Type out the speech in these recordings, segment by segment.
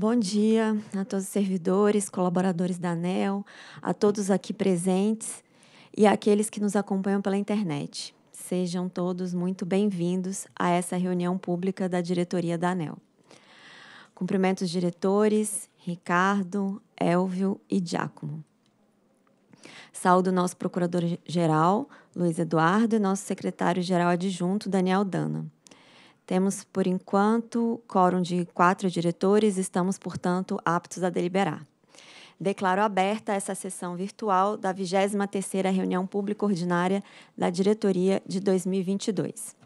Bom dia a todos os servidores, colaboradores da ANEL, a todos aqui presentes e àqueles que nos acompanham pela internet. Sejam todos muito bem-vindos a essa reunião pública da diretoria da ANEL. Cumprimento os diretores, Ricardo, Elvio e Giacomo. Saúdo nosso procurador-geral, Luiz Eduardo, e nosso secretário-geral adjunto, Daniel Dana. Temos, por enquanto, quórum de quatro diretores, estamos, portanto, aptos a deliberar. Declaro aberta essa sessão virtual da 23ª Reunião Pública Ordinária da Diretoria de 2022.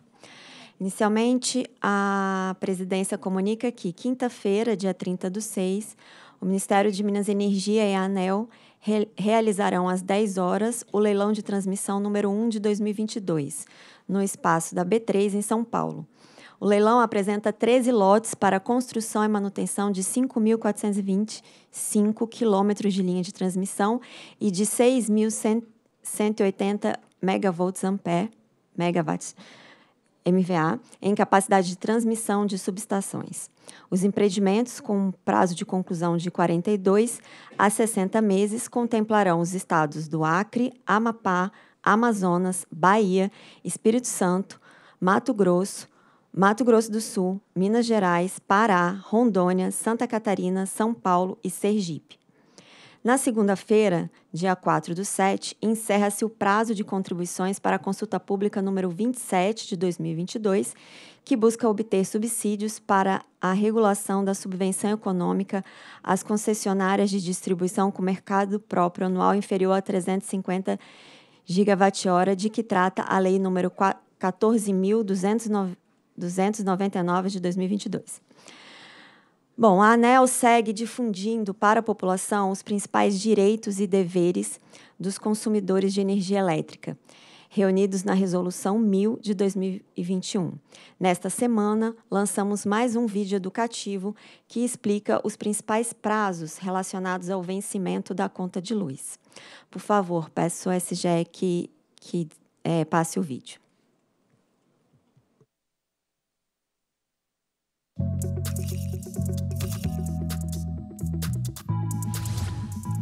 Inicialmente, a presidência comunica que, quinta-feira, dia 30 do 6, o Ministério de Minas e Energia e a ANEL re realizarão às 10 horas o leilão de transmissão número 1 de 2022, no espaço da B3, em São Paulo, o leilão apresenta 13 lotes para construção e manutenção de 5.425 quilômetros de linha de transmissão e de 6.180 megavolts ampere, megawatts MVA, em capacidade de transmissão de subestações. Os empreendimentos, com um prazo de conclusão de 42 a 60 meses, contemplarão os estados do Acre, Amapá, Amazonas, Bahia, Espírito Santo, Mato Grosso, Mato Grosso do Sul, Minas Gerais, Pará, Rondônia, Santa Catarina, São Paulo e Sergipe. Na segunda-feira, dia 4 do 7, encerra-se o prazo de contribuições para a consulta pública número 27 de 2022, que busca obter subsídios para a regulação da subvenção econômica às concessionárias de distribuição com mercado próprio anual inferior a 350 gigawatt-hora, de que trata a Lei número 14.290. 299 de 2022. Bom, a ANEL segue difundindo para a população os principais direitos e deveres dos consumidores de energia elétrica, reunidos na Resolução 1000 de 2021. Nesta semana, lançamos mais um vídeo educativo que explica os principais prazos relacionados ao vencimento da conta de luz. Por favor, peço ao SGE que, que é, passe o vídeo.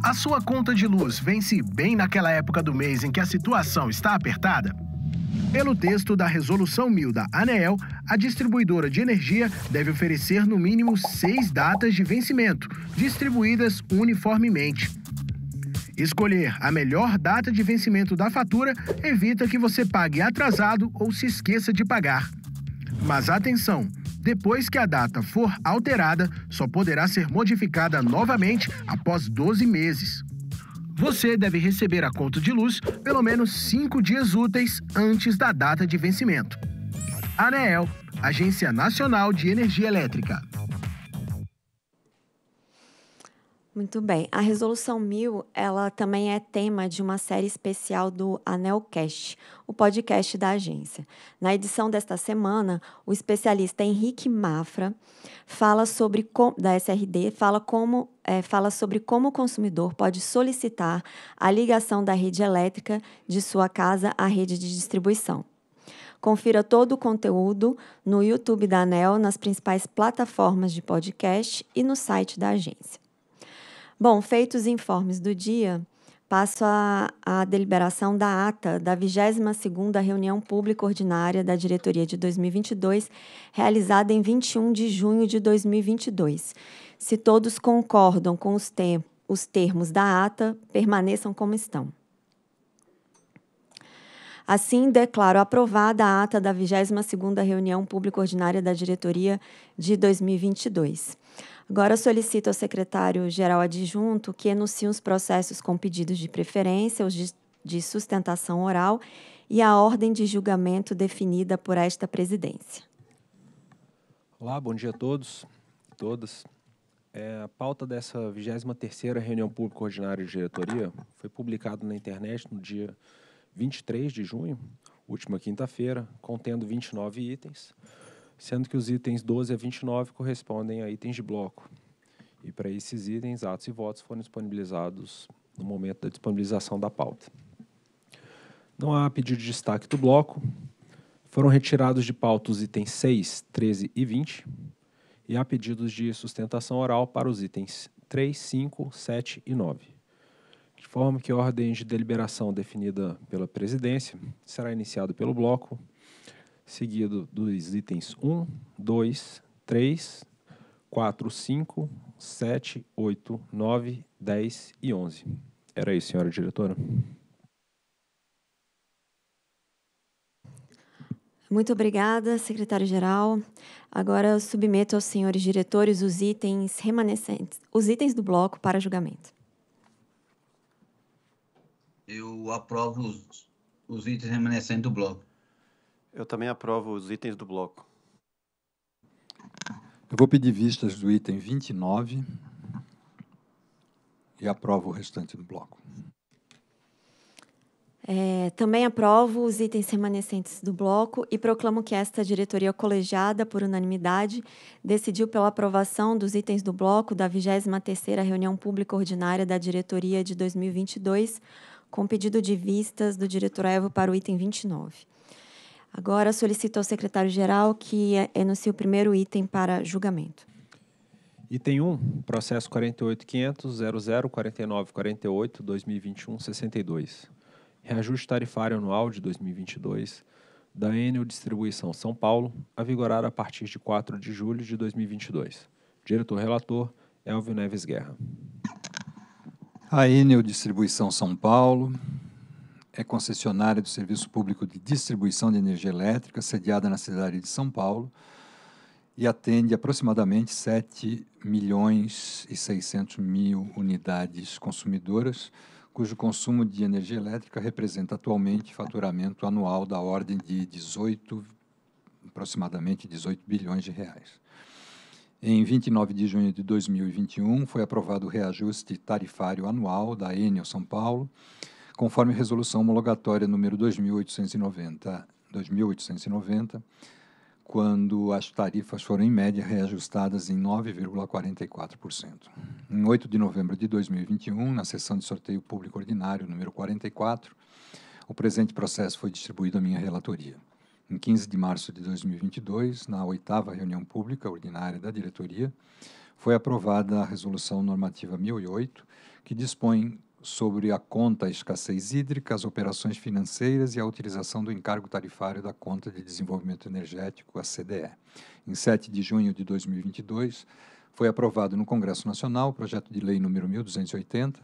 A sua conta de luz vence bem naquela época do mês em que a situação está apertada? Pelo texto da Resolução 1000 da ANEEL, a distribuidora de energia deve oferecer no mínimo seis datas de vencimento, distribuídas uniformemente. Escolher a melhor data de vencimento da fatura evita que você pague atrasado ou se esqueça de pagar. Mas atenção, depois que a data for alterada, só poderá ser modificada novamente após 12 meses. Você deve receber a conta de luz pelo menos cinco dias úteis antes da data de vencimento. ANEEL, Agência Nacional de Energia Elétrica. Muito bem. A Resolução 1000, ela também é tema de uma série especial do Anelcast, o podcast da agência. Na edição desta semana, o especialista Henrique Mafra fala sobre da SRD fala como é, fala sobre como o consumidor pode solicitar a ligação da rede elétrica de sua casa à rede de distribuição. Confira todo o conteúdo no YouTube da Anel, nas principais plataformas de podcast e no site da agência. Bom, feitos os informes do dia, passo à deliberação da ata da 22ª reunião pública ordinária da diretoria de 2022, realizada em 21 de junho de 2022. Se todos concordam com os, te os termos da ata, permaneçam como estão. Assim, declaro aprovada a ata da 22ª reunião pública ordinária da diretoria de 2022. Agora solicito ao secretário-geral adjunto que enuncie os processos com pedidos de preferência, os de, sustentação oral e a ordem de julgamento definida por esta presidência. Olá, bom dia a todos e todas. É, a pauta dessa 23ª reunião pública ordinária de diretoria foi publicada na internet no dia 23 de junho, última quinta-feira, contendo 29 itens, sendo que os itens 12 a 29 correspondem a itens de bloco. E para esses itens, atos e votos foram disponibilizados no momento da disponibilização da pauta. Não há pedido de destaque do bloco. Foram retirados de pauta os itens 6, 13 e 20. E há pedidos de sustentação oral para os itens 3, 5, 7 e 9. De forma que a ordem de deliberação definida pela presidência será iniciada pelo bloco seguido dos itens 1, 2, 3, 4, 5, 7, 8, 9, 10 e 11. Era isso, senhora diretora. Muito obrigada, secretário-geral. Agora eu submeto aos senhores diretores os itens remanescentes, os itens do bloco para julgamento. Eu aprovo os, os itens remanescentes do bloco. Eu também aprovo os itens do bloco. Eu vou pedir vistas do item 29 e aprovo o restante do bloco. É, também aprovo os itens remanescentes do bloco e proclamo que esta diretoria colegiada, por unanimidade, decidiu pela aprovação dos itens do bloco da 23ª reunião pública ordinária da diretoria de 2022, com pedido de vistas do diretor Evo para o item 29. Agora solicito ao secretário-geral que é, enuncie o primeiro item para julgamento. Item 1, processo 48.500.004948.2021.62. Reajuste tarifário anual de 2022 da Enel Distribuição São Paulo, a vigorar a partir de 4 de julho de 2022. Diretor-relator, Elvio Neves Guerra. A Enel Distribuição São Paulo é concessionária do Serviço Público de Distribuição de Energia Elétrica, sediada na cidade de São Paulo, e atende aproximadamente 7 milhões e 600 mil unidades consumidoras, cujo consumo de energia elétrica representa atualmente faturamento anual da ordem de 18, aproximadamente 18 bilhões de reais. Em 29 de junho de 2021, foi aprovado o reajuste tarifário anual da Enel São Paulo, conforme resolução homologatória número 2890, 2890 quando as tarifas foram, em média, reajustadas em 9,44%. Em 8 de novembro de 2021, na sessão de sorteio público ordinário número 44, o presente processo foi distribuído à minha relatoria. Em 15 de março de 2022, na oitava reunião pública ordinária da diretoria, foi aprovada a Resolução Normativa 1008, que dispõe sobre a conta escassez hídrica, as operações financeiras e a utilização do encargo tarifário da Conta de Desenvolvimento Energético, a CDE. Em 7 de junho de 2022, foi aprovado no Congresso Nacional o projeto de lei número 1280,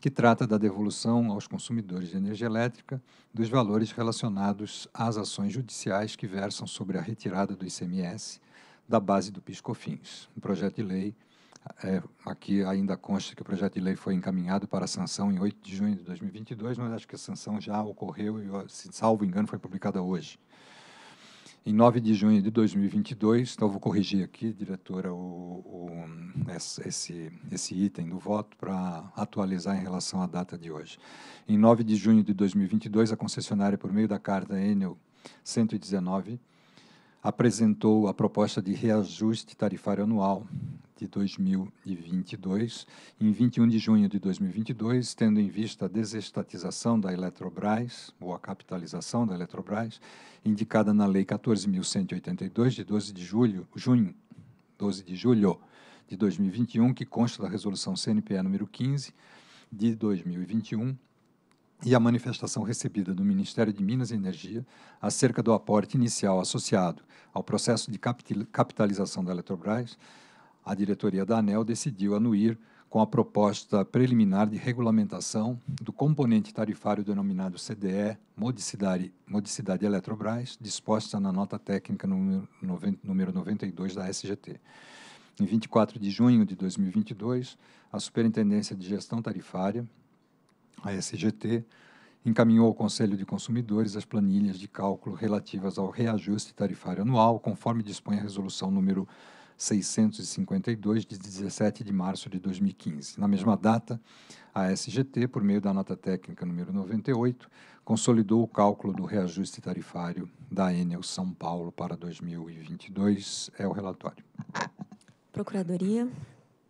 que trata da devolução aos consumidores de energia elétrica dos valores relacionados às ações judiciais que versam sobre a retirada do ICMS da base do PIS/COFINS. O projeto de lei é, aqui ainda consta que o projeto de lei foi encaminhado para sanção em 8 de junho de 2022, mas acho que a sanção já ocorreu e, se salvo engano, foi publicada hoje. Em 9 de junho de 2022, então vou corrigir aqui, diretora, o, o, esse, esse item do voto para atualizar em relação à data de hoje. Em 9 de junho de 2022, a concessionária, por meio da carta Enel 119, apresentou a proposta de reajuste tarifário anual de 2022, em 21 de junho de 2022, tendo em vista a desestatização da Eletrobras, ou a capitalização da Eletrobras, indicada na Lei 14.182, de 12 de julho, junho, 12 de julho de 2021, que consta da Resolução CNPE número 15 de 2021, e a manifestação recebida do Ministério de Minas e Energia acerca do aporte inicial associado ao processo de capitalização da Eletrobras, a diretoria da ANEL decidiu anuir com a proposta preliminar de regulamentação do componente tarifário denominado CDE Modicidade, Modicidade Eletrobras, disposta na nota técnica número, número 92 da SGT. Em 24 de junho de 2022, a Superintendência de Gestão Tarifária, a SGT, encaminhou ao Conselho de Consumidores as planilhas de cálculo relativas ao reajuste tarifário anual, conforme dispõe a resolução número 652, de 17 de março de 2015. Na mesma data, a SGT, por meio da nota técnica número 98, consolidou o cálculo do reajuste tarifário da Enel São Paulo para 2022. É o relatório. Procuradoria.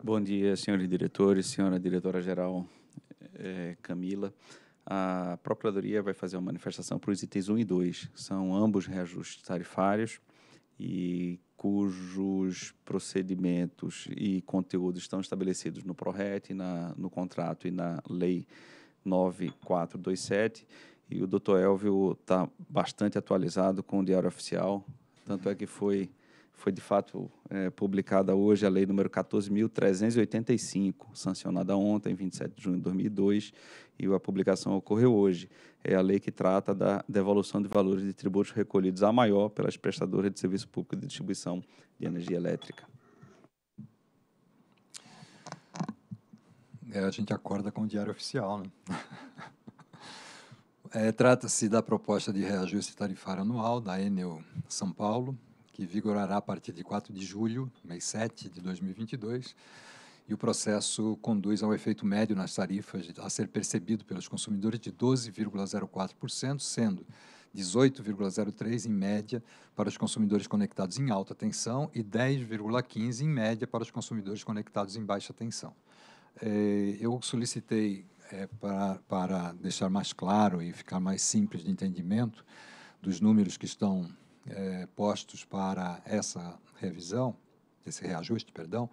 Bom dia, senhores diretores, senhora diretora-geral é, Camila. A Procuradoria vai fazer uma manifestação para os itens 1 e 2. São ambos reajustes tarifários e cujos procedimentos e conteúdos estão estabelecidos no ProRet, na, no contrato e na Lei 9427. E o doutor Elvio está bastante atualizado com o Diário Oficial, tanto é que foi foi de fato é, publicada hoje a lei número 14.385, sancionada ontem, 27 de junho de 2002, e a publicação ocorreu hoje. É a lei que trata da devolução de valores de tributos recolhidos a maior pelas prestadoras de serviço público de distribuição de energia elétrica. É, a gente acorda com o Diário Oficial, né? É, Trata-se da proposta de reajuste tarifário anual da Enel São Paulo, que vigorará a partir de 4 de julho, mês 7 de 2022, e o processo conduz ao efeito médio nas tarifas a ser percebido pelos consumidores de 12,04%, sendo 18,03 em média para os consumidores conectados em alta tensão e 10,15 em média para os consumidores conectados em baixa tensão. Eh, eu solicitei eh, para deixar mais claro e ficar mais simples de entendimento dos números que estão é, postos para essa revisão, esse reajuste, perdão,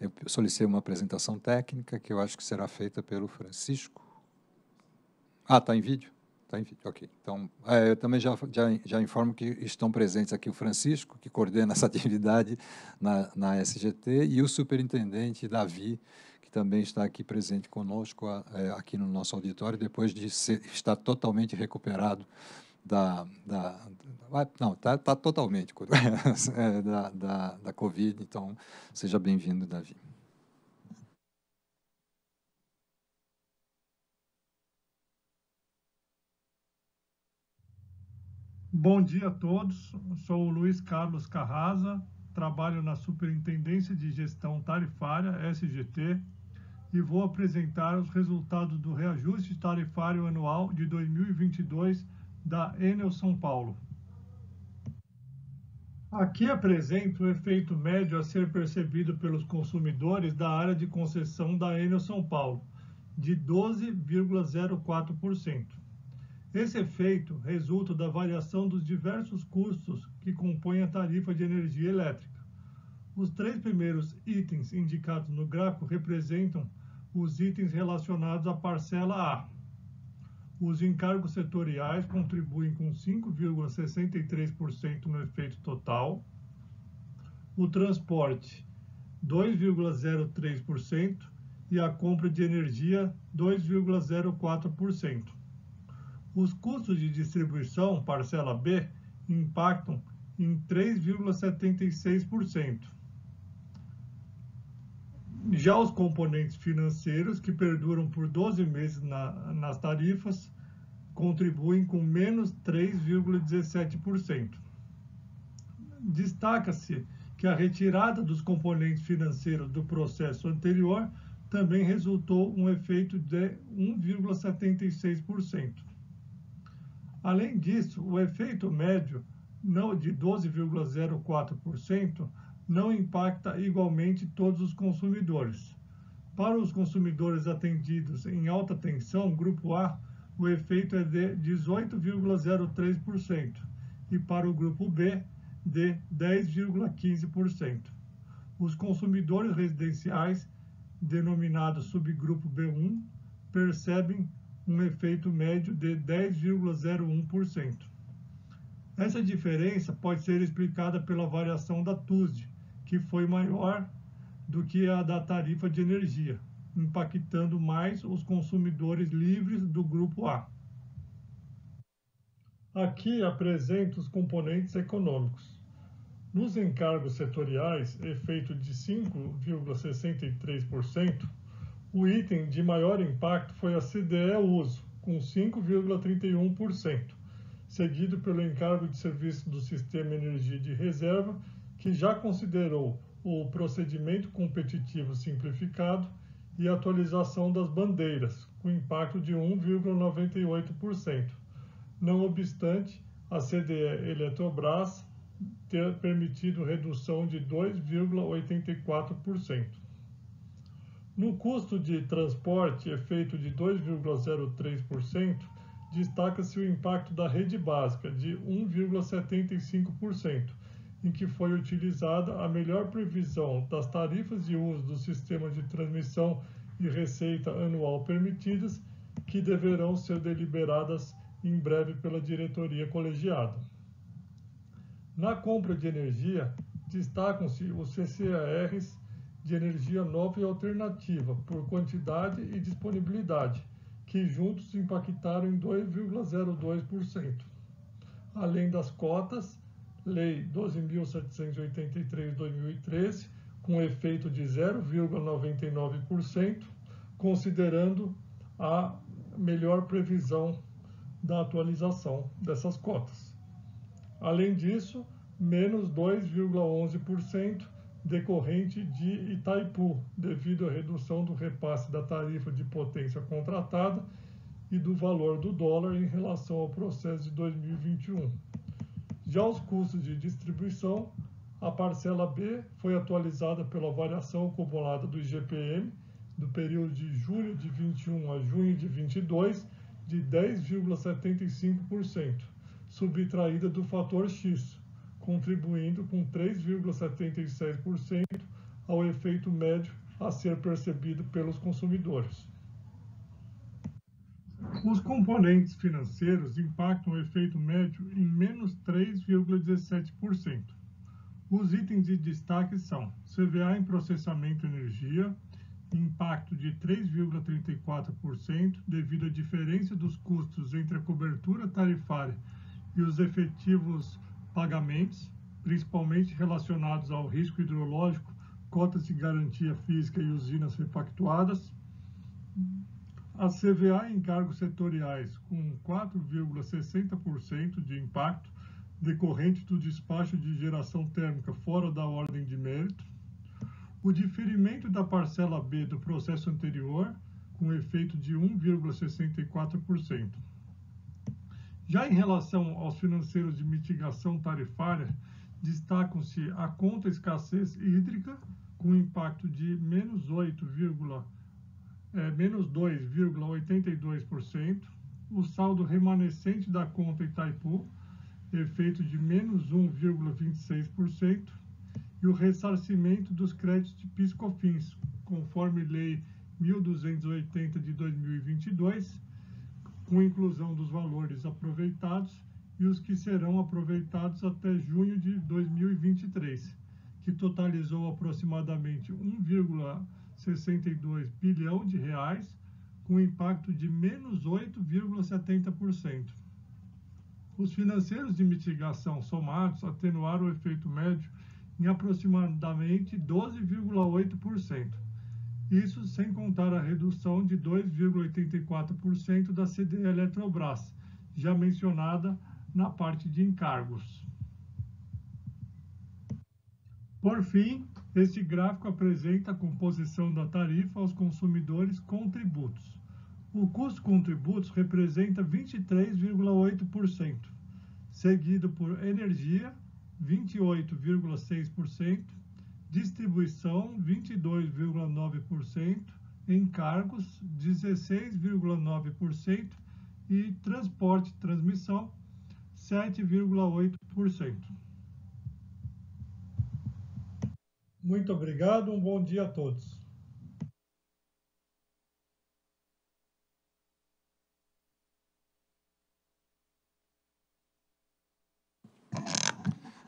eu solicitei uma apresentação técnica que eu acho que será feita pelo Francisco. Ah, está em vídeo? Está em vídeo, ok. Então, é, eu também já, já, já, informo que estão presentes aqui o Francisco, que coordena essa atividade na, na SGT, e o superintendente Davi, que também está aqui presente conosco, é, aqui no nosso auditório, depois de ser, estar totalmente recuperado da, da não, está tá totalmente é, da, da, da Covid, então seja bem-vindo, Davi. Bom dia a todos, sou o Luiz Carlos Carraza, trabalho na Superintendência de Gestão Tarifária, SGT, e vou apresentar os resultados do reajuste tarifário anual de 2022 da Enel São Paulo. Aqui apresento o efeito médio a ser percebido pelos consumidores da área de concessão da Enel São Paulo, de 12,04%. Esse efeito resulta da variação dos diversos custos que compõem a tarifa de energia elétrica. Os três primeiros itens indicados no gráfico representam os itens relacionados à parcela A, os encargos setoriais contribuem com 5,63% no efeito total. O transporte, 2,03%, e a compra de energia, 2,04%. Os custos de distribuição, parcela B, impactam em 3,76%. Já os componentes financeiros, que perduram por 12 meses na, nas tarifas, contribuem com menos 3,17%. Destaca-se que a retirada dos componentes financeiros do processo anterior também resultou um efeito de 1,76%. Além disso, o efeito médio não de 12,04% não impacta igualmente todos os consumidores. Para os consumidores atendidos em alta tensão, grupo A, o efeito é de 18,03% e para o grupo B, de 10,15%. Os consumidores residenciais, denominados subgrupo B1, percebem um efeito médio de 10,01%. Essa diferença pode ser explicada pela variação da TUSD, que foi maior do que a da tarifa de energia, impactando mais os consumidores livres do grupo A. Aqui apresento os componentes econômicos. Nos encargos setoriais, efeito de 5,63%, o item de maior impacto foi a CDE Uso, com 5,31%, seguido pelo encargo de serviço do Sistema Energia de Reserva, que já considerou o procedimento competitivo simplificado e atualização das bandeiras, com impacto de 1,98%. Não obstante, a CDE Eletrobras ter permitido redução de 2,84%. No custo de transporte, efeito de 2,03%, destaca-se o impacto da rede básica, de 1,75%, em que foi utilizada a melhor previsão das tarifas de uso do sistema de transmissão e receita anual permitidas, que deverão ser deliberadas em breve pela diretoria colegiada. Na compra de energia, destacam-se os CCARs de energia nova e alternativa por quantidade e disponibilidade, que juntos impactaram em 2,02%, além das cotas Lei 12.783-2013, com efeito de 0,99%, considerando a melhor previsão da atualização dessas cotas. Além disso, menos 2,11% decorrente de Itaipu, devido à redução do repasse da tarifa de potência contratada e do valor do dólar em relação ao processo de 2021. Já os custos de distribuição, a parcela B foi atualizada pela variação acumulada do IGPM do período de julho de 21 a junho de 22 de 10,75%, subtraída do fator X, contribuindo com 3,76% ao efeito médio a ser percebido pelos consumidores. Os componentes financeiros impactam o efeito médio em menos 3,17%. Os itens de destaque são CVA em processamento e energia, impacto de 3,34% devido à diferença dos custos entre a cobertura tarifária e os efetivos pagamentos, principalmente relacionados ao risco hidrológico, cotas de garantia física e usinas refactuadas a CVA em cargos setoriais, com 4,60% de impacto decorrente do despacho de geração térmica fora da ordem de mérito. O diferimento da parcela B do processo anterior, com efeito de 1,64%. Já em relação aos financeiros de mitigação tarifária, destacam-se a conta escassez hídrica, com impacto de menos 8,4% é menos 2,82%, o saldo remanescente da conta Itaipu, efeito de menos 1,26%, e o ressarcimento dos créditos de PiscoFins, conforme Lei 1280 de 2022, com inclusão dos valores aproveitados e os que serão aproveitados até junho de 2023, que totalizou aproximadamente 1,1 62 bilhão de reais, com impacto de menos 8,70%. Os financeiros de mitigação somados atenuaram o efeito médio em aproximadamente 12,8%. Isso sem contar a redução de 2,84% da CDE Eletrobras, já mencionada na parte de encargos. Por fim, este gráfico apresenta a composição da tarifa aos consumidores com tributos. O custo com tributos representa 23,8%, seguido por energia, 28,6%, distribuição, 22,9%, encargos, 16,9% e transporte e transmissão, 7,8%. Muito obrigado, um bom dia a todos.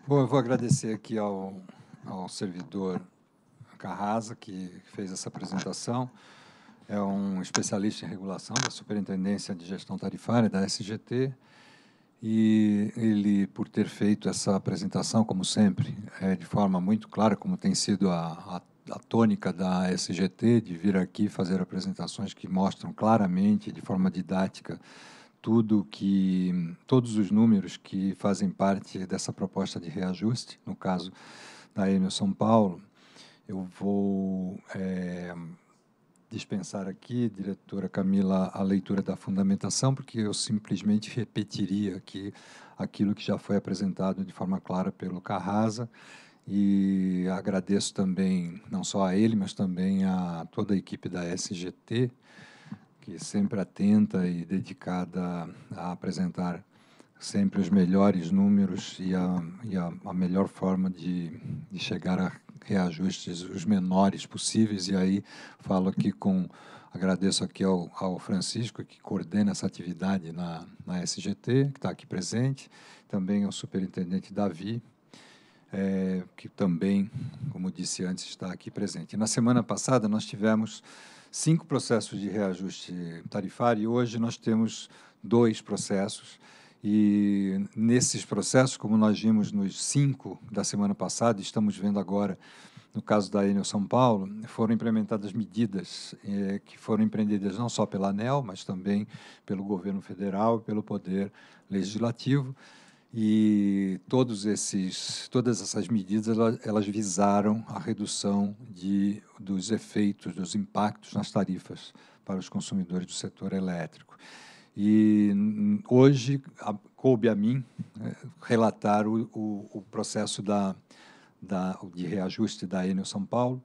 Bom, eu vou agradecer aqui ao, ao servidor Carrasa, que fez essa apresentação. É um especialista em regulação da Superintendência de Gestão Tarifária, da SGT, e ele, por ter feito essa apresentação, como sempre, é, de forma muito clara, como tem sido a, a, a tônica da SGT, de vir aqui fazer apresentações que mostram claramente, de forma didática, tudo que todos os números que fazem parte dessa proposta de reajuste, no caso da Enel São Paulo, eu vou é, dispensar aqui, diretora Camila, a leitura da fundamentação, porque eu simplesmente repetiria aqui aquilo que já foi apresentado de forma clara pelo Carrasa. E agradeço também, não só a ele, mas também a toda a equipe da SGT, que sempre atenta e dedicada a apresentar sempre os melhores números e a, e a, a melhor forma de, de chegar a reajustes os menores possíveis, e aí falo aqui com. Agradeço aqui ao, ao Francisco, que coordena essa atividade na, na SGT, que está aqui presente, também ao superintendente Davi, é, que também, como disse antes, está aqui presente. Na semana passada, nós tivemos cinco processos de reajuste tarifário e hoje nós temos dois processos e nesses processos, como nós vimos nos cinco da semana passada, estamos vendo agora no caso da Enel São Paulo, foram implementadas medidas eh, que foram empreendidas não só pela ANEL, mas também pelo governo federal e pelo poder legislativo. E todos esses, todas essas medidas elas, elas visaram a redução de, dos efeitos, dos impactos nas tarifas para os consumidores do setor elétrico. E hoje coube a mim é, relatar o, o, o processo da, da, de reajuste da Enel São Paulo.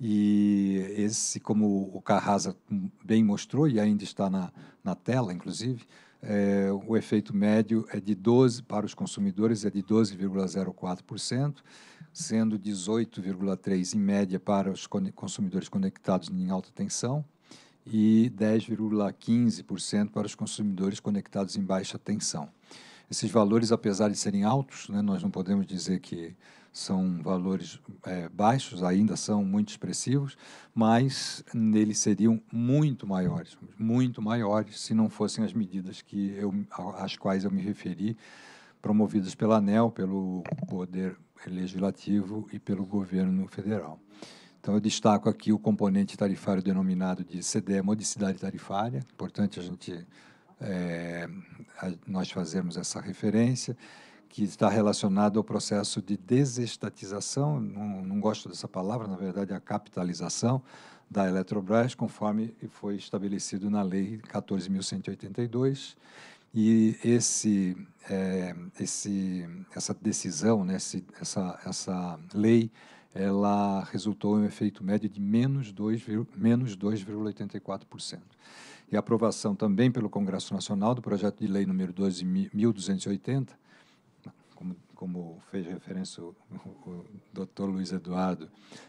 E esse, como o Carrasa bem mostrou, e ainda está na, na tela, inclusive, é, o efeito médio é de 12 para os consumidores é de 12,04%, sendo 18,3 em média para os consumidores conectados em alta tensão e 10,15% para os consumidores conectados em baixa tensão. Esses valores, apesar de serem altos, né, nós não podemos dizer que são valores é, baixos, ainda são muito expressivos, mas eles seriam muito maiores, muito maiores, se não fossem as medidas que eu, às quais eu me referi, promovidas pela ANEL, pelo Poder Legislativo e pelo Governo Federal. Então, eu destaco aqui o componente tarifário denominado de CDE, modicidade tarifária, importante a gente é, a, nós fazermos essa referência, que está relacionado ao processo de desestatização, não, não gosto dessa palavra, na verdade, é a capitalização da Eletrobras, conforme foi estabelecido na Lei 14.182. E esse, é, esse, essa decisão, né, esse, essa, essa lei, ela resultou em um efeito médio de menos 2,84%. E a aprovação também pelo Congresso Nacional do projeto de lei número 12.280, como, como, fez referência o, o, doutor Luiz Eduardo,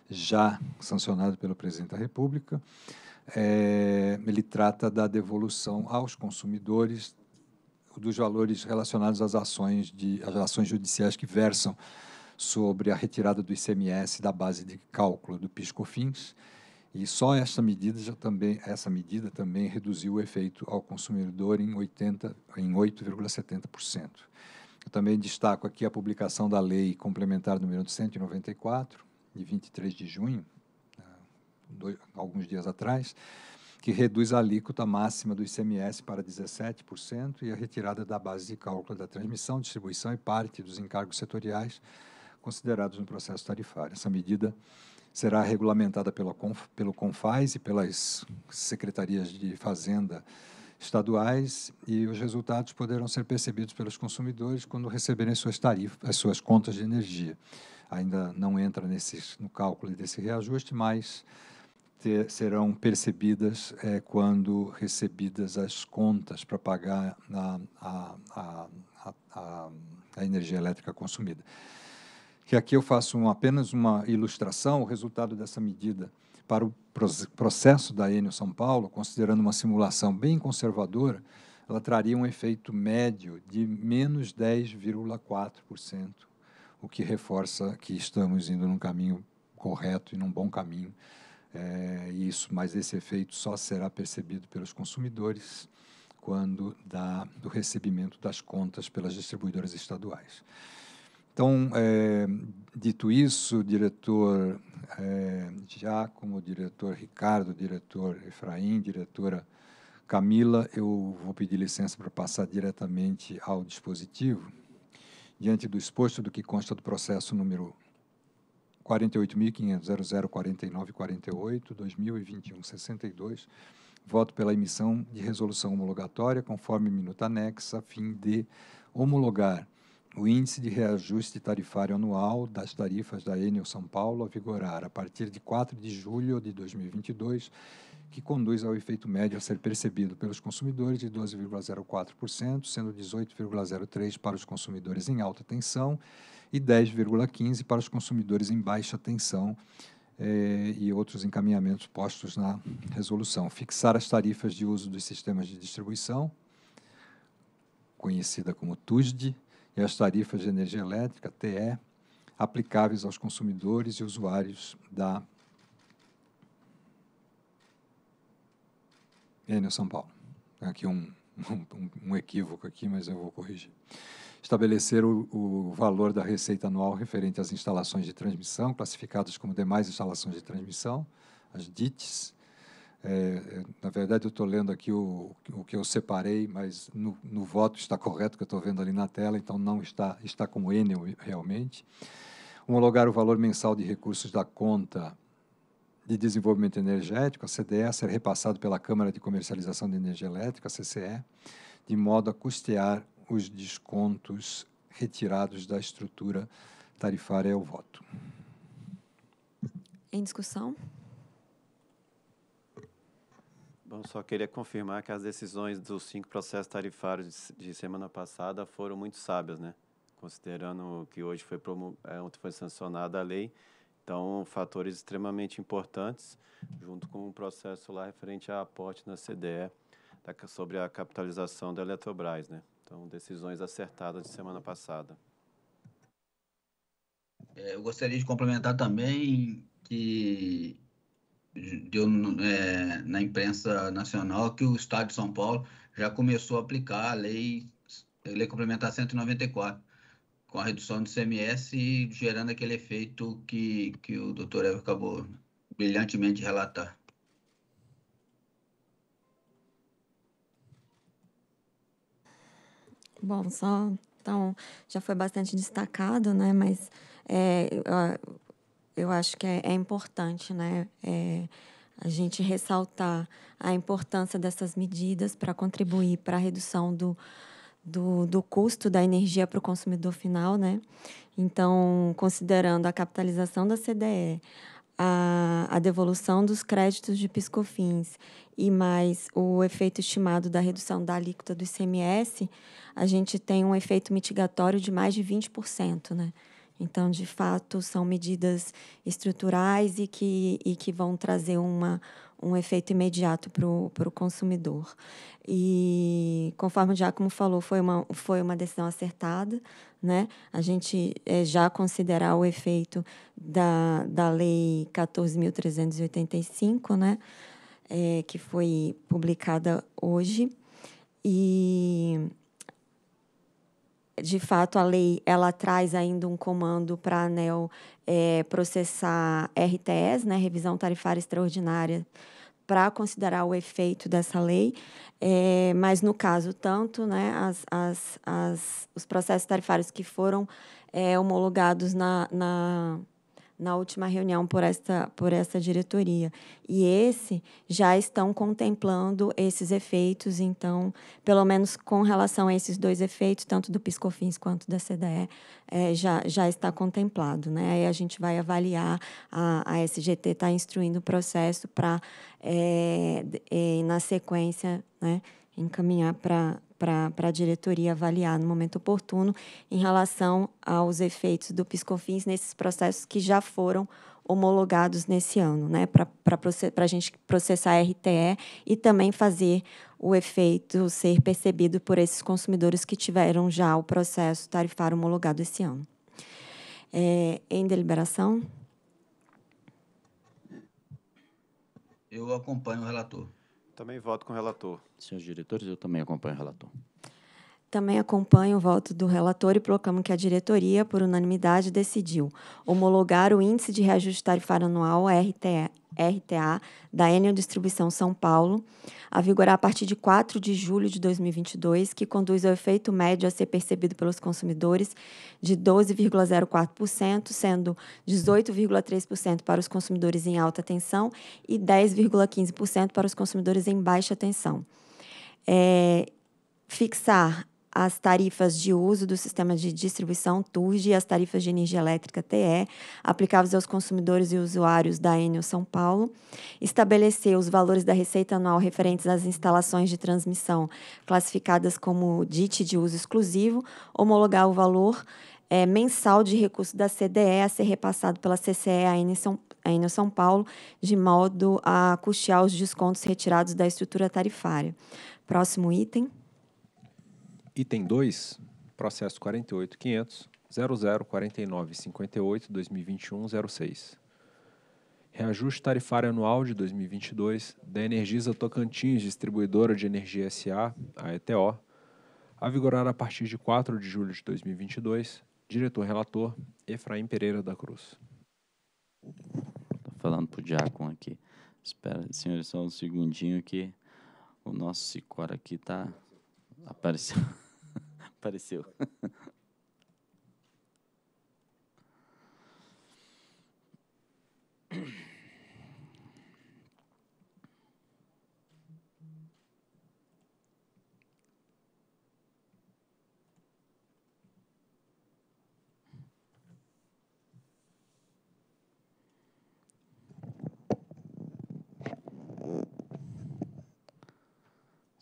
já sancionado pelo presidente da República, é, ele trata da devolução aos consumidores dos valores relacionados às ações, de, às ações judiciais que versam sobre a retirada do ICMS da base de cálculo do PIS/COFINS e só essa medida já também essa medida também reduziu o efeito ao consumidor em 80 em 8,70%. Eu também destaco aqui a publicação da lei complementar número 194 de 23 de junho, né, dois, alguns dias atrás, que reduz a alíquota máxima do ICMS para 17% e a retirada da base de cálculo da transmissão, distribuição e parte dos encargos setoriais considerados no processo tarifário. Essa medida será regulamentada pela pelo CONFAS e pelas secretarias de Fazenda estaduais e os resultados poderão ser percebidos pelos consumidores quando receberem suas tarifas, suas contas de energia. Ainda não entra nesse, no cálculo desse reajuste, mas ter, serão percebidas é, quando recebidas as contas para pagar a, a, a, a energia elétrica consumida que aqui eu faço um, apenas uma ilustração, o resultado dessa medida para o processo da Enel São Paulo, considerando uma simulação bem conservadora, ela traria um efeito médio de menos 10,4%, o que reforça que estamos indo num caminho correto e num bom caminho. É, isso, mas esse efeito só será percebido pelos consumidores quando da, do recebimento das contas pelas distribuidoras estaduais. Então, é, dito isso, diretor é, Giacomo, diretor Ricardo, diretor Efraim, diretora Camila, eu vou pedir licença para passar diretamente ao dispositivo. Diante do exposto do que consta do processo número 48.500.004948.2021.62, voto pela emissão de resolução homologatória, conforme minuta anexa, a fim de homologar o índice de reajuste tarifário anual das tarifas da Enel São Paulo a vigorar a partir de 4 de julho de 2022, que conduz ao efeito médio a ser percebido pelos consumidores de 12,04%, sendo 18,03% para os consumidores em alta tensão e 10,15% para os consumidores em baixa tensão eh, e outros encaminhamentos postos na resolução. Fixar as tarifas de uso dos sistemas de distribuição, conhecida como TUSD, e as tarifas de energia elétrica, TE, aplicáveis aos consumidores e usuários da Enel São Paulo. É aqui um, um, um, equívoco aqui, mas eu vou corrigir. Estabelecer o, o valor da receita anual referente às instalações de transmissão, classificadas como demais instalações de transmissão, as DITs, é, é, na verdade, eu estou lendo aqui o, o que eu separei, mas no, no voto está correto, que eu estou vendo ali na tela, então não está, está como Enel realmente. Homologar o valor mensal de recursos da conta de desenvolvimento energético, a CDE, a ser repassado pela Câmara de Comercialização de Energia Elétrica, a CCE, de modo a custear os descontos retirados da estrutura tarifária. É o voto. Em discussão? Bom, só queria confirmar que as decisões dos cinco processos tarifários de, de semana passada foram muito sábias, né? Considerando que hoje foi, é, ontem foi sancionada a lei, então fatores extremamente importantes, junto com o um processo lá referente a aporte na CDE da, sobre a capitalização da Eletrobras, né? Então, decisões acertadas de semana passada. É, eu gostaria de complementar também que deu é, na imprensa nacional que o Estado de São Paulo já começou a aplicar a lei, a lei complementar 194, com a redução do CMS e gerando aquele efeito que, que o doutor Evo acabou brilhantemente de relatar. Bom, só então já foi bastante destacado, né? Mas é, eu acho que é, é importante, né? É, a gente ressaltar a importância dessas medidas para contribuir para a redução do, do, do, custo da energia para o consumidor final, né? Então, considerando a capitalização da CDE, a, a devolução dos créditos de piscofins e mais o efeito estimado da redução da alíquota do ICMS, a gente tem um efeito mitigatório de mais de 20%, né? Então, de fato, são medidas estruturais e que, e que vão trazer uma, um efeito imediato para o consumidor. E, conforme o Giacomo falou, foi uma, foi uma decisão acertada. Né? A gente é, já considerar o efeito da, da Lei 14.385, né? É, que foi publicada hoje. E de fato, a lei ela traz ainda um comando para a ANEL é, processar RTS, né, revisão tarifária extraordinária, para considerar o efeito dessa lei, é, mas no caso tanto, né, as, as, as, os processos tarifários que foram é, homologados na, na na última reunião por esta, por esta diretoria. E esse já estão contemplando esses efeitos, então, pelo menos com relação a esses dois efeitos, tanto do PiscoFins quanto da CDE, é, já, já está contemplado. Né? Aí a gente vai avaliar, a, a SGT está instruindo o processo para, é, é, na sequência, né, encaminhar para para a diretoria avaliar no momento oportuno em relação aos efeitos do PiscoFins nesses processos que já foram homologados nesse ano, né, para a gente processar a RTE e também fazer o efeito ser percebido por esses consumidores que tiveram já o processo tarifário homologado esse ano. É, em deliberação? Eu acompanho o relator. Também voto com o relator. Senhores diretores, eu também acompanho o relator. Também acompanho o voto do relator e proclamo que a diretoria, por unanimidade, decidiu homologar o Índice de Reajuste Tarifário Anual, RTE, RTA da Enel Distribuição São Paulo, a vigorar a partir de 4 de julho de 2022, que conduz ao efeito médio a ser percebido pelos consumidores de 12,04%, sendo 18,3% para os consumidores em alta tensão e 10,15% para os consumidores em baixa tensão. É, fixar as tarifas de uso do sistema de distribuição TURG e as tarifas de energia elétrica TE, aplicáveis aos consumidores e usuários da Enel São Paulo, estabelecer os valores da receita anual referentes às instalações de transmissão classificadas como DIT de uso exclusivo, homologar o valor é, mensal de recurso da CDE a ser repassado pela CCE à Enel São, Enel São Paulo, de modo a custear os descontos retirados da estrutura tarifária. Próximo item. Item 2, processo 48.500.0049.58.2021.06. Reajuste tarifário anual de 2022 da Energisa Tocantins Distribuidora de Energia SA, a ETO, a vigorar a partir de 4 de julho de 2022. Diretor relator Efraim Pereira da Cruz. Tô falando pro Diácono aqui. Espera, senhores, só um segundinho que o nosso Sicora aqui tá aparecendo. Apareceu.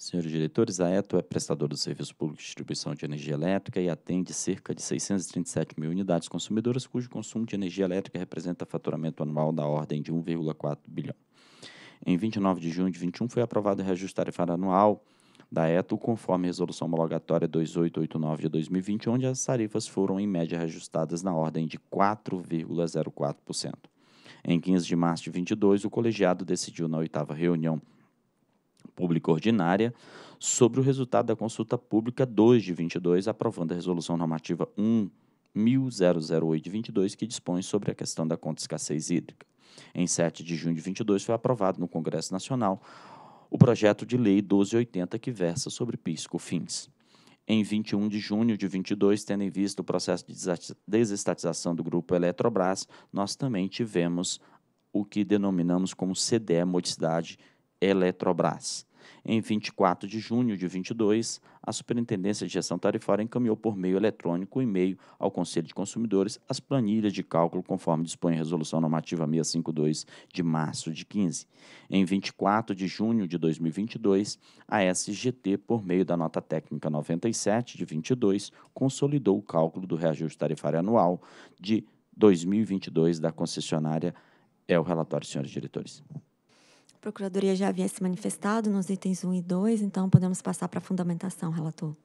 Senhores diretores, a ETO é prestador do serviço público de distribuição de energia elétrica e atende cerca de 637 mil unidades consumidoras, cujo consumo de energia elétrica representa faturamento anual da ordem de 1,4 bilhão. Em 29 de junho de 21 foi aprovado o reajuste tarifário anual da ETO, conforme resolução homologatória 2889 de 2020, onde as tarifas foram em média reajustadas na ordem de 4,04%. Em 15 de março de 22, o colegiado decidiu na oitava reunião Pública Ordinária sobre o resultado da consulta pública 2 de 22, aprovando a Resolução Normativa 22, que dispõe sobre a questão da conta escassez hídrica. Em 7 de junho de 22, foi aprovado no Congresso Nacional o projeto de lei 1280 que versa sobre pisco fins. Em 21 de junho de 22, tendo em vista o processo de desestatização do grupo Eletrobras, nós também tivemos o que denominamos como CDE Modicidade Eletrobras. Em 24 de junho de 22, a Superintendência de Gestão Tarifária encaminhou por meio eletrônico e e-mail ao Conselho de Consumidores as planilhas de cálculo conforme dispõe a Resolução Normativa 652 de março de 15. Em 24 de junho de 2022, a SGT, por meio da nota técnica 97 de 22, consolidou o cálculo do reajuste tarifário anual de 2022 da concessionária. É o relatório, senhores diretores. Procuradoria já havia se manifestado nos itens 1 e 2, então podemos passar para a fundamentação, relator.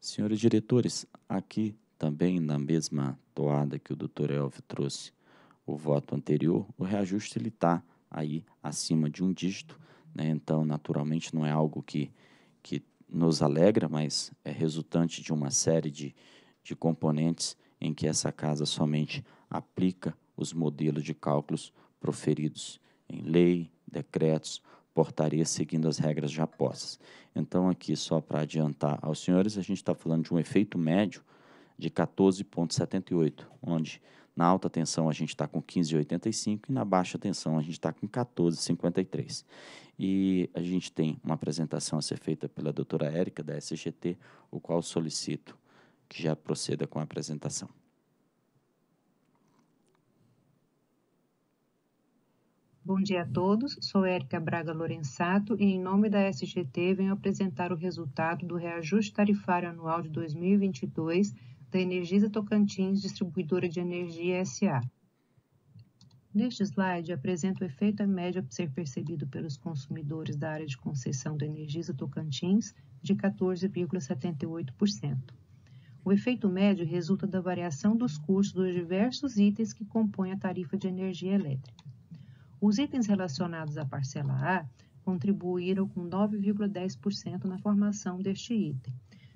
Senhores diretores, aqui também na mesma toada que o doutor Elvio trouxe o voto anterior, o reajuste ele está aí acima de um dígito, né? então naturalmente não é algo que, que nos alegra, mas é resultante de uma série de, de componentes em que essa casa somente aplica os modelos de cálculos proferidos em lei, decretos, portarias, seguindo as regras já postas. Então, aqui, só para adiantar aos senhores, a gente está falando de um efeito médio de 14,78, onde na alta tensão a gente está com 15,85 e na baixa tensão a gente está com 14,53. E a gente tem uma apresentação a ser feita pela doutora Érica, da SGT, o qual solicito que já proceda com a apresentação. Bom dia a todos, sou Érica Braga Lorenzato e em nome da SGT venho apresentar o resultado do reajuste tarifário anual de 2022 da Energisa Tocantins Distribuidora de Energia SA. Neste slide apresento o efeito médio a ser percebido pelos consumidores da área de concessão da Energisa Tocantins de 14,78%. O efeito médio resulta da variação dos custos dos diversos itens que compõem a tarifa de energia elétrica. Os itens relacionados à parcela A contribuíram com 9,10% na formação deste item.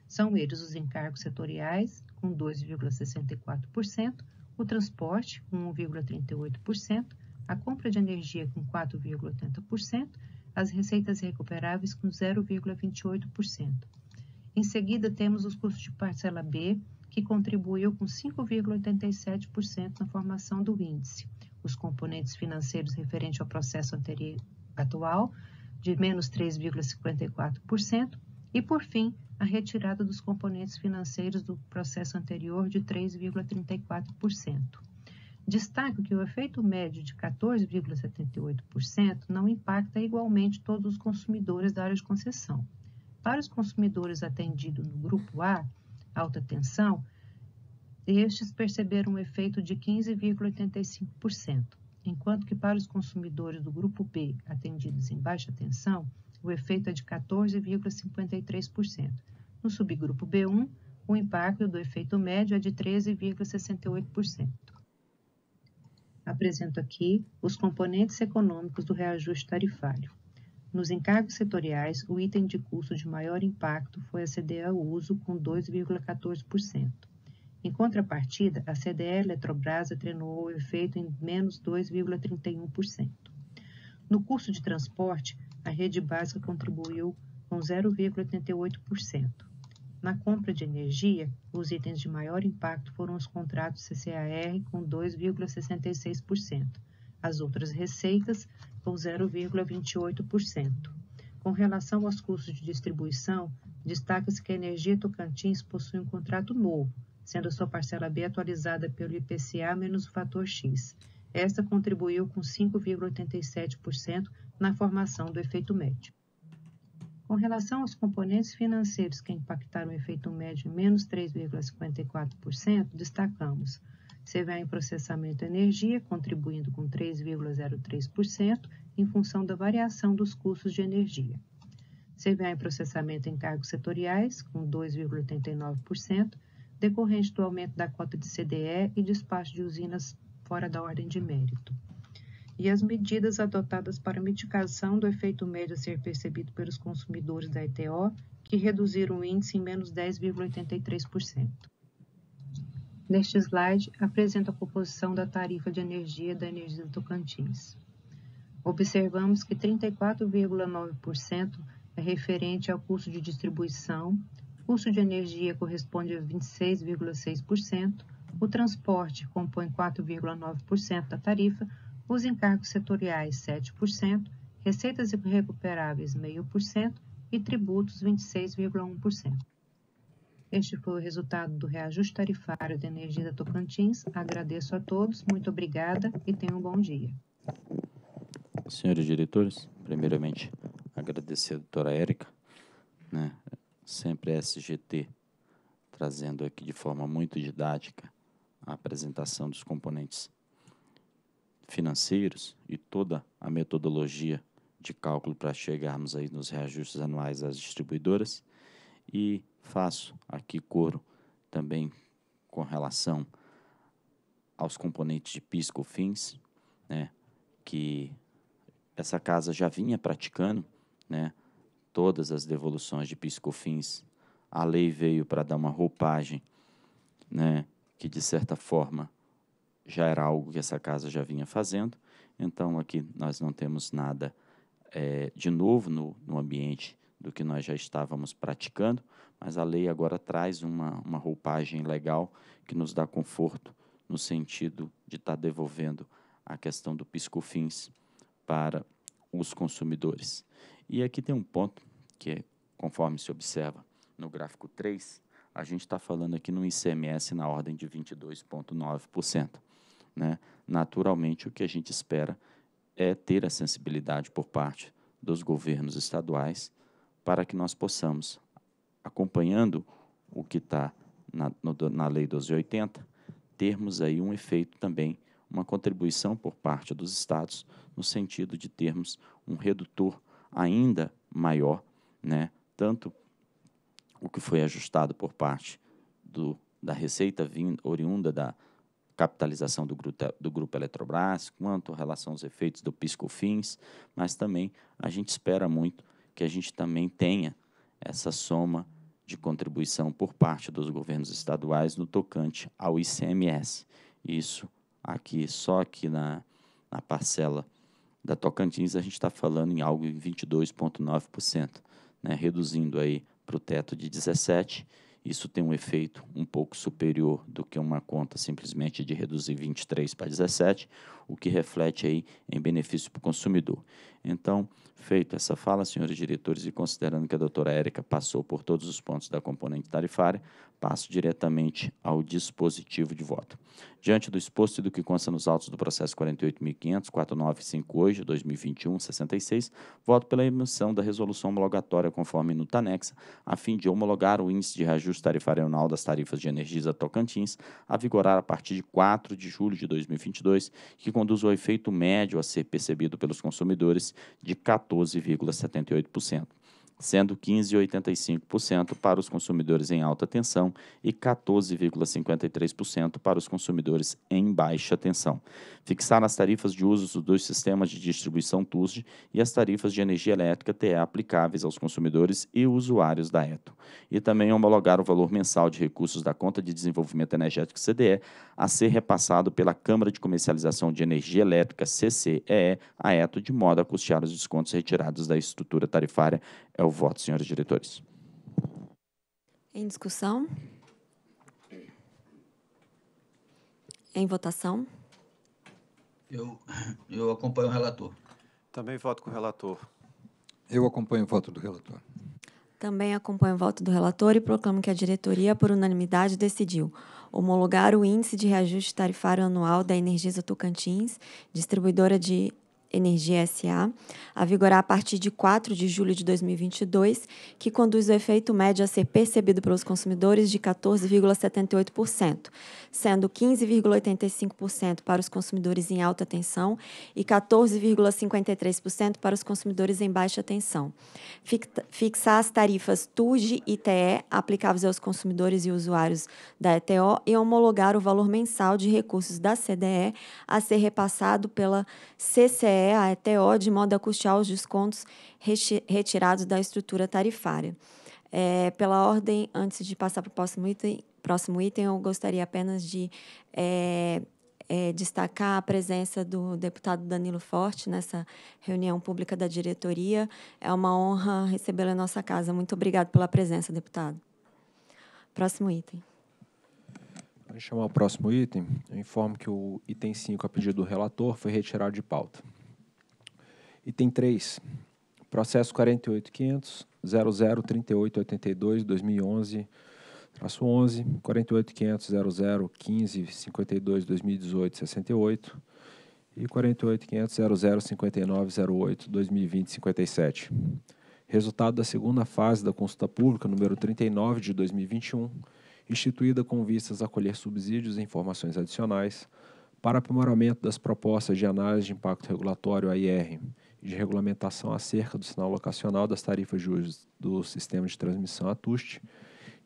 São eles os encargos setoriais, com 2,64%, o transporte, com 1,38%, a compra de energia, com 4,80%, as receitas recuperáveis, com 0,28%. Em seguida, temos os custos de parcela B, que contribuiu com 5,87% na formação do índice os componentes financeiros referente ao processo anterior atual, de menos 3,54%, e, por fim, a retirada dos componentes financeiros do processo anterior, de 3,34%. Destaco que o efeito médio de 14,78% não impacta igualmente todos os consumidores da área de concessão. Para os consumidores atendidos no grupo A, alta tensão, estes perceberam um efeito de 15,85%, enquanto que para os consumidores do grupo B, atendidos em baixa tensão, o efeito é de 14,53%. No subgrupo B1, o impacto do efeito médio é de 13,68%. Apresento aqui os componentes econômicos do reajuste tarifário. Nos encargos setoriais, o item de custo de maior impacto foi a CDA uso, com 2,14%. Em contrapartida, a CDE Eletrobras atrenuou o efeito em menos 2,31%. No curso de transporte, a rede básica contribuiu com 0,88%. Na compra de energia, os itens de maior impacto foram os contratos CCAR com 2,66%, as outras receitas com 0,28%. Com relação aos custos de distribuição, destaca-se que a Energia Tocantins possui um contrato novo, sendo sua parcela B atualizada pelo IPCA menos o fator X. Esta contribuiu com 5,87% na formação do efeito médio. Com relação aos componentes financeiros que impactaram o efeito médio em menos 3,54%, destacamos CVA em processamento de energia, contribuindo com 3,03% em função da variação dos custos de energia. CVA em processamento em cargos setoriais, com 2,89%, decorrente do aumento da cota de CDE e despacho de usinas fora da ordem de mérito. E as medidas adotadas para mitigação do efeito médio a ser percebido pelos consumidores da ETO, que reduziram o índice em menos 10,83%. Neste slide, apresento a composição da tarifa de energia da Energia do Tocantins. Observamos que 34,9% é referente ao custo de distribuição, custo de energia corresponde a 26,6%, o transporte compõe 4,9% da tarifa, os encargos setoriais 7%, receitas recuperáveis 0,5% e tributos 26,1%. Este foi o resultado do reajuste tarifário da Energia da Tocantins. Agradeço a todos, muito obrigada e tenham um bom dia. Senhores diretores, primeiramente agradecer a doutora Érica, né, sempre SGT, trazendo aqui de forma muito didática a apresentação dos componentes financeiros e toda a metodologia de cálculo para chegarmos aí nos reajustes anuais às distribuidoras e faço aqui coro também com relação aos componentes de pisco fins, né, que essa casa já vinha praticando, né, todas as devoluções de piscofins, a lei veio para dar uma roupagem, né, que de certa forma já era algo que essa casa já vinha fazendo. Então aqui nós não temos nada é, de novo no, no ambiente do que nós já estávamos praticando, mas a lei agora traz uma, uma roupagem legal que nos dá conforto no sentido de estar tá devolvendo a questão do piscofins para os consumidores. E aqui tem um ponto que, conforme se observa no gráfico 3, a gente está falando aqui num ICMS na ordem de 22,9%. Né? Naturalmente, o que a gente espera é ter a sensibilidade por parte dos governos estaduais para que nós possamos, acompanhando o que está na, no, na Lei 1280, termos aí um efeito também, uma contribuição por parte dos estados, no sentido de termos um redutor ainda maior, né? Tanto o que foi ajustado por parte do, da receita oriunda da capitalização do grupo, do grupo Eletrobras, quanto relação aos efeitos do PiscoFins, mas também a gente espera muito que a gente também tenha essa soma de contribuição por parte dos governos estaduais no tocante ao ICMS. Isso aqui, só aqui na, na parcela da Tocantins, a gente está falando em algo em 22,9%, né? reduzindo aí para o teto de 17%. Isso tem um efeito um pouco superior do que uma conta simplesmente de reduzir 23 para 17, o que reflete aí em benefício para o consumidor. Então, feito essa fala, senhores diretores, e considerando que a doutora Érica passou por todos os pontos da componente tarifária, passo diretamente ao dispositivo de voto. Diante do exposto e do que consta nos autos do processo 48.500.4958 de 2021, 66, voto pela emissão da resolução homologatória conforme no a fim de homologar o índice de reajuste tarifário anual das tarifas de energia a Tocantins, a vigorar a partir de 4 de julho de 2022, que conduz o efeito médio a ser percebido pelos consumidores de 14,78% sendo 15,85% para os consumidores em alta tensão e 14,53% para os consumidores em baixa tensão. Fixar as tarifas de uso dos dois sistemas de distribuição TUSD e as tarifas de energia elétrica TE aplicáveis aos consumidores e usuários da ETO. E também homologar o valor mensal de recursos da Conta de Desenvolvimento Energético CDE a ser repassado pela Câmara de Comercialização de Energia Elétrica CCEE à ETO de modo a custear os descontos retirados da estrutura tarifária é o voto, senhores diretores. Em discussão? Em votação? Eu, eu acompanho o relator. Também voto com o relator. Eu acompanho o voto do relator. Também acompanho o voto do relator e proclamo que a diretoria, por unanimidade, decidiu homologar o Índice de Reajuste Tarifário Anual da Energisa Tocantins, distribuidora de Energia SA, a vigorar a partir de 4 de julho de 2022, que conduz o efeito médio a ser percebido pelos consumidores de 14,78%, sendo 15,85% para os consumidores em alta tensão e 14,53% para os consumidores em baixa tensão. Fixar as tarifas TUG e TE aplicáveis aos consumidores e usuários da ETO e homologar o valor mensal de recursos da CDE a ser repassado pela CCE é a ETO, de modo a custear os descontos retirados da estrutura tarifária. É, pela ordem, antes de passar para o próximo item, próximo item eu gostaria apenas de é, é, destacar a presença do deputado Danilo Forte nessa reunião pública da diretoria. É uma honra recebê-lo em nossa casa. Muito obrigado pela presença, deputado. Próximo item. Antes de chamar o próximo item, eu informo que o item 5, a pedido do relator, foi retirado de pauta. Item 3, processo 48.500, 2011, traço 11, e 48.500.0059.08.2020.57. Resultado da segunda fase da consulta pública número 39 de 2021, instituída com vistas a colher subsídios e informações adicionais para aprimoramento das propostas de análise de impacto regulatório AIR de regulamentação acerca do sinal locacional, das tarifas de uso do sistema de transmissão ATUST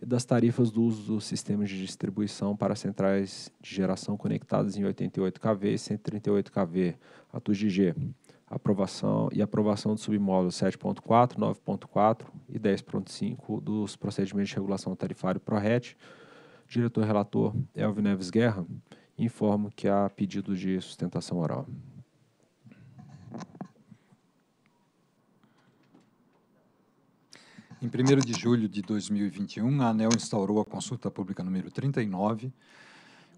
e das tarifas do uso dos sistemas de distribuição para centrais de geração conectadas em 88 kV e 138 kV ATUST-G. Aprovação e aprovação do submódulo 7.4, 9.4 e 10.5 dos procedimentos de regulação tarifário PRORET. Diretor relator Elvin Neves Guerra informo que há pedido de sustentação oral. Em 1 de julho de 2021, a ANEL instaurou a consulta pública número 39,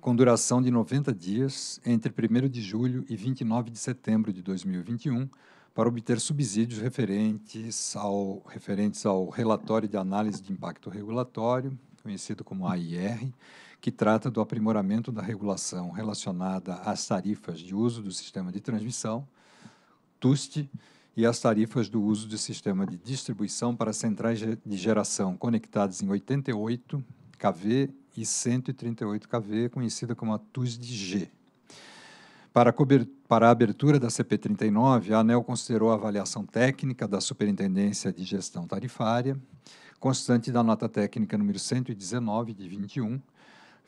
com duração de 90 dias, entre 1 de julho e 29 de setembro de 2021, para obter subsídios referentes ao, referentes ao relatório de análise de impacto regulatório, conhecido como AIR, que trata do aprimoramento da regulação relacionada às tarifas de uso do sistema de transmissão, TUST, e as tarifas do uso de sistema de distribuição para centrais de geração conectadas em 88 kV e 138 kV, conhecida como a TUSD-G. Para, para, a abertura da CP39, a ANEL considerou a avaliação técnica da Superintendência de Gestão Tarifária, constante da nota técnica número 119 de 21,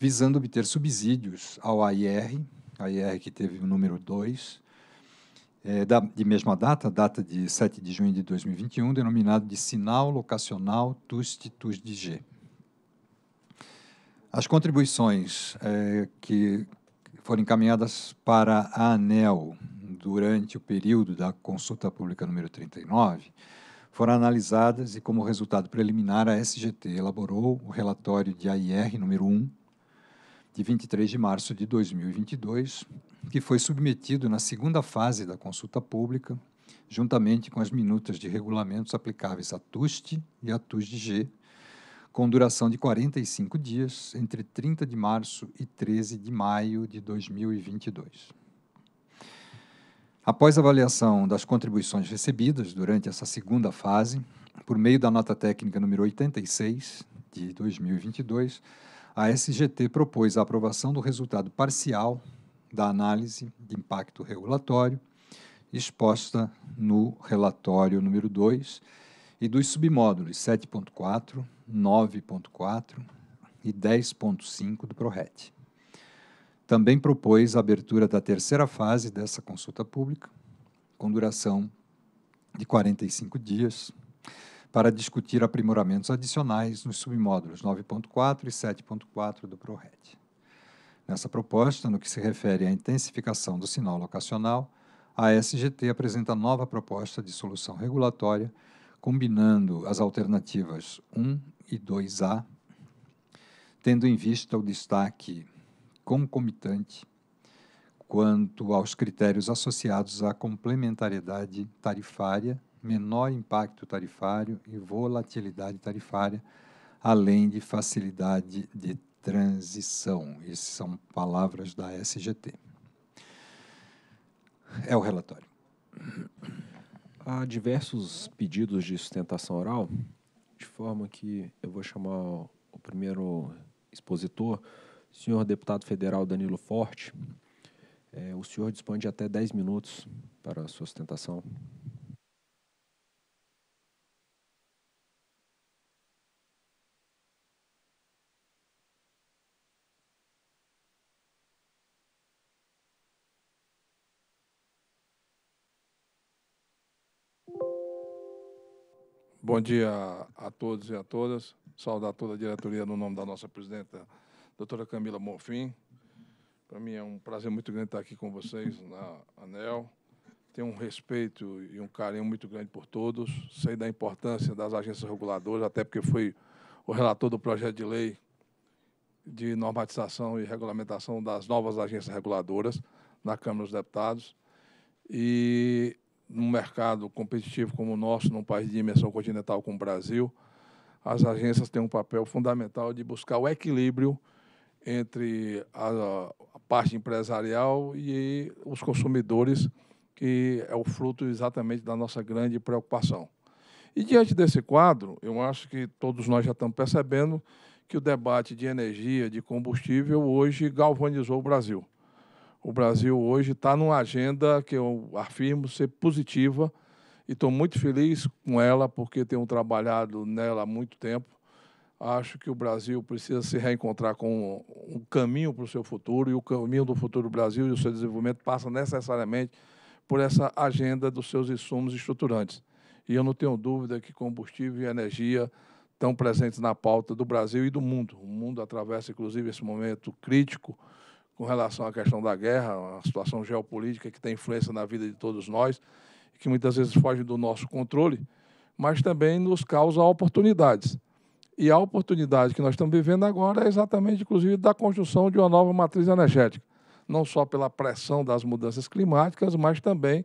visando obter subsídios ao AIR, AIR que teve o número 2, é, da, de mesma data, data de 7 de junho de 2021, denominado de Sinal Locacional TUST-TUSDG. As contribuições é, que foram encaminhadas para a ANEL durante o período da consulta pública número 39 foram analisadas e, como resultado preliminar, a SGT elaborou o relatório de AIR número 1, de 23 de março de 2022, que foi submetido na segunda fase da consulta pública, juntamente com as minutas de regulamentos aplicáveis à TUST e à TUSG, com duração de 45 dias, entre 30 de março e 13 de maio de 2022. Após avaliação das contribuições recebidas durante essa segunda fase, por meio da nota técnica número 86 de 2022, a SGT propôs a aprovação do resultado parcial da análise de impacto regulatório exposta no relatório número 2 e dos submódulos 7.4, 9.4 e 10.5 do PRORET. Também propôs a abertura da terceira fase dessa consulta pública, com duração de 45 dias, para discutir aprimoramentos adicionais nos submódulos 9.4 e 7.4 do ProRed. Nessa proposta, no que se refere à intensificação do sinal locacional, a SGT apresenta nova proposta de solução regulatória, combinando as alternativas 1 e 2A, tendo em vista o destaque concomitante quanto aos critérios associados à complementariedade tarifária menor impacto tarifário e volatilidade tarifária, além de facilidade de transição. Essas são palavras da SGT. É o relatório. Há diversos pedidos de sustentação oral, de forma que eu vou chamar o primeiro expositor, o senhor deputado federal Danilo Forte. É, o senhor dispõe de até 10 minutos para a sustentação. Bom dia a todos e a todas. Saudar toda a diretoria no nome da nossa presidenta, doutora Camila Morfin. Para mim é um prazer muito grande estar aqui com vocês na né, ANEL. Tenho um respeito e um carinho muito grande por todos. Sei da importância das agências reguladoras, até porque fui o relator do projeto de lei de normatização e regulamentação das novas agências reguladoras na Câmara dos Deputados. E num mercado competitivo como o nosso, num país de dimensão continental como o Brasil, as agências têm um papel fundamental de buscar o equilíbrio entre a, a parte empresarial e os consumidores, que é o fruto exatamente da nossa grande preocupação. E diante desse quadro, eu acho que todos nós já estamos percebendo que o debate de energia, de combustível, hoje galvanizou o Brasil. O Brasil hoje está numa agenda que eu afirmo ser positiva e estou muito feliz com ela, porque tenho trabalhado nela há muito tempo. Acho que o Brasil precisa se reencontrar com um caminho para o seu futuro, e o caminho do futuro do Brasil e o seu desenvolvimento passa necessariamente por essa agenda dos seus insumos estruturantes. E eu não tenho dúvida que combustível e energia estão presentes na pauta do Brasil e do mundo. O mundo atravessa, inclusive, esse momento crítico com relação à questão da guerra, a situação geopolítica que tem influência na vida de todos nós, que muitas vezes foge do nosso controle, mas também nos causa oportunidades. E a oportunidade que nós estamos vivendo agora é exatamente, inclusive, da construção de uma nova matriz energética, não só pela pressão das mudanças climáticas, mas também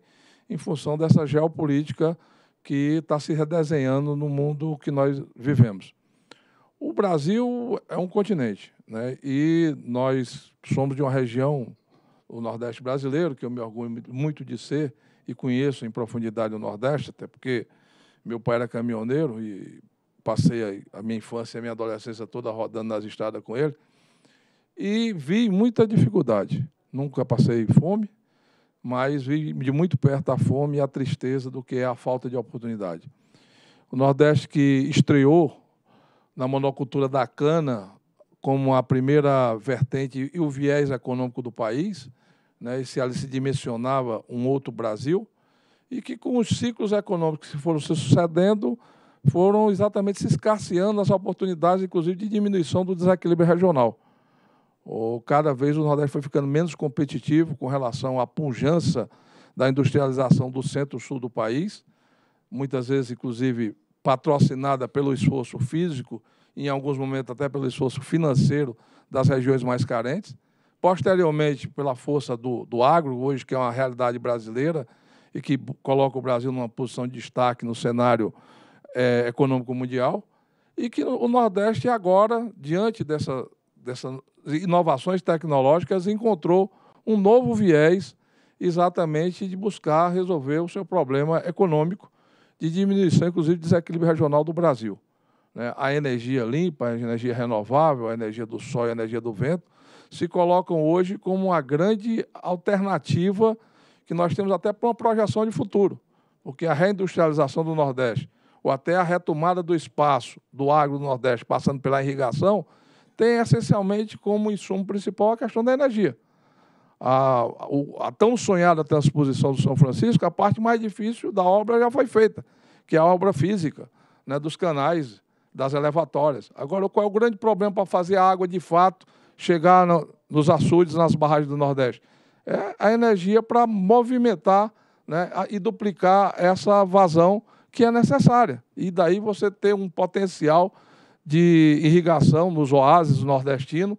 em função dessa geopolítica que está se redesenhando no mundo que nós vivemos. O Brasil é um continente, né? E nós somos de uma região, o Nordeste brasileiro, que eu me orgulho muito de ser e conheço em profundidade o Nordeste, até porque meu pai era caminhoneiro e passei a minha infância e a minha adolescência toda rodando nas estradas com ele. E vi muita dificuldade. Nunca passei fome, mas vi de muito perto a fome e a tristeza do que é a falta de oportunidade. O Nordeste que estreou na monocultura da cana como a primeira vertente e o viés econômico do país, né, e se ali se dimensionava um outro Brasil, e que com os ciclos econômicos que foram se sucedendo, foram exatamente se escasseando as oportunidades, inclusive de diminuição do desequilíbrio regional. Ou cada vez o Nordeste foi ficando menos competitivo com relação à pujança da industrialização do centro-sul do país, muitas vezes, inclusive, patrocinada pelo esforço físico, em alguns momentos até pelo esforço financeiro das regiões mais carentes. Posteriormente, pela força do, do agro, hoje que é uma realidade brasileira e que coloca o Brasil numa posição de destaque no cenário é, econômico mundial. E que o Nordeste, agora, diante dessa, dessas inovações tecnológicas, encontrou um novo viés exatamente de buscar resolver o seu problema econômico de diminuição, inclusive, do desequilíbrio regional do Brasil. Né? A energia limpa, a energia renovável, a energia do sol e a energia do vento se colocam hoje como uma grande alternativa que nós temos até para uma projeção de futuro, porque a reindustrialização do Nordeste ou até a retomada do espaço do agro do Nordeste passando pela irrigação tem essencialmente como insumo principal a questão da energia a, a, a tão sonhada transposição do São Francisco, a parte mais difícil da obra já foi feita, que é a obra física, né, dos canais, das elevatórias. Agora, qual é o grande problema para fazer a água de fato chegar no, nos açudes, nas barragens do Nordeste? É a energia para movimentar né, e duplicar essa vazão que é necessária. E daí você ter um potencial de irrigação nos oásis nordestinos,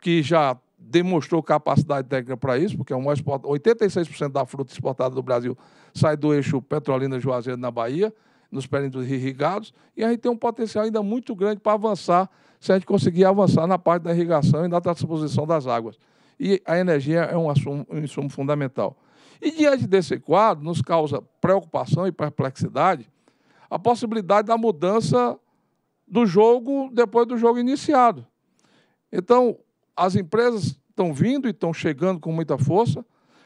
que já demonstrou capacidade técnica para isso, porque é o maior 86% da fruta exportada do Brasil sai do eixo Petrolina Juazeiro na Bahia, nos períodos irrigados, e a gente tem um potencial ainda muito grande para avançar, se a gente conseguir avançar na parte da irrigação e na transposição das águas. E a energia é um, assumo, um insumo fundamental. E diante desse quadro, nos causa preocupação e perplexidade a possibilidade da mudança do jogo depois do jogo iniciado. Então, as empresas estão vindo e estão chegando com muita força.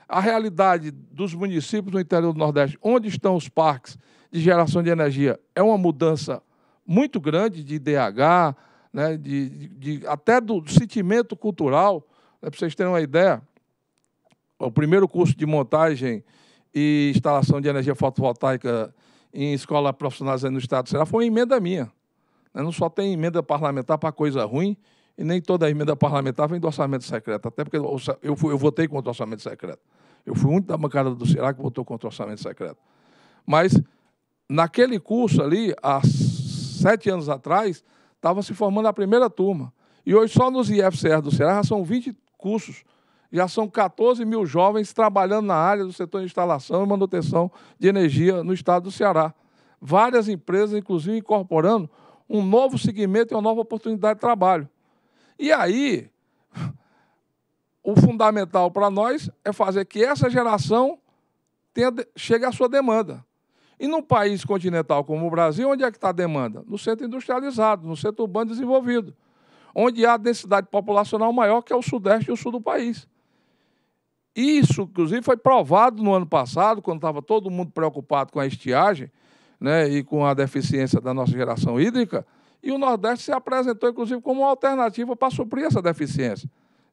A realidade dos municípios do interior do Nordeste, onde estão os parques de geração de energia, é uma mudança muito grande de IDH, né, de, de, de, até do sentimento cultural. Né, Para vocês terem uma ideia, o primeiro curso de montagem e instalação de energia fotovoltaica em escola profissionais no Estado do Ceará foi uma emenda minha. Né, não só tem emenda parlamentar para coisa ruim, e nem toda emenda parlamentar vem do orçamento secreto, até porque eu, fui, eu votei contra o orçamento secreto. Eu fui muito da bancada do Ceará que votou contra o orçamento secreto. Mas, naquele curso ali, há sete anos atrás, estava se formando a primeira turma. E hoje, só nos IFCR do Ceará, já são 20 cursos já são 14 mil jovens trabalhando na área do setor de instalação e manutenção de energia no estado do Ceará. Várias empresas, inclusive, incorporando um novo segmento e uma nova oportunidade de trabalho. E aí, o fundamental para nós é fazer que essa geração tenha, chegue à sua demanda. E num país continental como o Brasil, onde é que está a demanda? No centro industrializado, no centro urbano desenvolvido, onde há densidade populacional maior que é o sudeste e o sul do país. Isso, inclusive, foi provado no ano passado, quando estava todo mundo preocupado com a estiagem né, e com a deficiência da nossa geração hídrica, e o Nordeste se apresentou, inclusive, como uma alternativa para suprir essa deficiência.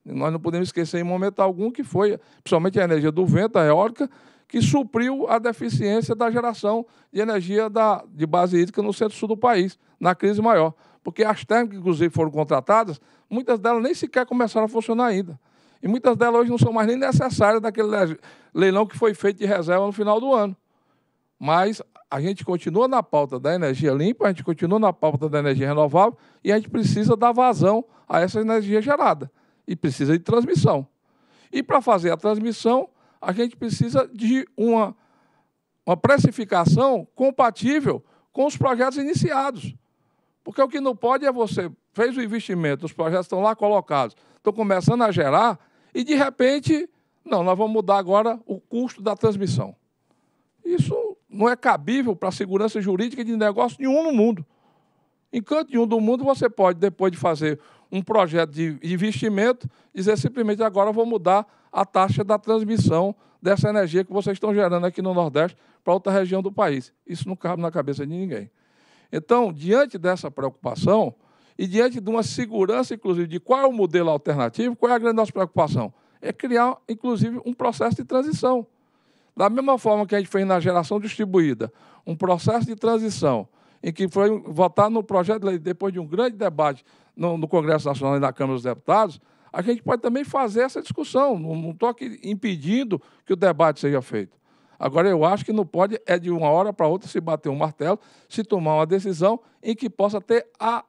E nós não podemos esquecer em momento algum que foi, principalmente a energia do vento, a eólica, que supriu a deficiência da geração de energia da, de base hídrica no centro-sul do país, na crise maior. Porque as técnicas, inclusive, foram contratadas, muitas delas nem sequer começaram a funcionar ainda. E muitas delas hoje não são mais nem necessárias daquele leilão que foi feito de reserva no final do ano. Mas a gente continua na pauta da energia limpa, a gente continua na pauta da energia renovável e a gente precisa dar vazão a essa energia gerada e precisa de transmissão. E para fazer a transmissão, a gente precisa de uma, uma precificação compatível com os projetos iniciados. Porque o que não pode é você fez o investimento, os projetos estão lá colocados, estão começando a gerar e de repente, não, nós vamos mudar agora o custo da transmissão. Isso não é cabível para a segurança jurídica de negócio nenhum no mundo. Em canto nenhum do mundo você pode, depois de fazer um projeto de investimento, dizer simplesmente agora vou mudar a taxa da transmissão dessa energia que vocês estão gerando aqui no Nordeste para outra região do país. Isso não cabe na cabeça de ninguém. Então, diante dessa preocupação e diante de uma segurança, inclusive, de qual é o modelo alternativo, qual é a grande nossa preocupação? É criar, inclusive, um processo de transição. Da mesma forma que a gente fez na geração distribuída, um processo de transição, em que foi votar no projeto de lei depois de um grande debate no, no Congresso Nacional e na Câmara dos Deputados, a gente pode também fazer essa discussão. Não estou aqui impedindo que o debate seja feito. Agora, eu acho que não pode, é de uma hora para outra, se bater um martelo, se tomar uma decisão em que possa ter a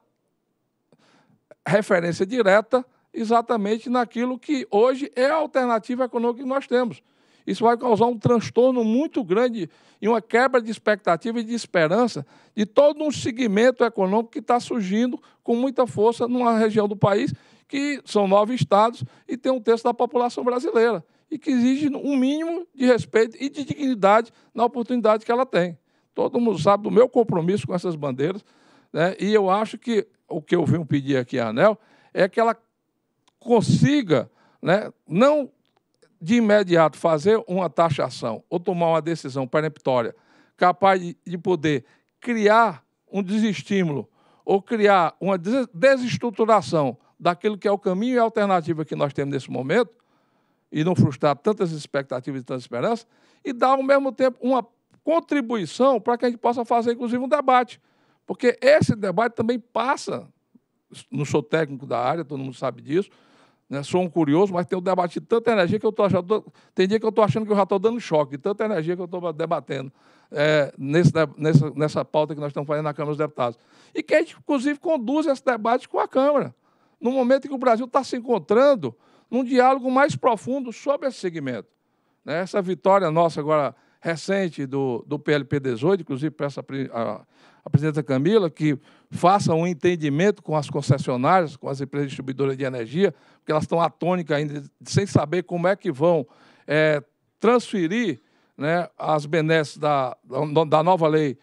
referência direta exatamente naquilo que hoje é a alternativa econômica que nós temos. Isso vai causar um transtorno muito grande e uma quebra de expectativa e de esperança de todo um segmento econômico que está surgindo com muita força numa região do país que são nove estados e tem um terço da população brasileira e que exige um mínimo de respeito e de dignidade na oportunidade que ela tem. Todo mundo sabe do meu compromisso com essas bandeiras né? e eu acho que o que eu venho pedir aqui à ANEL é que ela consiga né, não de imediato fazer uma taxação ou tomar uma decisão peremptória capaz de, de poder criar um desestímulo ou criar uma desestruturação daquilo que é o caminho e a alternativa que nós temos nesse momento, e não frustrar tantas expectativas e tantas esperanças, e dar ao mesmo tempo uma contribuição para que a gente possa fazer, inclusive, um debate. Porque esse debate também passa, não sou técnico da área, todo mundo sabe disso, né? Sou um curioso, mas tenho debatido tanta energia que eu estou achando. tem dia que eu estou achando que eu já estou dando choque, tanta energia que eu estou debatendo é, nesse, nessa, nessa pauta que nós estamos fazendo na Câmara dos Deputados. E que a gente, inclusive, conduz esse debate com a Câmara, no momento em que o Brasil está se encontrando num diálogo mais profundo sobre esse segmento. Né? Essa vitória nossa agora recente do, do PLP 18, inclusive para essa a, a presidenta Camila, que faça um entendimento com as concessionárias, com as empresas distribuidoras de energia, porque elas estão atônicas ainda, sem saber como é que vão é, transferir né, as benesses da, da nova lei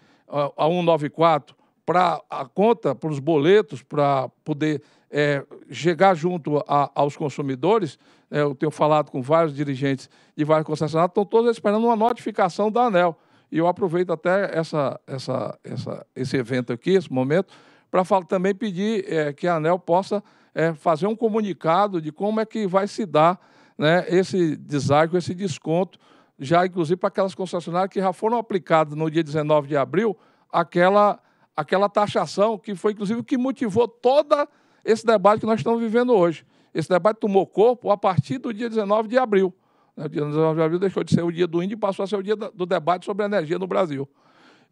a 194 para a conta, para os boletos, para poder é, chegar junto a, aos consumidores. É, eu tenho falado com vários dirigentes de vários concessionários, estão todos esperando uma notificação da ANEL. E eu aproveito até essa, essa, essa, esse evento aqui, esse momento, para também pedir é, que a ANEL possa é, fazer um comunicado de como é que vai se dar né, esse deságio, esse desconto, já inclusive para aquelas concessionárias que já foram aplicadas no dia 19 de abril, aquela, aquela taxação que foi inclusive o que motivou todo esse debate que nós estamos vivendo hoje. Esse debate tomou corpo a partir do dia 19 de abril. Né, o dia 19 de abril deixou de ser o dia do índio e passou a ser o dia do debate sobre a energia no Brasil.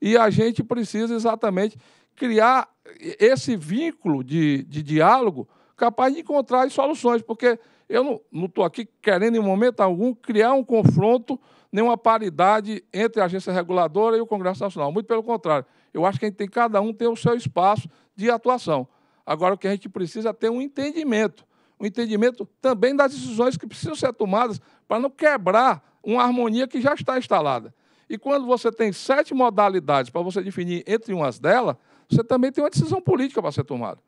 E a gente precisa exatamente criar esse vínculo de, de diálogo capaz de encontrar soluções, porque eu não estou aqui querendo, em momento algum, criar um confronto, nenhuma paridade entre a agência reguladora e o Congresso Nacional. Muito pelo contrário, eu acho que a gente tem, cada um tem o seu espaço de atuação. Agora, o que a gente precisa é ter um entendimento o entendimento também das decisões que precisam ser tomadas para não quebrar uma harmonia que já está instalada. E quando você tem sete modalidades para você definir entre umas delas, você também tem uma decisão política para ser tomada.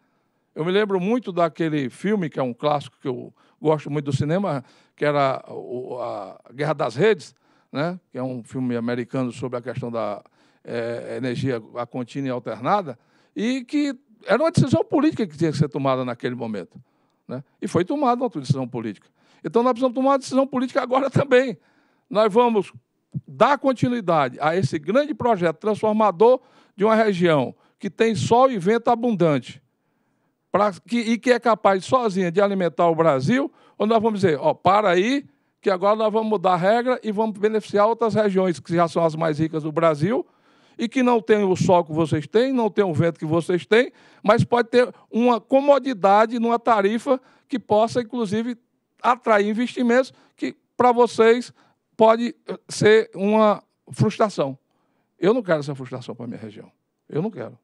Eu me lembro muito daquele filme, que é um clássico que eu gosto muito do cinema, que era A Guerra das Redes, né? que é um filme americano sobre a questão da é, energia a contínua e alternada, e que era uma decisão política que tinha que ser tomada naquele momento. Né? E foi tomada uma decisão política. Então, nós precisamos tomar uma decisão política agora também. Nós vamos dar continuidade a esse grande projeto transformador de uma região que tem sol e vento abundante pra, que, e que é capaz sozinha de alimentar o Brasil, ou nós vamos dizer, ó, para aí, que agora nós vamos mudar a regra e vamos beneficiar outras regiões que já são as mais ricas do Brasil, e que não tem o sol que vocês têm, não tem o vento que vocês têm, mas pode ter uma comodidade numa tarifa que possa, inclusive, atrair investimentos que, para vocês, pode eh, ser uma frustração. Eu não quero essa frustração para a minha região. Eu não quero.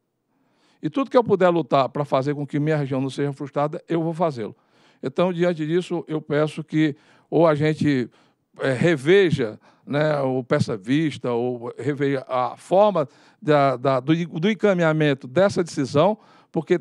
E tudo que eu puder lutar para fazer com que minha região não seja frustrada, eu vou fazê-lo. Então, diante disso, eu peço que ou a gente é, reveja né, ou peça vista, ou rever a forma da, da, do, do encaminhamento dessa decisão, porque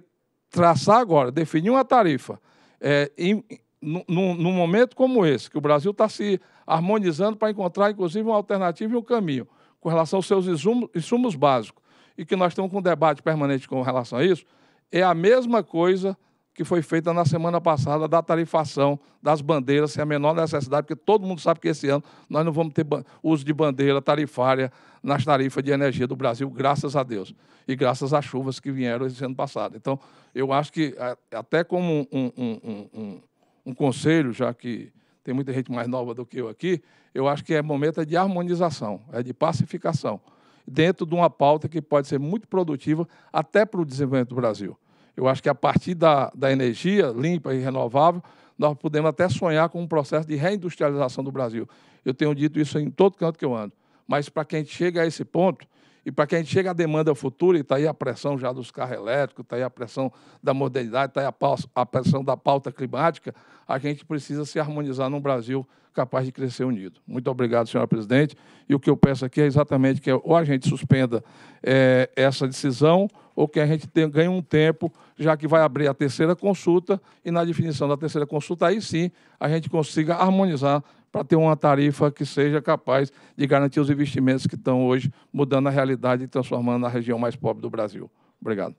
traçar agora, definir uma tarifa, é, em, num, num, momento como esse, que o Brasil está se harmonizando para encontrar, inclusive, uma alternativa e um caminho com relação aos seus insumos, insumos básicos, e que nós estamos com um debate permanente com relação a isso, é a mesma coisa que foi feita na semana passada da tarifação das bandeiras, sem é a menor necessidade, porque todo mundo sabe que esse ano nós não vamos ter uso de bandeira tarifária nas tarifas de energia do Brasil, graças a Deus, e graças às chuvas que vieram esse ano passado. Então, eu acho que, até como um, um, um, um conselho, já que tem muita gente mais nova do que eu aqui, eu acho que é momento é de harmonização, é de pacificação, dentro de uma pauta que pode ser muito produtiva até para o desenvolvimento do Brasil. Eu acho que a partir da, da energia limpa e renovável, nós podemos até sonhar com um processo de reindustrialização do Brasil. Eu tenho dito isso em todo canto que eu ando. Mas para quem chega a esse ponto, e para que a gente chegue à demanda futura, e está aí a pressão já dos carros elétricos, está aí a pressão da modernidade, está aí a, a pressão da pauta climática, a gente precisa se harmonizar num Brasil capaz de crescer unido. Muito obrigado, senhora presidente. E o que eu peço aqui é exatamente que ou a gente suspenda é, essa decisão ou que a gente tenha, ganhe um tempo, já que vai abrir a terceira consulta e na definição da terceira consulta, aí sim, a gente consiga harmonizar para ter uma tarifa que seja capaz de garantir os investimentos que estão hoje mudando a realidade e transformando a região mais pobre do Brasil. Obrigado.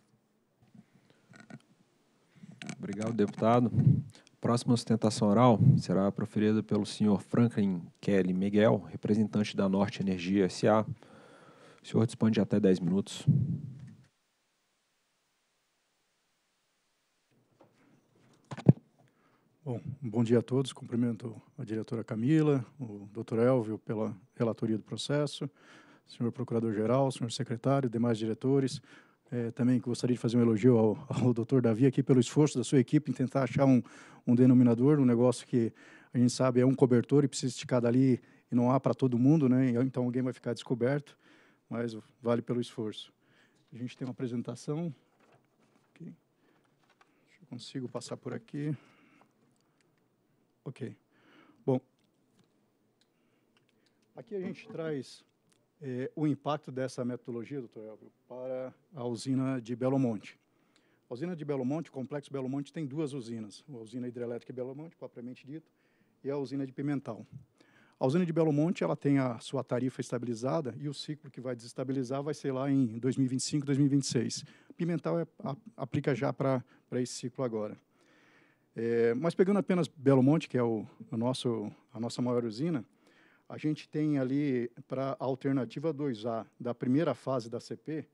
Obrigado, deputado. Próxima sustentação oral será proferida pelo senhor Franklin Kelly Miguel, representante da Norte Energia SA. O senhor dispõe de até 10 minutos. Bom, bom dia a todos. Cumprimento a diretora Camila, o doutor Elvio pela relatoria do processo, senhor procurador-geral, senhor secretário, demais diretores. É, também gostaria de fazer um elogio ao, ao doutor Davi aqui pelo esforço da sua equipe em tentar achar um, um denominador, um negócio que a gente sabe é um cobertor e precisa esticar dali e não há para todo mundo, né? então alguém vai ficar descoberto, mas vale pelo esforço. A gente tem uma apresentação. Deixa eu consigo passar por aqui. Ok. Bom, aqui a gente traz é, o impacto dessa metodologia, doutor Elvio, para a usina de Belo Monte. A usina de Belo Monte, o Complexo Belo Monte, tem duas usinas. A usina hidrelétrica de Belo Monte, propriamente dito, e a usina de Pimental. A usina de Belo Monte ela tem a sua tarifa estabilizada e o ciclo que vai desestabilizar vai ser lá em 2025, 2026. Pimental é, a, aplica já para esse ciclo agora. É, mas pegando apenas Belo Monte, que é o, o, nosso, a nossa maior usina, a gente tem ali para a alternativa 2A da primeira fase da CP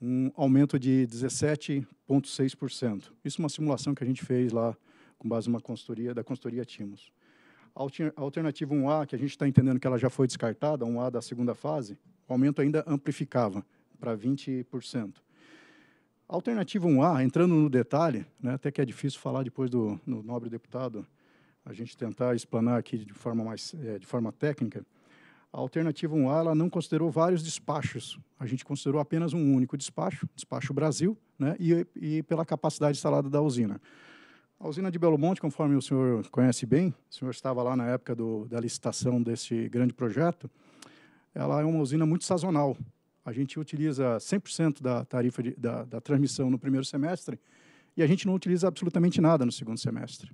um aumento de 17,6%. Isso é uma simulação que a gente fez lá com base numa consultoria, da consultoria Timos. A alternativa 1A, que a gente está entendendo que ela já foi descartada, 1A da segunda fase, o aumento ainda amplificava para 20%. Alternativa 1A, entrando no detalhe, né, até que é difícil falar depois do no nobre deputado, a gente tentar explanar aqui de forma, mais, é, de forma técnica. A alternativa 1A ela não considerou vários despachos, a gente considerou apenas um único despacho, Despacho Brasil, né, e, e pela capacidade instalada da usina. A usina de Belo Monte, conforme o senhor conhece bem, o senhor estava lá na época do, da licitação desse grande projeto, ela é uma usina muito sazonal, a gente utiliza 100% da tarifa de, da, da transmissão no primeiro semestre e a gente não utiliza absolutamente nada no segundo semestre.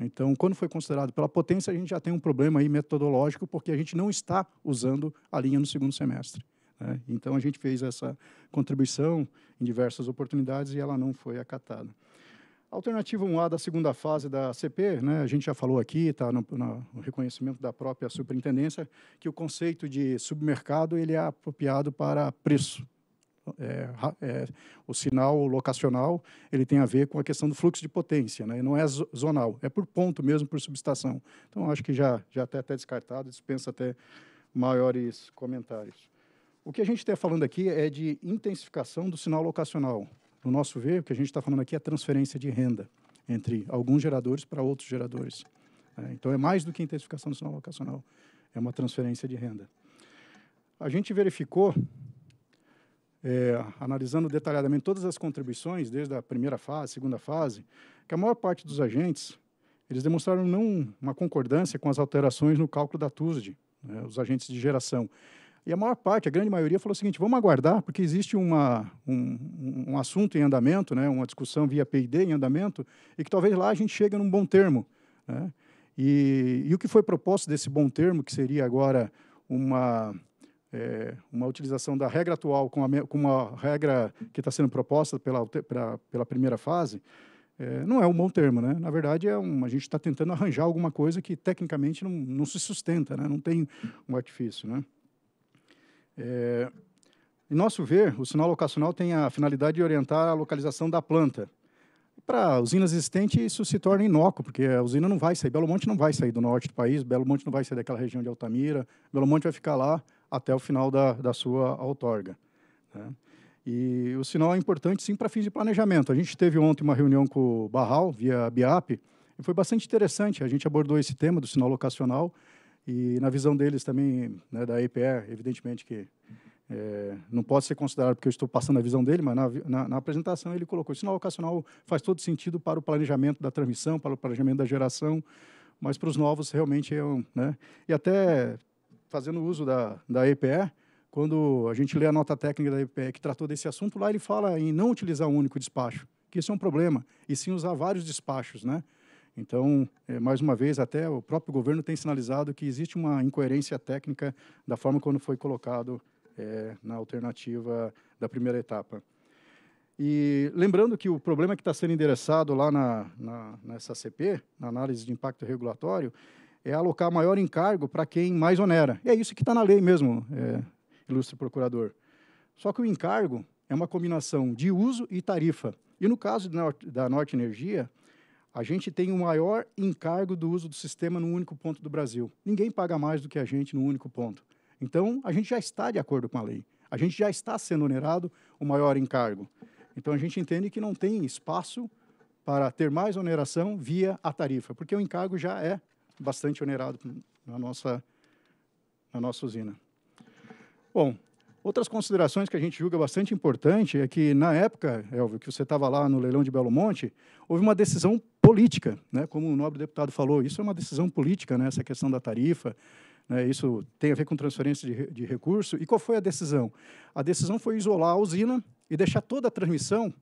Então, quando foi considerado pela potência, a gente já tem um problema aí metodológico, porque a gente não está usando a linha no segundo semestre. Né? Então, a gente fez essa contribuição em diversas oportunidades e ela não foi acatada. Alternativa 1A da segunda fase da CP, né, a gente já falou aqui, está no, no, reconhecimento da própria superintendência, que o conceito de submercado ele é apropriado para preço. É, é, o sinal locacional ele tem a ver com a questão do fluxo de potência, né, não é zonal, é por ponto mesmo, por subestação. Então, acho que já, já até, até descartado, dispensa até maiores comentários. O que a gente está falando aqui é de intensificação do sinal locacional. No nosso ver, o que a gente está falando aqui é transferência de renda entre alguns geradores para outros geradores. É, então, é mais do que intensificação do sinal locacional, é uma transferência de renda. A gente verificou, é, analisando detalhadamente todas as contribuições, desde a primeira fase, segunda fase, que a maior parte dos agentes, eles demonstraram não uma concordância com as alterações no cálculo da TUSD, né, os agentes de geração. E a maior parte, a grande maioria, falou o seguinte: vamos aguardar, porque existe uma, um, um assunto em andamento, né, uma discussão via PD em andamento, e que talvez lá a gente chegue num bom termo. Né? E, e o que foi proposto desse bom termo, que seria agora uma, é, uma utilização da regra atual com, a, com uma regra que está sendo proposta pela, pela, pela primeira fase, é, não é um bom termo, né? Na verdade, é um, a gente está tentando arranjar alguma coisa que tecnicamente não, não se sustenta, né? não tem um artifício, né? É, em nosso ver, o sinal locacional tem a finalidade de orientar a localização da planta. Para usinas existentes, isso se torna inócuo, porque a usina não vai sair, Belo Monte não vai sair do norte do país, Belo Monte não vai sair daquela região de Altamira, Belo Monte vai ficar lá até o final da, da sua outorga. Né? E o sinal é importante, sim, para fins de planejamento. A gente teve ontem uma reunião com o Barral, via BIAP, e foi bastante interessante. A gente abordou esse tema do sinal locacional e na visão deles também, né, da EPR, evidentemente que é, não pode ser considerado porque eu estou passando a visão dele, mas na, na, na apresentação ele colocou: o sinal ocasional faz todo sentido para o planejamento da transmissão, para o planejamento da geração, mas para os novos realmente é um. Né? E até fazendo uso da, da EPR, quando a gente lê a nota técnica da EPR que tratou desse assunto, lá ele fala em não utilizar um único despacho, que isso é um problema, e sim usar vários despachos, né? Então, eh, mais uma vez, até o próprio governo tem sinalizado que existe uma incoerência técnica da forma como foi colocado é, na alternativa da primeira etapa. E lembrando que o problema que está sendo endereçado lá na, na, nessa CP, na análise de impacto regulatório, é alocar maior encargo para quem mais onera. E é isso que está na lei mesmo, é, ilustre procurador. Só que o encargo é uma combinação de uso e tarifa. E no caso da Norte Energia, a gente tem o maior encargo do uso do sistema no único ponto do Brasil. Ninguém paga mais do que a gente no único ponto. Então, a gente já está de acordo com a lei. A gente já está sendo onerado o maior encargo. Então, a gente entende que não tem espaço para ter mais oneração via a tarifa, porque o encargo já é bastante onerado na nossa, na nossa usina. Bom, outras considerações que a gente julga bastante importante é que, na época, Elvio, que você estava lá no leilão de Belo Monte, houve uma decisão política, né? como o nobre deputado falou, isso é uma decisão política, né? essa questão da tarifa, né? isso tem a ver com transferência de, de recurso. E qual foi a decisão? A decisão foi isolar a usina e deixar toda a transmissão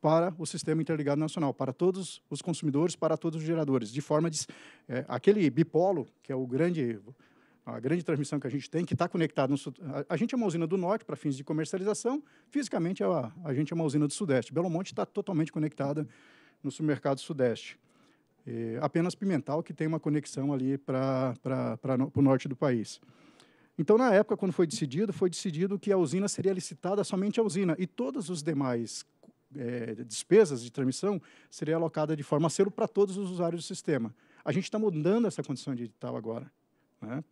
para o sistema interligado nacional, para todos os consumidores, para todos os geradores, de forma de é, aquele bipolo que é o grande a grande transmissão que a gente tem, que está conectado. No, a, a, gente é uma usina do norte para fins de comercialização, fisicamente é a, a gente é uma usina do sudeste. Belo Monte está totalmente conectada no supermercado Sudeste. É apenas Pimental, que tem uma conexão ali para o norte do país. Então, na época, quando foi decidido, foi decidido que a usina seria licitada somente a usina e todas os demais é, despesas de transmissão seria alocada de forma a ser para todos os usuários do sistema. A gente está mudando essa condição de agora. Né?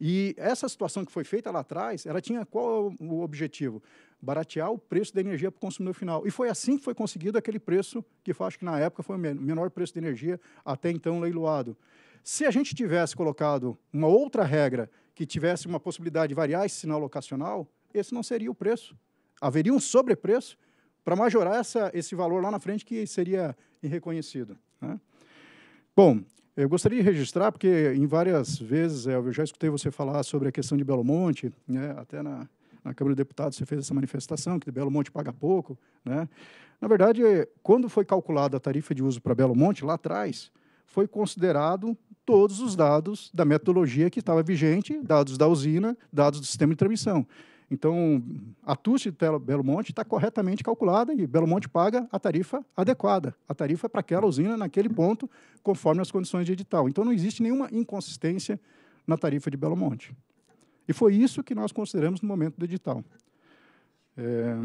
E essa situação que foi feita lá atrás, ela tinha qual o objetivo? baratear o preço da energia para o consumidor final. E foi assim que foi conseguido aquele preço que acho que na época foi o menor preço de energia até então leiloado. Se a gente tivesse colocado uma outra regra que tivesse uma possibilidade de variar esse sinal locacional, esse não seria o preço. Haveria um sobrepreço para majorar essa, esse valor lá na frente que seria irreconhecido. Né? Bom, eu gostaria de registrar, porque em várias vezes eu já escutei você falar sobre a questão de Belo Monte, né, até na, na Câmara de Deputados você fez essa manifestação, que Belo Monte paga pouco. Né? Na verdade, quando foi calculada a tarifa de uso para Belo Monte, lá atrás, foi considerado todos os dados da metodologia que estava vigente, dados da usina, dados do sistema de transmissão. Então, a TUS de Belo Monte está corretamente calculada e Belo Monte paga a tarifa adequada, a tarifa para aquela usina naquele ponto, conforme as condições de edital. Então, não existe nenhuma inconsistência na tarifa de Belo Monte. E foi isso que nós consideramos no momento do edital. É...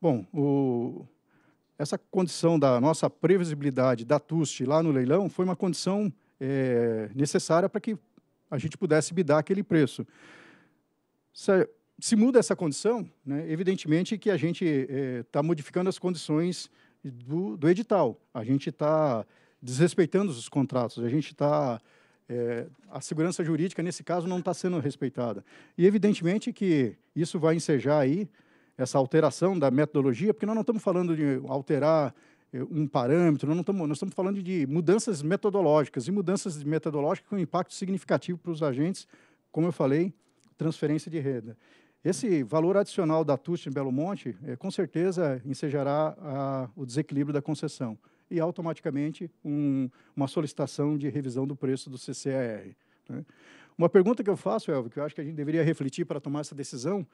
Bom, o... essa condição da nossa previsibilidade da TUST lá no leilão foi uma condição é, necessária para que a gente pudesse bidar aquele preço. Se, se muda essa condição, né, evidentemente que a gente está é, tá modificando as condições do, do edital. A gente está desrespeitando os contratos, a gente está é, a segurança jurídica, nesse caso, não está sendo respeitada. E, evidentemente, que isso vai ensejar aí essa alteração da metodologia, porque nós não estamos falando de alterar é, um parâmetro, nós, estamos, nós estamos falando de mudanças metodológicas, e mudanças metodológicas com impacto significativo para os agentes, como eu falei, transferência de renda. Esse valor adicional da TUST em Belo Monte, é, com certeza, ensejará a, o desequilíbrio da concessão e automaticamente um, uma solicitação de revisão do preço do CCAR. Né? Uma pergunta que eu faço, Elvio, que eu acho que a gente deveria refletir para tomar essa decisão,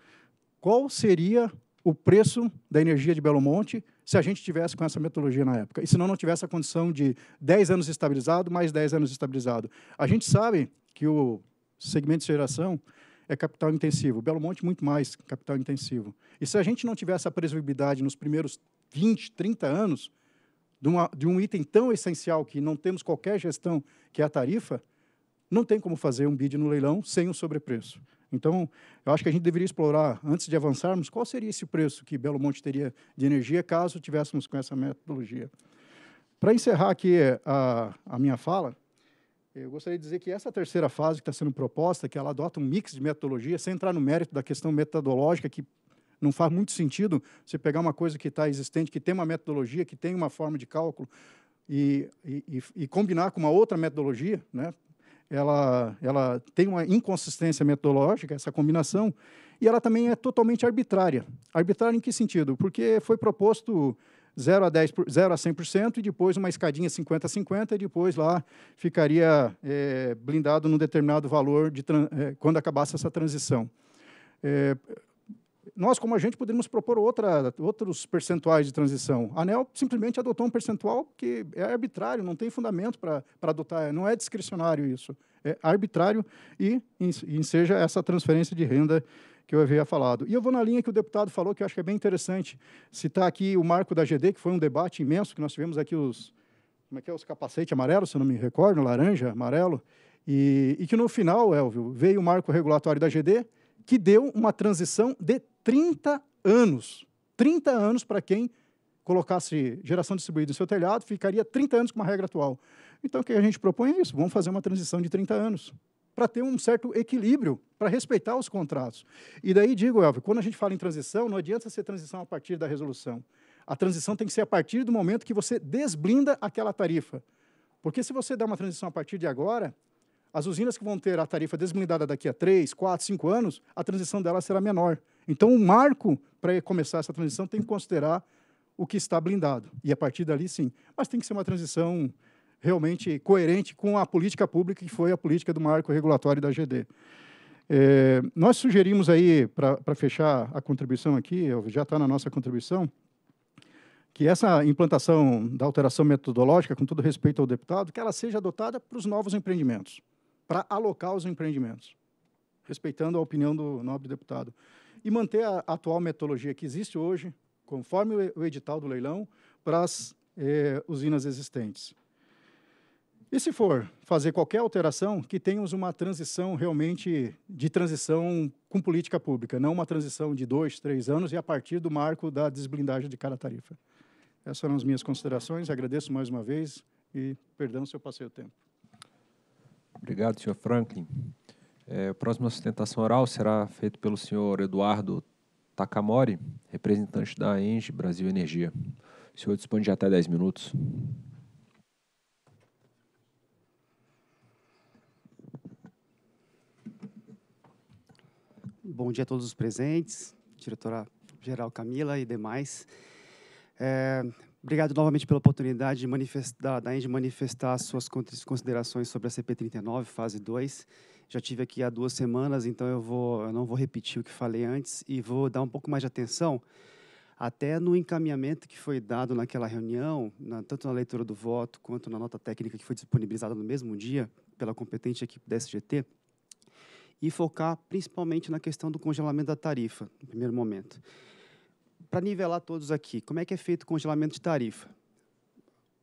qual seria o preço da energia de Belo Monte se a gente tivesse com essa metodologia na época. E se não, não tivesse a condição de 10 anos estabilizado, mais 10 anos estabilizado. A gente sabe que o segmento de geração é capital intensivo. Belo Monte, muito mais capital intensivo. E se a gente não tivesse a previsibilidade nos primeiros 20, 30 anos, de, uma, de um item tão essencial que não temos qualquer gestão, que é a tarifa, não tem como fazer um bid no leilão sem um sobrepreço. Então, eu acho que a gente deveria explorar, antes de avançarmos, qual seria esse preço que Belo Monte teria de energia caso tivéssemos com essa metodologia. Para encerrar aqui eh, a, a minha fala, eu gostaria de dizer que essa terceira fase que está sendo proposta, que ela adota um mix de metodologia, sem entrar no mérito da questão metodológica, que não faz muito sentido você pegar uma coisa que está existente, que tem uma metodologia, que tem uma forma de cálculo, e, e, e combinar com uma outra metodologia, né? Ela, ela tem uma inconsistência metodológica, essa combinação, e ela também é totalmente arbitrária. Arbitrária em que sentido? Porque foi proposto 0 a, 10, 0 a 100% e depois uma escadinha 50 a 50 e depois lá ficaria é, blindado num determinado valor de, é, quando acabasse essa transição. É, nós, como agente, poderíamos propor outra, outros percentuais de transição. A ANEL simplesmente adotou um percentual que é arbitrário, não tem fundamento para adotar, não é discricionário isso. É arbitrário e, e seja essa transferência de renda que eu havia falado. E eu vou na linha que o deputado falou, que eu acho que é bem interessante citar aqui o marco da GD, que foi um debate imenso que nós tivemos aqui os como é que é os capacete amarelo, se eu não me recordo, laranja, amarelo, e, e que no final, Elvio, veio o marco regulatório da GD que deu uma transição de 30 anos. 30 anos para quem colocasse geração distribuída no seu telhado, ficaria 30 anos com a regra atual. Então, o que a gente propõe é isso: vamos fazer uma transição de 30 anos para ter um certo equilíbrio, para respeitar os contratos. E daí digo, Elvio, quando a gente fala em transição, não adianta ser transição a partir da resolução. A transição tem que ser a partir do momento que você desblinda aquela tarifa. Porque se você dá uma transição a partir de agora, as usinas que vão ter a tarifa desblindada daqui a 3, 4, 5 anos, a transição dela será menor. Então, o marco para começar essa transição tem que considerar o que está blindado. E a partir dali, sim. Mas tem que ser uma transição realmente coerente com a política pública que foi a política do marco regulatório da GD. É, nós sugerimos aí, para fechar a contribuição aqui, já está na nossa contribuição, que essa implantação da alteração metodológica, com todo respeito ao deputado, que ela seja adotada para os novos empreendimentos, para alocar os empreendimentos, respeitando a opinião do nobre deputado e manter a atual metodologia que existe hoje, conforme o edital do leilão, para as eh, usinas existentes. E se for fazer qualquer alteração, que tenhamos uma transição realmente de transição com política pública, não uma transição de dois, três anos e a partir do marco da desblindagem de cada tarifa. Essas são as minhas considerações, agradeço mais uma vez e perdão se eu passei o tempo. Obrigado, senhor Franklin. É, a próxima sustentação oral será feita pelo senhor Eduardo Takamori, representante da ENGE Brasil Energia. O senhor dispõe de até 10 minutos. Bom dia a todos os presentes, diretora-geral Camila e demais. É, obrigado novamente pela oportunidade de manifestar, da ENGE manifestar suas considerações sobre a CP39, fase 2 já tive aqui há duas semanas, então eu vou, eu não vou repetir o que falei antes e vou dar um pouco mais de atenção até no encaminhamento que foi dado naquela reunião, na, tanto na leitura do voto quanto na nota técnica que foi disponibilizada no mesmo dia pela competente equipe da SGT, e focar principalmente na questão do congelamento da tarifa, no primeiro momento. Para nivelar todos aqui, como é que é feito o congelamento de tarifa?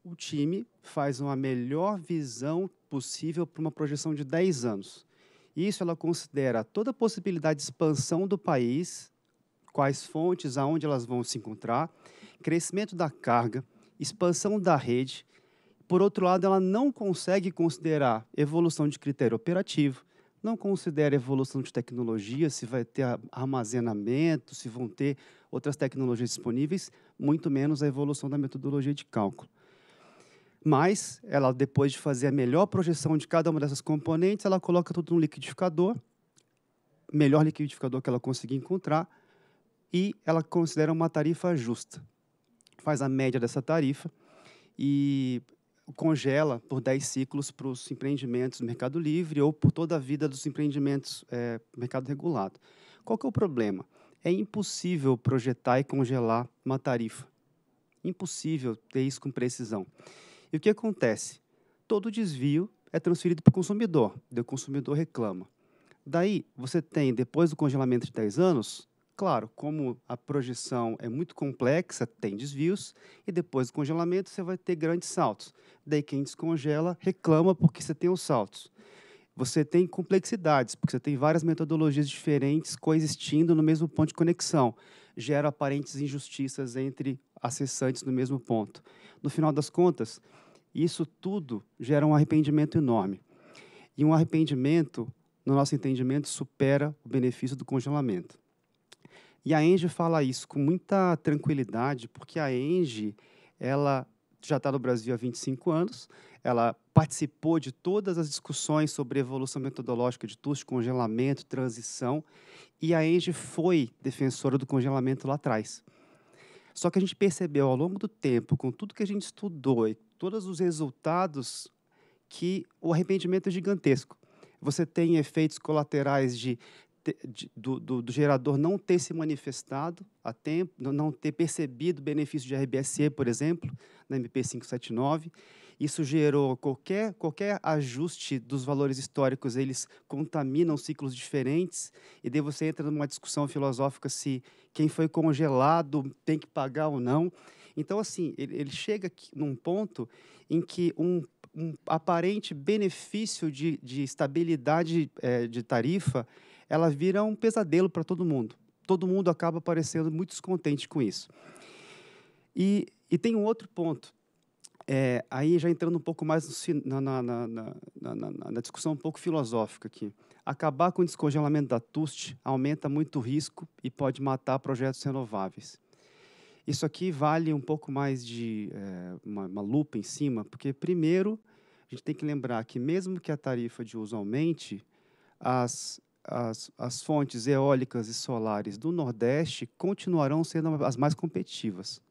O time faz uma melhor visão possível para uma projeção de 10 anos. Isso ela considera toda possibilidade de expansão do país, quais fontes, aonde elas vão se encontrar, crescimento da carga, expansão da rede. Por outro lado, ela não consegue considerar evolução de critério operativo, não considera evolução de tecnologia, se vai ter armazenamento, se vão ter outras tecnologias disponíveis, muito menos a evolução da metodologia de cálculo mas ela depois de fazer a melhor projeção de cada uma dessas componentes, ela coloca tudo no liquidificador, melhor liquidificador que ela conseguir encontrar, e ela considera uma tarifa justa. Faz a média dessa tarifa e congela por 10 ciclos para os empreendimentos do mercado livre ou por toda a vida dos empreendimentos é, mercado regulado. Qual que é o problema? É impossível projetar e congelar uma tarifa. Impossível ter isso com precisão. E o que acontece? Todo desvio é transferido para o consumidor, o consumidor reclama. Daí, você tem, depois do congelamento de 10 anos, claro, como a projeção é muito complexa, tem desvios, e depois do congelamento você vai ter grandes saltos. Daí, quem descongela reclama porque você tem os saltos. Você tem complexidades, porque você tem várias metodologias diferentes coexistindo no mesmo ponto de conexão. Gera aparentes injustiças entre acessantes no mesmo ponto. No final das contas, isso tudo gera um arrependimento enorme. E um arrependimento, no nosso entendimento, supera o benefício do congelamento. E a Enge fala isso com muita tranquilidade, porque a Enge, ela já está no Brasil há 25 anos, ela participou de todas as discussões sobre evolução metodológica de TUS, congelamento, transição, e a Enge foi defensora do congelamento lá atrás. Só que a gente percebeu ao longo do tempo, com tudo que a gente estudou e todos os resultados, que o arrependimento é gigantesco. Você tem efeitos colaterais de, de do, do, do, gerador não ter se manifestado a tempo, não ter percebido benefício de RBSE, por exemplo, na MP 579. Isso gerou qualquer, qualquer ajuste dos valores históricos, eles contaminam ciclos diferentes, e daí você entra numa discussão filosófica se quem foi congelado tem que pagar ou não. Então, assim, ele, ele chega num ponto em que um um aparente benefício de, de estabilidade é, de tarifa, ela vira um pesadelo para todo mundo. Todo mundo acaba parecendo muito descontente com isso. E, e tem um outro ponto é, aí já entrando um pouco mais no, na, na, na, na, discussão um pouco filosófica aqui. Acabar com o descongelamento da TUST aumenta muito o risco e pode matar projetos renováveis. Isso aqui vale um pouco mais de é, uma, uma lupa em cima, porque, primeiro, a gente tem que lembrar que, mesmo que a tarifa de uso aumente, as, as, as fontes eólicas e solares do Nordeste continuarão sendo as mais competitivas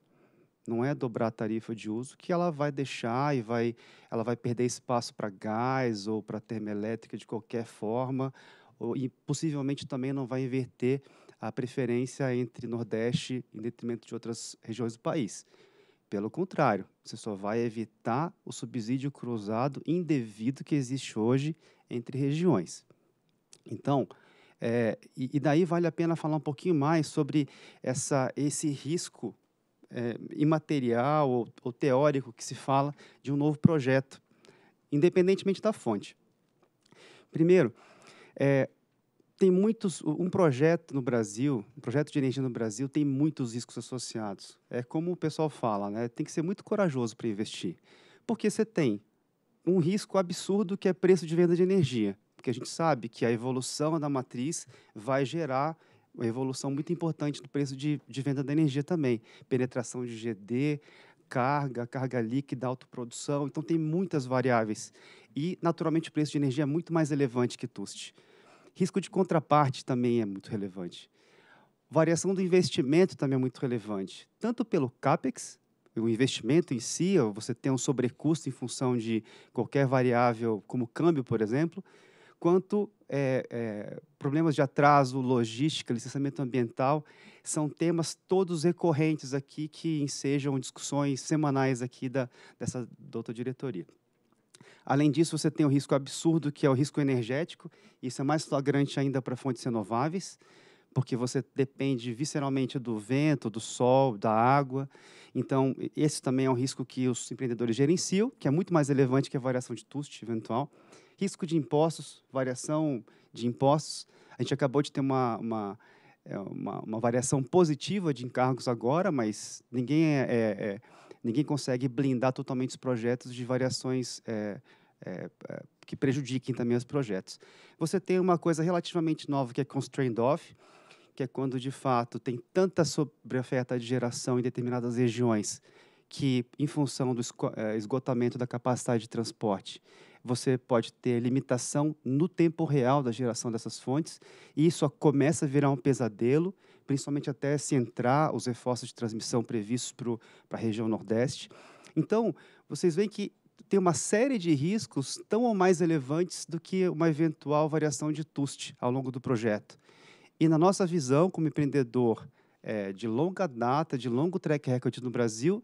não é dobrar a tarifa de uso que ela vai deixar e vai, ela vai perder espaço para gás ou para termoelétrica de qualquer forma, ou, e possivelmente também não vai inverter a preferência entre Nordeste em detrimento de outras regiões do país. Pelo contrário, você só vai evitar o subsídio cruzado indevido que existe hoje entre regiões. Então, é, e, e daí vale a pena falar um pouquinho mais sobre essa, esse risco é, imaterial ou, ou teórico que se fala de um novo projeto, independentemente da fonte. Primeiro, é, tem muitos um projeto no Brasil, um projeto de energia no Brasil tem muitos riscos associados. É como o pessoal fala, né? Tem que ser muito corajoso para investir, porque você tem um risco absurdo que é preço de venda de energia, porque a gente sabe que a evolução da matriz vai gerar uma evolução muito importante do preço de, de venda da energia também. Penetração de GD, carga, carga líquida, autoprodução. Então, tem muitas variáveis. E, naturalmente, o preço de energia é muito mais relevante que TUST. Risco de contraparte também é muito relevante. Variação do investimento também é muito relevante, tanto pelo CAPEX, o investimento em si, você tem um sobrecusto em função de qualquer variável, como câmbio, por exemplo, quanto é, é, problemas de atraso, logística, licenciamento ambiental, são temas todos recorrentes aqui que ensejam discussões semanais aqui da, dessa doutora diretoria. Além disso, você tem o risco absurdo, que é o risco energético. Isso é mais flagrante ainda para fontes renováveis, porque você depende visceralmente do vento, do sol, da água. Então, esse também é um risco que os empreendedores gerenciam, que é muito mais relevante que a variação de TUST eventual risco de impostos, variação de impostos. A gente acabou de ter uma, uma, é, uma, uma variação positiva de encargos agora, mas ninguém, é, é, é ninguém consegue blindar totalmente os projetos de variações é, é, que prejudiquem também os projetos. Você tem uma coisa relativamente nova que é constraint off, que é quando de fato tem tanta sobreoferta de geração em determinadas regiões que, em função do esgotamento da capacidade de transporte, você pode ter limitação no tempo real da geração dessas fontes, e isso começa a virar um pesadelo, principalmente até se entrar os reforços de transmissão previstos para a região Nordeste. Então, vocês veem que tem uma série de riscos tão ou mais relevantes do que uma eventual variação de TUST ao longo do projeto. E na nossa visão, como empreendedor é, de longa data, de longo track record no Brasil,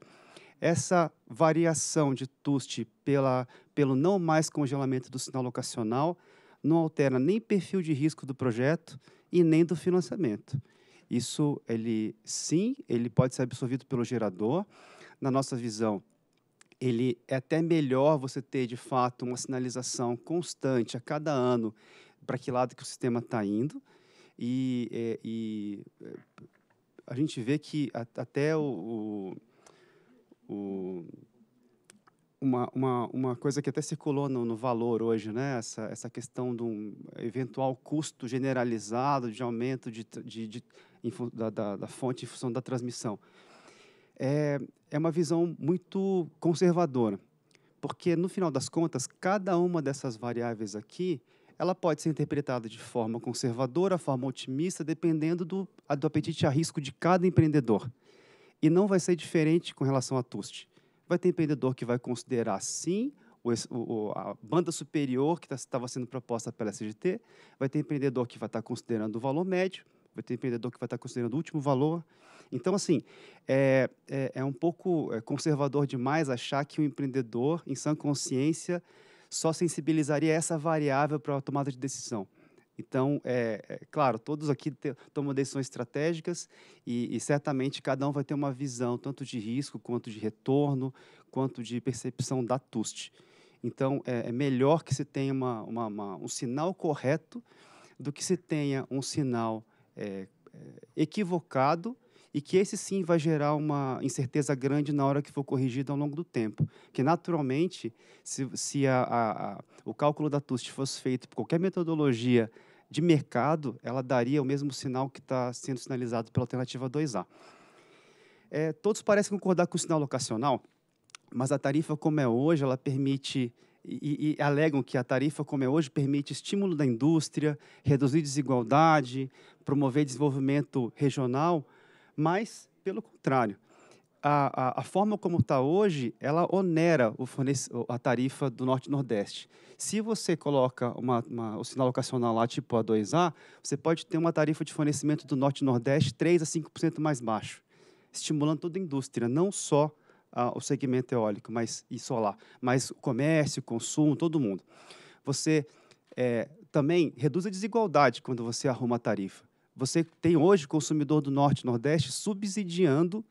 essa variação de TUST pela, pelo não mais congelamento do sinal locacional não altera nem perfil de risco do projeto e nem do financiamento. Isso, ele sim, ele pode ser absorvido pelo gerador. Na nossa visão, ele é até melhor você ter, de fato, uma sinalização constante a cada ano para que lado que o sistema está indo. E, é, e, é, a gente vê que até o, o o, uma, uma, uma coisa que até circulou no, no, valor hoje, né? Essa, essa questão de um eventual custo generalizado de aumento de, de, de da, da, da, fonte em função da transmissão. É, é uma visão muito conservadora, porque no final das contas, cada uma dessas variáveis aqui ela pode ser interpretada de forma conservadora, forma otimista, dependendo do, do apetite a risco de cada empreendedor. E não vai ser diferente com relação a TUST. Vai ter empreendedor que vai considerar sim o, a banda superior que estava tá, sendo proposta pela SGT, vai ter empreendedor que vai estar tá considerando o valor médio, vai ter empreendedor que vai estar tá considerando o último valor. Então, assim, é, é, é um pouco é, conservador demais achar que o um empreendedor, em sã consciência, só sensibilizaria essa variável para a tomada de decisão. Então, é, é claro, todos aqui te, tomam decisões estratégicas e, e, certamente cada um vai ter uma visão tanto de risco quanto de retorno, quanto de percepção da TUST. Então, é, é melhor que se tenha uma, uma, uma, um sinal correto do que se tenha um sinal é, é equivocado e que esse sim vai gerar uma incerteza grande na hora que for corrigido ao longo do tempo. Que naturalmente, se, se a, a, a, o cálculo da TUST fosse feito por qualquer metodologia de mercado, ela daria o mesmo sinal que está sendo sinalizado pela alternativa 2A. É, todos parecem concordar com o sinal locacional, mas a tarifa como é hoje, ela permite e, e, alegam que a tarifa como é hoje permite estímulo da indústria, reduzir desigualdade, promover desenvolvimento regional, mas pelo contrário, a, a, a forma como está hoje, ela onera o a tarifa do Norte e Nordeste. Se você coloca uma, uma, o sinal locacional lá, tipo A2A, você pode ter uma tarifa de fornecimento do Norte e Nordeste 3 a 5% mais baixo, estimulando toda a indústria, não só o segmento eólico mas, e solar, mas o comércio, consumo, todo mundo. Você é, também reduz a desigualdade quando você arruma a tarifa. Você tem hoje o consumidor do Norte e Nordeste subsidiando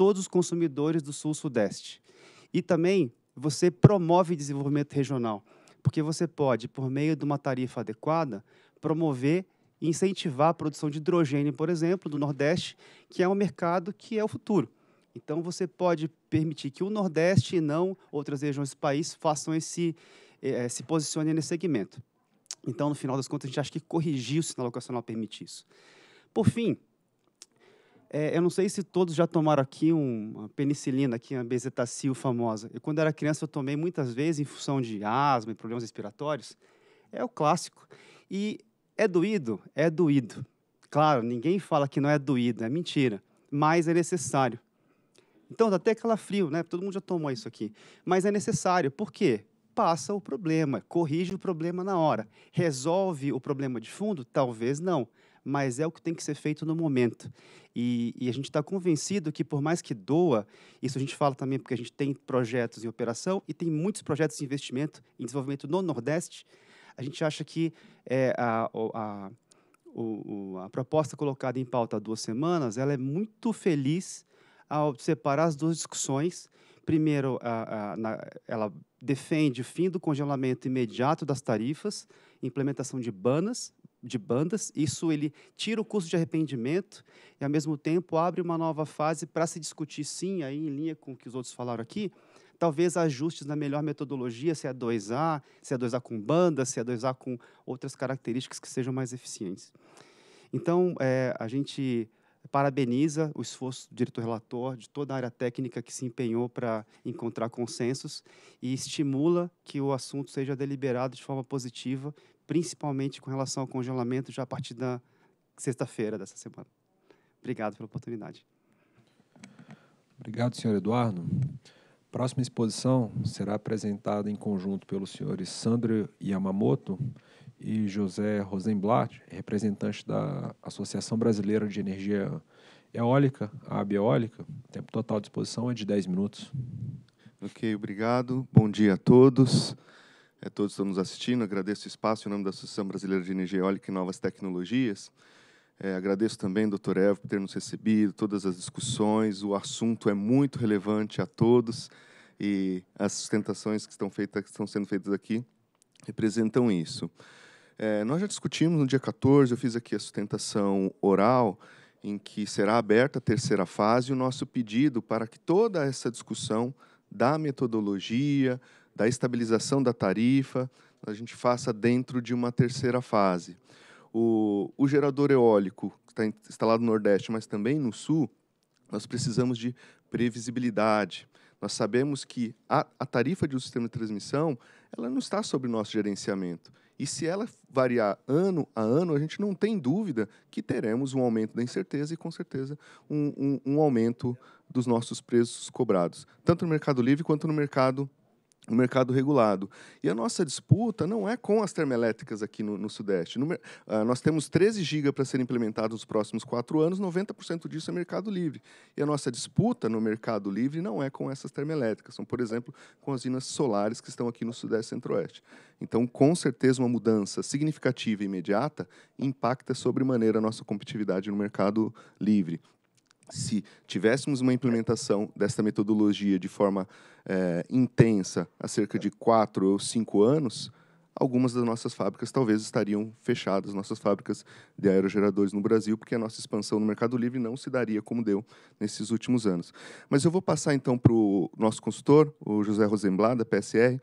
todos os consumidores do Sul-Sudeste. E também você promove desenvolvimento regional, porque você pode, por meio de uma tarifa adequada, promover e incentivar a produção de hidrogênio, por exemplo, do Nordeste, que é um mercado que é o futuro. Então, você pode permitir que o Nordeste e não outras regiões do país façam esse, eh, eh se posicionem nesse segmento. Então, no final das contas, a gente acha que corrigir o sinal locacional permite isso. Por fim, é, eu não sei se todos já tomaram aqui uma penicilina, aqui uma bezetacil famosa. Eu, quando era criança, eu tomei muitas vezes em função de asma e problemas respiratórios. É o clássico. E é doído? É doído. Claro, ninguém fala que não é doído, é mentira. Mas é necessário. Então, dá até aquela frio, né? Todo mundo já tomou isso aqui. Mas é necessário. Por quê? Passa o problema, corrige o problema na hora. Resolve o problema de fundo? Talvez não mas é o que tem que ser feito no momento. E, e a gente está convencido que, por mais que doa, isso a gente fala também porque a gente tem projetos em operação e tem muitos projetos de investimento em desenvolvimento no Nordeste, a gente acha que é, a, a, a, a proposta colocada em pauta há duas semanas ela é muito feliz ao separar as duas discussões. Primeiro, a, a, na, ela defende o fim do congelamento imediato das tarifas, implementação de banas, de bandas. Isso ele tira o curso de arrependimento e, ao mesmo tempo, abre uma nova fase para se discutir, sim, aí em linha com o que os outros falaram aqui, talvez ajustes na melhor metodologia, se é 2A, se é 2A com banda, se é 2A com outras características que sejam mais eficientes. Então, é, a gente parabeniza o esforço do diretor relator, de toda a área técnica que se empenhou para encontrar consensos e estimula que o assunto seja deliberado de forma positiva principalmente com relação ao congelamento já a partir da sexta-feira dessa semana. Obrigado pela oportunidade. Obrigado, senhor Eduardo. Próxima exposição será apresentada em conjunto pelos senhores Sandro Yamamoto e José Rosenblatt, representante da Associação Brasileira de Energia Eólica, a Abeólica. O tempo total de exposição é de 10 minutos. Ok, obrigado. Bom dia a todos é, todos estão nos assistindo. Agradeço o espaço em nome da Associação Brasileira de Energia Eólica e Novas Tecnologias. É, agradeço também, doutor Evo, por ter nos recebido, todas as discussões. O assunto é muito relevante a todos e as sustentações que estão, feitas, que estão sendo feitas aqui representam isso. É, nós já discutimos no dia 14, eu fiz aqui a sustentação oral, em que será aberta a terceira fase, o nosso pedido para que toda essa discussão da metodologia, da estabilização da tarifa, a gente faça dentro de uma terceira fase. O, o gerador eólico, que está instalado no Nordeste, mas também no Sul, nós precisamos de previsibilidade. Nós sabemos que a, a tarifa de um sistema de transmissão ela não está sobre o nosso gerenciamento. E se ela variar ano a ano, a gente não tem dúvida que teremos um aumento da incerteza e, com certeza, um, um, um aumento dos nossos preços cobrados, tanto no Mercado Livre quanto no mercado no mercado regulado. E a nossa disputa não é com as termoelétricas aqui no, no Sudeste. No, uh, nós temos 13 gigas para ser implementados nos próximos quatro anos, 90% disso é mercado livre. E a nossa disputa no mercado livre não é com essas termoelétricas, são, por exemplo, com as usinas solares que estão aqui no Sudeste e Centro-Oeste. Então, com certeza, uma mudança significativa e imediata impacta sobremaneira a nossa competitividade no mercado livre se tivéssemos uma implementação desta metodologia de forma é, intensa há cerca de quatro ou cinco anos, algumas das nossas fábricas talvez estariam fechadas, nossas fábricas de aerogeradores no Brasil, porque a nossa expansão no Mercado Livre não se daria como deu nesses últimos anos. Mas eu vou passar então para o nosso consultor, o José Rosemblada, PSR,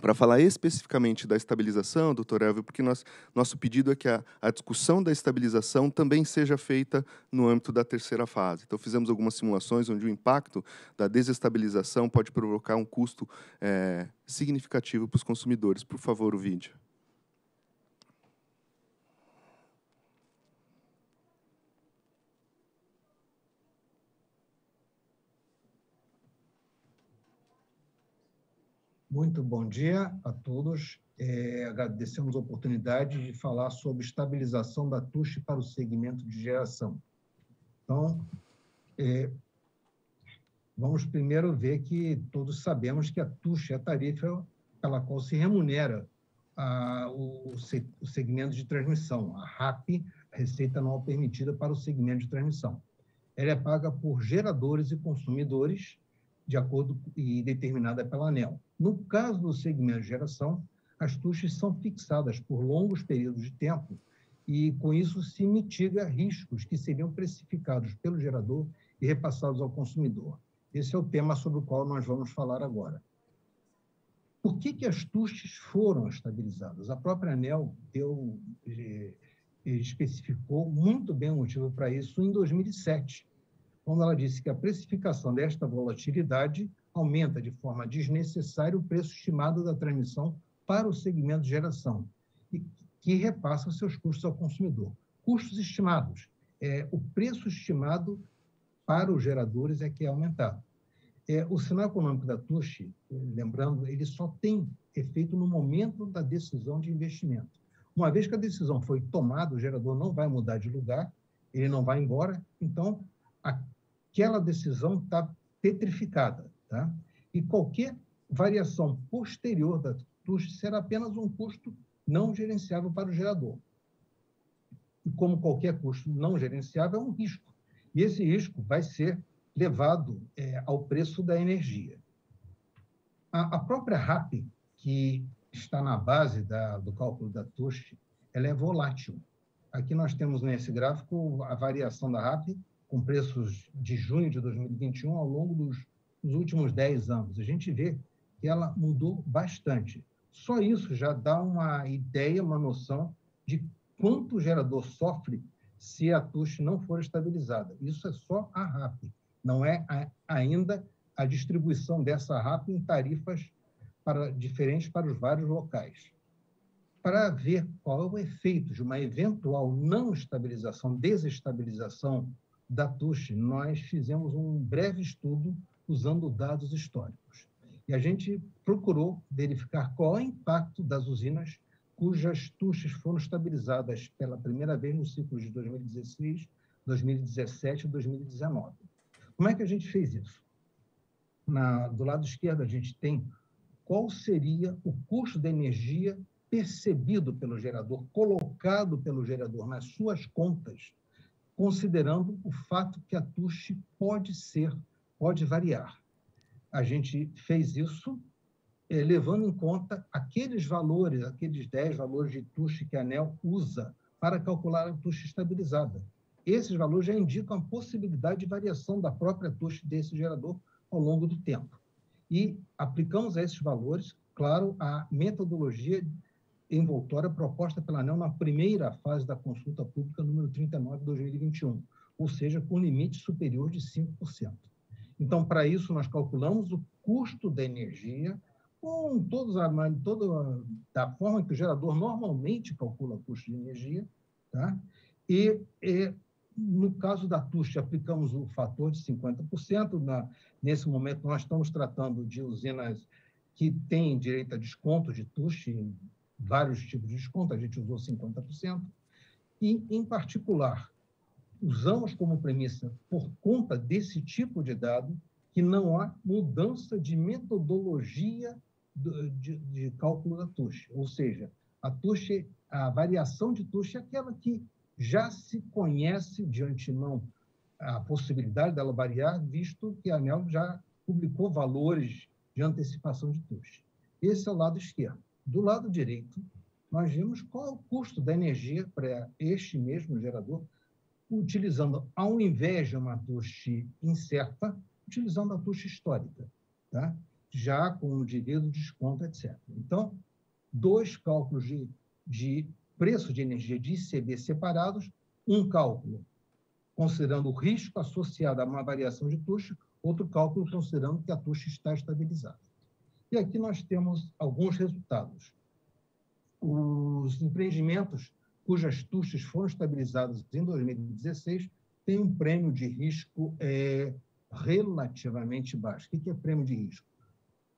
para falar especificamente da estabilização, doutor Elvio, porque nós, nosso pedido é que a, a, discussão da estabilização também seja feita no âmbito da terceira fase. Então, fizemos algumas simulações onde o impacto da desestabilização pode provocar um custo é, significativo para os consumidores. Por favor, o vídeo. Muito bom dia a todos. É, agradecemos a oportunidade de falar sobre estabilização da TUSH para o segmento de geração. Então, é, vamos primeiro ver que todos sabemos que a TUSH é a tarifa pela qual se remunera a, o, o, segmento de transmissão, a RAP, Receita Não Permitida para o Segmento de Transmissão. Ela é paga por geradores e consumidores, de acordo e determinada pela ANEL. No caso do segmento de geração, as tuchas são fixadas por longos períodos de tempo e, com isso, se mitiga riscos que seriam precificados pelo gerador e repassados ao consumidor. Esse é o tema sobre o qual nós vamos falar agora. Por que, que as tuchas foram estabilizadas? A própria ANEL deu, eh, eh, especificou muito bem o motivo para isso em 2007, quando ela disse que a precificação desta volatilidade aumenta de forma desnecessária o preço estimado da transmissão para o segmento de geração e que repassa seus custos ao consumidor. Custos estimados. É, o preço estimado para os geradores é que é aumentado. É, o sinal econômico da TUSH, lembrando, ele só tem efeito no momento da decisão de investimento. Uma vez que a decisão foi tomada, o gerador não vai mudar de lugar, ele não vai embora, então aquela decisão está petrificada. Tá? E qualquer variação posterior da TUST será apenas um custo não gerenciável para o gerador. E como qualquer custo não gerenciável, é um risco. E esse risco vai ser levado é, ao preço da energia. A, a, própria RAP, que está na base da, do cálculo da TUST, ela é volátil. Aqui nós temos nesse gráfico a variação da RAP com preços de junho de 2021 ao longo dos nos últimos 10 anos. A gente vê que ela mudou bastante. Só isso já dá uma ideia, uma noção de quanto o gerador sofre se a TUSH não for estabilizada. Isso é só a RAP, não é a, ainda a distribuição dessa RAP em tarifas para, diferentes para os vários locais. Para ver qual é o efeito de uma eventual não estabilização, desestabilização da TUSH, nós fizemos um breve estudo usando dados históricos. E a gente procurou verificar qual é o impacto das usinas cujas tuchas foram estabilizadas pela primeira vez nos ciclos de 2016, 2017 e 2019. Como é que a gente fez isso? Na, do lado esquerdo, a gente tem qual seria o custo da energia percebido pelo gerador, colocado pelo gerador nas suas contas, considerando o fato que a TUSH pode ser pode variar. A gente fez isso eh, levando em conta aqueles valores, aqueles 10 valores de tuche que a ANEL usa para calcular a tuche estabilizada. Esses valores já indicam a possibilidade de variação da própria tuche desse gerador ao longo do tempo. E aplicamos a esses valores, claro, a metodologia envoltória proposta pela ANEL na primeira fase da consulta pública número 39 de 2021, ou seja, com limite superior de 5%. Então, para isso, nós calculamos o custo da energia com todos toda da forma que o gerador normalmente calcula o custo de energia, tá? E, e no caso da TUST, aplicamos o fator de 50%. Na, nesse momento, nós estamos tratando de usinas que têm direito a desconto de TUST, vários tipos de desconto, a gente usou 50%. E, em particular, usamos como premissa por conta desse tipo de dado que não há mudança de metodologia de, de, cálculo da TUSH, ou seja, a TUSH, a variação de TUSH é aquela que já se conhece de antemão a possibilidade dela variar, visto que a ANEL já publicou valores de antecipação de TUSH. Esse é o lado esquerdo. Do lado direito, nós vimos qual é o custo da energia para este mesmo gerador utilizando, ao invés de uma tuste incerta, utilizando a tuxa histórica, tá? já com o direito de desconto, etc. Então, dois cálculos de, de preço de energia de ICB separados, um cálculo considerando o risco associado a uma variação de tuxa, outro cálculo considerando que a tuxa está estabilizada. E aqui nós temos alguns resultados. Os empreendimentos cujas tuchas foram estabilizadas em 2016, tem um prêmio de risco é, relativamente baixo. O que é prêmio de risco?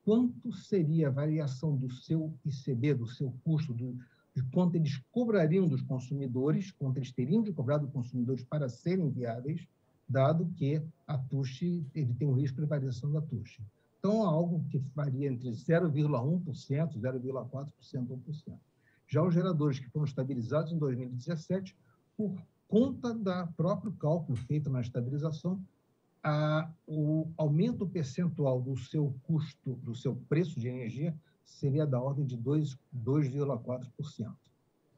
Quanto seria a variação do seu ICB, do seu custo, do, de quanto eles cobrariam dos consumidores, quanto eles teriam de cobrar dos consumidores para serem viáveis, dado que a TUSH, ele tem um risco de variação da TUSH. Então, é algo que varia entre 0,1%, 0,4% ou 1%. Já os geradores que foram estabilizados em 2017, por conta da próprio cálculo feito na estabilização, a, o aumento percentual do seu custo, do seu preço de energia, seria da ordem de 2,4%.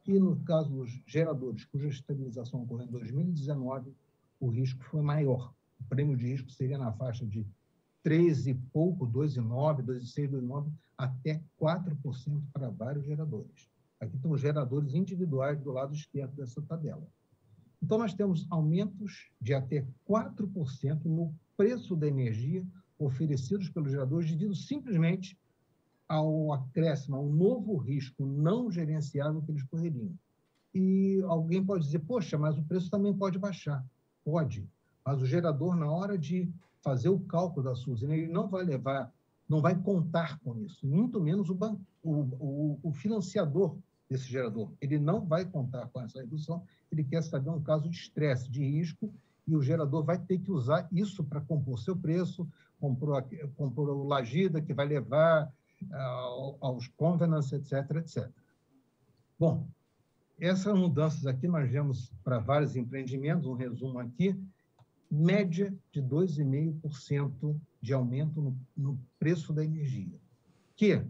E no caso dos geradores cuja estabilização ocorreu em 2019, o risco foi maior. O prêmio de risco seria na faixa de 13 e pouco, 2,9, 2,6, 2,9, até 4% para vários geradores. Aqui estão os geradores individuais do lado esquerdo dessa tabela. Então, nós temos aumentos de até 4% no preço da energia oferecidos pelos geradores, devido simplesmente ao acréscimo, ao novo risco não gerenciável que eles correriam. E alguém pode dizer, poxa, mas o preço também pode baixar. Pode, mas o gerador, na hora de fazer o cálculo da SUS, ele não vai levar, não vai contar com isso, muito menos o, banco, o, o, o financiador desse gerador. Ele não vai contar com essa redução, ele quer saber um caso de estresse, de risco, e o gerador vai ter que usar isso para compor seu preço, compor, compor o lagida que vai levar uh, aos covenants, etc, etc. Bom, essas mudanças aqui nós vemos para vários empreendimentos, um resumo aqui, média de 2,5% de aumento no, no preço da energia, que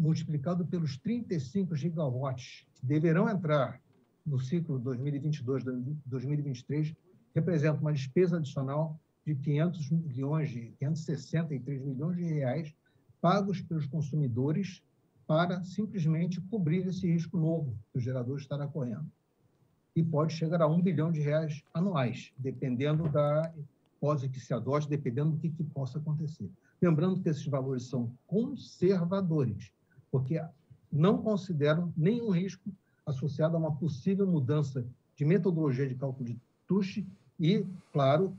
multiplicado pelos 35 gigawatts que deverão entrar no ciclo 2022-2023, representa uma despesa adicional de 500 milhões de 563 milhões de reais pagos pelos consumidores para simplesmente cobrir esse risco novo que o gerador estará correndo. E pode chegar a um bilhão de reais anuais, dependendo da hipótese que se adote, dependendo do que, que possa acontecer. Lembrando que esses valores são conservadores, porque não consideram nenhum risco associado a uma possível mudança de metodologia de cálculo de TUSH e, claro,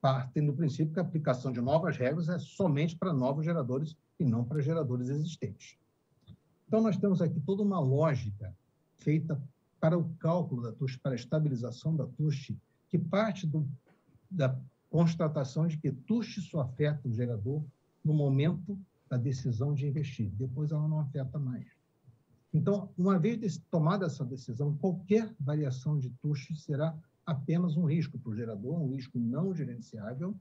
partem do princípio que a aplicação de novas regras é somente para novos geradores e não para geradores existentes. Então, nós temos aqui toda uma lógica feita para o cálculo da TUSH, para a estabilização da TUSH, que parte do, da constatação de que TUSH só afeta o gerador no momento da decisão de investir. Depois ela não afeta mais. Então, uma vez tomada essa decisão, qualquer variação de tuxo será apenas um risco para o gerador, um risco não gerenciável,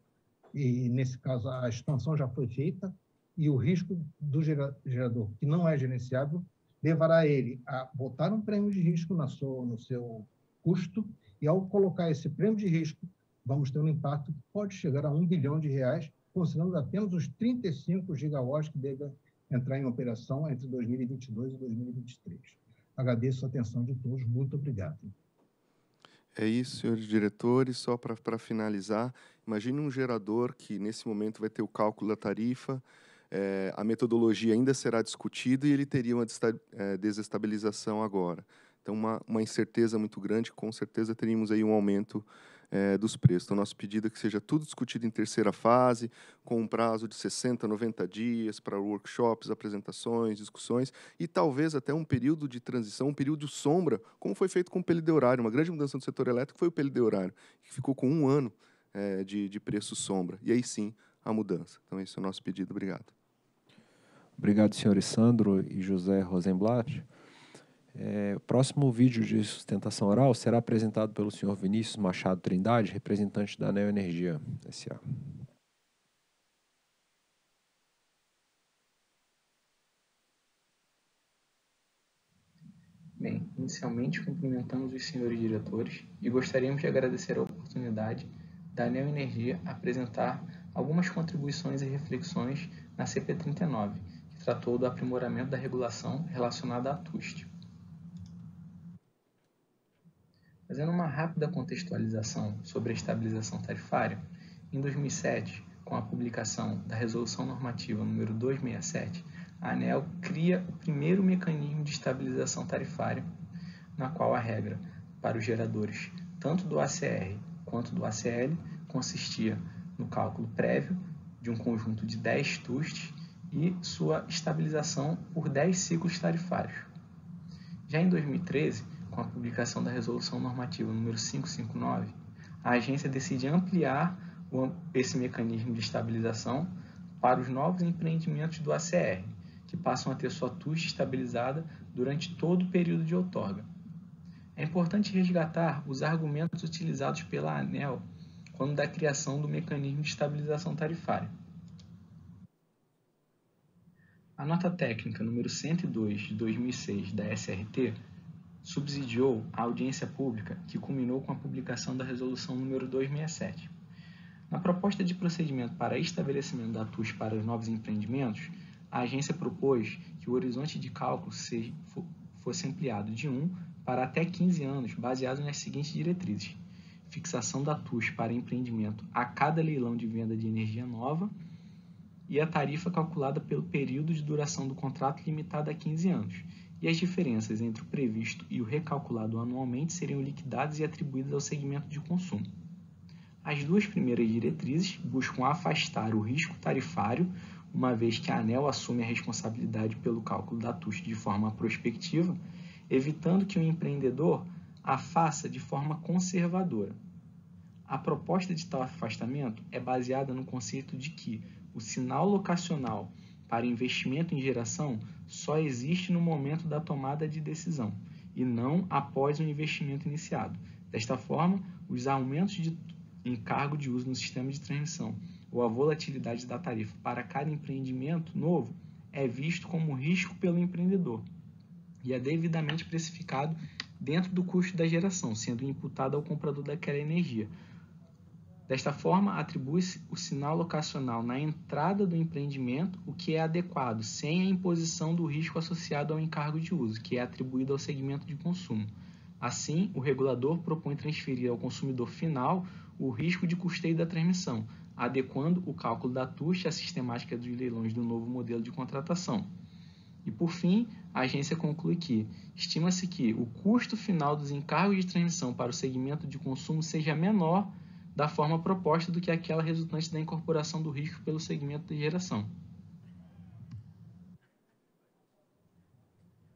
e nesse caso a expansão já foi feita, e o risco do gerador, que não é gerenciável, levará ele a botar um prêmio de risco na sua, no seu custo, e ao colocar esse prêmio de risco, vamos ter um impacto que pode chegar a um bilhão de reais considerando apenas os 35 gigawatts que devem entrar em operação entre 2022 e 2023. Agradeço a atenção de todos, muito obrigado. É isso, senhores diretores. Só para finalizar, imagine um gerador que nesse momento vai ter o cálculo da tarifa, é, a metodologia ainda será discutida e ele teria uma é, desestabilização agora. Então, uma, uma incerteza muito grande, com certeza teríamos aí um aumento é, dos preços. Então, nosso pedido é que seja tudo discutido em terceira fase, com um prazo de 60, 90 dias para workshops, apresentações, discussões e talvez até um período de transição, um período sombra, como foi feito com o PLD horário. Uma grande mudança no setor elétrico foi o PLD horário, que ficou com um ano é, de, de preço sombra. E aí sim, a mudança. Então, esse é o nosso pedido. Obrigado. Obrigado, senhores Sandro e José Rosenblatt. É, o próximo vídeo de sustentação oral será apresentado pelo senhor Vinícius Machado Trindade, representante da Neo Energia S.A. Bem, inicialmente cumprimentamos os senhores diretores e gostaríamos de agradecer a oportunidade da Neo Energia apresentar algumas contribuições e reflexões na CP39, que tratou do aprimoramento da regulação relacionada à acústica. Fazendo uma rápida contextualização sobre a estabilização tarifária, em 2007, com a publicação da Resolução Normativa número 267, a ANEL cria o primeiro mecanismo de estabilização tarifária, na qual a regra para os geradores, tanto do ACR quanto do ACL, consistia no cálculo prévio de um conjunto de 10 TUSTs e sua estabilização por 10 ciclos tarifários. Já em 2013, com a publicação da Resolução Normativa número 559, a agência decide ampliar esse mecanismo de estabilização para os novos empreendimentos do ACR, que passam a ter sua TUST estabilizada durante todo o período de outorga. É importante resgatar os argumentos utilizados pela ANEL quando da criação do mecanismo de estabilização tarifária. A nota técnica número 102 de 2006 da SRT subsidiou a audiência pública que culminou com a publicação da Resolução número 267. Na proposta de procedimento para estabelecimento da TUS para os novos empreendimentos, a agência propôs que o horizonte de cálculo fosse ampliado de 1 para até 15 anos, baseado nas seguintes diretrizes: fixação da TUS para empreendimento a cada leilão de venda de energia nova e a tarifa calculada pelo período de duração do contrato limitada a 15 anos e as diferenças entre o previsto e o recalculado anualmente seriam liquidadas e atribuídas ao segmento de consumo. As duas primeiras diretrizes buscam afastar o risco tarifário, uma vez que a ANEL assume a responsabilidade pelo cálculo da TUST de forma prospectiva, evitando que o empreendedor a faça de forma conservadora. A proposta de tal afastamento é baseada no conceito de que o sinal locacional para investimento em geração só existe no momento da tomada de decisão e não após o investimento iniciado. Desta forma, os aumentos de encargo de uso no sistema de transmissão ou a volatilidade da tarifa para cada empreendimento novo é visto como risco pelo empreendedor e é devidamente precificado dentro do custo da geração, sendo imputado ao comprador daquela energia, Desta forma, atribui-se o sinal locacional na entrada do empreendimento, o que é adequado, sem a imposição do risco associado ao encargo de uso, que é atribuído ao segmento de consumo. Assim, o regulador propõe transferir ao consumidor final o risco de custeio da transmissão, adequando o cálculo da TUST à sistemática dos leilões do novo modelo de contratação. E por fim, a agência conclui que estima-se que o custo final dos encargos de transmissão para o segmento de consumo seja menor da forma proposta do que aquela resultante da incorporação do risco pelo segmento de geração.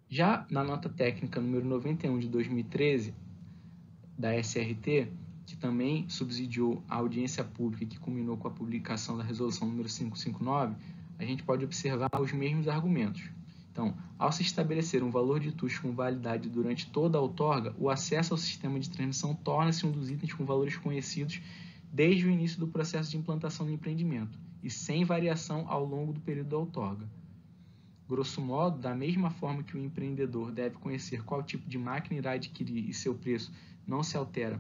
Já na nota técnica número 91 de 2013 da SRT, que também subsidiou a audiência pública que culminou com a publicação da resolução número 559, a gente pode observar os mesmos argumentos. Então, ao se estabelecer um valor de TUS com validade durante toda a outorga, o acesso ao sistema de transmissão torna-se um dos itens com valores conhecidos desde o início do processo de implantação do empreendimento e sem variação ao longo do período da outorga. Grosso modo, da mesma forma que o empreendedor deve conhecer qual tipo de máquina irá adquirir e seu preço não se altera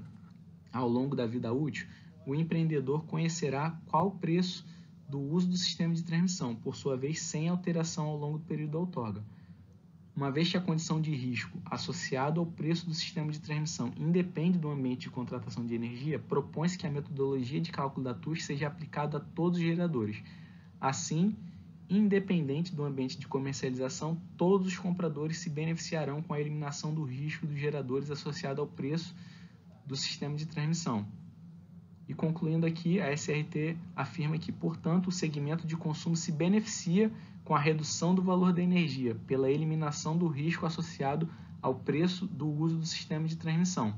ao longo da vida útil, o empreendedor conhecerá qual preço do uso do sistema de transmissão, por sua vez sem alteração ao longo do período da outorga. Uma vez que a condição de risco associada ao preço do sistema de transmissão independe do ambiente de contratação de energia, propõe-se que a metodologia de cálculo da TUS seja aplicada a todos os geradores. Assim, independente do ambiente de comercialização, todos os compradores se beneficiarão com a eliminação do risco dos geradores associado ao preço do sistema de transmissão. E concluindo aqui, a SRT afirma que, portanto, o segmento de consumo se beneficia com a redução do valor da energia pela eliminação do risco associado ao preço do uso do sistema de transmissão.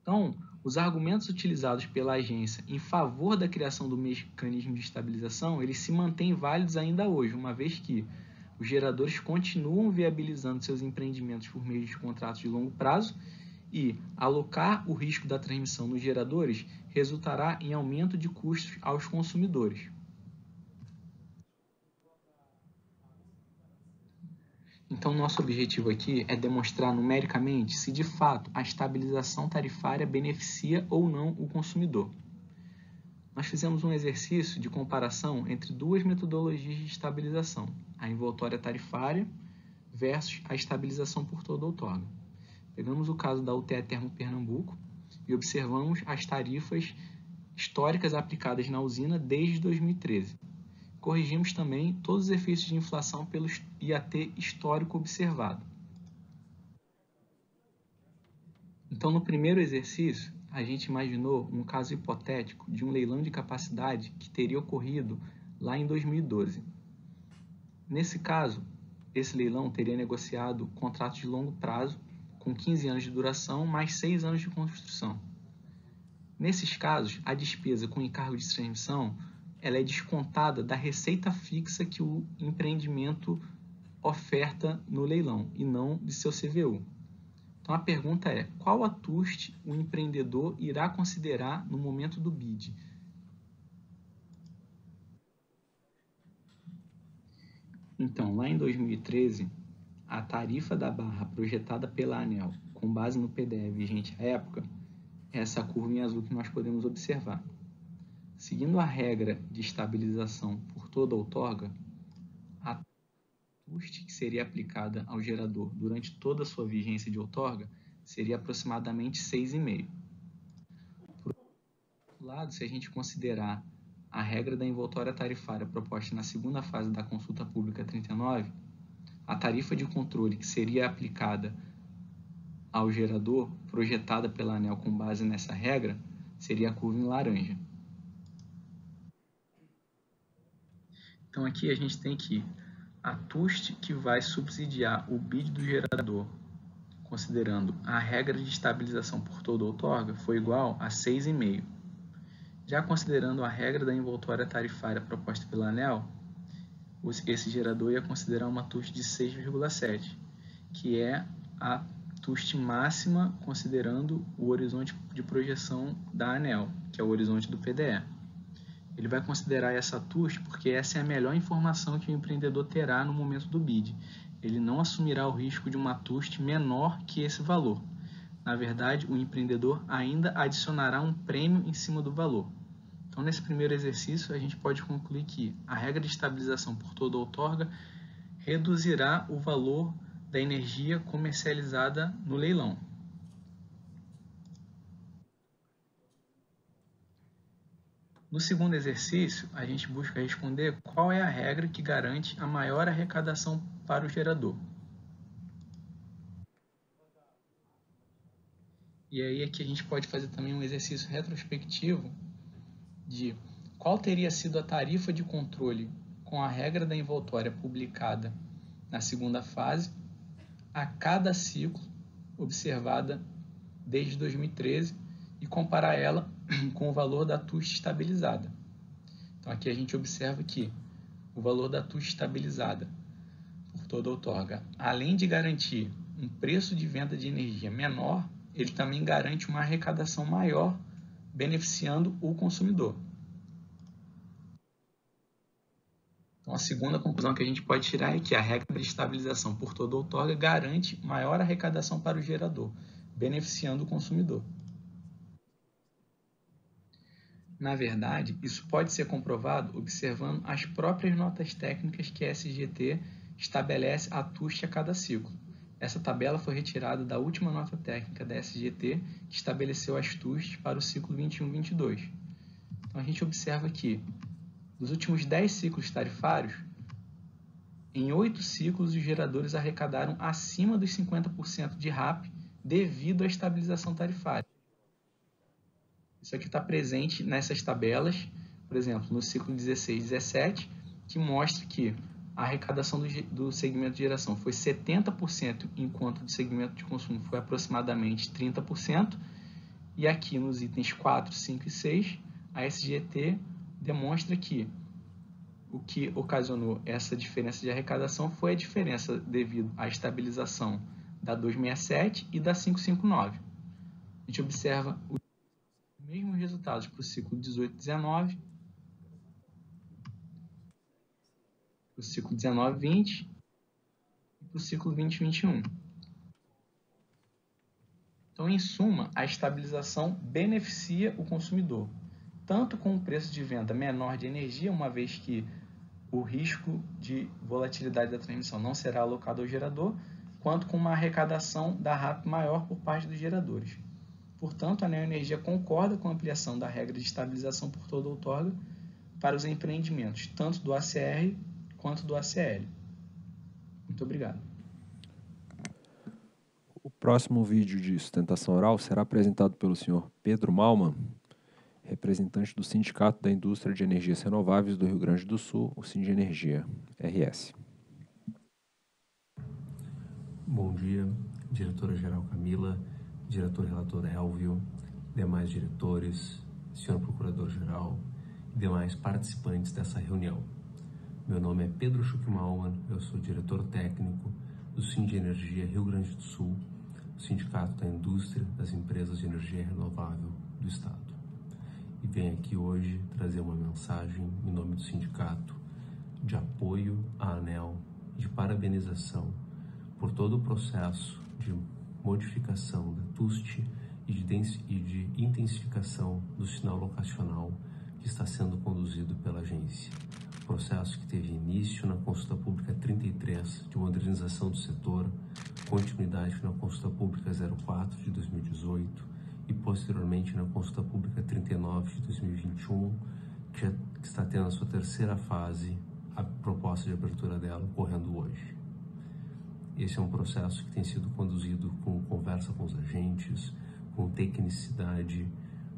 Então, os argumentos utilizados pela agência em favor da criação do mecanismo de estabilização, eles se mantêm válidos ainda hoje, uma vez que os geradores continuam viabilizando seus empreendimentos por meio de contratos de longo prazo e alocar o risco da transmissão nos geradores resultará em aumento de custos aos consumidores. Então, nosso objetivo aqui é demonstrar numericamente se de fato a estabilização tarifária beneficia ou não o consumidor. Nós fizemos um exercício de comparação entre duas metodologias de estabilização, a envoltória tarifária versus a estabilização por toda outorga. Pegamos o caso da UTE Termo Pernambuco e observamos as tarifas históricas aplicadas na usina desde 2013. Corrigimos também todos os efeitos de inflação pelo IAT histórico observado. Então, no primeiro exercício, a gente imaginou um caso hipotético de um leilão de capacidade que teria ocorrido lá em 2012. Nesse caso, esse leilão teria negociado contratos de longo prazo com 15 anos de duração, mais 6 anos de construção. Nesses casos, a despesa com encargo de transmissão ela é descontada da receita fixa que o empreendimento oferta no leilão e não de seu CVU. Então a pergunta é: qual atuste o empreendedor irá considerar no momento do bid? Então, lá em 2013, a tarifa da barra projetada pela ANEL com base no PDE vigente à época é essa curva em azul que nós podemos observar. Seguindo a regra de estabilização por toda a outorga, a ajuste que seria aplicada ao gerador durante toda a sua vigência de outorga seria aproximadamente 6,5. Por outro lado, se a gente considerar a regra da envoltória tarifária proposta na segunda fase da consulta pública 39, a tarifa de controle que seria aplicada ao gerador, projetada pela ANEL com base nessa regra, seria a curva em laranja. Então aqui a gente tem que a TUST que vai subsidiar o bid do gerador, considerando a regra de estabilização por toda outorga, foi igual a 6,5. Já considerando a regra da envoltória tarifária proposta pela ANEL, esse gerador ia considerar uma TUST de 6,7, que é a TUST máxima considerando o horizonte de projeção da ANEL, que é o horizonte do PDE. Ele vai considerar essa TUST porque essa é a melhor informação que o empreendedor terá no momento do BID. Ele não assumirá o risco de uma TUST menor que esse valor. Na verdade, o empreendedor ainda adicionará um prêmio em cima do valor. Então, nesse primeiro exercício, a gente pode concluir que a regra de estabilização por toda outorga reduzirá o valor da energia comercializada no leilão. No segundo exercício, a gente busca responder qual é a regra que garante a maior arrecadação para o gerador. E aí aqui é a gente pode fazer também um exercício retrospectivo de qual teria sido a tarifa de controle com a regra da envoltória publicada na segunda fase a cada ciclo observada desde 2013 e comparar ela com o valor da TUST estabilizada. Então aqui a gente observa que o valor da TUST estabilizada por toda outorga, além de garantir um preço de venda de energia menor, ele também garante uma arrecadação maior beneficiando o consumidor. Então, a segunda conclusão que a gente pode tirar é que a regra de estabilização por toda outorga garante maior arrecadação para o gerador, beneficiando o consumidor. Na verdade, isso pode ser comprovado observando as próprias notas técnicas que a SGT estabelece a TUST a cada ciclo. Essa tabela foi retirada da última nota técnica da SGT, que estabeleceu as TUST para o ciclo 21-22. Então a gente observa que, nos últimos 10 ciclos tarifários, em 8 ciclos os geradores arrecadaram acima dos 50% de RAP devido à estabilização tarifária. Isso aqui está presente nessas tabelas, por exemplo, no ciclo 16-17, que mostra que a arrecadação do, do segmento de geração foi 70%, enquanto do segmento de consumo foi aproximadamente 30%. E aqui nos itens 4, 5 e 6, a SGT demonstra que o que ocasionou essa diferença de arrecadação foi a diferença devido à estabilização da 267 e da 559. A gente observa os mesmos resultados para o ciclo 18-19 para o ciclo 19-20 e para o ciclo 20-21. Então, em suma, a estabilização beneficia o consumidor, tanto com o preço de venda menor de energia, uma vez que o risco de volatilidade da transmissão não será alocado ao gerador, quanto com uma arrecadação da RAP maior por parte dos geradores. Portanto, a Neoenergia concorda com a ampliação da regra de estabilização por toda outorga para os empreendimentos, tanto do ACR quanto do ACL. Muito obrigado. O próximo vídeo de sustentação oral será apresentado pelo senhor Pedro Malman, representante do Sindicato da Indústria de Energias Renováveis do Rio Grande do Sul, o Energia RS. Bom dia, diretora-geral Camila, diretor-relator Elvio, demais diretores, senhor procurador-geral e demais participantes dessa reunião. Meu nome é Pedro Schuckmauer, eu sou diretor técnico do Sind Energia Rio Grande do Sul, Sindicato da Indústria das Empresas de Energia Renovável do Estado. E venho aqui hoje trazer uma mensagem em nome do sindicato de apoio à ANEL, de parabenização por todo o processo de modificação da TUST e de intensificação do sinal locacional que está sendo conduzido pela agência processo que teve início na consulta pública 33 de modernização do setor, continuidade na consulta pública 04 de 2018 e posteriormente na consulta pública 39 de 2021, que, está tendo a sua terceira fase, a proposta de abertura dela ocorrendo hoje. Esse é um processo que tem sido conduzido com conversa com os agentes, com tecnicidade,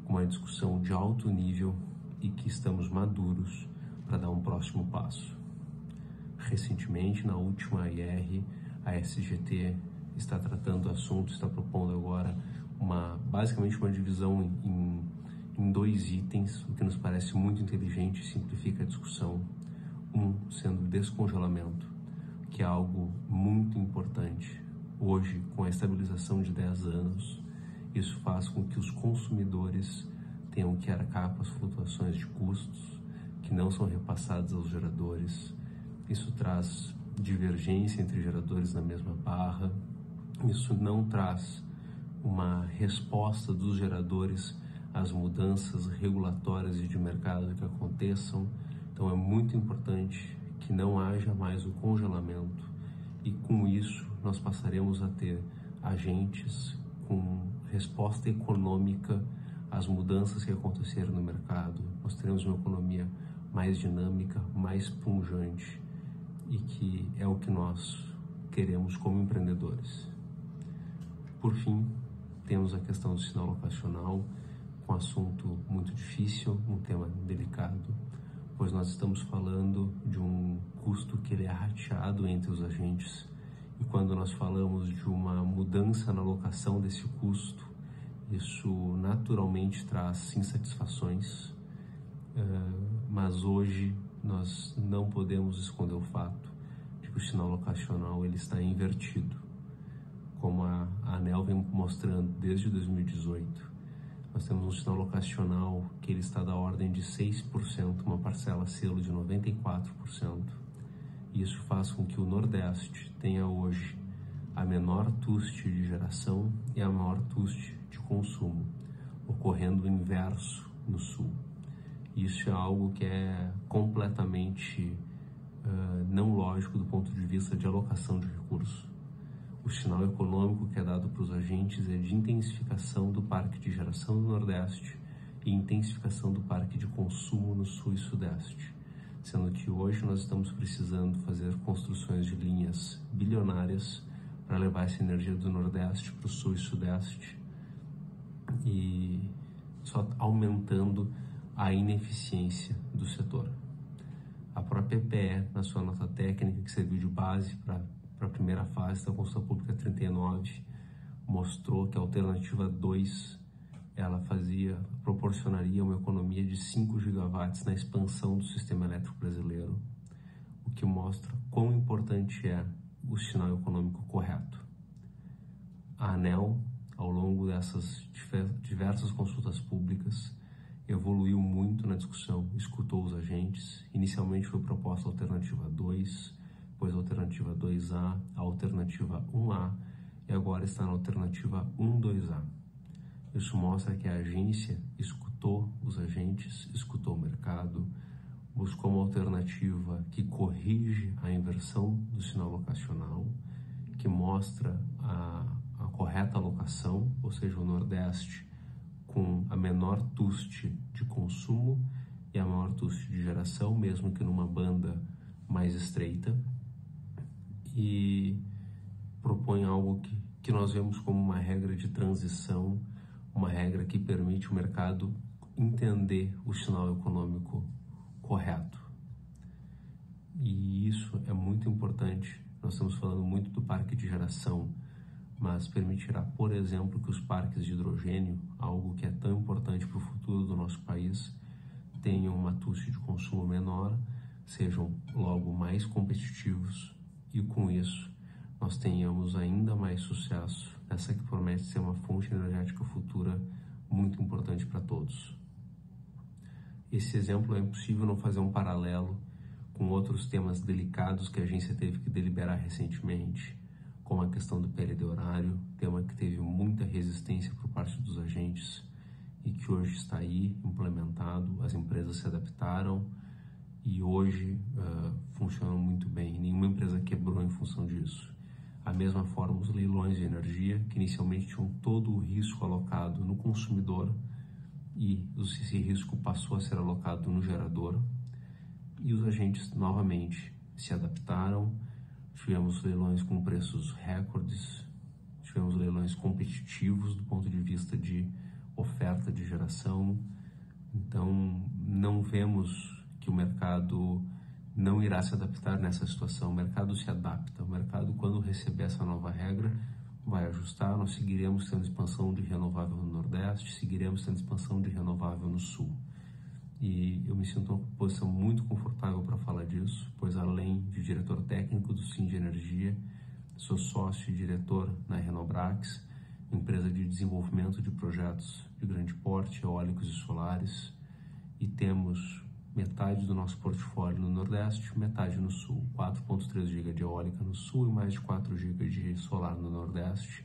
com uma discussão de alto nível e que estamos maduros para dar um próximo passo. Recentemente, na última IR, a SGT está tratando o assunto, está propondo agora uma basicamente uma divisão em, em dois itens, o que nos parece muito inteligente e simplifica a discussão. Um sendo o descongelamento, que é algo muito importante. Hoje, com a estabilização de 10 anos, isso faz com que os consumidores tenham que arcar com as flutuações de custos, que não são repassados aos geradores. Isso traz divergência entre geradores na mesma barra. Isso não traz uma resposta dos geradores às mudanças regulatórias e de mercado que aconteçam. Então é muito importante que não haja mais o congelamento e com isso nós passaremos a ter agentes com resposta econômica às mudanças que aconteceram no mercado. Nós teremos uma economia mais dinâmica, mais punjante e que é o que nós queremos como empreendedores. Por fim, temos a questão do sinal locacional, um assunto muito difícil, um tema delicado, pois nós estamos falando de um custo que ele é rateado entre os agentes. E quando nós falamos de uma mudança na locação desse custo, isso naturalmente traz insatisfações ah, mas hoje nós não podemos esconder o fato de que o sinal locacional ele está invertido, como a ANEL vem mostrando desde 2018. Nós temos um sinal locacional que ele está da ordem de 6%, uma parcela selo de 94%. Isso faz com que o Nordeste tenha hoje a menor TUST de geração e a maior TUST de consumo, ocorrendo o inverso no Sul. Isso é algo que é completamente uh, não lógico do ponto de vista de alocação de recursos. O sinal econômico que é dado para os agentes é de intensificação do parque de geração do Nordeste e intensificação do parque de consumo no Sul e Sudeste, sendo que hoje nós estamos precisando fazer construções de linhas bilionárias para levar essa energia do Nordeste para o Sul e Sudeste e só aumentando a ineficiência do setor. A própria PPE, na sua nota técnica, que serviu de base para a primeira fase da consulta pública 39, mostrou que a alternativa 2 ela fazia, proporcionaria uma economia de 5 gigawatts na expansão do sistema elétrico brasileiro, o que mostra quão importante é o sinal econômico correto. A ANEL, ao longo dessas diversas consultas públicas, evoluiu muito na discussão, escutou os agentes. Inicialmente foi proposta a alternativa 2, depois a alternativa 2A, a alternativa 1A e agora está na alternativa 12A. Isso mostra que a agência escutou os agentes, escutou o mercado, buscou uma alternativa que corrige a inversão do sinal locacional, que mostra a, a correta alocação, ou seja, o Nordeste com a menor tuste de consumo e a maior tuste de geração, mesmo que numa banda mais estreita, e propõe algo que, que nós vemos como uma regra de transição, uma regra que permite o mercado entender o sinal econômico correto. E isso é muito importante. Nós estamos falando muito do parque de geração, mas permitirá, por exemplo, que os parques de hidrogênio, algo que é tão importante para o futuro do nosso país, tenham uma taxa de consumo menor, sejam logo mais competitivos e com isso nós tenhamos ainda mais sucesso nessa que promete ser uma fonte energética futura muito importante para todos. Esse exemplo é impossível não fazer um paralelo com outros temas delicados que a agência teve que deliberar recentemente, como a questão do PLD horário, tema que teve muita resistência por parte dos agentes e que hoje está aí implementado, as empresas se adaptaram e hoje uh, funciona muito bem, nenhuma empresa quebrou em função disso. A mesma forma os leilões de energia, que inicialmente tinham todo o risco alocado no consumidor e esse risco passou a ser alocado no gerador, e os agentes novamente se adaptaram, Tivemos leilões com preços recordes, tivemos leilões competitivos do ponto de vista de oferta de geração. Então, não vemos que o mercado não irá se adaptar nessa situação. O mercado se adapta. O mercado, quando receber essa nova regra, vai ajustar. Nós seguiremos tendo expansão de renovável no Nordeste, seguiremos tendo expansão de renovável no Sul e eu me sinto uma posição muito confortável para falar disso, pois além de diretor técnico do Sim de Energia, sou sócio e diretor na Renobrax, empresa de desenvolvimento de projetos de grande porte, eólicos e solares, e temos metade do nosso portfólio no Nordeste, metade no Sul, 4.3 GB de eólica no Sul e mais de 4 GB de solar no Nordeste,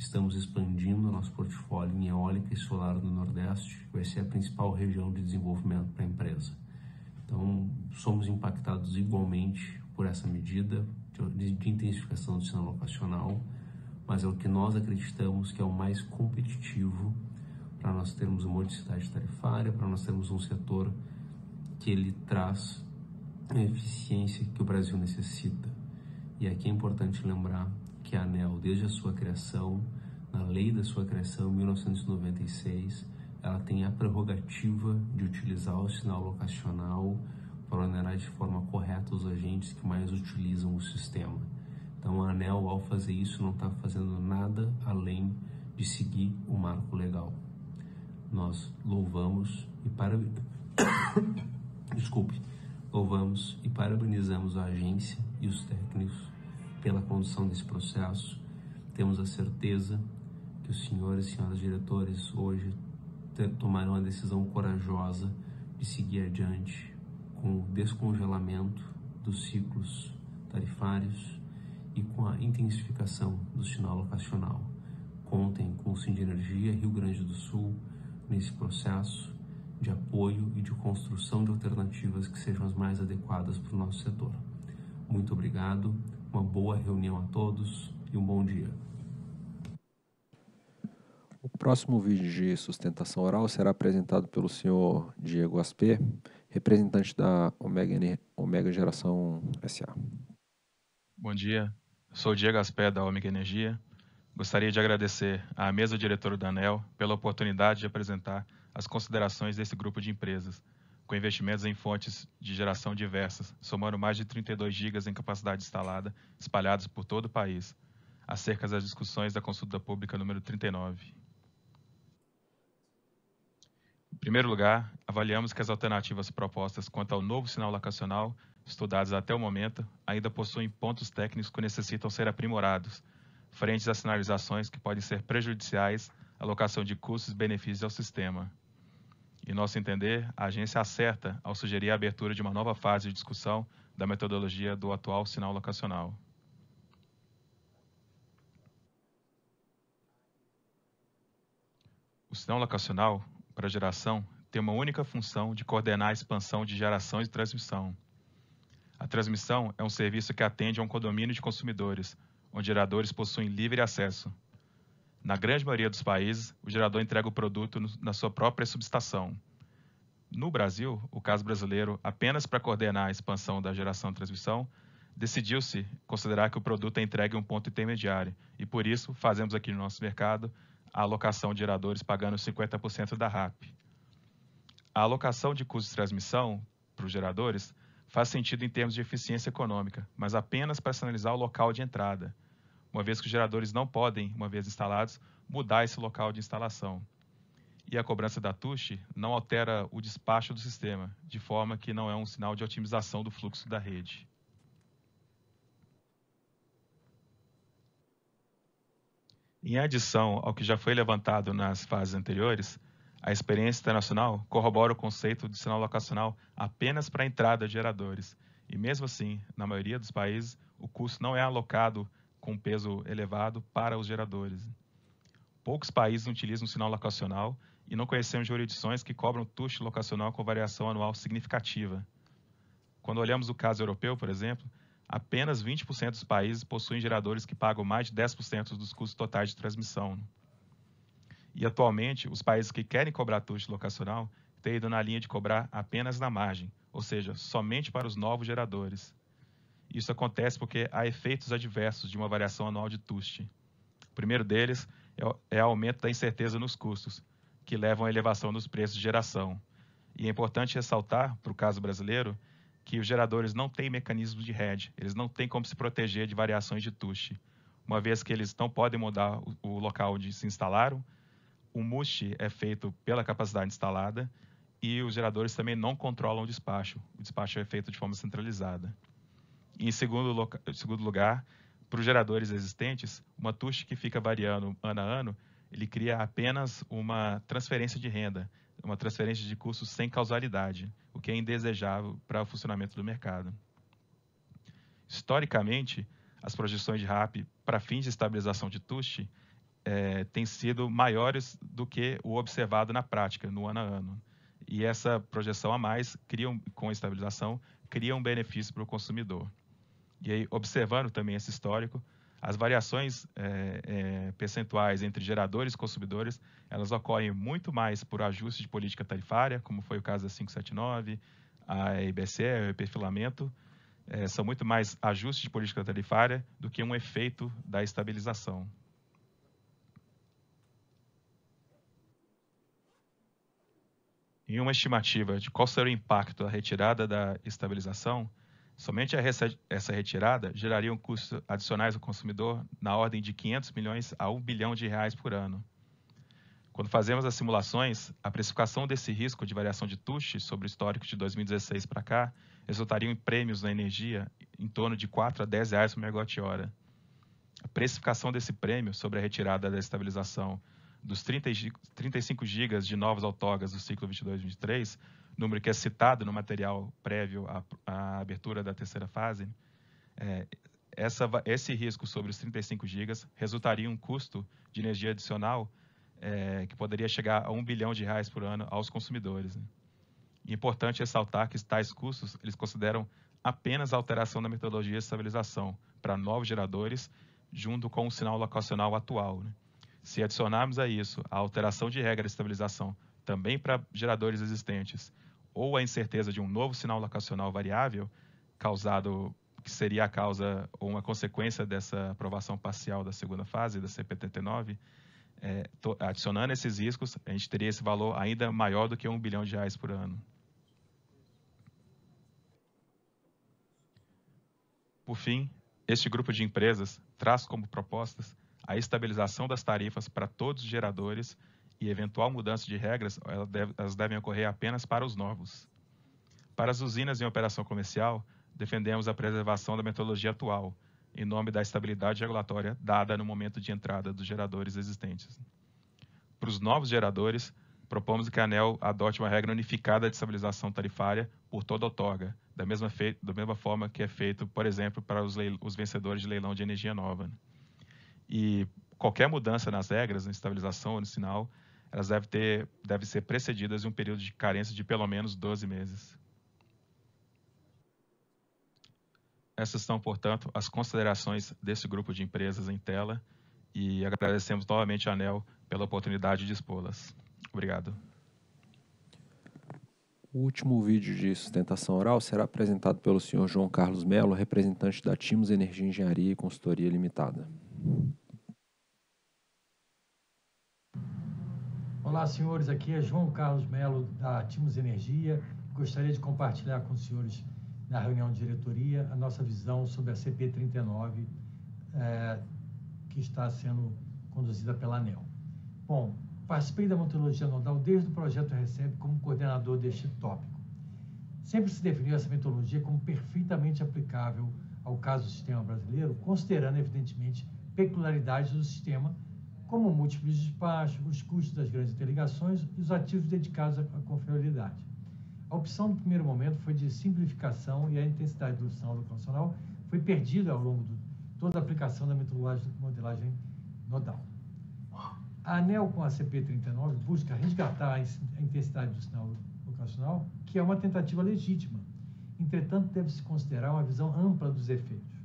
Estamos expandindo o nosso portfólio em eólica e solar no Nordeste, que vai ser a principal região de desenvolvimento para a empresa. Então, somos impactados igualmente por essa medida de, de intensificação do sinal locacional, mas é o que nós acreditamos que é o mais competitivo para nós termos uma modicidade tarifária, para nós termos um setor que ele traz a eficiência que o Brasil necessita. E aqui é importante lembrar que a é ANEL, desde a sua criação, na lei da sua criação, em 1996, ela tem a prerrogativa de utilizar o sinal locacional para onerar de forma correta os agentes que mais utilizam o sistema. Então, a ANEL, ao fazer isso, não está fazendo nada além de seguir o marco legal. Nós louvamos e parabenizamos. Desculpe. Louvamos e parabenizamos a agência e os técnicos pela condução desse processo. Temos a certeza que os senhores e senhoras diretores hoje tomarão a decisão corajosa de seguir adiante com o descongelamento dos ciclos tarifários e com a intensificação do sinal locacional. Contem com o Sindinergia Rio Grande do Sul nesse processo de apoio e de construção de alternativas que sejam as mais adequadas para o nosso setor. Muito obrigado. Uma boa reunião a todos e um bom dia. O próximo vídeo de sustentação oral será apresentado pelo senhor Diego Asper, representante da Omega, Omega Geração SA. Bom dia, sou Diego Asper da Omega Energia. Gostaria de agradecer à mesa diretora da ANEL pela oportunidade de apresentar as considerações desse grupo de empresas com investimentos em fontes de geração diversas, somando mais de 32 gigas em capacidade instalada, espalhados por todo o país, acerca das discussões da consulta pública número 39. Em primeiro lugar, avaliamos que as alternativas propostas quanto ao novo sinal locacional, estudadas até o momento, ainda possuem pontos técnicos que necessitam ser aprimorados, frente às sinalizações que podem ser prejudiciais à alocação de custos e benefícios ao sistema. Em nosso entender, a agência acerta ao sugerir a abertura de uma nova fase de discussão da metodologia do atual sinal locacional. O sinal locacional, para geração, tem uma única função de coordenar a expansão de geração e transmissão. A transmissão é um serviço que atende a um condomínio de consumidores, onde geradores possuem livre acesso. Na grande maioria dos países, o gerador entrega o produto na sua própria subestação. No Brasil, o caso brasileiro, apenas para coordenar a expansão da geração e transmissão, decidiu-se considerar que o produto é entregue em um ponto intermediário e, por isso, fazemos aqui no nosso mercado a alocação de geradores pagando 50% da RAP. A alocação de custos de transmissão para os geradores faz sentido em termos de eficiência econômica, mas apenas para sinalizar o local de entrada – uma vez que os geradores não podem, uma vez instalados, mudar esse local de instalação. E a cobrança da TUSH não altera o despacho do sistema, de forma que não é um sinal de otimização do fluxo da rede. Em adição ao que já foi levantado nas fases anteriores, a experiência internacional corrobora o conceito de sinal locacional apenas para a entrada de geradores. E mesmo assim, na maioria dos países, o custo não é alocado com peso elevado para os geradores. Poucos países utilizam o sinal locacional e não conhecemos jurisdições que cobram TUST locacional com variação anual significativa. Quando olhamos o caso europeu, por exemplo, apenas 20% dos países possuem geradores que pagam mais de 10% dos custos totais de transmissão. E atualmente, os países que querem cobrar TUST locacional têm ido na linha de cobrar apenas na margem, ou seja, somente para os novos geradores. Isso acontece porque há efeitos adversos de uma variação anual de TUST. O primeiro deles é o, é aumento da incerteza nos custos, que levam à elevação dos preços de geração. E é importante ressaltar, para o caso brasileiro, que os geradores não têm mecanismos de hedge, eles não têm como se proteger de variações de TUSH, uma vez que eles não podem mudar o, local onde se instalaram, o MUST é feito pela capacidade instalada e os geradores também não controlam o despacho, o despacho é feito de forma centralizada. Em segundo, segundo lugar, para os geradores existentes, uma TUSH que fica variando ano a ano, ele cria apenas uma transferência de renda, uma transferência de custos sem causalidade, o que é indesejável para o funcionamento do mercado. Historicamente, as projeções de RAP para fins de estabilização de TUSH é, têm sido maiores do que o observado na prática, no ano a ano. E essa projeção a mais, cria um, com a estabilização, cria um benefício para o consumidor. E aí, observando também esse histórico, as variações é, é, percentuais entre geradores e consumidores, elas ocorrem muito mais por ajuste de política tarifária, como foi o caso da 579, a IBCE, o perfilamento, é, são muito mais ajustes de política tarifária do que um efeito da estabilização. Em uma estimativa de qual será o impacto da retirada da estabilização, Somente essa retirada geraria um custo adicionais ao consumidor na ordem de 500 milhões a 1 bilhão de reais por ano. Quando fazemos as simulações, a precificação desse risco de variação de TUSH sobre o histórico de 2016 para cá resultaria em prêmios na energia em torno de 4 a 10 reais por megawatt-hora. A precificação desse prêmio sobre a retirada da estabilização dos 30, 35 gigas de novos autógas do ciclo 22-23 número que é citado no material prévio à, à abertura da terceira fase, é, essa, esse risco sobre os 35 gigas resultaria em um custo de energia adicional é, que poderia chegar a um bilhão de reais por ano aos consumidores. Né? Importante ressaltar que tais custos eles consideram apenas a alteração da metodologia de estabilização para novos geradores, junto com o sinal locacional atual. Né? Se adicionarmos a isso a alteração de regra de estabilização também para geradores existentes, ou a incerteza de um novo sinal locacional variável, causado que seria a causa ou uma consequência dessa aprovação parcial da segunda fase da CPTT9, é, adicionando esses riscos, a gente teria esse valor ainda maior do que um bilhão de reais por ano. Por fim, este grupo de empresas traz como propostas a estabilização das tarifas para todos os geradores e eventual mudança de regras, elas, devem ocorrer apenas para os novos. Para as usinas em operação comercial, defendemos a preservação da metodologia atual, em nome da estabilidade regulatória dada no momento de entrada dos geradores existentes. Para os novos geradores, propomos que a ANEL adote uma regra unificada de estabilização tarifária por toda outorga, da mesma, da mesma forma que é feito, por exemplo, para os, os vencedores de leilão de energia nova. E qualquer mudança nas regras, na estabilização ou no sinal, elas devem, ter, devem ser precedidas de um período de carência de pelo menos 12 meses. Essas são, portanto, as considerações desse grupo de empresas em tela e agradecemos novamente a ANEL pela oportunidade de expô-las. Obrigado. O último vídeo de sustentação oral será apresentado pelo senhor João Carlos Melo, representante da Timos Energia Engenharia e Consultoria Limitada. Olá, senhores. Aqui é João Carlos Melo, da Timos Energia. Gostaria de compartilhar com os senhores, na reunião de diretoria, a nossa visão sobre a CP39, é, eh, que está sendo conduzida pela ANEL. Bom, participei da metodologia nodal desde o projeto Recebe como coordenador deste tópico. Sempre se definiu essa metodologia como perfeitamente aplicável ao caso do sistema brasileiro, considerando, evidentemente, peculiaridades do sistema como múltiplos despachos, despacho, os custos das grandes interligações e os ativos dedicados à confiabilidade. A opção do primeiro momento foi de simplificação e a intensidade do sinal locacional foi perdida ao longo de toda a aplicação da metodologia de modelagem nodal. A ANEL com a CP39 busca resgatar a intensidade do sinal locacional, que é uma tentativa legítima. Entretanto, deve-se considerar uma visão ampla dos efeitos.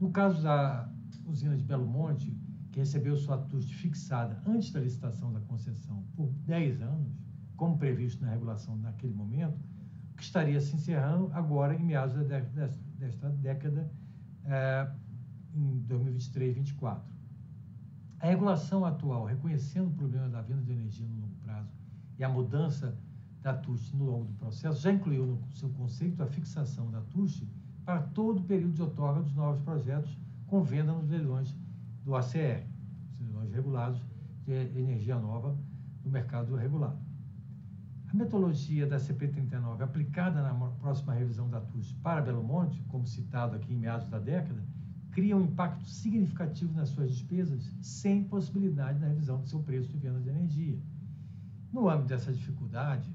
No caso da usina de Belo Monte, que recebeu sua TUST fixada antes da licitação da concessão por 10 anos, como previsto na regulação naquele momento, que estaria se encerrando agora em meados desta década, é, em 2023 2024. A regulação atual, reconhecendo o problema da venda de energia no longo prazo e a mudança da TUST no longo do processo, já incluiu no seu conceito a fixação da TUST para todo o período de outorga dos novos projetos com venda nos leilões do ACR, sistemas regulados de é energia nova no mercado regulado. A metodologia da CP39 aplicada na próxima revisão da TUS para Belo Monte, como citado aqui em meados da década, cria um impacto significativo nas suas despesas sem possibilidade na revisão do seu preço de venda de energia. No âmbito dessa dificuldade,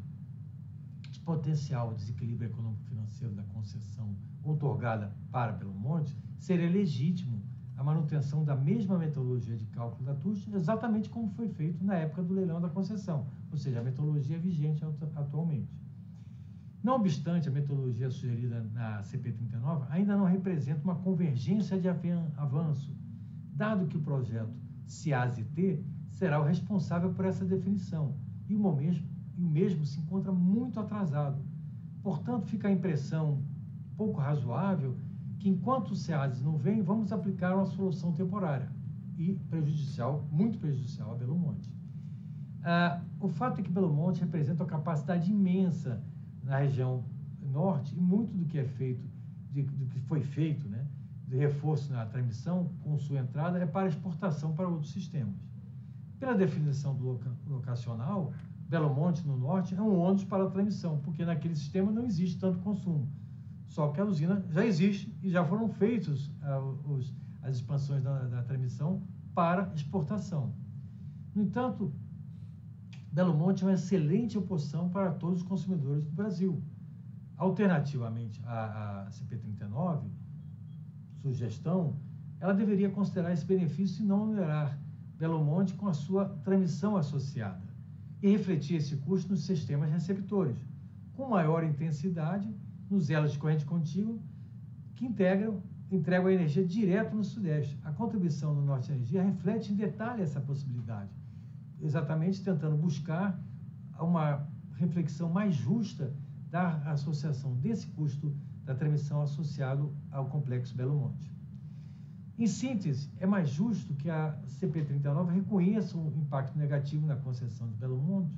o potencial desequilíbrio econômico-financeiro da concessão otorgada para Belo Monte seria legítimo a manutenção da mesma metodologia de cálculo da TUST, exatamente como foi feito na época do leilão da concessão, ou seja, a metodologia é vigente atualmente. Não obstante, a metodologia sugerida na CP39 ainda não representa uma convergência de avanço, dado que o projeto CIAS-T será o responsável por essa definição, e o mesmo, e o mesmo se encontra muito atrasado. Portanto, fica a impressão pouco razoável que enquanto o SEAS não vem, vamos aplicar uma solução temporária e prejudicial, muito prejudicial a Belo Monte. Ah, o fato é que Belo Monte representa uma capacidade imensa na região norte e muito do que é feito, de, do que foi feito, né, de reforço na transmissão com sua entrada é para exportação para outros sistemas. Pela definição do loca, locacional, Belo Monte no norte é um ônus para a transmissão, porque naquele sistema não existe tanto consumo só que a usina já existe e já foram feitos ah, os, as expansões da, da, transmissão para exportação. No entanto, Belo Monte é uma excelente opção para todos os consumidores do Brasil. Alternativamente à, CP39, sugestão, ela deveria considerar esse benefício e não onerar Belo Monte com a sua transmissão associada e refletir esse custo nos sistemas receptores, com maior intensidade nos elos de corrente contínua que integram, entregam a energia direto no Sudeste. A contribuição do Norte Energia reflete em detalhe essa possibilidade, exatamente tentando buscar uma reflexão mais justa da associação desse custo da transmissão associado ao complexo Belo Monte. Em síntese, é mais justo que a CP39 reconheça o impacto negativo na concessão de Belo Monte,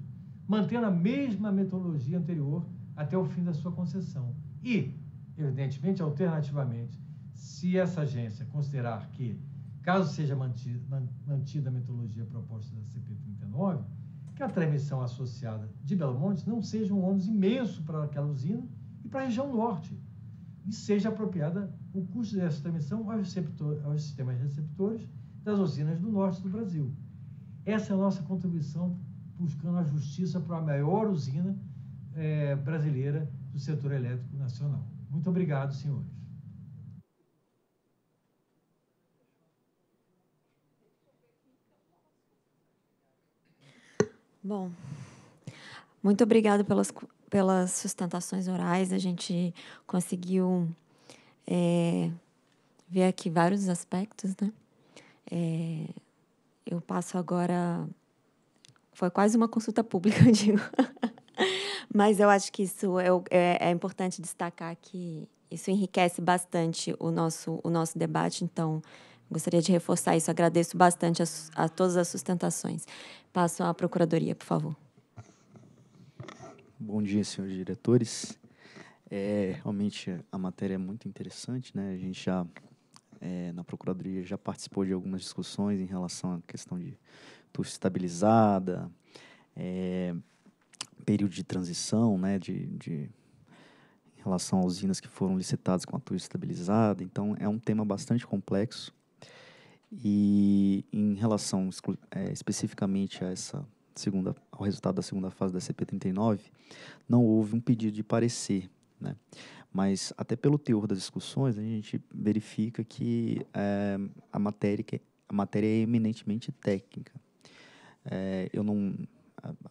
mantendo a mesma metodologia anterior até o fim da sua concessão. E, evidentemente, alternativamente, se essa agência considerar que, caso seja mantida, mantida a metodologia proposta da CP39, que a transmissão associada de Belo Monte não seja um ônus imenso para aquela usina e para a região norte, e seja apropriada o custo dessa transmissão aos, receptor, aos sistemas receptores das usinas do norte do Brasil. Essa é a nossa contribuição buscando a justiça para a maior usina é, brasileira do setor elétrico nacional. Muito obrigado, senhores. Bom, muito obrigado pelas, pelas sustentações orais. A gente conseguiu é, ver aqui vários aspectos, né? É, eu passo agora foi quase uma consulta pública, eu digo. Mas eu acho que isso é, é, é, importante destacar que isso enriquece bastante o nosso, o nosso debate, então gostaria de reforçar isso. Agradeço bastante a, a todas as sustentações. Passo à Procuradoria, por favor. Bom dia, senhores diretores. É, realmente a matéria é muito interessante, né? A gente já é, na Procuradoria já participou de algumas discussões em relação à questão de Indústria estabilizada, é, período de transição, né, de, de, em relação a usinas que foram licitadas com a tua estabilizada. Então, é um tema bastante complexo. E em relação é, especificamente a essa segunda, ao resultado da segunda fase da CP39, não houve um pedido de parecer. Né? Mas, até pelo teor das discussões, a gente verifica que é, a, matéria, a matéria é eminentemente técnica. É, eu não,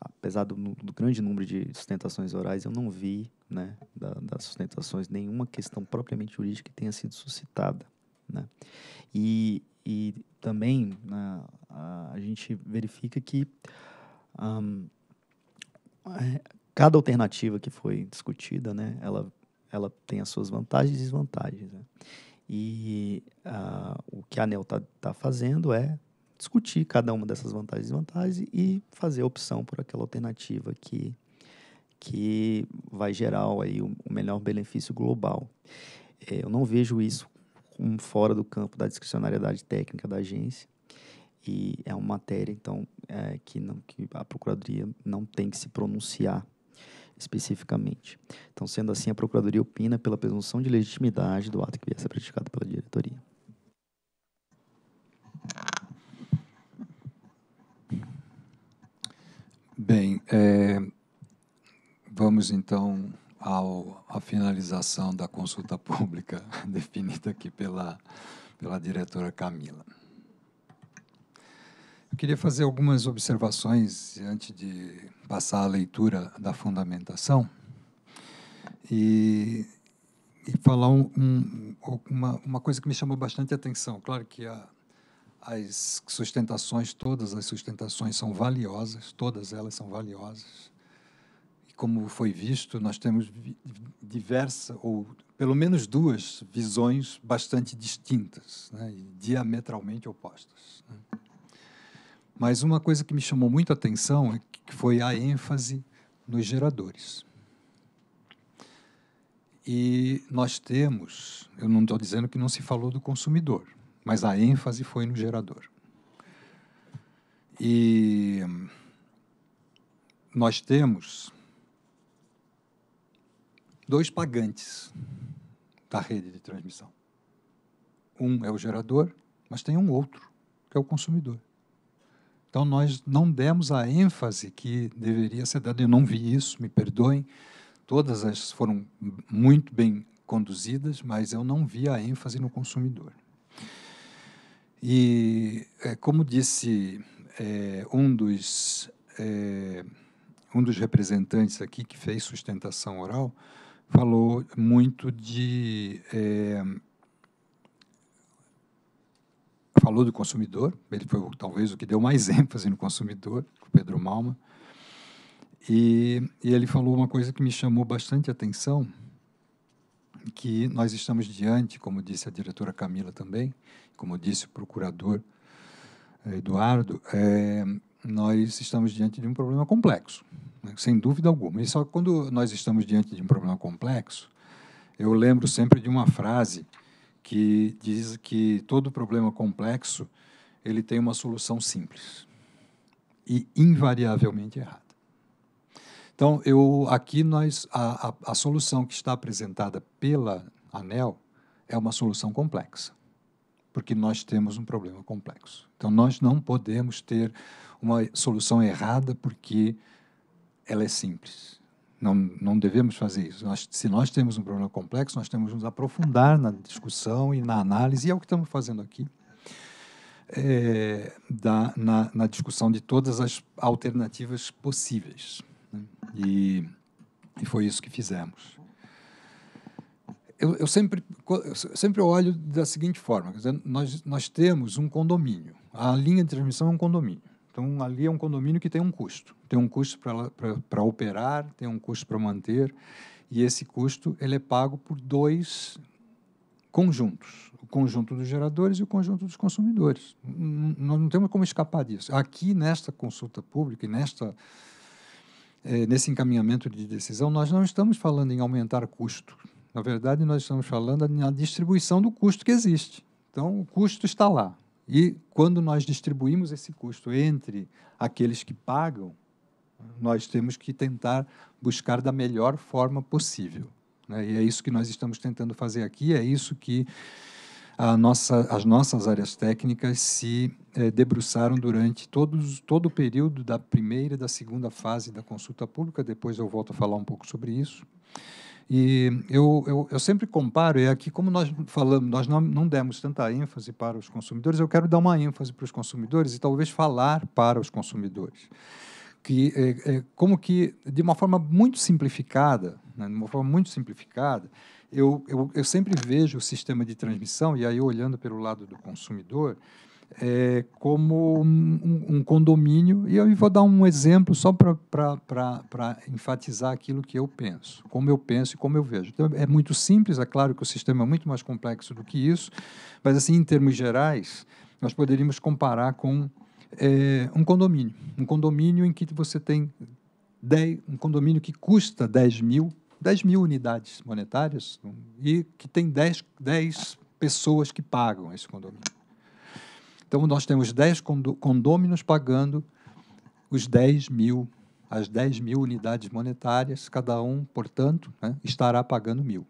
apesar do, do, grande número de sustentações orais, eu não vi, né, da, das sustentações, nenhuma questão propriamente jurídica que tenha sido suscitada, né? E, e também né, a, a, gente verifica que um, é, cada alternativa que foi discutida, né, ela, ela tem as suas vantagens e desvantagens, né? E uh, o que a ANEL está tá fazendo é discutir cada uma dessas vantagens e desvantagens e fazer a opção por aquela alternativa que, que vai gerar aí o, o melhor benefício global. É, eu não vejo isso como fora do campo da discricionariedade técnica da agência e é uma matéria então é, que não que a procuradoria não tem que se pronunciar especificamente. Então, sendo assim, a procuradoria opina pela presunção de legitimidade do ato que vier a ser praticado pela diretoria. Bem, é, vamos então ao, à finalização da consulta pública definida aqui pela, pela diretora Camila. Eu queria fazer algumas observações antes de passar a leitura da fundamentação e, e falar um, um, uma, uma coisa que me chamou bastante atenção. Claro que a as sustentações, todas as sustentações são valiosas, todas elas são valiosas. E como foi visto, nós temos diversas, ou pelo menos duas, visões bastante distintas, né, e diametralmente opostas. Né. Mas uma coisa que me chamou muito a atenção é que foi a ênfase nos geradores. E nós temos, eu não estou dizendo que não se falou do consumidor, mas a ênfase foi no gerador. E nós temos dois pagantes da rede de transmissão. Um é o gerador, mas tem um outro, que é o consumidor. Então, nós não demos a ênfase que deveria ser dada. Eu não vi isso, me perdoem. Todas as foram muito bem conduzidas, mas eu não vi a ênfase no consumidor. E, é, como disse é, um, dos, é, um dos representantes aqui que fez sustentação oral, falou muito de. É, falou do consumidor, ele foi talvez o que deu mais ênfase no consumidor, o Pedro Malma, e, e ele falou uma coisa que me chamou bastante atenção, que nós estamos diante, como disse a diretora Camila também, como disse o procurador eh, Eduardo, é, nós estamos diante de um problema complexo, né? sem dúvida alguma. E só quando nós estamos diante de um problema complexo, eu lembro sempre de uma frase que diz que todo problema complexo ele tem uma solução simples e invariavelmente errada. Então, eu aqui nós a, a, a solução que está apresentada pela ANEL é uma solução complexa porque nós temos um problema complexo. Então, nós não podemos ter uma solução errada porque ela é simples. Não, não devemos fazer isso. Nós, se nós temos um problema complexo, nós temos que nos aprofundar na discussão e na análise, e é o que estamos fazendo aqui, é, da, na, na, discussão de todas as alternativas possíveis. Né? E, e foi isso que fizemos eu, eu, sempre, eu sempre olho da seguinte forma: dizer, nós, nós temos um condomínio, a linha de transmissão é um condomínio. Então, ali é um condomínio que tem um custo. Tem um custo para operar, tem um custo para manter, e esse custo ele é pago por dois conjuntos: o conjunto dos geradores e o conjunto dos consumidores. Nós não temos como escapar disso. Aqui, nesta consulta pública e nesta eh, nesse encaminhamento de decisão, nós não estamos falando em aumentar custo. Na verdade, nós estamos falando na distribuição do custo que existe. Então, o custo está lá. E quando nós distribuímos esse custo entre aqueles que pagam, nós temos que tentar buscar da melhor forma possível. Né? E é isso que nós estamos tentando fazer aqui, é isso que nossa, as nossas áreas técnicas se é, debruçaram durante todos, todo o período da primeira e da segunda fase da consulta pública. Depois eu volto a falar um pouco sobre isso. E eu, eu, eu sempre comparo, e é aqui, como nós falamos, nós não, não demos tanta ênfase para os consumidores, eu quero dar uma ênfase para os consumidores e talvez falar para os consumidores que é, é, como que de uma forma muito simplificada, né, de uma forma muito simplificada, eu, eu, eu sempre vejo o sistema de transmissão e aí olhando pelo lado do consumidor, é, como um, um, condomínio, e eu vou dar um exemplo só para enfatizar aquilo que eu penso, como eu penso e como eu vejo. Então, é muito simples, é claro que o sistema é muito mais complexo do que isso, mas, assim, em termos gerais, nós poderíamos comparar com é, um condomínio. Um condomínio em que você tem 10, um condomínio que custa 10 mil, 10 mil unidades monetárias e que tem 10, 10 pessoas que pagam esse condomínio. Então, nós temos 10 condôminos pagando os 10 mil, as 10 mil unidades monetárias, cada um, portanto, né, estará pagando mil.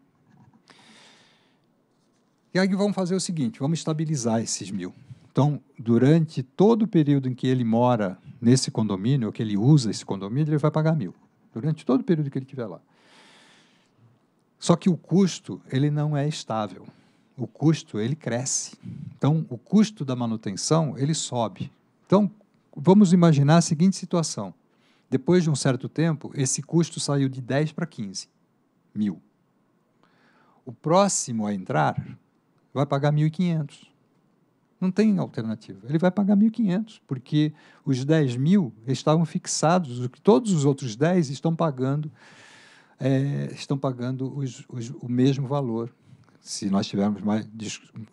E aí vamos fazer o seguinte: vamos estabilizar esses mil. Então, durante todo o período em que ele mora nesse condomínio, ou que ele usa esse condomínio, ele vai pagar mil. Durante todo o período que ele estiver lá. Só que o custo ele não é estável o custo ele cresce. Então, o custo da manutenção ele sobe. Então, vamos imaginar a seguinte situação. Depois de um certo tempo, esse custo saiu de 10 para 15 mil. O próximo a entrar vai pagar 1.500. Não tem alternativa. Ele vai pagar 1.500, porque os 10 mil estavam fixados, todos os outros 10 estão pagando, é, estão pagando os, os, o mesmo valor se nós tivermos mais.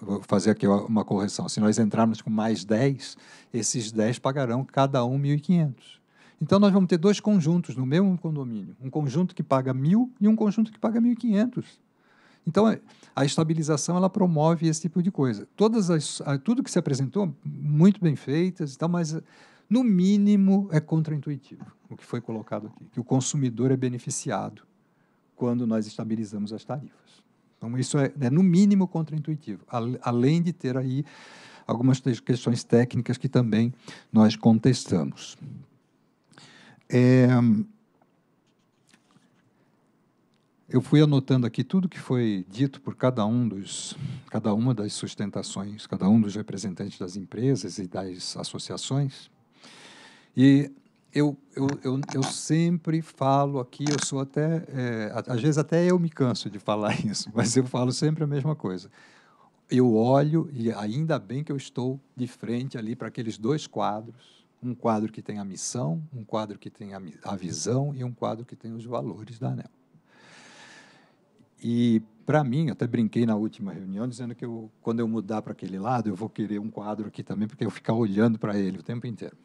Vou fazer aqui uma correção. Se nós entrarmos com mais 10, esses 10 pagarão cada um 1.500. Então, nós vamos ter dois conjuntos no mesmo condomínio: um conjunto que paga 1.000 e um conjunto que paga 1.500. Então, a estabilização ela promove esse tipo de coisa. Todas as, tudo que se apresentou, muito bem feitas então, mas, no mínimo, é contraintuitivo o que foi colocado aqui: que o consumidor é beneficiado quando nós estabilizamos as tarifas. Então, isso é, é no mínimo contraintuitivo, além de ter aí algumas questões técnicas que também nós contestamos. É, eu fui anotando aqui tudo que foi dito por cada um dos, cada uma das sustentações, cada um dos representantes das empresas e das associações. E eu, eu, eu, eu, sempre falo aqui, eu sou até. É, às vezes até eu me canso de falar isso, mas eu falo sempre a mesma coisa. Eu olho, e ainda bem que eu estou de frente ali para aqueles dois quadros: um quadro que tem a missão, um quadro que tem a, a visão e um quadro que tem os valores da ANEL. E para mim, até brinquei na última reunião dizendo que eu, quando eu mudar para aquele lado, eu vou querer um quadro aqui também, porque eu ficar olhando para ele o tempo inteiro.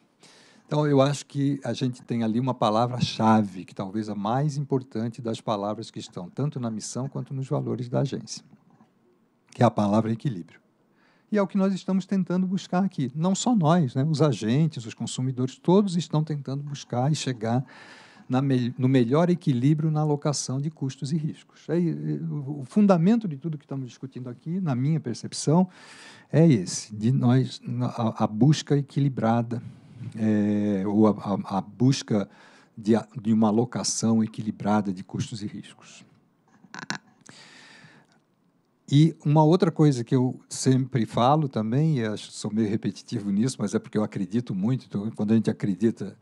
Então, eu acho que a gente tem ali uma palavra-chave, que talvez a mais importante das palavras que estão tanto na missão quanto nos valores da agência, que é a palavra equilíbrio. E é o que nós estamos tentando buscar aqui. Não só nós, né? os agentes, os consumidores, todos estão tentando buscar e chegar me no melhor equilíbrio na alocação de custos e riscos. É, é o fundamento de tudo que estamos discutindo aqui, na minha percepção, é esse, de nós, a, a busca equilibrada é, ou a, a, a busca de, de uma alocação equilibrada de custos e riscos. E uma outra coisa que eu sempre falo também, e acho, sou meio repetitivo nisso, mas é porque eu acredito muito, então, quando a gente acredita,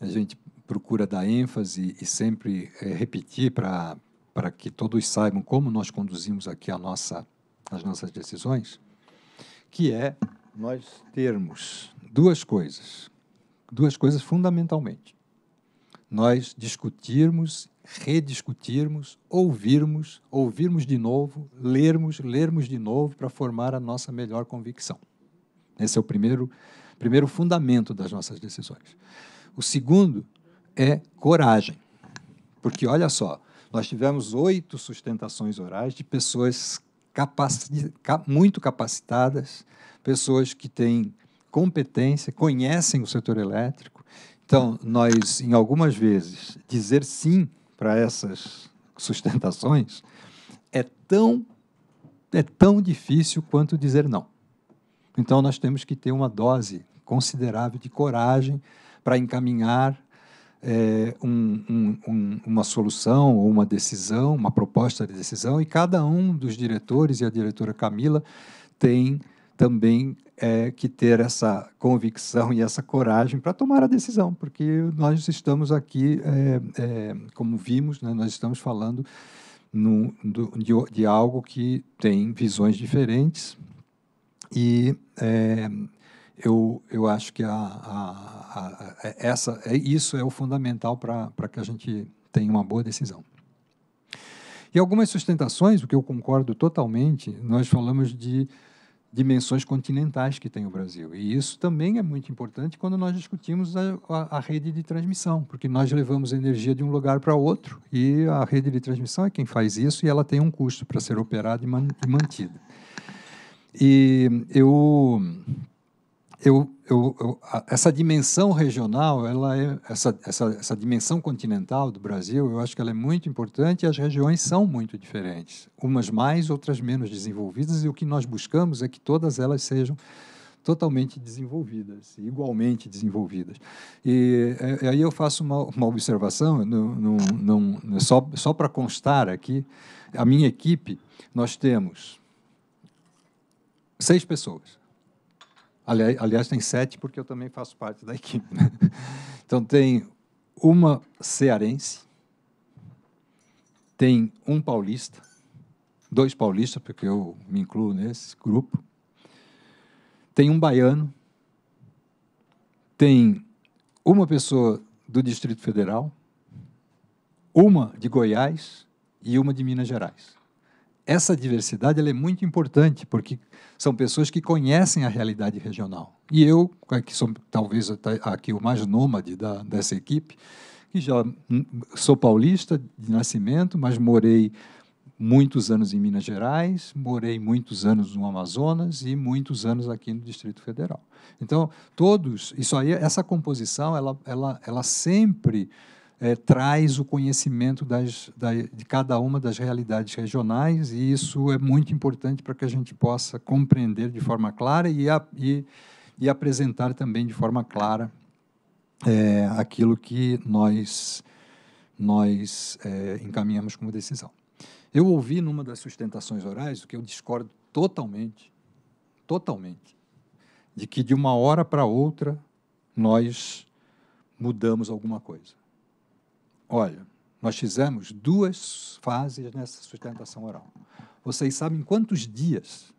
a gente procura dar ênfase e sempre é, repetir para que todos saibam como nós conduzimos aqui a nossa, as nossas decisões, que é nós termos duas coisas duas coisas fundamentalmente. Nós discutirmos, rediscutirmos, ouvirmos, ouvirmos de novo, lermos, lermos de novo para formar a nossa melhor convicção. Esse é o primeiro, primeiro fundamento das nossas decisões. O segundo é coragem. Porque olha só, nós tivemos oito sustentações orais de pessoas capaci muito capacitadas, pessoas que têm competência, conhecem o setor elétrico. Então, nós, em algumas vezes, dizer sim para essas sustentações é tão, é tão difícil quanto dizer não. Então, nós temos que ter uma dose considerável de coragem para encaminhar é, um, um, uma solução ou uma decisão, uma proposta de decisão, e cada um dos diretores e a diretora Camila tem também é que ter essa convicção e essa coragem para tomar a decisão, porque nós estamos aqui, é, é, como vimos, né, nós estamos falando no, do, de, de, algo que tem visões diferentes e é, eu, eu acho que a, a, a, é, essa, é, isso é o fundamental para que a gente tenha uma boa decisão. E algumas sustentações, o que eu concordo totalmente, nós falamos de dimensões continentais que tem o Brasil. E isso também é muito importante quando nós discutimos a, a, a rede de transmissão, porque nós levamos energia de um lugar para outro e a rede de transmissão é quem faz isso e ela tem um custo para ser operada e, man, e mantida. E eu eu, eu, eu, essa dimensão regional, ela é, essa, essa, essa dimensão continental do Brasil, eu acho que ela é muito importante e as regiões são muito diferentes, umas mais, outras menos desenvolvidas, e o que nós buscamos é que todas elas sejam totalmente desenvolvidas, igualmente desenvolvidas. E é, aí eu faço uma, uma observação, só, só para constar aqui, a minha equipe, nós temos seis pessoas aliás, aliás, tem sete, porque eu também faço parte da equipe. Né? Então, tem uma cearense, tem um paulista, dois paulistas, porque eu me incluo nesse grupo, tem um baiano, tem uma pessoa do Distrito Federal, uma de Goiás e uma de Minas Gerais essa diversidade é muito importante, porque são pessoas que conhecem a realidade regional. E eu, que sou talvez aqui o mais nômade da, dessa equipe, que já sou paulista de nascimento, mas morei muitos anos em Minas Gerais, morei muitos anos no Amazonas e muitos anos aqui no Distrito Federal. Então, todos, isso aí, essa composição, ela, ela, ela sempre é, traz o conhecimento das, da, de cada uma das realidades regionais, e isso é muito importante para que a gente possa compreender de forma clara e, a, e, e apresentar também de forma clara é, aquilo que nós, nós é, encaminhamos como decisão. Eu ouvi numa das sustentações orais, o que eu discordo totalmente, totalmente, de que de uma hora para outra nós mudamos alguma coisa. Olha, nós fizemos duas fases nessa sustentação oral. Vocês sabem quantos dias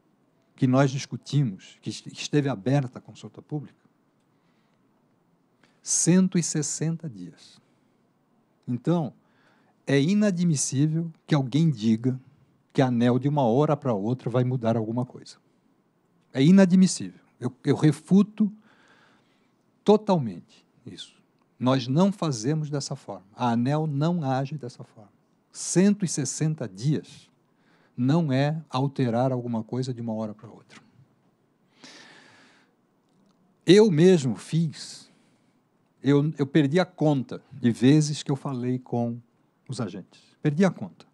que nós discutimos, que esteve aberta a consulta pública? 160 dias. Então, é inadmissível que alguém diga que anel de uma hora para outra vai mudar alguma coisa. É inadmissível. Eu, eu refuto totalmente isso. Nós não fazemos dessa forma. A ANEL não age dessa forma. 160 dias não é alterar alguma coisa de uma hora para outra. Eu mesmo fiz, eu, eu perdi a conta de vezes que eu falei com os agentes. Perdi a conta.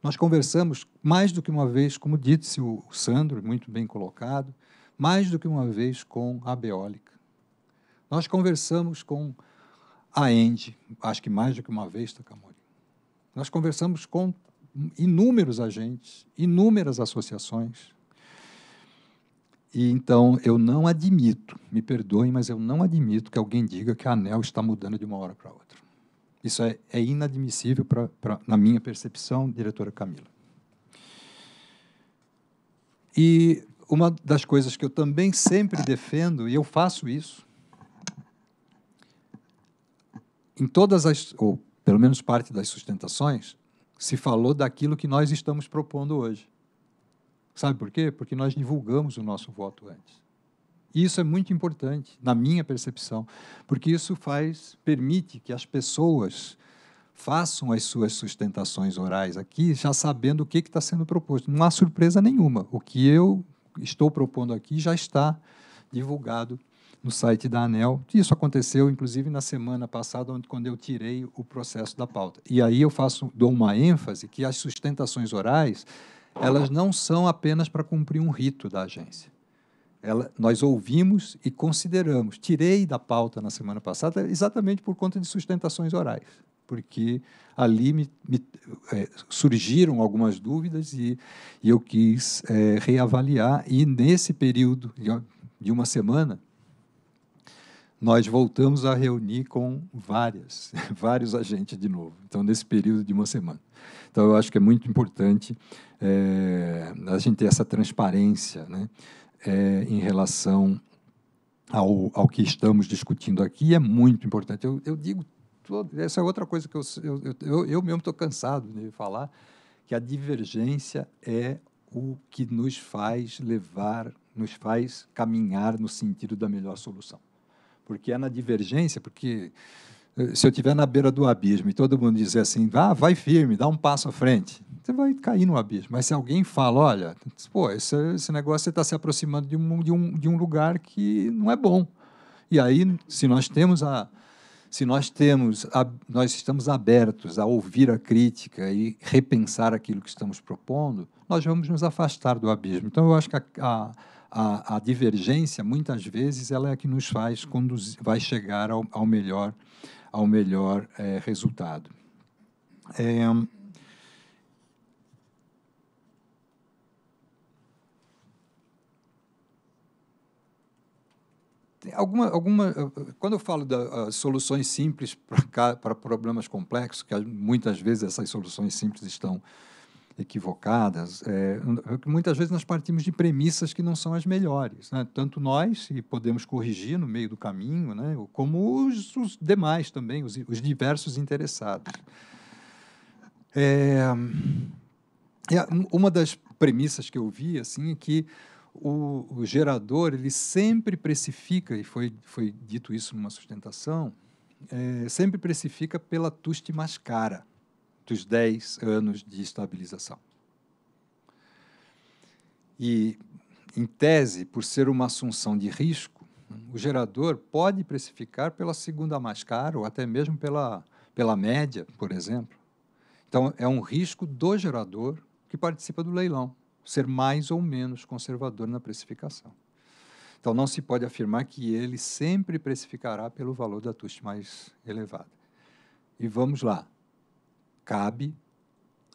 Nós conversamos mais do que uma vez, como disse o Sandro, muito bem colocado, mais do que uma vez com a Beólica. Nós conversamos com a Andy, acho que mais do que uma vez, Takamori. Nós conversamos com inúmeros agentes, inúmeras associações. E então eu não admito, me perdoem, mas eu não admito que alguém diga que a ANEL está mudando de uma hora para outra. Isso é, é inadmissível pra, pra, na minha percepção, diretora Camila. E uma das coisas que eu também sempre defendo, e eu faço isso, em todas as, ou pelo menos parte das sustentações, se falou daquilo que nós estamos propondo hoje. Sabe por quê? Porque nós divulgamos o nosso voto antes. E isso é muito importante, na minha percepção, porque isso faz, permite que as pessoas façam as suas sustentações orais aqui, já sabendo o que está sendo proposto. Não há surpresa nenhuma. O que eu estou propondo aqui já está divulgado no site da ANEL. Isso aconteceu, inclusive, na semana passada, onde, quando eu tirei o processo da pauta. E aí eu faço, dou uma ênfase que as sustentações orais elas não são apenas para cumprir um rito da agência. Ela, nós ouvimos e consideramos. Tirei da pauta na semana passada exatamente por conta de sustentações orais, porque ali me, me, é, surgiram algumas dúvidas e, e eu quis é, reavaliar. E nesse período, de uma semana, nós voltamos a reunir com várias, vários agentes de novo. Então, nesse período de uma semana. Então, eu acho que é muito importante é, a gente ter essa transparência né, é, em relação ao, ao que estamos discutindo aqui. É muito importante. Eu, eu digo, essa é outra coisa que eu, eu, eu, eu mesmo estou cansado de falar, que a divergência é o que nos faz levar nos faz caminhar no sentido da melhor solução. Porque é na divergência, porque eh, se eu estiver na beira do abismo e todo mundo dizer assim, ah, vai firme, dá um passo à frente, você vai cair no abismo. Mas se alguém fala, olha, pô, esse, esse negócio você está se aproximando de um, de, um, de um lugar que não é bom. E aí, se nós temos a, se nós temos a, nós estamos abertos a ouvir a crítica e repensar aquilo que estamos propondo, nós vamos nos afastar do abismo. Então, eu acho que a, a a, a, divergência, muitas vezes, ela é que nos faz conduzir, vai chegar ao, ao melhor, ao melhor é, resultado. É, alguma, alguma, eh, quando eu falo de uh, ah, soluções simples para problemas complexos, que muitas vezes essas soluções simples estão equivocadas, é, muitas vezes nós partimos de premissas que não são as melhores, né? tanto nós, e podemos corrigir no meio do caminho, né? como os, os demais também, os, os diversos interessados. É, é, uma das premissas que eu vi assim, é que o, o gerador ele sempre precifica, e foi, foi dito isso numa sustentação, é, sempre precifica pela tuste mais cara dos 10 anos de estabilização. E, em tese, por ser uma assunção de risco, o gerador pode precificar pela segunda mais cara ou até mesmo pela, pela média, por exemplo. Então, é um risco do gerador que participa do leilão, ser mais ou menos conservador na precificação. Então, não se pode afirmar que ele sempre precificará pelo valor da TUST mais elevada. E vamos lá cabe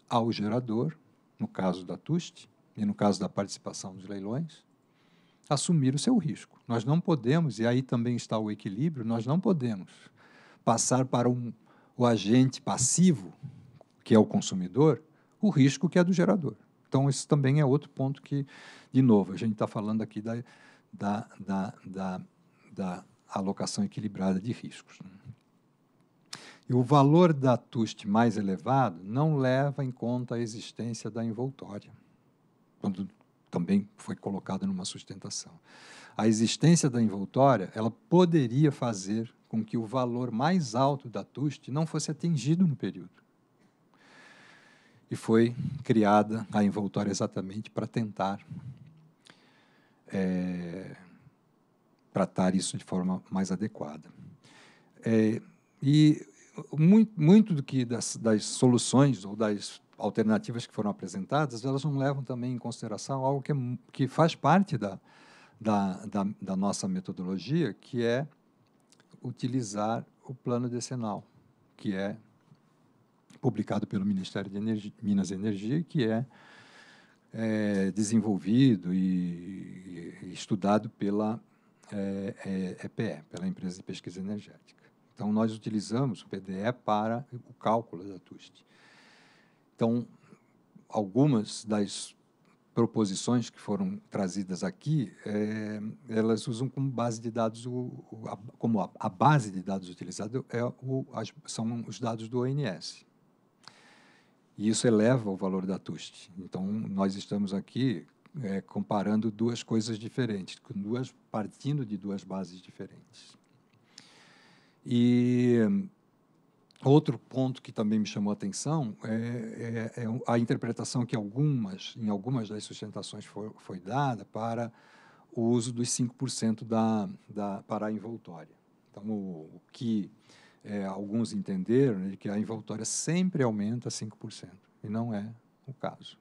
ao gerador, no caso da TUST e no caso da participação dos leilões, assumir o seu risco. Nós não podemos, e aí também está o equilíbrio, nós não podemos passar para um, o agente passivo, que é o consumidor, o risco que é do gerador. Então, esse também é outro ponto que, de novo, a gente está falando aqui da, da, da, da, da alocação equilibrada de riscos. Né? E o valor da tuste mais elevado não leva em conta a existência da envoltória, quando também foi colocada numa sustentação. A existência da envoltória, ela poderia fazer com que o valor mais alto da tuste não fosse atingido no período. E foi criada a envoltória exatamente para tentar é, tratar isso de forma mais adequada. É, e muito, muito do que das, das soluções ou das alternativas que foram apresentadas, elas não levam também em consideração algo que, é que faz parte da, da, da, da, nossa metodologia, que é utilizar o plano decenal, que é publicado pelo Ministério de Energia, Minas e Energia, que é, é desenvolvido e, e, estudado pela é, EPE, é, pela Empresa de Pesquisa Energética. Então, nós utilizamos o PDE para o cálculo da TUST. Então, algumas das proposições que foram trazidas aqui, é, elas usam como base de dados, o, a, como a, a, base de dados utilizada é o, as, são os dados do ONS. E isso eleva o valor da TUST. Então, nós estamos aqui é, comparando duas coisas diferentes, duas partindo de duas bases diferentes. E outro ponto que também me chamou a atenção é, é, é a interpretação que algumas, em algumas das sustentações foi, foi dada para o uso dos 5% da, da, para a envoltória. Então, o, o que é, alguns entenderam é né, que a envoltória sempre aumenta 5%, e não é o caso.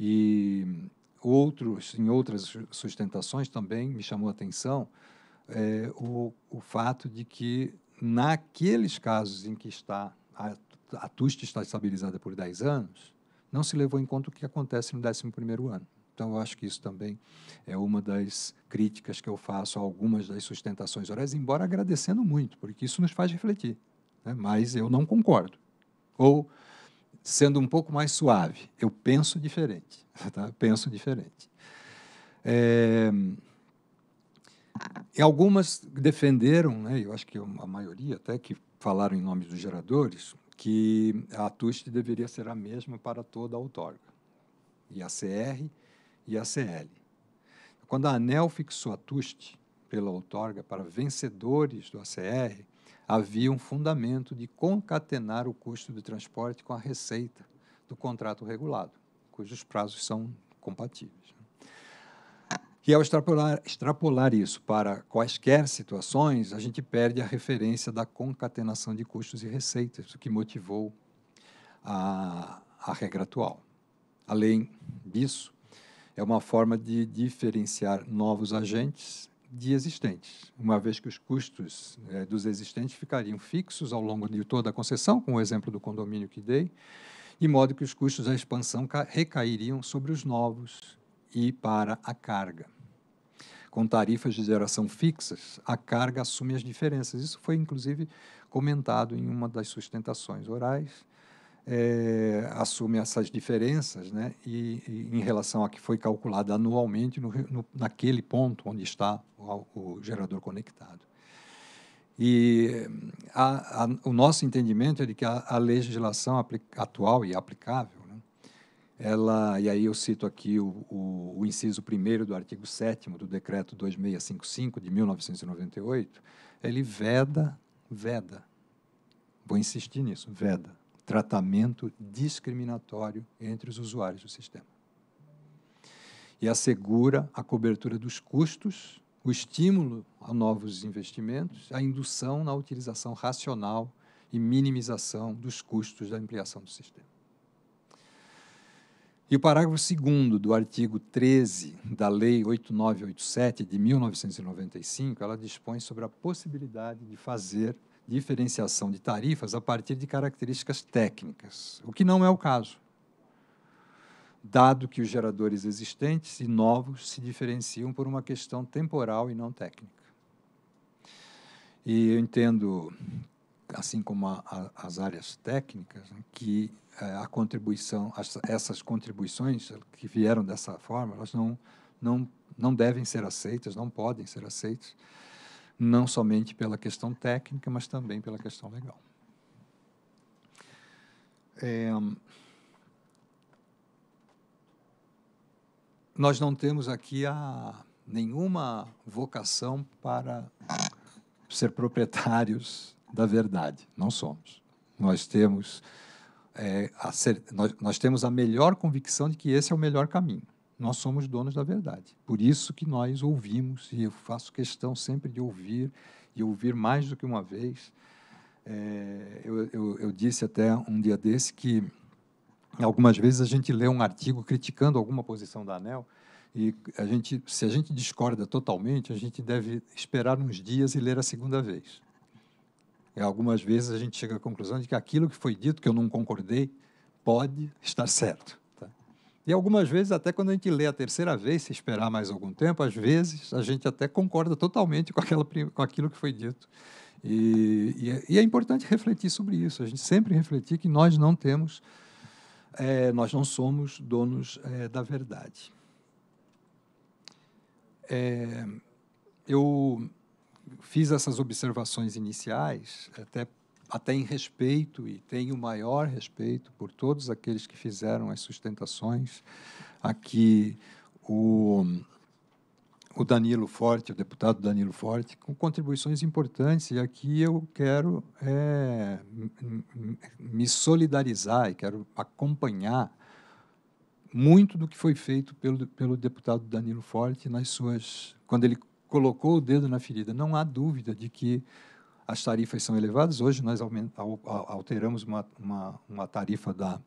E outros, em outras sustentações também me chamou a atenção é, o, o fato de que, naqueles casos em que está a, a TUST está estabilizada por 10 anos, não se levou em conta o que acontece no 11º ano. Então, eu acho que isso também é uma das críticas que eu faço a algumas das sustentações orais, embora agradecendo muito, porque isso nos faz refletir. Né? Mas eu não concordo. Ou, sendo um pouco mais suave, eu penso diferente. Tá? Penso diferente. É, e algumas defenderam, né, eu acho que a maioria até que falaram em nome dos geradores, que a TUST deveria ser a mesma para toda a outorga, e a CR e a CL. Quando a ANEL fixou a TUST pela outorga para vencedores do ACR, havia um fundamento de concatenar o custo do transporte com a receita do contrato regulado, cujos prazos são compatíveis. E ao extrapolar, extrapolar isso para quaisquer situações, a gente perde a referência da concatenação de custos e receitas, o que motivou a, a regra atual. Além disso, é uma forma de diferenciar novos agentes de existentes, uma vez que os custos é, dos existentes ficariam fixos ao longo de toda a concessão, com o exemplo do condomínio que dei, de modo que os custos da expansão recairiam sobre os novos e para a carga com tarifas de geração fixas, a carga assume as diferenças. Isso foi, inclusive, comentado em uma das sustentações orais. É, assume essas diferenças, né? E, e, em relação a que foi calculada anualmente no, no, naquele ponto onde está o, o gerador conectado. E a, a, o nosso entendimento é de que a, a legislação atual e aplicável ela, e aí eu cito aqui o, o, o inciso 1 do artigo 7 do decreto 2655 de 1998, ele veda, veda, vou insistir nisso, veda, tratamento discriminatório entre os usuários do sistema. E assegura a cobertura dos custos, o estímulo a novos investimentos, a indução na utilização racional e minimização dos custos da ampliação do sistema. E o parágrafo 2 do artigo 13 da Lei 8987 de 1995, ela dispõe sobre a possibilidade de fazer diferenciação de tarifas a partir de características técnicas, o que não é o caso, dado que os geradores existentes e novos se diferenciam por uma questão temporal e não técnica. E eu entendo assim como a, a, as áreas técnicas, né, que eh, a contribuição, essas contribuições eh, que vieram dessa forma, elas não, não, não devem ser aceitas, não podem ser aceitas, não somente pela questão técnica, mas também pela questão legal. É, nós não temos aqui a, nenhuma vocação para ser proprietários da verdade. Não somos. Nós temos, é, a ser, nós, nós temos a melhor convicção de que esse é o melhor caminho. Nós somos donos da verdade. Por isso que nós ouvimos, e eu faço questão sempre de ouvir, e ouvir mais do que uma vez. É, eu, eu, eu disse até um dia desse que algumas vezes a gente lê um artigo criticando alguma posição da ANEL, e a gente, se a gente discorda totalmente, a gente deve esperar uns dias e ler a segunda vez algumas vezes a gente chega à conclusão de que aquilo que foi dito, que eu não concordei, pode estar certo. Tá? E algumas vezes, até quando a gente lê a terceira vez, se esperar mais algum tempo, às vezes a gente até concorda totalmente com, aquela, com aquilo que foi dito. E, e, é, e, é, importante refletir sobre isso, a gente sempre refletir que nós não temos, é, nós não somos donos é, da verdade. É, eu fiz essas observações iniciais até até em respeito e tenho o maior respeito por todos aqueles que fizeram as sustentações aqui o o Danilo Forte, o deputado Danilo Forte, com contribuições importantes. E aqui eu quero é, me solidarizar e quero acompanhar muito do que foi feito pelo, pelo deputado Danilo Forte nas suas quando ele colocou o dedo na ferida. Não há dúvida de que as tarifas são elevadas. Hoje nós alteramos uma, uma, uma tarifa da,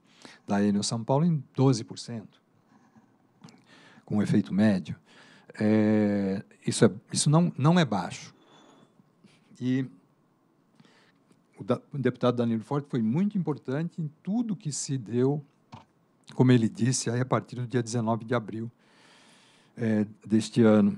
da Enel São Paulo em 12%, com um efeito médio. É, isso é, isso não, não é baixo. E o, deputado Danilo Forte foi muito importante em tudo que se deu, como ele disse, aí a partir do dia 19 de abril é, deste ano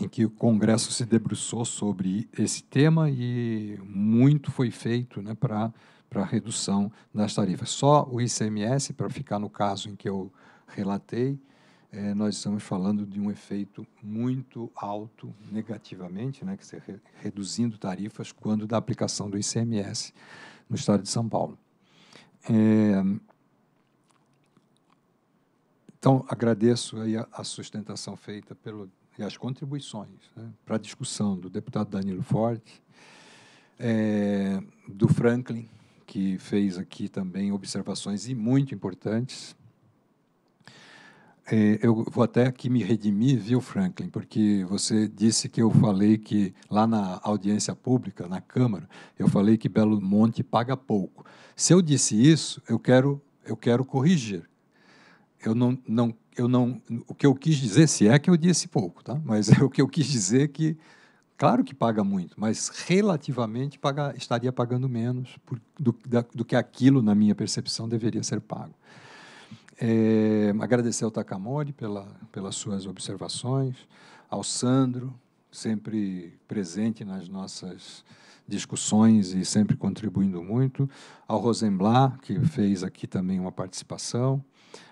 em que o Congresso se debruçou sobre esse tema e muito foi feito né, para a redução das tarifas. Só o ICMS, para ficar no caso em que eu relatei, é, nós estamos falando de um efeito muito alto negativamente, né, que se re, reduzindo tarifas quando da aplicação do ICMS no estado de São Paulo. É, então, agradeço a, a sustentação feita pelo e as contribuições né, para a discussão do deputado Danilo Forte, é, do Franklin, que fez aqui também observações e muito importantes. É, eu vou até aqui me redimir, viu, Franklin, porque você disse que eu falei que lá na audiência pública, na Câmara, eu falei que Belo Monte paga pouco. Se eu disse isso, eu quero, eu quero corrigir. Eu não, não eu não, o que eu quis dizer, se é que eu disse pouco, tá? mas é o que eu quis dizer é que, claro que paga muito, mas relativamente paga, estaria pagando menos por, do, da, do que aquilo, na minha percepção, deveria ser pago. É, agradecer ao Takamori pela, pelas suas observações, ao Sandro, sempre presente nas nossas discussões e sempre contribuindo muito, ao Rosenblatt, que fez aqui também uma participação,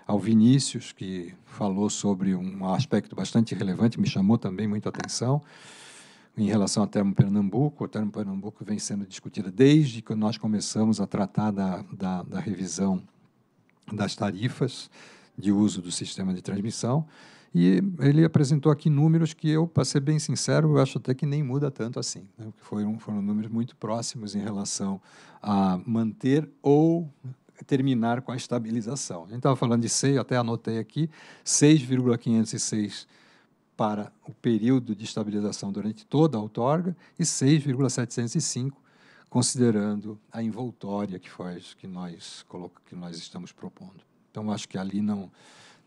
ao Vinícius, que falou sobre um aspecto bastante relevante, me chamou também muito a atenção, em relação ao Termo Pernambuco. o Termo Pernambuco vem sendo discutido desde que nós começamos a tratar da, da, da revisão das tarifas de uso do sistema de transmissão. E ele apresentou aqui números que eu, para ser bem sincero, eu acho até que nem muda tanto assim. Né? Foram, foram números muito próximos em relação a manter ou terminar com a estabilização. A gente estava falando de 6, até anotei aqui, 6,506 para o período de estabilização durante toda a outorga e 6,705 considerando a envoltória que foi que nós coloca, que nós estamos propondo. Então acho que ali não,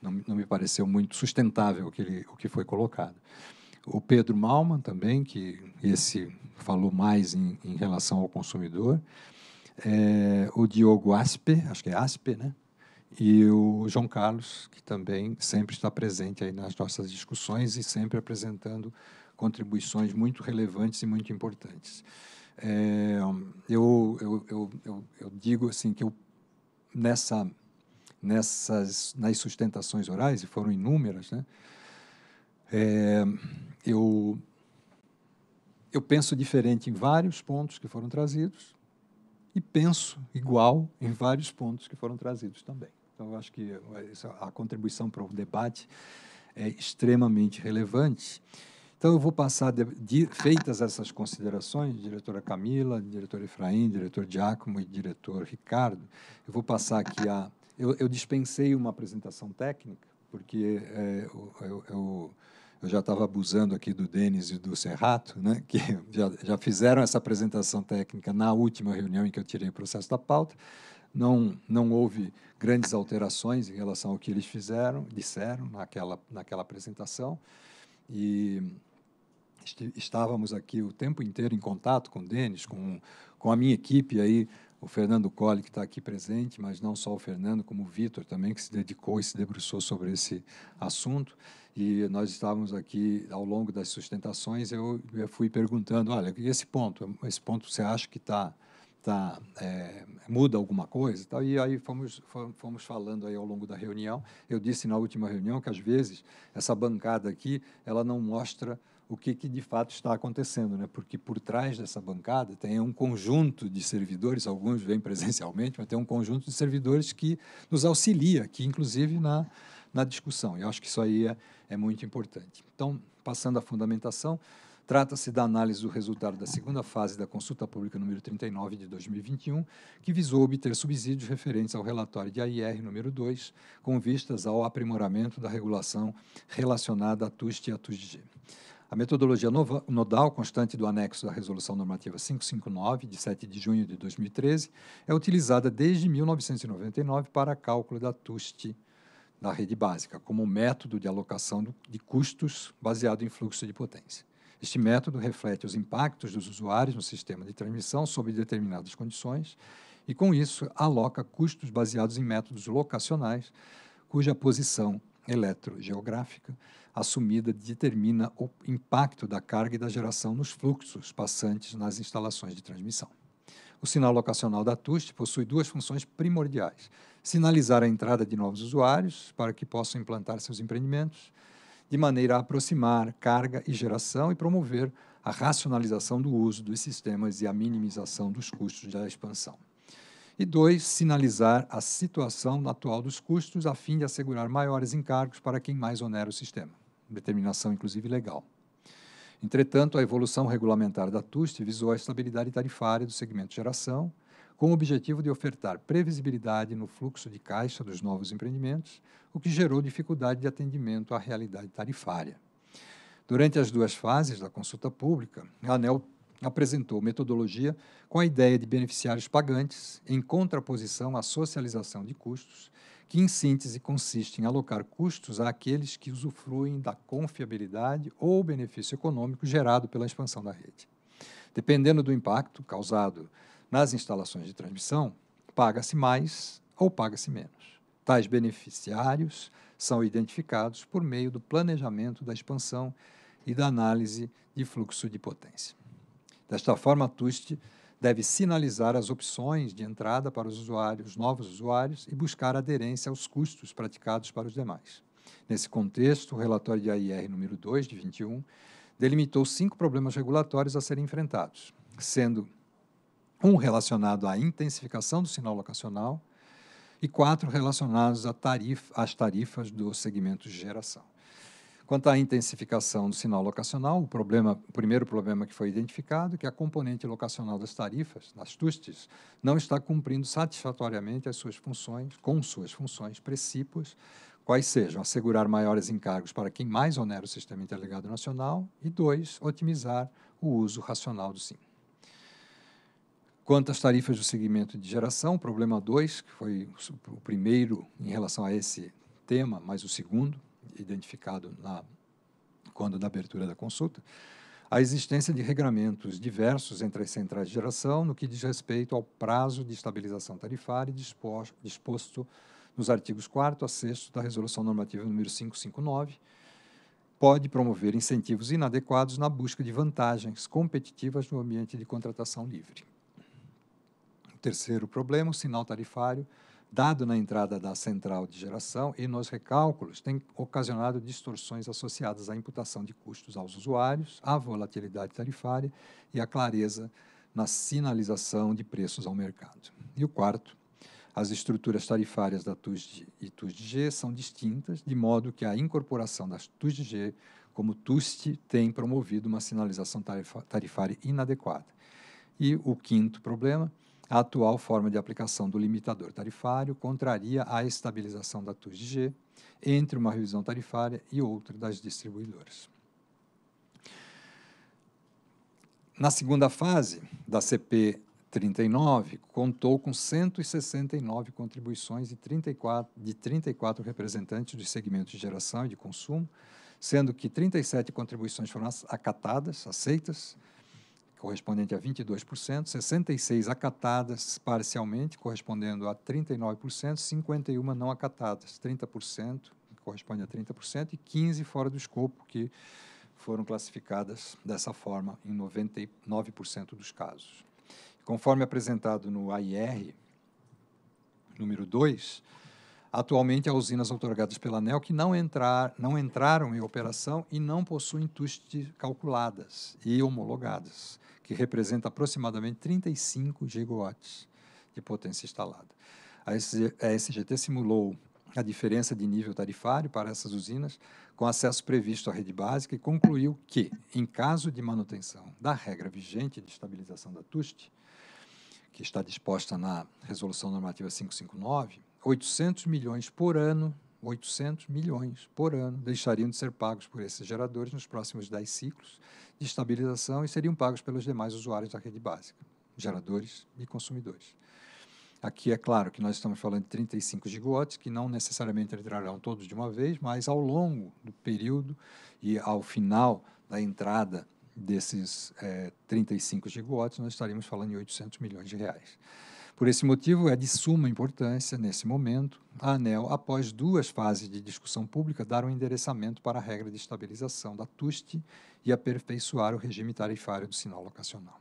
não, não me pareceu muito sustentável o que, ele, o que foi colocado. O Pedro Malman também que esse falou mais em, em relação ao consumidor é, o Diogo Aspe, acho que é Aspe, né? E o João Carlos, que também sempre está presente aí nas nossas discussões e sempre apresentando contribuições muito relevantes e muito importantes. É, eu, eu, eu, eu, eu digo assim que eu, nessa, nessas, nas sustentações orais, e foram inúmeras, né? É, eu, eu penso diferente em vários pontos que foram trazidos, e penso igual em vários pontos que foram trazidos também. Então, eu acho que eh, a contribuição para o debate é extremamente relevante. Então, eu vou passar, de, de, feitas essas considerações, diretora Camila, diretor Efraim, diretor Giacomo e diretor Ricardo, eu vou passar aqui a. Eu, eu dispensei uma apresentação técnica, porque é, eu, eu, eu eu já estava abusando aqui do Denis e do Serrato, né, que já, já fizeram essa apresentação técnica na última reunião em que eu tirei o processo da pauta. Não, não houve grandes alterações em relação ao que eles fizeram, disseram naquela, naquela apresentação. E estávamos aqui o tempo inteiro em contato com o Denis, com, com a minha equipe aí, o Fernando Colli, que está aqui presente, mas não só o Fernando, como o Vitor também, que se dedicou e se debruçou sobre esse assunto e nós estávamos aqui ao longo das sustentações eu, fui perguntando olha esse ponto esse ponto você acha que está tá, é, muda alguma coisa e tal e aí fomos fomos falando aí ao longo da reunião eu disse na última reunião que às vezes essa bancada aqui ela não mostra o que, que de fato está acontecendo, né? porque por trás dessa bancada tem um conjunto de servidores, alguns vêm presencialmente, mas tem um conjunto de servidores que nos auxilia, que inclusive na, na discussão. Eu acho que isso aí é, é muito importante. Então, passando à fundamentação, Trata-se da análise do resultado da segunda fase da consulta pública número 39 de 2021, que visou obter subsídios referentes ao relatório de AIR número 2, com vistas ao aprimoramento da regulação relacionada à TUST e à TUSG. A metodologia nodal constante do anexo da Resolução Normativa 559, de 7 de junho de 2013, é utilizada desde 1999 para cálculo da TUST da rede básica, como método de alocação de custos baseado em fluxo de potência. Este método reflete os impactos dos usuários no sistema de transmissão sob determinadas condições e, com isso, aloca custos baseados em métodos locacionais, cuja posição eletrogeográfica assumida determina o impacto da carga e da geração nos fluxos passantes nas instalações de transmissão. O sinal locacional da TUST possui duas funções primordiais: sinalizar a entrada de novos usuários para que possam implantar seus empreendimentos, de maneira a aproximar carga e geração e promover a racionalização do uso dos sistemas e a minimização dos custos da expansão. E dois, sinalizar a situação atual dos custos a fim de assegurar maiores encargos para quem mais onera o sistema. Determinação, inclusive, legal. Entretanto, a evolução regulamentar da TUST visou a estabilidade tarifária do segmento geração, com o objetivo de ofertar previsibilidade no fluxo de caixa dos novos empreendimentos, o que gerou dificuldade de atendimento à realidade tarifária. Durante as duas fases da consulta pública, a ANEL apresentou metodologia com a ideia de beneficiários pagantes em contraposição à socialização de custos que em síntese consiste em alocar custos àqueles que usufruem da confiabilidade ou benefício econômico gerado pela expansão da rede. Dependendo do impacto causado nas instalações de transmissão, paga-se mais ou paga-se menos. Tais beneficiários são identificados por meio do planejamento da expansão e da análise de fluxo de potência. Desta forma, a TUST deve sinalizar as opções de entrada para os usuários, novos usuários, e buscar aderência aos custos praticados para os demais. Nesse contexto, o relatório de AIR número 2, de 21, delimitou cinco problemas regulatórios a serem enfrentados, sendo um relacionado à intensificação do sinal locacional e quatro relacionados tarifa, às tarifas do segmento de geração. Quanto à intensificação do sinal locacional, o, problema, o primeiro problema que foi identificado é que a componente locacional das tarifas, das TUSTs, não está cumprindo satisfatoriamente as suas funções, com suas funções, princípios, quais sejam assegurar maiores encargos para quem mais onera o Sistema Interligado Nacional e, dois, otimizar o uso racional do SIM. Quanto às tarifas do segmento de geração, problema 2, que foi o primeiro em relação a esse tema, mas o segundo, identificado na, quando na abertura da consulta, a existência de regramentos diversos entre as centrais de geração no que diz respeito ao prazo de estabilização tarifária disposto, disposto nos artigos 4 a 6 da Resolução Normativa número 559, pode promover incentivos inadequados na busca de vantagens competitivas no ambiente de contratação livre. O terceiro problema, o sinal tarifário, dado na entrada da central de geração e nos recálculos, tem ocasionado distorções associadas à imputação de custos aos usuários, à volatilidade tarifária e à clareza na sinalização de preços ao mercado. E o quarto, as estruturas tarifárias da TUSD e G são distintas, de modo que a incorporação das G como TUST tem promovido uma sinalização tarifária inadequada. E o quinto problema, a atual forma de aplicação do limitador tarifário contraria a estabilização da TUSG entre uma revisão tarifária e outra das distribuidoras. Na segunda fase da CP 39, contou com 169 contribuições de 34, de 34 representantes dos segmentos de geração e de consumo, sendo que 37 contribuições foram acatadas, aceitas, correspondente a 22%, 66 acatadas parcialmente, correspondendo a 39%, 51 não acatadas, 30%, que corresponde a 30%, e 15 fora do escopo, que foram classificadas dessa forma em 99% dos casos. Conforme apresentado no AIR número 2, Atualmente, há usinas otorgadas pela ANEL que não, entrar, não entraram em operação e não possuem TUST calculadas e homologadas que representa aproximadamente 35 gigawatts de potência instalada. A SGT simulou a diferença de nível tarifário para essas usinas com acesso previsto à rede básica e concluiu que, em caso de manutenção da regra vigente de estabilização da TUST, que está disposta na Resolução Normativa 559, 800 milhões por ano 800 milhões por ano deixariam de ser pagos por esses geradores nos próximos 10 ciclos de estabilização e seriam pagos pelos demais usuários da rede básica, geradores e consumidores. Aqui é claro que nós estamos falando de 35 gigawatts, que não necessariamente entrarão todos de uma vez, mas ao longo do período e ao final da entrada desses é, eh, 35 gigawatts, nós estaríamos falando em 800 milhões de reais. Por esse motivo, é de suma importância, nesse momento, a ANEL, após duas fases de discussão pública, dar um endereçamento para a regra de estabilização da TUST e aperfeiçoar o regime tarifário do sinal locacional.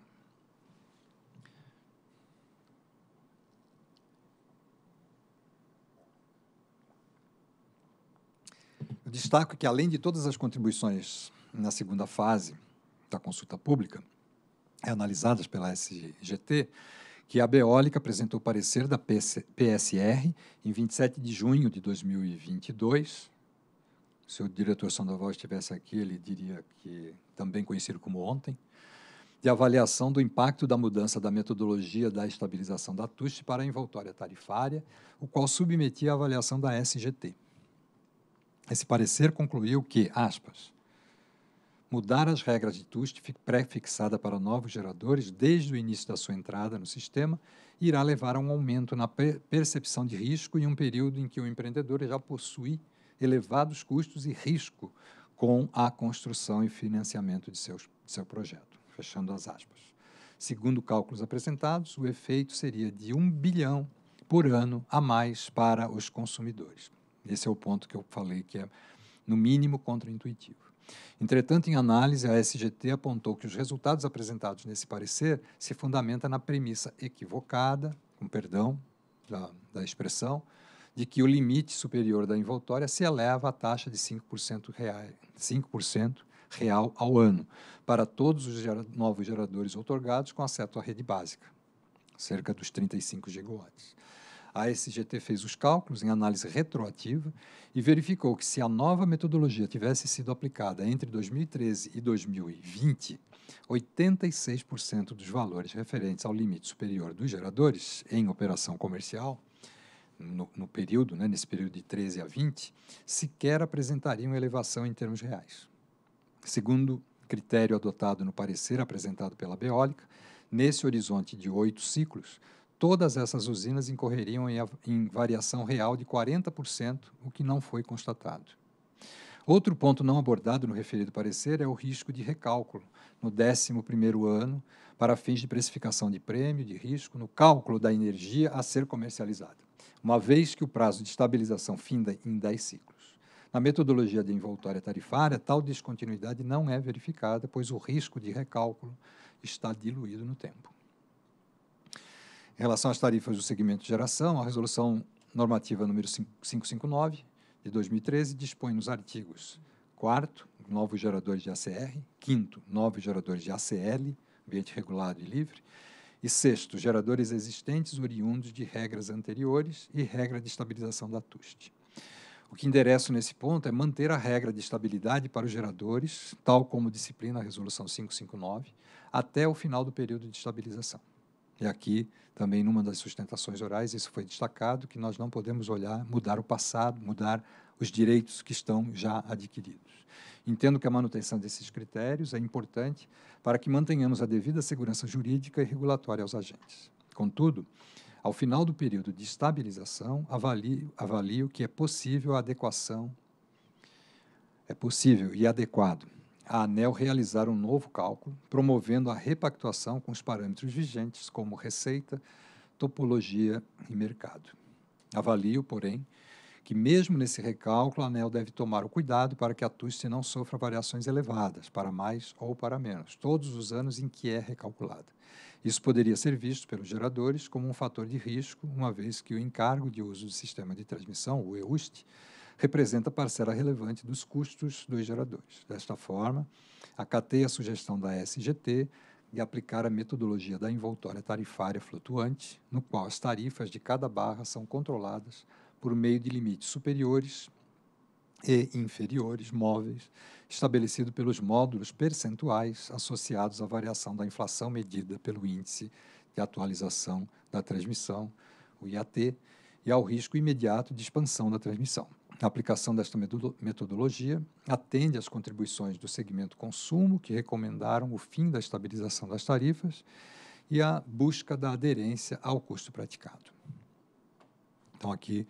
Eu destaco que, além de todas as contribuições na segunda fase da consulta pública, é analisadas pela SGT, que a Beólica apresentou parecer da PSR em 27 de junho de 2022. Se o diretor Sandoval estivesse aqui, ele diria que também conhecido como ontem, de avaliação do impacto da mudança da metodologia da estabilização da TUST para a envoltória tarifária, o qual submetia a avaliação da SGT. Esse parecer concluiu que, aspas, mudar as regras de TUST pré-fixada para novos geradores desde o início da sua entrada no sistema irá levar a um aumento na percepção de risco em um período em que o empreendedor já possui elevados custos e risco com a construção e financiamento de, seus, de seu projeto. Fechando as aspas. Segundo cálculos apresentados, o efeito seria de um bilhão por ano a mais para os consumidores. Esse é o ponto que eu falei que é, no mínimo, contraintuitivo. Entretanto, em análise, a SGT apontou que os resultados apresentados nesse parecer se fundamenta na premissa equivocada, com perdão da, da expressão, de que o limite superior da envoltória se eleva à taxa de 5%, real, 5 real ao ano para todos os gera, novos geradores otorgados com acesso à rede básica, cerca dos 35 gigawatts. A SGT fez os cálculos em análise retroativa e verificou que se a nova metodologia tivesse sido aplicada entre 2013 e 2020, 86% dos valores referentes ao limite superior dos geradores em operação comercial no, no, período, né, nesse período de 13 a 20, sequer apresentariam elevação em termos reais. Segundo critério adotado no parecer apresentado pela Beólica, nesse horizonte de oito ciclos, todas essas usinas incorreriam em, em variação real de 40%, o que não foi constatado. Outro ponto não abordado no referido parecer é o risco de recálculo no 11º ano para fins de precificação de prêmio de risco no cálculo da energia a ser comercializada, uma vez que o prazo de estabilização finda em 10 ciclos. Na metodologia de envoltória tarifária, tal descontinuidade não é verificada, pois o risco de recálculo está diluído no tempo. Em relação às tarifas do segmento de geração, a resolução normativa número 559 de 2013 dispõe nos artigos 4 novos geradores de ACR, 5 novos geradores de ACL, ambiente regulado e livre, e sexto, geradores existentes oriundos de regras anteriores e regra de estabilização da TUST. O que endereço nesse ponto é manter a regra de estabilidade para os geradores, tal como disciplina a Resolução 559, até o final do período de estabilização. E aqui, também, numa das sustentações orais, isso foi destacado, que nós não podemos olhar, mudar o passado, mudar os direitos que estão já adquiridos. Entendo que a manutenção desses critérios é importante para que mantenhamos a devida segurança jurídica e regulatória aos agentes. Contudo, ao final do período de estabilização, avalio, avalio que é possível a adequação, é possível e adequado a ANEL realizar um novo cálculo, promovendo a repactuação com os parâmetros vigentes, como receita, topologia e mercado. Avalio, porém, que mesmo nesse recálculo, a ANEL deve tomar o cuidado para que a TUST não sofra variações elevadas, para mais ou para menos, todos os anos em que é recalculada. Isso poderia ser visto pelos geradores como um fator de risco, uma vez que o encargo de uso do sistema de transmissão, o EUST, representa parcela relevante dos custos dos geradores. Desta forma, acatei a sugestão da SGT de aplicar a metodologia da envoltória tarifária flutuante, no qual as tarifas de cada barra são controladas por meio de limites superiores e inferiores móveis, estabelecido pelos módulos percentuais associados à variação da inflação medida pelo índice de atualização da transmissão, o IAT, e ao risco imediato de expansão da transmissão. A aplicação desta metodologia atende às contribuições do segmento consumo, que recomendaram o fim da estabilização das tarifas e a busca da aderência ao custo praticado. Então, aqui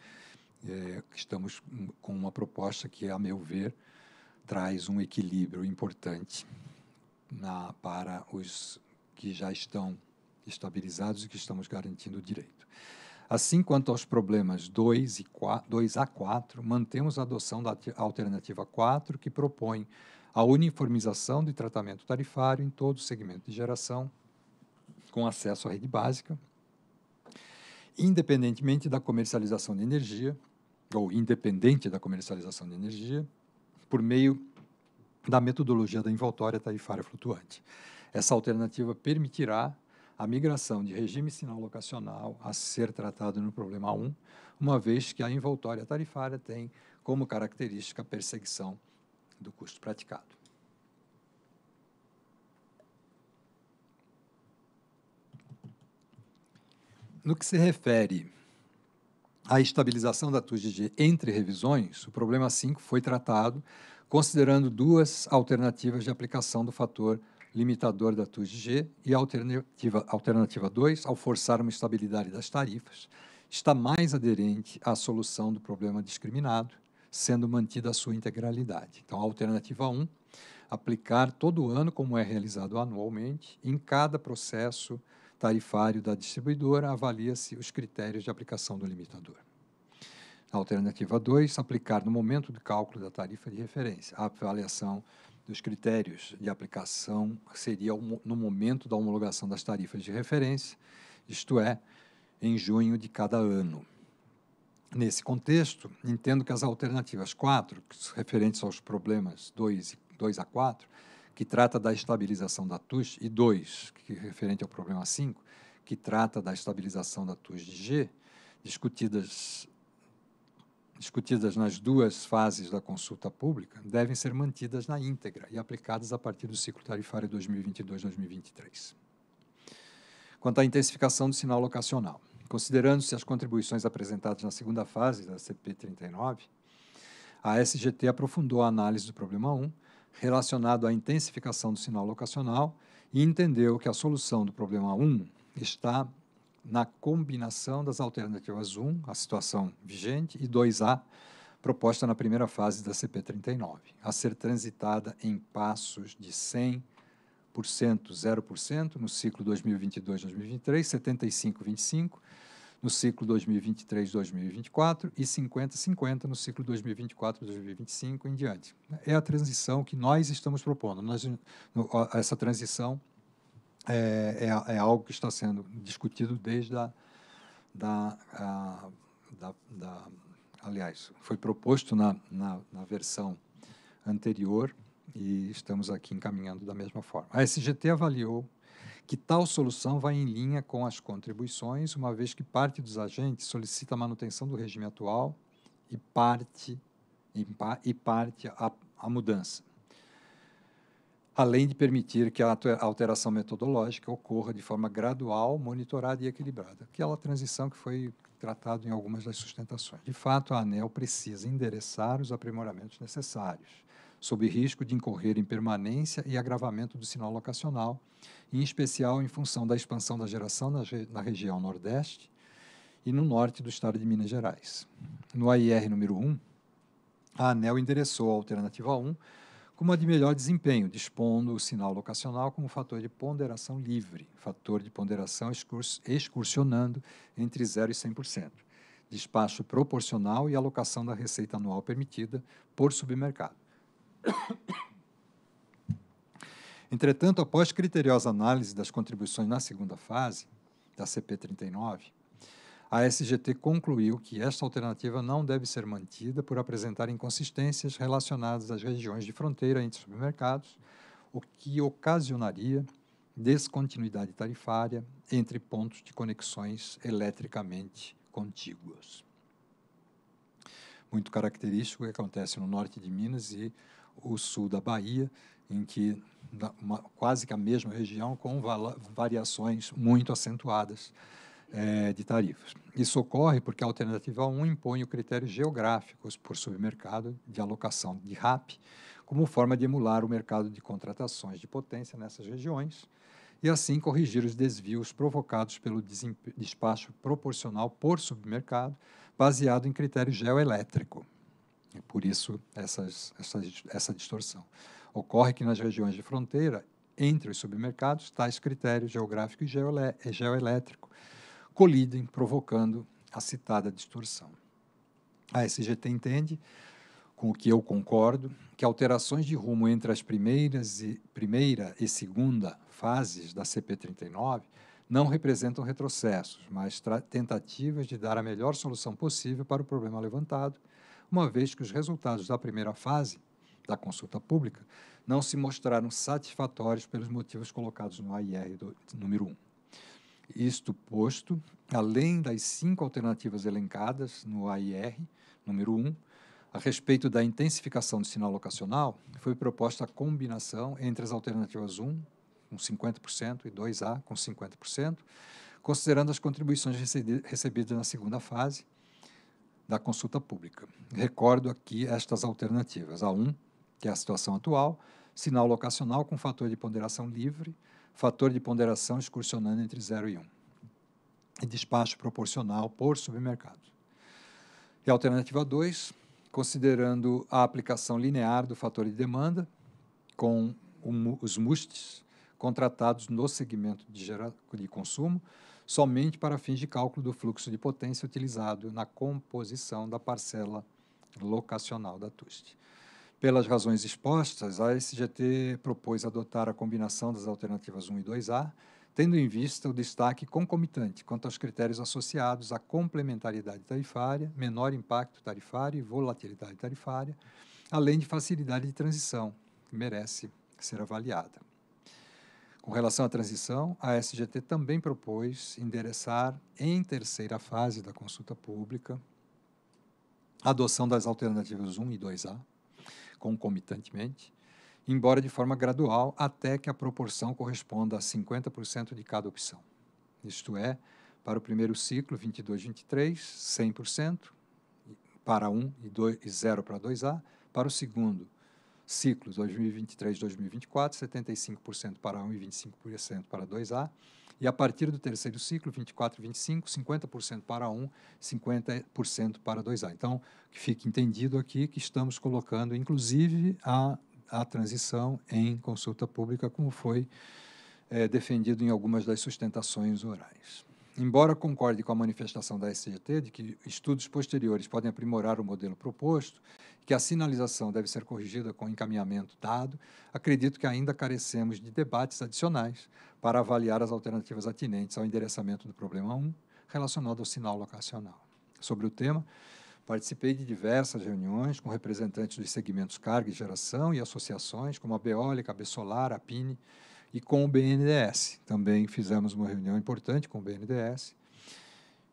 é, estamos com uma proposta que, a meu ver, traz um equilíbrio importante na, para os que já estão estabilizados e que estamos garantindo o direito. Assim quanto aos problemas 2, e 4, 2 a 4, mantemos a adoção da alternativa 4, que propõe a uniformização de tratamento tarifário em todo o segmento de geração, com acesso à rede básica, independentemente da comercialização de energia, ou independente da comercialização de energia, por meio da metodologia da envoltória tarifária flutuante. Essa alternativa permitirá a migração de regime sinal locacional a ser tratado no problema 1, uma vez que a envoltória tarifária tem como característica a perseguição do custo praticado. No que se refere à estabilização da TUSD entre revisões, o problema 5 foi tratado considerando duas alternativas de aplicação do fator limitador da TUSG, e a alternativa, alternativa 2, ao forçar uma estabilidade das tarifas, está mais aderente à solução do problema discriminado, sendo mantida a sua integralidade. Então, a alternativa 1, aplicar todo ano, como é realizado anualmente, em cada processo tarifário da distribuidora, avalia-se os critérios de aplicação do limitador. Alternativa 2, aplicar no momento do cálculo da tarifa de referência a avaliação dos critérios de aplicação seria no momento da homologação das tarifas de referência, isto é, em junho de cada ano. Nesse contexto, entendo que as alternativas 4, referentes aos problemas 2, 2 a 4, que trata da estabilização da TUS, e 2, que é referente ao problema 5, que trata da estabilização da TUS de G, discutidas discutidas nas duas fases da consulta pública devem ser mantidas na íntegra e aplicadas a partir do ciclo tarifário 2022-2023. Quanto à intensificação do sinal locacional, considerando-se as contribuições apresentadas na segunda fase da CP39, a SGT aprofundou a análise do problema 1 relacionado à intensificação do sinal locacional e entendeu que a solução do problema 1 está na combinação das alternativas 1, a situação vigente, e 2A, proposta na primeira fase da CP39, a ser transitada em passos de 100%, 0% no ciclo 2022-2023, 75-25% no ciclo 2023-2024 e 50-50 no ciclo 2024-2025 em diante. É a transição que nós estamos propondo. Nós, essa transição é, é, é, algo que está sendo discutido desde a, da, a, da, da aliás, foi proposto na, na, na, versão anterior e estamos aqui encaminhando da mesma forma. A SGT avaliou que tal solução vai em linha com as contribuições, uma vez que parte dos agentes solicita a manutenção do regime atual e parte, e, e parte a, a mudança além de permitir que a alteração metodológica ocorra de forma gradual, monitorada e equilibrada, aquela transição que foi tratado em algumas das sustentações. De fato, a ANEL precisa endereçar os aprimoramentos necessários, sob risco de incorrer em permanência e agravamento do sinal locacional, em especial em função da expansão da geração na, na região Nordeste e no norte do estado de Minas Gerais. No AIR número 1, a ANEL endereçou a alternativa 1 como a de melhor desempenho, dispondo o sinal locacional como fator de ponderação livre, fator de ponderação excursionando entre 0% e 100%, despacho proporcional e alocação da receita anual permitida por submercado. Entretanto, após criteriosa análise das contribuições na segunda fase, da CP39, a SGT concluiu que esta alternativa não deve ser mantida por apresentar inconsistências relacionadas às regiões de fronteira entre supermercados, o que ocasionaria descontinuidade tarifária entre pontos de conexões eletricamente contíguos. Muito característico é o que acontece no norte de Minas e o sul da Bahia, em que uma, quase que a mesma região com variações muito acentuadas é, de tarifas. Isso ocorre porque a alternativa 1 impõe o critério geográficos por submercado de alocação de RAP como forma de emular o mercado de contratações de potência nessas regiões e assim corrigir os desvios provocados pelo despacho proporcional por submercado baseado em critério geoelétrico. E por isso, essas, essa distorção. Ocorre que nas regiões de fronteira, entre os submercados, tais critérios geográfico e geoelétrico colidem, provocando a citada distorção. A SGT entende, com o que eu concordo, que alterações de rumo entre as primeiras e, primeira e segunda fases da CP39 não representam retrocessos, mas tentativas de dar a melhor solução possível para o problema levantado, uma vez que os resultados da primeira fase da consulta pública não se mostraram satisfatórios pelos motivos colocados no AIR do, número 1. Isto posto, além das cinco alternativas elencadas no AIR, número 1, um, a respeito da intensificação de sinal locacional, foi proposta a combinação entre as alternativas 1, com 50%, e 2A, com 50%, considerando as contribuições recebidas na segunda fase da consulta pública. Recordo aqui estas alternativas. A 1, que é a situação atual, sinal locacional com fator de ponderação livre, fator de ponderação excursionando entre 0 e 1, e despacho proporcional por submercado. E alternativa 2, considerando a aplicação linear do fator de demanda com os MUSTs contratados no segmento de, gera, de consumo, somente para fins de cálculo do fluxo de potência utilizado na composição da parcela locacional da TUST. Pelas razões expostas, a SGT propôs adotar a combinação das alternativas 1 e 2A, tendo em vista o destaque concomitante quanto aos critérios associados à complementaridade tarifária, menor impacto tarifário e volatilidade tarifária, além de facilidade de transição, que merece ser avaliada. Com relação à transição, a SGT também propôs endereçar, em terceira fase da consulta pública, a adoção das alternativas 1 e 2A, concomitantemente, embora de forma gradual, até que a proporção corresponda a 50% de cada opção. Isto é, para o primeiro ciclo, 22-23, 100%, para 1 e, 2, e 0 para 2A, para o segundo ciclo, 2023-2024, 75% para 1 e 25% para 2A, e a partir do terceiro ciclo, 24 e 25, 50% para um, 50% para 2A. Então, que fique entendido aqui que estamos colocando, inclusive, a, a transição em consulta pública, como foi é, defendido em algumas das sustentações orais embora concorde com a manifestação da SGT de que estudos posteriores podem aprimorar o modelo proposto, que a sinalização deve ser corrigida com encaminhamento dado, acredito que ainda carecemos de debates adicionais para avaliar as alternativas atinentes ao endereçamento do problema 1 relacionado ao sinal locacional. Sobre o tema, Participei de diversas reuniões com representantes dos segmentos carga e geração e associações como a Beólica, a Bessolar, a Pine, e com o BNDES. Também fizemos uma reunião importante com o BNDES.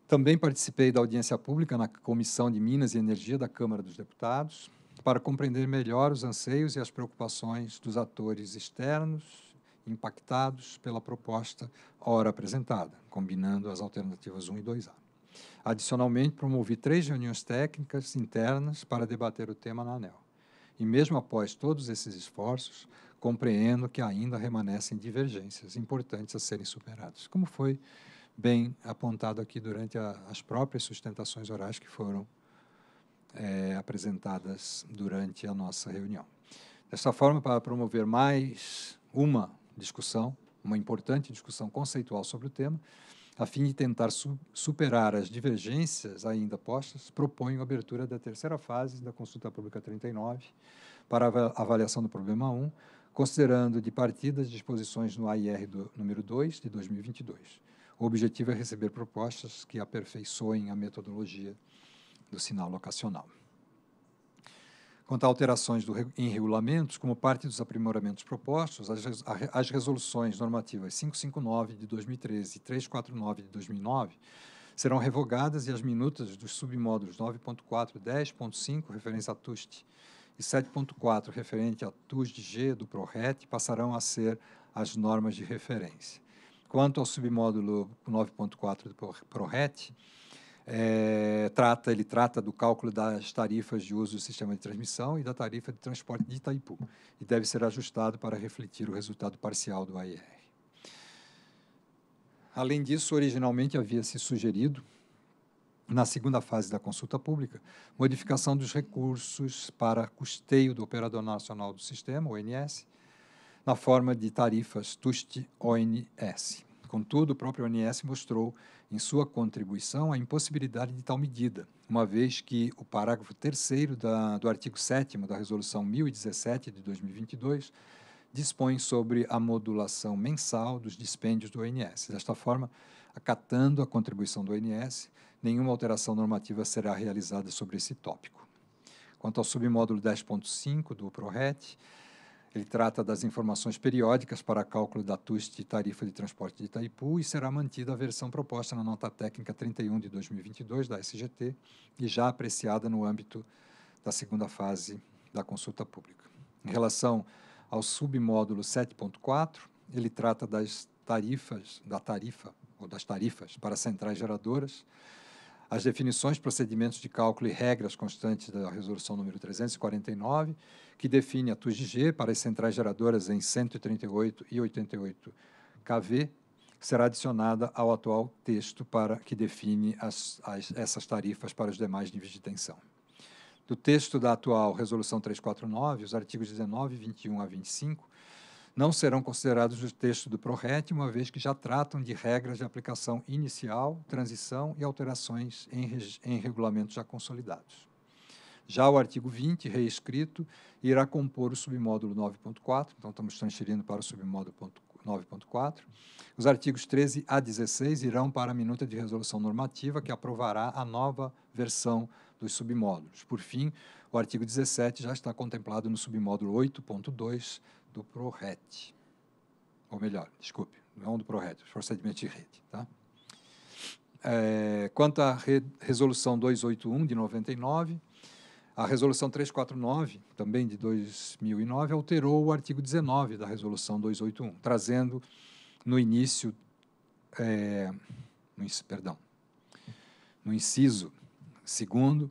Também participei da audiência pública na Comissão de Minas e Energia da Câmara dos Deputados para compreender melhor os anseios e as preocupações dos atores externos impactados pela proposta ora apresentada, combinando as alternativas 1 e 2A. Adicionalmente, promovi três reuniões técnicas internas para debater o tema na ANEL. E mesmo após todos esses esforços, compreendo que ainda remanescem divergências importantes a serem superadas, como foi bem apontado aqui durante a, as próprias sustentações orais que foram é, apresentadas durante a nossa reunião. Dessa forma, para promover mais uma discussão, uma importante discussão conceitual sobre o tema, a fim de tentar su superar as divergências ainda postas, proponho a abertura da terceira fase da consulta pública 39 para avaliação do problema 1, considerando de partida as disposições no AIR do, número 2 de 2022. O objetivo é receber propostas que aperfeiçoem a metodologia do sinal locacional. Quanto a alterações do, em regulamentos, como parte dos aprimoramentos propostos, as, as resoluções normativas 559 de 2013 e 349 de 2009 serão revogadas e as minutas dos submódulos 9.4 e 10.5, referência à TUST, e 7.4, referente à TUS de G do PRORET, passarão a ser as normas de referência. Quanto ao submódulo 9.4 do PRORET, é, trata, ele trata do cálculo das tarifas de uso do sistema de transmissão e da tarifa de transporte de Itaipu, e deve ser ajustado para refletir o resultado parcial do AIR. Além disso, originalmente havia se sugerido na segunda fase da consulta pública, modificação dos recursos para custeio do Operador Nacional do Sistema, ONS, na forma de tarifas TUST-ONS. Contudo, o próprio ONS mostrou em sua contribuição a impossibilidade de tal medida, uma vez que o parágrafo 3 do artigo 7 da Resolução 1017 de 2022 dispõe sobre a modulação mensal dos dispêndios do ONS. Desta forma, acatando a contribuição do ONS, nenhuma alteração normativa será realizada sobre esse tópico. Quanto ao submódulo 10.5 do PRORET, ele trata das informações periódicas para cálculo da TUST de tarifa de transporte de Itaipu e será mantida a versão proposta na nota técnica 31 de 2022 da SGT e já apreciada no âmbito da segunda fase da consulta pública. Em relação ao submódulo 7.4, ele trata das tarifas, da tarifa ou das tarifas para centrais geradoras as definições, procedimentos de cálculo e regras constantes da resolução número 349, que define a TUSG para as centrais geradoras em 138 e 88 kV, será adicionada ao atual texto para que define as, as, essas tarifas para os demais níveis de tensão. Do texto da atual Resolução 349, os artigos 19, 21 a 25 não serão considerados os textos do ProRet, uma vez que já tratam de regras de aplicação inicial, transição e alterações em, em regulamentos já consolidados. Já o artigo 20, reescrito, irá compor o submódulo 9.4, então estamos transferindo para o submódulo 9.4. Os artigos 13 a 16 irão para a minuta de resolução normativa, que aprovará a nova versão dos submódulos. Por fim, o artigo 17 já está contemplado no submódulo 8.2 do ProRet. Ou melhor, desculpe, não é do ProRet, é dos procedimentos de rede. Tá? É, quanto à re resolução 281 de 99, a resolução 349, também de 2009, alterou o artigo 19 da resolução 281, trazendo no início, é, no, perdão, no inciso segundo,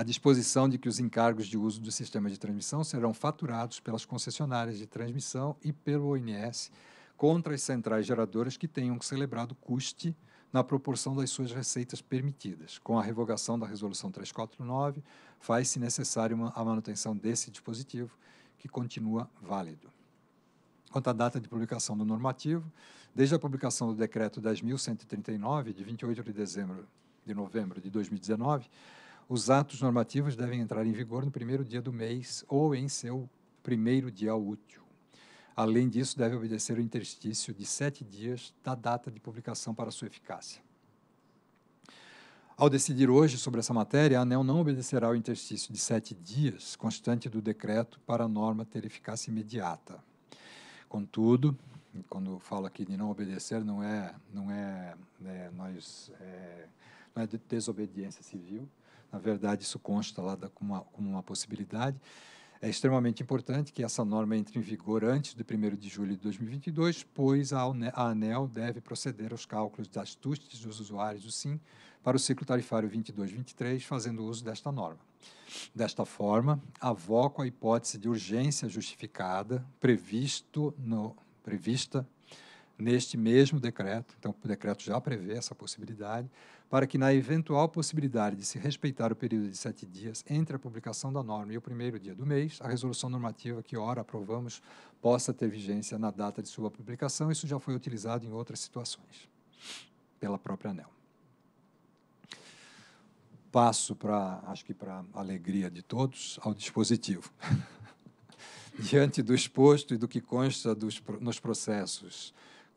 a disposição de que os encargos de uso do sistema de transmissão serão faturados pelas concessionárias de transmissão e pelo ONS contra as centrais geradoras que tenham celebrado custe na proporção das suas receitas permitidas. Com a revogação da Resolução 349, faz-se necessária a manutenção desse dispositivo, que continua válido. Quanto à data de publicação do normativo, desde a publicação do Decreto 10.139, de 28 de dezembro de novembro de 2019, os atos normativos devem entrar em vigor no primeiro dia do mês ou em seu primeiro dia útil. Além disso, deve obedecer o interstício de sete dias da data de publicação para sua eficácia. Ao decidir hoje sobre essa matéria, a ANEL não obedecerá ao interstício de sete dias constante do decreto para a norma ter eficácia imediata. Contudo, quando falo aqui de não obedecer, não é, não é, né, nós, é, não é desobediência civil, na verdade isso consta lá da, como, uma, como uma possibilidade, é extremamente importante que essa norma entre em vigor antes de 1 de julho de 2022, pois a ANEL deve proceder aos cálculos das TUSTs dos usuários do SIM para o ciclo tarifário 22-23, fazendo uso desta norma. Desta forma, avoco a hipótese de urgência justificada previsto no, prevista neste mesmo decreto, então o decreto já prevê essa possibilidade, para que na eventual possibilidade de se respeitar o período de sete dias entre a publicação da norma e o primeiro dia do mês, a resolução normativa que ora aprovamos possa ter vigência na data de sua publicação. Isso já foi utilizado em outras situações pela própria ANEL. Passo para, acho que para alegria de todos, ao dispositivo. Diante do exposto e do que consta dos, nos processos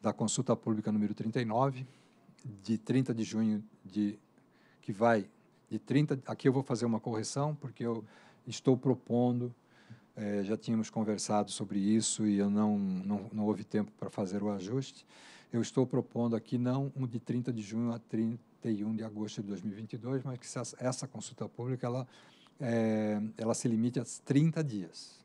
da consulta pública número 39, de 30 de junho, de, que vai de 30. Aqui eu vou fazer uma correção, porque eu estou propondo, é, já tínhamos conversado sobre isso e eu não, não, não houve tempo para fazer o ajuste. Eu estou propondo aqui não um de 30 de junho a 31 de agosto de 2022, mas que essa consulta pública ela, é, ela se limite a 30 dias.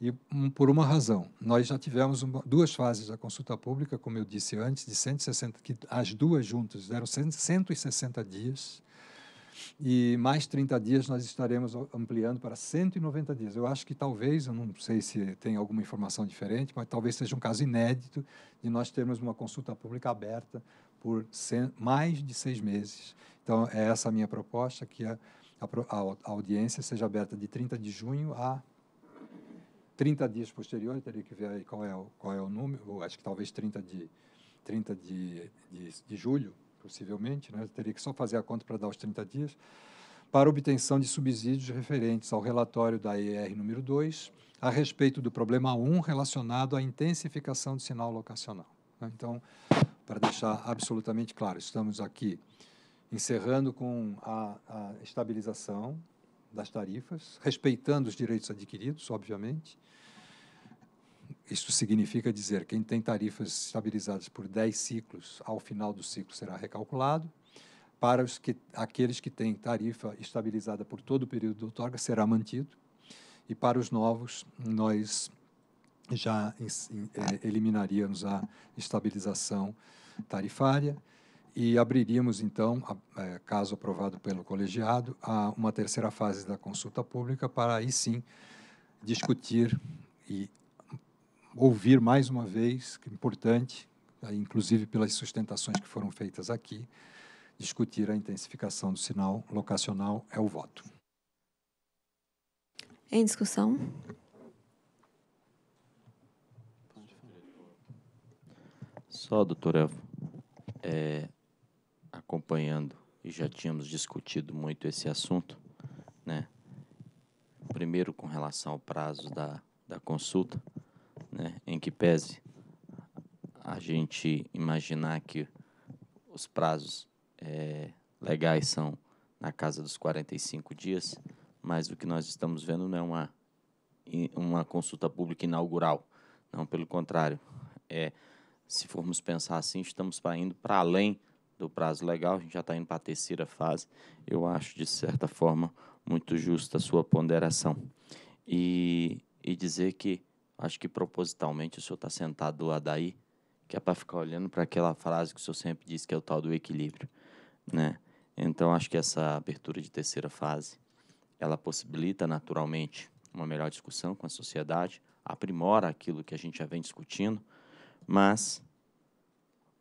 E hum, por uma razão, nós já tivemos uma, duas fases da consulta pública, como eu disse antes, de 160, que as duas juntas deram 100, 160 dias, e mais 30 dias nós estaremos ampliando para 190 dias. Eu acho que talvez, eu não sei se tem alguma informação diferente, mas talvez seja um caso inédito de nós termos uma consulta pública aberta por mais de seis meses. Então, é essa a minha proposta, que a, a, a audiência seja aberta de 30 de junho a 30 dias posteriores, teria que ver aí qual é o, qual é o número, acho que talvez 30 de, 30 de, de, de julho, possivelmente, né? teria que só fazer a conta para dar os 30 dias, para obtenção de subsídios referentes ao relatório da ER número 2, a respeito do problema 1 relacionado à intensificação do sinal locacional. Né? Então, para deixar absolutamente claro, estamos aqui encerrando com a, a estabilização das tarifas, respeitando os direitos adquiridos, obviamente. Isso significa dizer que quem tem tarifas estabilizadas por 10 ciclos, ao final do ciclo será recalculado. Para os que, aqueles que têm tarifa estabilizada por todo o período de outorga, será mantido. E para os novos, nós já eh, eliminaríamos a estabilização tarifária e abriríamos, então, a, é, caso aprovado pelo colegiado, uma terceira fase da consulta pública para aí sim discutir e ouvir mais uma vez, que é importante, inclusive pelas sustentações que foram feitas aqui, discutir a intensificação do sinal locacional é o voto. Em discussão? Só, doutor Evo, é, acompanhando e já tínhamos discutido muito esse assunto, né? Primeiro com relação ao prazo da, da consulta, né? Em que pese a gente imaginar que os prazos é, legais são na casa dos 45 dias, mas o que nós estamos vendo não é uma, uma consulta pública inaugural, não, pelo contrário. É, se formos pensar assim, estamos indo para além do prazo legal, a gente já está indo para a terceira fase, eu acho, de certa forma, muito justa a sua ponderação. E, e dizer que, acho que propositalmente o senhor está sentado do lado aí, que é para ficar olhando para aquela frase que o senhor sempre diz que é o tal do equilíbrio, né? Então, acho que essa abertura de terceira fase, ela possibilita naturalmente uma melhor discussão com a sociedade, aprimora aquilo que a gente já vem discutindo, mas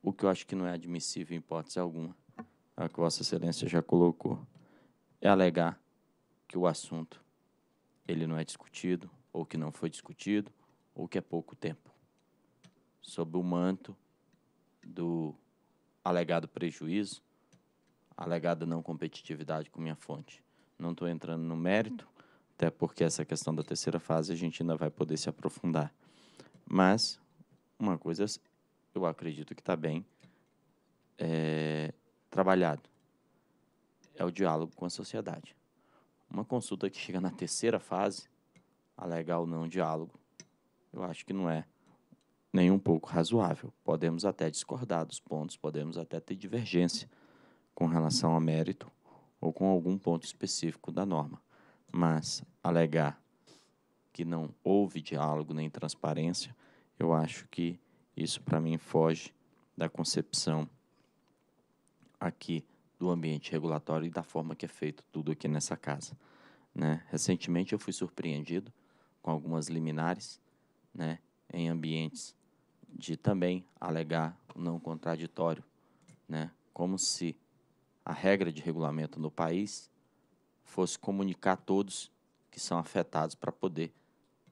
o que eu acho que não é admissível em hipótese alguma, a é que Vossa Excelência já colocou, é alegar que o assunto ele não é discutido, ou que não foi discutido, ou que é pouco tempo, sob o manto do alegado prejuízo, alegada não competitividade com minha fonte. Não estou entrando no mérito, até porque essa questão da terceira fase a gente ainda vai poder se aprofundar. Mas uma coisa eu acredito que está bem é, trabalhado, é o diálogo com a sociedade. Uma consulta que chega na terceira fase, alegar ou não diálogo, eu acho que não é nem um pouco razoável. Podemos até discordar dos pontos, podemos até ter divergência com relação ao mérito ou com algum ponto específico da norma, mas alegar que não houve diálogo nem transparência, eu acho que isso para mim foge da concepção aqui do ambiente regulatório e da forma que é feito tudo aqui nessa casa. Né? Recentemente eu fui surpreendido com algumas liminares né, em ambientes de também alegar o não contraditório, né, como se a regra de regulamento no país fosse comunicar a todos que são afetados para poder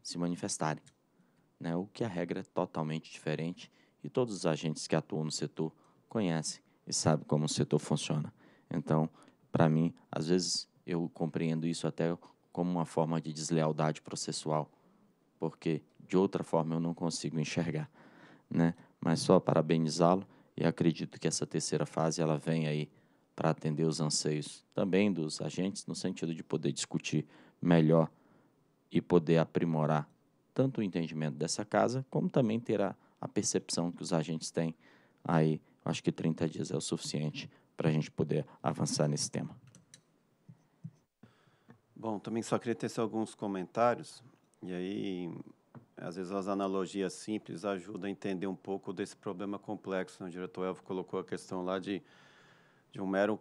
se manifestarem né, o que a regra é totalmente diferente e todos os agentes que atuam no setor conhecem e sabem como o setor funciona. Então, para mim, às vezes eu compreendo isso até como uma forma de deslealdade processual, porque de outra forma eu não consigo enxergar, né? Mas só parabenizá-lo e acredito que essa terceira fase ela vem aí para atender os anseios também dos agentes no sentido de poder discutir melhor e poder aprimorar tanto o entendimento dessa casa, como também terá a percepção que os agentes têm. Aí, acho que 30 dias é o suficiente para a gente poder avançar nesse tema. Bom, também só queria ter alguns comentários, e aí, às vezes, as analogias simples ajudam a entender um pouco desse problema complexo. Né? O diretor Elvo colocou a questão lá de, de um mero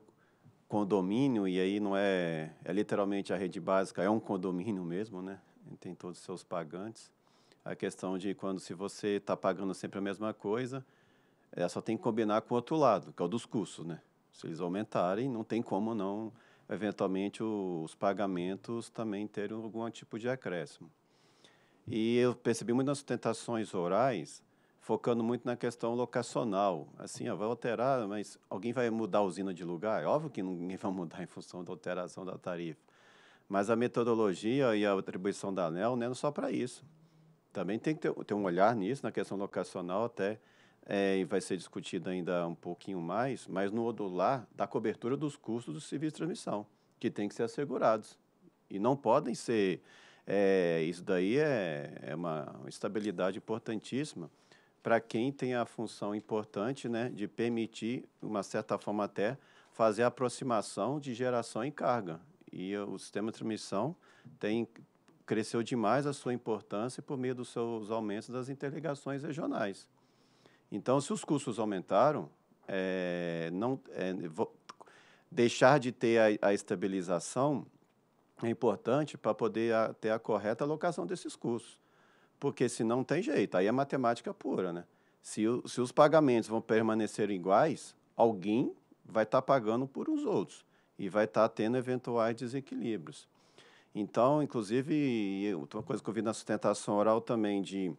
condomínio, e aí não é, é literalmente a rede básica, é um condomínio mesmo, né? tem todos os seus pagantes. A questão de quando se você está pagando sempre a mesma coisa, é, só tem que combinar com o outro lado, que é o dos custos, né? Se eles aumentarem, não tem como não, eventualmente, o, os pagamentos também terem algum tipo de acréscimo. E eu percebi muito nas tentações orais, focando muito na questão locacional. Assim, ó, vai alterar, mas alguém vai mudar a usina de lugar? É óbvio que ninguém vai mudar em função da alteração da tarifa. Mas a metodologia e a atribuição da ANEL né, não é só para isso. Também tem que ter, ter, um olhar nisso, na questão locacional até, é, e vai ser discutido ainda um pouquinho mais, mas no odular da cobertura dos custos do serviço de transmissão, que tem que ser assegurados. E não podem ser... É, isso daí é, é uma estabilidade importantíssima para quem tem a função importante né, de permitir, de uma certa forma até, fazer a aproximação de geração e carga e o sistema de transmissão tem cresceu demais a sua importância por meio dos seus aumentos das interligações regionais. Então, se os custos aumentaram, é, não é, deixar de ter a, a estabilização é importante para poder a, ter a correta alocação desses custos, porque se não tem jeito, aí é matemática pura, né? Se, se os pagamentos vão permanecer iguais, alguém vai estar tá pagando por os outros e vai estar tá tendo eventuais desequilíbrios. Então, inclusive, uma coisa que eu vi na sustentação oral também de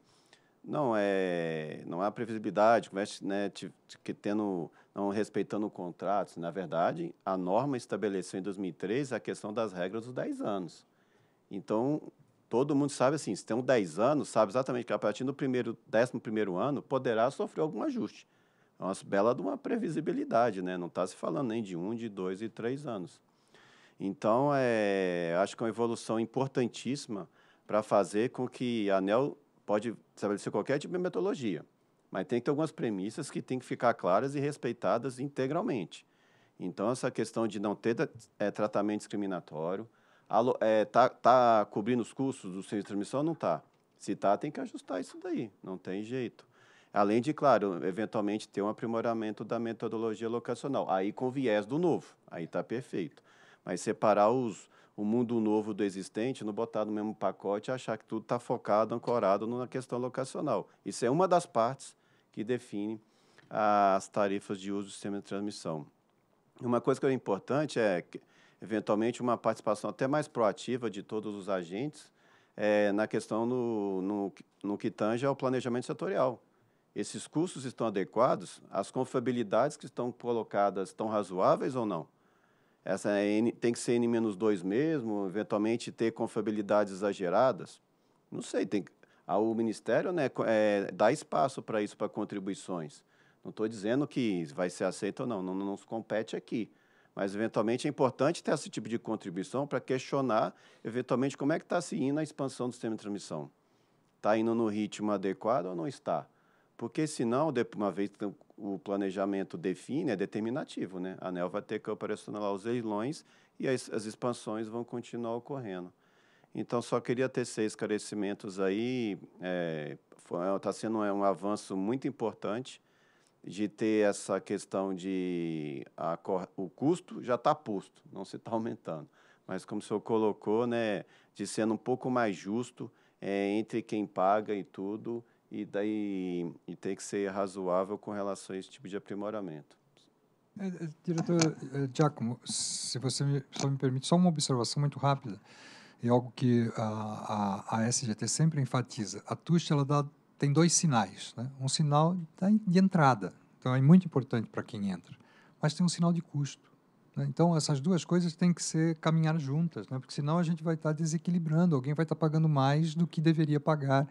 não é não há previsibilidade, é, né, que tendo não respeitando o contrato, na verdade, a norma estabeleceu em 2003 a questão das regras dos 10 anos. Então, todo mundo sabe assim, se tem um 10 anos, sabe exatamente que a partir do primeiro, 11 primeiro ano poderá sofrer algum ajuste uma bela de uma previsibilidade, né? Não está se falando nem de um, de dois e três anos. Então, é, acho que é uma evolução importantíssima para fazer com que a ANEL pode estabelecer qualquer tipo de metodologia, mas tem que ter algumas premissas que têm que ficar claras e respeitadas integralmente. Então, essa questão de não ter é, tratamento discriminatório, está é, tá, tá cobrindo os custos do serviço de transmissão? Não está. Se está, tem que ajustar isso daí, não tem jeito. Além de, claro, eventualmente ter um aprimoramento da metodologia locacional. Aí com viés do novo, aí está perfeito. Mas separar os, o mundo novo do existente, não botar no mesmo pacote e achar que tudo está focado, ancorado na questão locacional. Isso é uma das partes que define as tarifas de uso do sistema de transmissão. Uma coisa que é importante é, eventualmente, uma participação até mais proativa de todos os agentes é, na questão no, no, no que tange ao planejamento setorial. Esses custos estão adequados? As confiabilidades que estão colocadas estão razoáveis ou não? Essa é N, tem que ser N-2 mesmo, eventualmente ter confiabilidades exageradas? Não sei, tem, o Ministério né, é, dá espaço para isso, para contribuições. Não estou dizendo que vai ser aceito ou não, não, não nos compete aqui. Mas, eventualmente, é importante ter esse tipo de contribuição para questionar, eventualmente, como é que está se indo a expansão do sistema de transmissão. Está indo no ritmo adequado ou não está? Porque senão, uma vez que o planejamento define, é determinativo, né? A ANEL vai ter que operacionalizar os leilões e as, as expansões vão continuar ocorrendo. Então, só queria ter seis esclarecimentos aí. Está é, tá sendo um, é um avanço muito importante de ter essa questão de a, o custo já está posto, não se está aumentando. Mas como o senhor colocou, né, de sendo um pouco mais justo é, entre quem paga e tudo, e daí e tem que ser razoável com relação a esse tipo de aprimoramento. É, é, diretor é, Giacomo, se você me, só me permite, só uma observação muito rápida. É algo que a, a, a SGT sempre enfatiza. A TUST ela dá, tem dois sinais. Né? Um sinal de entrada, então é muito importante para quem entra, mas tem um sinal de custo. Né? Então essas duas coisas têm que ser caminhar juntas, né? porque senão a gente vai estar desequilibrando, alguém vai estar pagando mais do que deveria pagar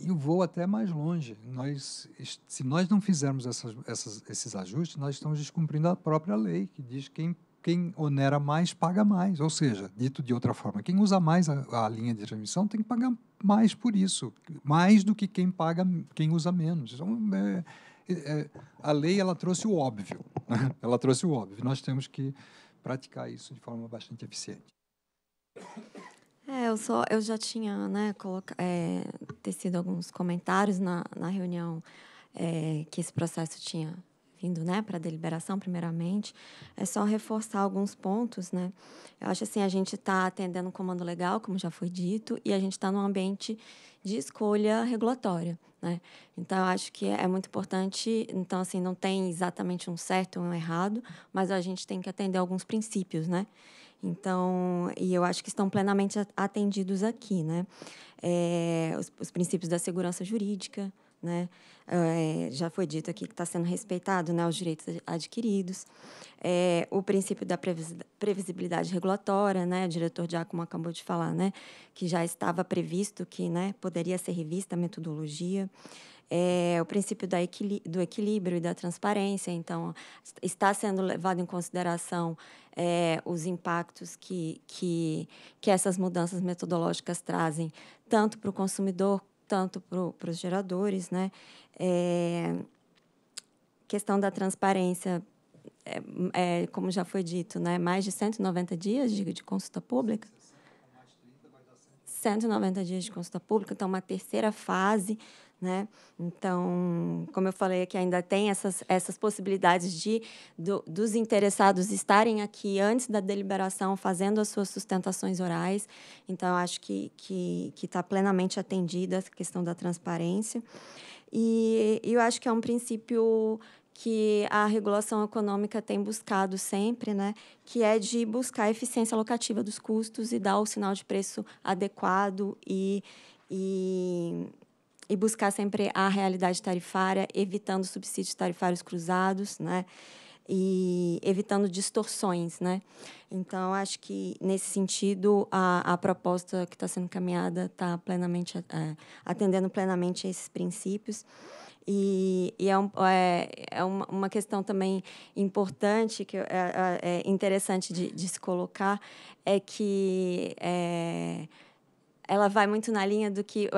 e vou até mais longe. Nós, se nós não fizermos essas, essas, esses ajustes, nós estamos descumprindo a própria lei, que diz que quem, quem onera mais paga mais. Ou seja, dito de outra forma, quem usa mais a, a linha de transmissão tem que pagar mais por isso, mais do que quem paga, quem usa menos. Então, é, é, é a lei ela trouxe o óbvio. Né? Ela trouxe o óbvio. Nós temos que praticar isso de forma bastante eficiente. É, eu, só, eu já tinha né, coloca, é, tecido alguns comentários na, na reunião é, que esse processo tinha vindo né, para deliberação, primeiramente. É só reforçar alguns pontos. Né? Eu acho assim, a gente está atendendo um comando legal, como já foi dito, e a gente está num ambiente de escolha regulatória. Né? Então, eu acho que é muito importante. Então, assim, não tem exatamente um certo ou um errado, mas a gente tem que atender alguns princípios, né? Então, e eu acho que estão plenamente atendidos aqui, né? É, os, os princípios da segurança jurídica, né? É, já foi dito aqui que está sendo respeitado né, os direitos adquiridos, é, o princípio da previsibilidade regulatória, né? O diretor Giacomo acabou de falar, né? Que já estava previsto que, né? Poderia ser revista a metodologia é, o princípio do equilíbrio e da transparência. Então, está sendo levado em consideração é, os impactos que, que, que essas mudanças metodológicas trazem, tanto para o consumidor, tanto para os geradores. Né? É, questão da transparência é, é, como já foi dito, né, mais de 190 dias de, de consulta pública. 190 dias de consulta pública, então uma terceira fase né? Então, como eu falei aqui, ainda tem essas, essas possibilidades de do, dos interessados estarem aqui antes da deliberação, fazendo as suas sustentações orais. Então, acho que que está plenamente atendida a questão da transparência. E, e eu acho que é um princípio que a regulação econômica tem buscado sempre, né, que é de buscar a eficiência locativa dos custos e dar o sinal de preço adequado e, e e buscar sempre a realidade tarifária, evitando subsídios tarifários cruzados, né? E evitando distorções, né? Então, acho que nesse sentido a, a proposta que está sendo caminhada está plenamente é, atendendo plenamente a esses princípios. E, e é, um, é, é, uma, uma questão também importante, que é, é, é interessante de, de, se colocar, é que é, ela vai muito na linha do que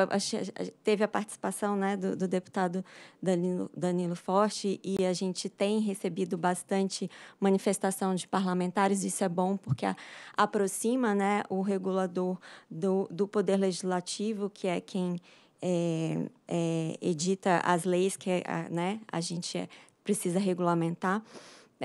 teve a participação né, do, do deputado Danilo, Danilo Forte e a gente tem recebido bastante manifestação de parlamentares. Isso é bom porque a, aproxima né, o regulador do, do poder legislativo, que é quem é, é, edita as leis que a, né, a gente é, precisa regulamentar.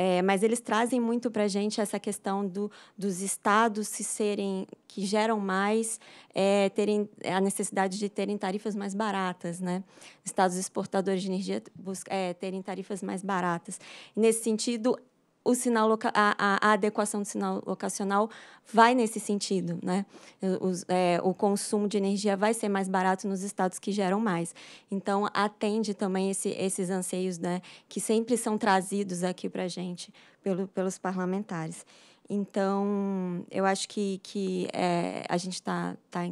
É, mas eles trazem muito para a gente essa questão do, dos estados que serem que geram mais, é, terem é, a necessidade de terem tarifas mais baratas, né? Estados exportadores de energia busca, é, terem tarifas mais baratas. nesse sentido, o sinal a, a, adequação do sinal locacional vai nesse sentido, né? Os, é, o consumo de energia vai ser mais barato nos estados que geram mais. Então atende também esse, esses anseios, né? Que sempre são trazidos aqui para gente pelo, pelos parlamentares. Então eu acho que que é, a gente está tá,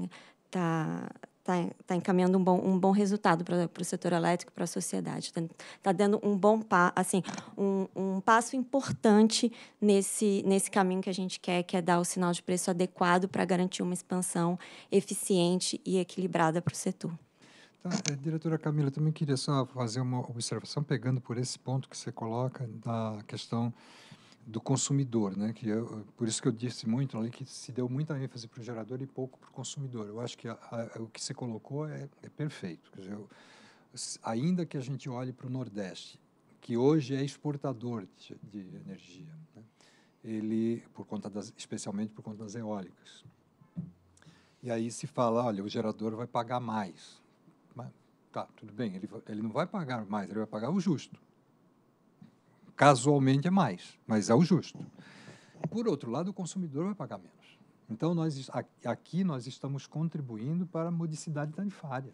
tá, tá está tá encaminhando um bom, um bom resultado para o setor elétrico, para a sociedade. Está tá dando um bom pa, assim, um, um passo importante nesse, nesse caminho que a gente quer, que é dar o sinal de preço adequado para garantir uma expansão eficiente e equilibrada para o setor. Então, diretora Camila, também queria só fazer uma observação, pegando por esse ponto que você coloca da questão do consumidor, né? Que eu, por isso que eu disse muito ali que se deu muita ênfase para o gerador e pouco para o consumidor. Eu acho que a, a, o que você colocou é, é perfeito. Dizer, eu, ainda que a gente olhe para o Nordeste, que hoje é exportador de, de energia, né? ele, por conta das, especialmente por conta das eólicas. E aí se fala, olha, o gerador vai pagar mais. Mas, tá, tudo bem, ele, ele não vai pagar mais, ele vai pagar o justo casualmente é mais, mas é o justo. Por outro lado, o consumidor vai pagar menos. Então, nós, aqui nós estamos contribuindo para a modicidade tarifária.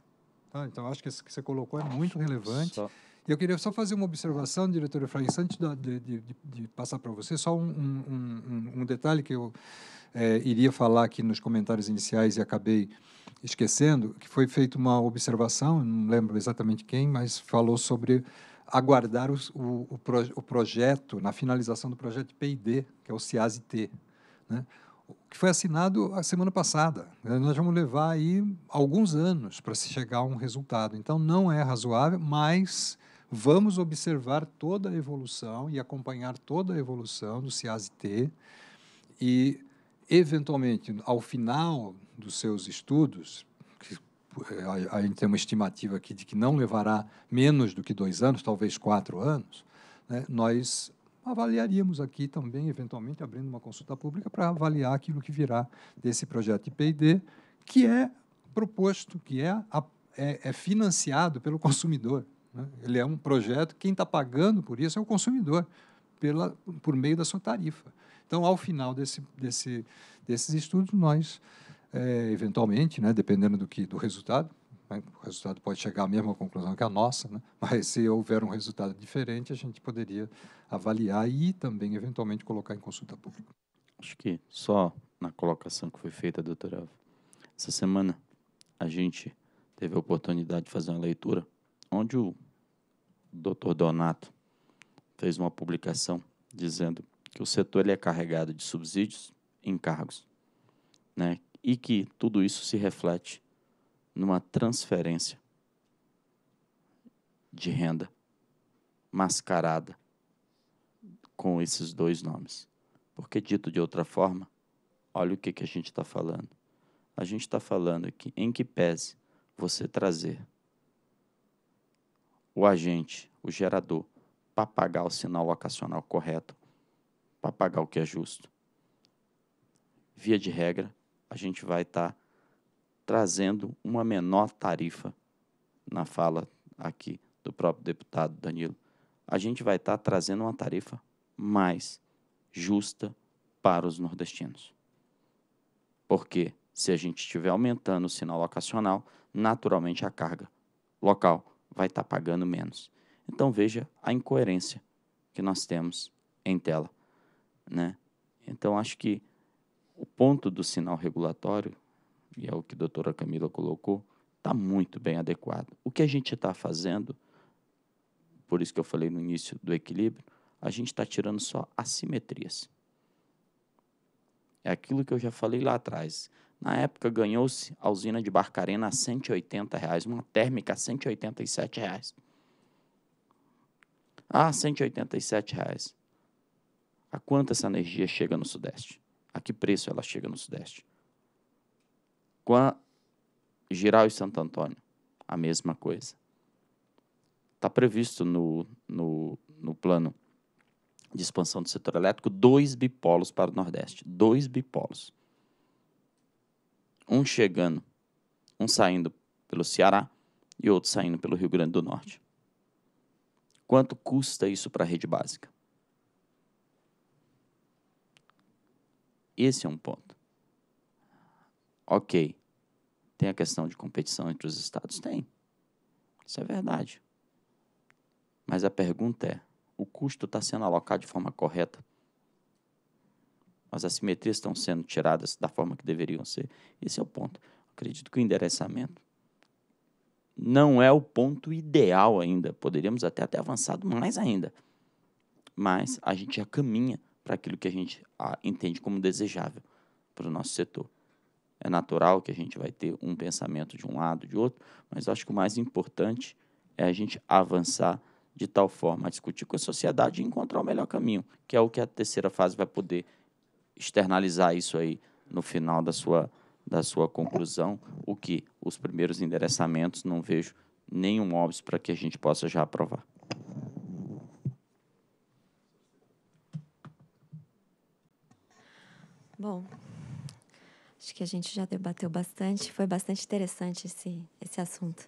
Tá? Então, acho que isso que você colocou é muito relevante. Só. Eu queria só fazer uma observação, diretor Efraim, antes de, de, de, de passar para você, só um, um, um, um detalhe que eu é, iria falar aqui nos comentários iniciais e acabei esquecendo, que foi feita uma observação, não lembro exatamente quem, mas falou sobre aguardar os, o, o, o, projeto, na finalização do projeto PID P&D, que é o CIASI-T, né? que foi assinado a semana passada. Nós vamos levar aí alguns anos para se chegar a um resultado. Então, não é razoável, mas vamos observar toda a evolução e acompanhar toda a evolução do CIASI-T e, eventualmente, ao final dos seus estudos, a, gente tem uma estimativa aqui de que não levará menos do que dois anos, talvez quatro anos, né, nós avaliaríamos aqui também, eventualmente abrindo uma consulta pública para avaliar aquilo que virá desse projeto de P&D, que é proposto, que é, é, é financiado pelo consumidor. Né? Ele é um projeto, quem está pagando por isso é o consumidor, pela, por meio da sua tarifa. Então, ao final desse, desse, desses estudos, nós é, eventualmente, né, dependendo do que do resultado. Né, o resultado pode chegar à mesma conclusão que a nossa, né, mas se houver um resultado diferente, a gente poderia avaliar e também, eventualmente, colocar em consulta pública. Acho que só na colocação que foi feita, doutora, essa semana a gente teve a oportunidade de fazer uma leitura onde o doutor Donato fez uma publicação dizendo que o setor ele é carregado de subsídios e encargos, né, e que tudo isso se reflete numa transferência de renda mascarada com esses dois nomes. Porque, dito de outra forma, olha o que, que a gente está falando. A gente está falando que, em que pese você trazer o agente, o gerador, para pagar o sinal locacional correto, para pagar o que é justo, via de regra, a gente vai estar tá trazendo uma menor tarifa na fala aqui do próprio deputado Danilo. A gente vai estar tá trazendo uma tarifa mais justa para os nordestinos. Porque se a gente estiver aumentando o sinal locacional, naturalmente a carga local vai estar tá pagando menos. Então veja a incoerência que nós temos em tela, né? Então acho que o ponto do sinal regulatório, e é o que a doutora Camila colocou, está muito bem adequado. O que a gente está fazendo, por isso que eu falei no início do equilíbrio, a gente está tirando só assimetrias. É aquilo que eu já falei lá atrás. Na época ganhou-se a usina de Barcarena a 180 reais, uma térmica a 187 reais. Ah, 187 reais. A quanto essa energia chega no Sudeste? A que preço ela chega no Sudeste? Com a Giral e Santo Antônio, a mesma coisa. Está previsto no, no, no plano de expansão do setor elétrico dois bipolos para o Nordeste. Dois bipolos. Um chegando, um saindo pelo Ceará e outro saindo pelo Rio Grande do Norte. Quanto custa isso para a rede básica? Esse é um ponto. Ok. Tem a questão de competição entre os estados? Tem. Isso é verdade. Mas a pergunta é: o custo está sendo alocado de forma correta? As assimetrias estão sendo tiradas da forma que deveriam ser? Esse é o ponto. Acredito que o endereçamento não é o ponto ideal ainda. Poderíamos até ter avançado mais ainda. Mas a gente já caminha para aquilo que a gente entende como desejável para o nosso setor. É natural que a gente vai ter um pensamento de um lado, de outro, mas acho que o mais importante é a gente avançar de tal forma a discutir com a sociedade e encontrar o melhor caminho, que é o que a terceira fase vai poder externalizar isso aí no final da sua, da sua conclusão, o que os primeiros endereçamentos não vejo nenhum óbvio para que a gente possa já aprovar. Bom, acho que a gente já debateu bastante, foi bastante interessante esse, esse assunto.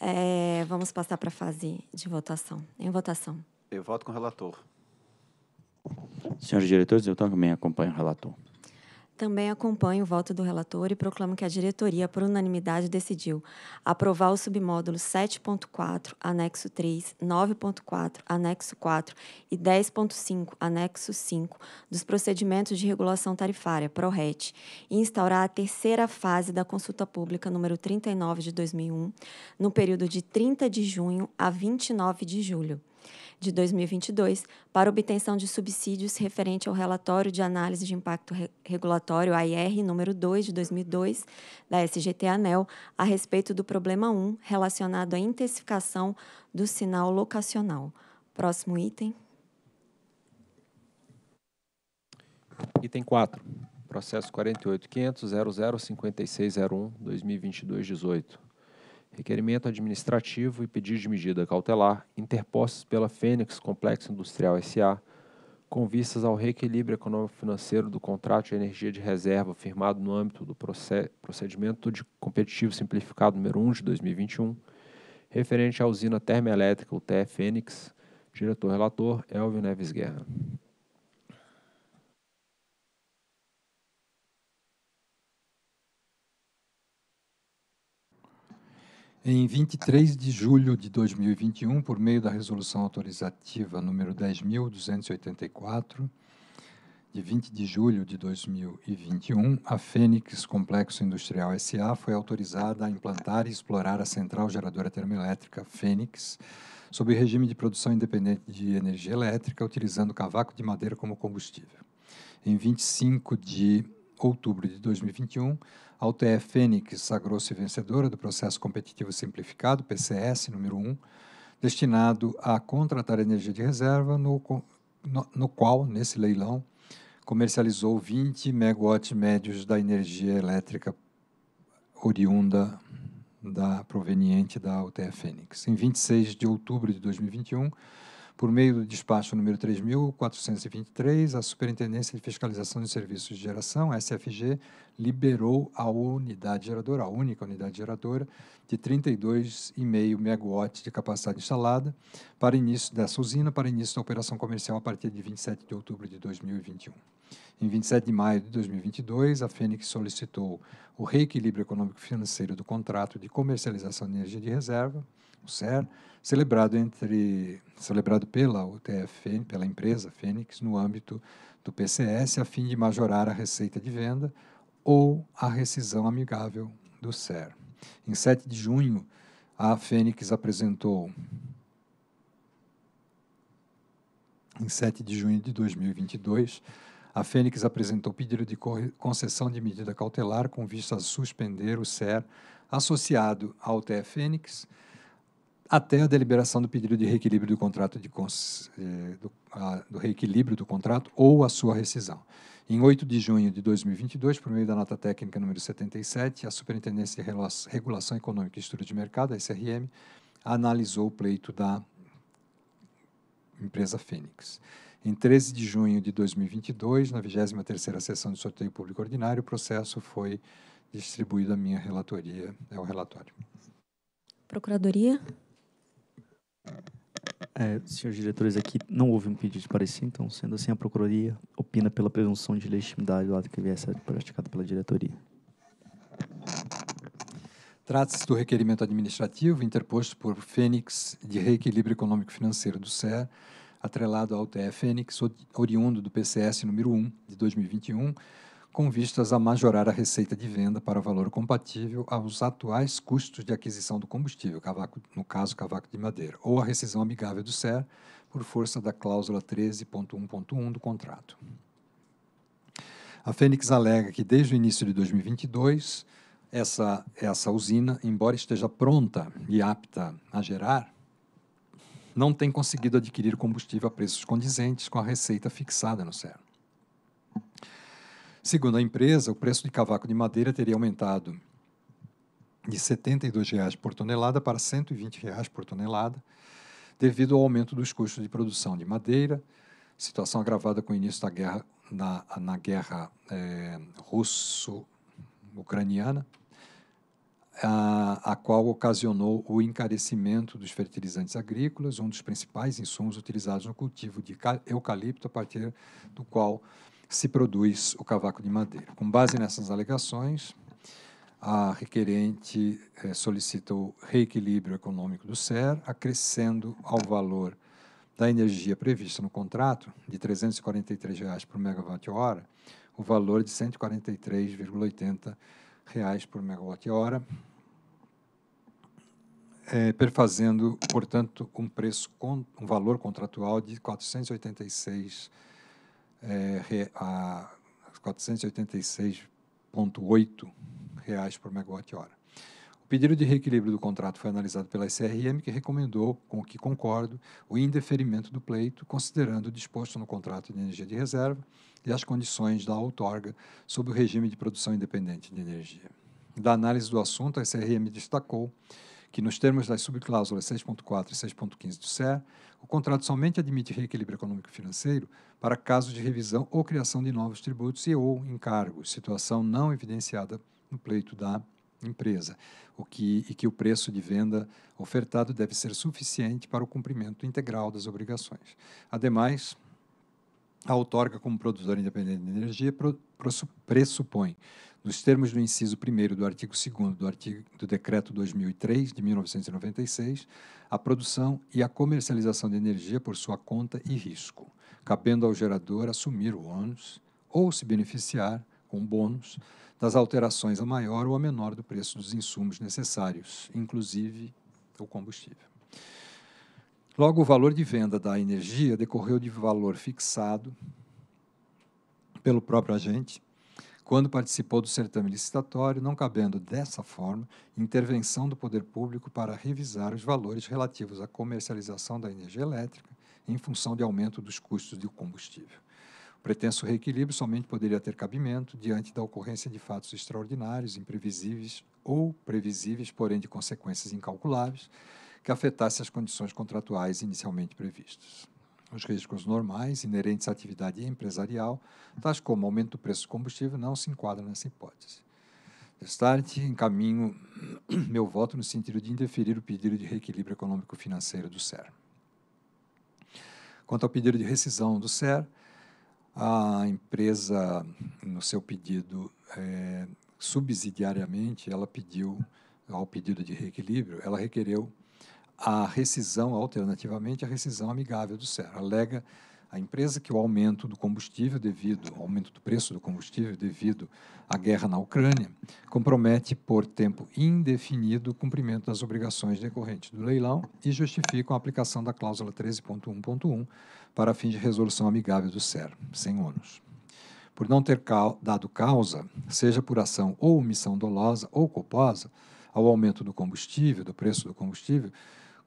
É, vamos passar para a fase de votação. Em votação. Eu voto com o relator. Senhores diretores, eu também acompanho o relator. Também acompanho o voto do relator e proclamo que a diretoria, por unanimidade, decidiu aprovar o submódulo 7.4, anexo 3, 9.4, anexo 4 e 10.5, anexo 5 dos procedimentos de regulação tarifária, PRORET, e instaurar a terceira fase da consulta pública número 39 de 2001, no período de 30 de junho a 29 de julho de 2022 para obtenção de subsídios referente ao relatório de análise de impacto Re regulatório AIR número 2 de 2002 da SGT-ANEL a respeito do problema 1 relacionado à intensificação do sinal locacional. Próximo item. Item 4. Processo 48.500.005601-2022-18 requerimento administrativo e pedido de medida cautelar interpostos pela Fênix Complexo Industrial SA, com vistas ao reequilíbrio econômico-financeiro do contrato de energia de reserva firmado no âmbito do procedimento de competitivo simplificado número 1 de 2021, referente à usina termoelétrica UTE Fênix, diretor-relator Elvio Neves Guerra. Em 23 de julho de 2021, por meio da resolução autorizativa número 10.284, de 20 de julho de 2021, a Fênix Complexo Industrial SA foi autorizada a implantar e explorar a central geradora termoelétrica Fênix, sob regime de produção independente de energia elétrica, utilizando cavaco de madeira como combustível. Em 25 de outubro de 2021, a UTE Fênix sagrou-se vencedora do processo competitivo simplificado, PCS número 1, destinado a contratar energia de reserva, no, no, no qual, nesse leilão, comercializou 20 megawatts médios da energia elétrica oriunda da proveniente da UTE Fênix. Em 26 de outubro de 2021, por meio do despacho número 3.423, a Superintendência de Fiscalização de Serviços de Geração, SFG, liberou a unidade geradora, a única unidade geradora, de 32,5 megawatts de capacidade instalada para início dessa usina, para início da operação comercial a partir de 27 de outubro de 2021. Em 27 de maio de 2022, a Fênix solicitou o reequilíbrio econômico financeiro do contrato de comercialização de energia de reserva, o CER, celebrado, entre, celebrado pela UTF, pela empresa Fênix, no âmbito do PCS, a fim de majorar a receita de venda ou a rescisão amigável do CER. Em 7 de junho, a Fênix apresentou, em 7 de junho de 2022, a Fênix apresentou pedido de concessão de medida cautelar com vista a suspender o SER associado ao TE Fênix, até a deliberação do pedido de reequilíbrio do contrato de cons, eh, do, a, do reequilíbrio do contrato ou a sua rescisão. Em 8 de junho de 2022, por meio da nota técnica número 77, a Superintendência de Regulação Econômica e Estudo de Mercado, a SRM, analisou o pleito da empresa Fênix. Em 13 de junho de 2022, na 23ª sessão de sorteio público ordinário, o processo foi distribuído à minha relatoria, é o relatório. Procuradoria? É, senhores diretores, aqui não houve um pedido de parecer, então, sendo assim, a Procuradoria opina pela presunção de legitimidade do ato que vier a ser praticado pela diretoria. Trata-se do requerimento administrativo interposto por Fênix de Reequilíbrio Econômico Financeiro do SER, atrelado ao TE Fênix, oriundo do PCS número 1 de 2021, com vistas a majorar a receita de venda para valor compatível aos atuais custos de aquisição do combustível, cavaco, no caso cavaco de madeira, ou a rescisão amigável do SER por força da cláusula 13.1.1 do contrato. A Fênix alega que desde o início de 2022 essa, essa usina, embora esteja pronta e apta a gerar, não tem conseguido adquirir combustível a preços condizentes com a receita fixada no CERN. Segundo a empresa, o preço de cavaco de madeira teria aumentado de R$ 72,00 por tonelada para R$ 120,00 por tonelada, devido ao aumento dos custos de produção de madeira, situação agravada com o início da guerra na, na guerra é, russo-ucraniana, a, a, qual ocasionou o encarecimento dos fertilizantes agrícolas, um dos principais insumos utilizados no cultivo de eucalipto, a partir do qual se produz o cavaco de madeira. Com base nessas alegações, a requerente eh, solicitou reequilíbrio econômico do SER, acrescendo ao valor da energia prevista no contrato, de R$ 343,00 por megawatt-hora, o valor de R$ 143,80 por megawatt-hora, é, perfazendo, portanto, um, preço, um valor contratual de R$ 486,00 é, a 486,8 reais por megawatt-hora. O pedido de reequilíbrio do contrato foi analisado pela SRM, que recomendou, com o que concordo, o indeferimento do pleito, considerando o disposto no contrato de energia de reserva e as condições da outorga sob o regime de produção independente de energia. Da análise do assunto, a SRM destacou que, nos termos das subcláusulas 6.4 e 6.15 do SER, o contrato somente admite reequilíbrio econômico financeiro para casos de revisão ou criação de novos tributos e ou encargos, situação não evidenciada no pleito da empresa, o que, e que o preço de venda ofertado deve ser suficiente para o cumprimento integral das obrigações. Ademais, a outorga como produtor independente de energia pressupõe nos termos do inciso 1 do artigo 2 do, artigo, do Decreto 2003, de 1996, a produção e a comercialização de energia por sua conta e risco, cabendo ao gerador assumir o ônus ou se beneficiar, com bônus, das alterações a maior ou a menor do preço dos insumos necessários, inclusive o combustível. Logo, o valor de venda da energia decorreu de valor fixado pelo próprio agente quando participou do certame licitatório, não cabendo, dessa forma, intervenção do poder público para revisar os valores relativos à comercialização da energia elétrica em função de aumento dos custos do combustível. O pretenso reequilíbrio somente poderia ter cabimento diante da ocorrência de fatos extraordinários, imprevisíveis ou previsíveis, porém de consequências incalculáveis, que afetasse as condições contratuais inicialmente previstas. Os riscos normais, inerentes à atividade empresarial, tais como aumento do preço do combustível, não se enquadram nessa hipótese. Destarte, encaminho meu voto no sentido de indeferir o pedido de reequilíbrio econômico-financeiro do SER. Quanto ao pedido de rescisão do SER, a empresa, no seu pedido, é, subsidiariamente, ela pediu, ao pedido de reequilíbrio, ela requereu a rescisão, alternativamente, a rescisão amigável do SER. Alega a empresa que o aumento do combustível devido, o aumento do preço do combustível devido à guerra na Ucrânia, compromete por tempo indefinido o cumprimento das obrigações decorrentes do leilão e justifica a aplicação da cláusula 13.1.1 para fins de resolução amigável do SER, sem ônus. Por não ter dado causa, seja por ação ou omissão dolosa ou culposa, ao aumento do combustível, do preço do combustível,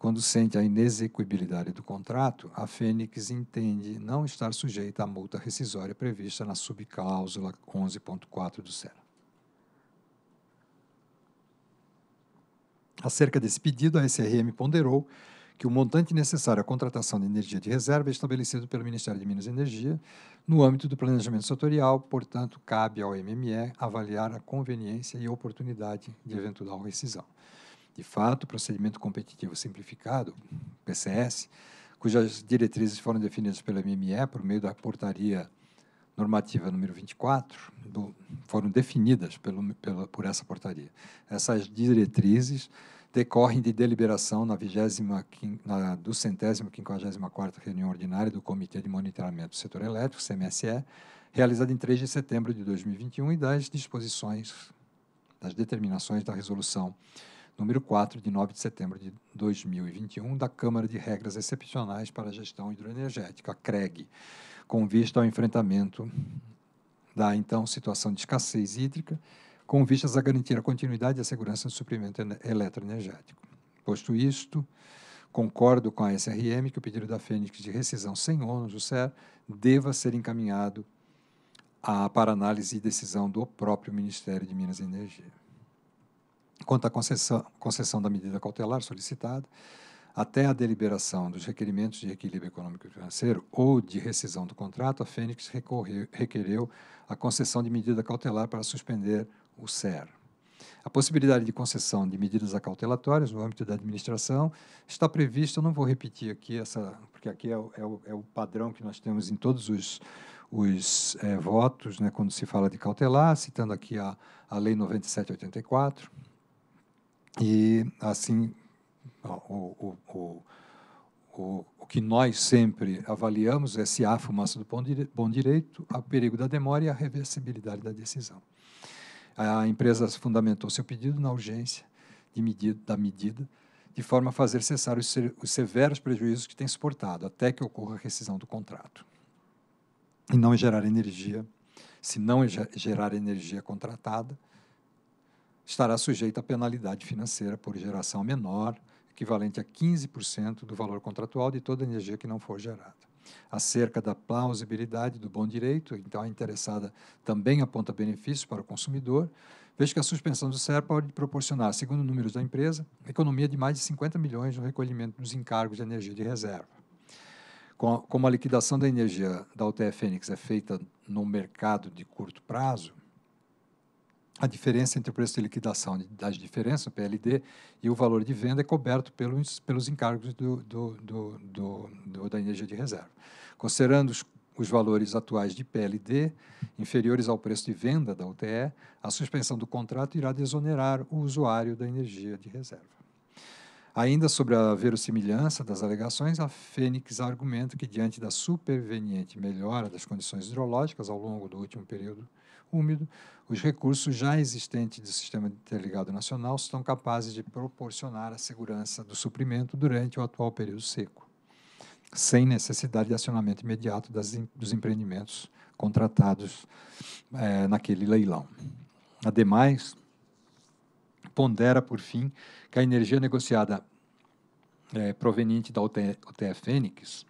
quando sente a inexequibilidade do contrato, a Fênix entende não estar sujeita à multa rescisória prevista na subcláusula 11.4 do Cera. Acerca desse pedido, a SRM ponderou que o montante necessário à contratação de energia de reserva é estabelecido pelo Ministério de Minas e Energia no âmbito do planejamento setorial, portanto, cabe ao MME avaliar a conveniência e oportunidade de eventual rescisão. De fato, o procedimento competitivo simplificado, PCS, cujas diretrizes foram definidas pela MME por meio da portaria normativa número 24, do, foram definidas pelo, pela, por essa portaria. Essas diretrizes decorrem de deliberação na, 20, na do centésimo quarta reunião ordinária do Comitê de Monitoramento do Setor Elétrico, CMSE, realizada em 3 de setembro de 2021 e das disposições, das determinações da resolução número 4, de 9 de setembro de 2021, da Câmara de Regras Excepcionais para a Gestão Hidroenergética, a CREG, com vista ao enfrentamento da então situação de escassez hídrica, com vistas a garantir a continuidade e a segurança do suprimento eletroenergético. Posto isto, concordo com a SRM que o pedido da Fênix de rescisão sem ônus do SER deva ser encaminhado a, para análise e decisão do próprio Ministério de Minas e Energia quanto à concessão, concessão da medida cautelar solicitada, até a deliberação dos requerimentos de equilíbrio econômico e financeiro ou de rescisão do contrato, a Fênix recorreu, requereu a concessão de medida cautelar para suspender o SER. A possibilidade de concessão de medidas acautelatórias no âmbito da administração está prevista, eu não vou repetir aqui, essa, porque aqui é, o, é o, é o padrão que nós temos em todos os, os é, votos, né, quando se fala de cautelar, citando aqui a, a Lei 9784, e assim, o, o, o, o que nós sempre avaliamos é se há fumaça do bom direito, o perigo da demora e a reversibilidade da decisão. A empresa fundamentou seu pedido na urgência de medida, da medida, de forma a fazer cessar os, os severos prejuízos que tem suportado, até que ocorra a rescisão do contrato. E não gerar energia, se não gerar energia contratada, estará sujeita a penalidade financeira por geração menor, equivalente a 15% do valor contratual de toda energia que não for gerada. Acerca da plausibilidade do bom direito, então a interessada também aponta benefícios para o consumidor. Veja que a suspensão do SER pode proporcionar, segundo números da empresa, economia de mais de 50 milhões no recolhimento dos encargos de energia de reserva. Como a liquidação da energia da UTE Fênix é feita no mercado de curto prazo, a diferença entre o preço de liquidação da diferença, o PLD, e o valor de venda é coberto pelos, pelos encargos do, do, do, do da energia de reserva. Considerando os, os valores atuais de PLD inferiores ao preço de venda da UTE, a suspensão do contrato irá desonerar o usuário da energia de reserva. Ainda sobre a verossimilhança das alegações, a Fênix argumenta que, diante da superveniente melhora das condições hidrológicas ao longo do último período úmido, os recursos já existentes do Sistema Interligado Nacional estão capazes de proporcionar a segurança do suprimento durante o atual período seco, sem necessidade de acionamento imediato das, dos empreendimentos contratados é, naquele leilão. Ademais, pondera, por fim, que a energia negociada é, proveniente da UTF Fênix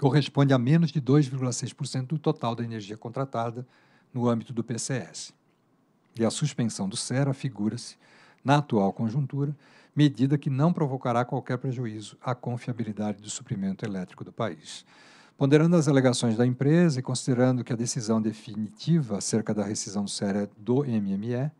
corresponde a menos de 2,6% do total da energia contratada no âmbito do PCS. E a suspensão do SERA figura-se, na atual conjuntura, medida que não provocará qualquer prejuízo à confiabilidade do suprimento elétrico do país. Ponderando as alegações da empresa e considerando que a decisão definitiva acerca da rescisão do SERA é do MME,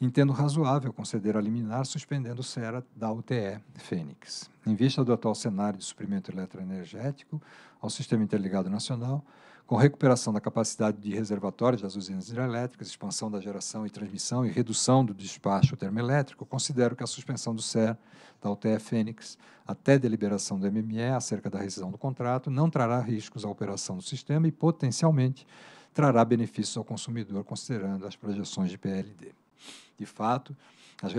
entendo razoável conceder a liminar suspendendo o SERA da UTE Fênix. Em vista do atual cenário de suprimento eletroenergético ao Sistema Interligado Nacional, com recuperação da capacidade de reservatório das usinas hidrelétricas, expansão da geração e transmissão e redução do despacho termoelétrico, considero que a suspensão do SER da UTE Fênix até deliberação do MME acerca da rescisão do contrato não trará riscos à operação do sistema e potencialmente trará benefícios ao consumidor, considerando as projeções de PLD. De fato, as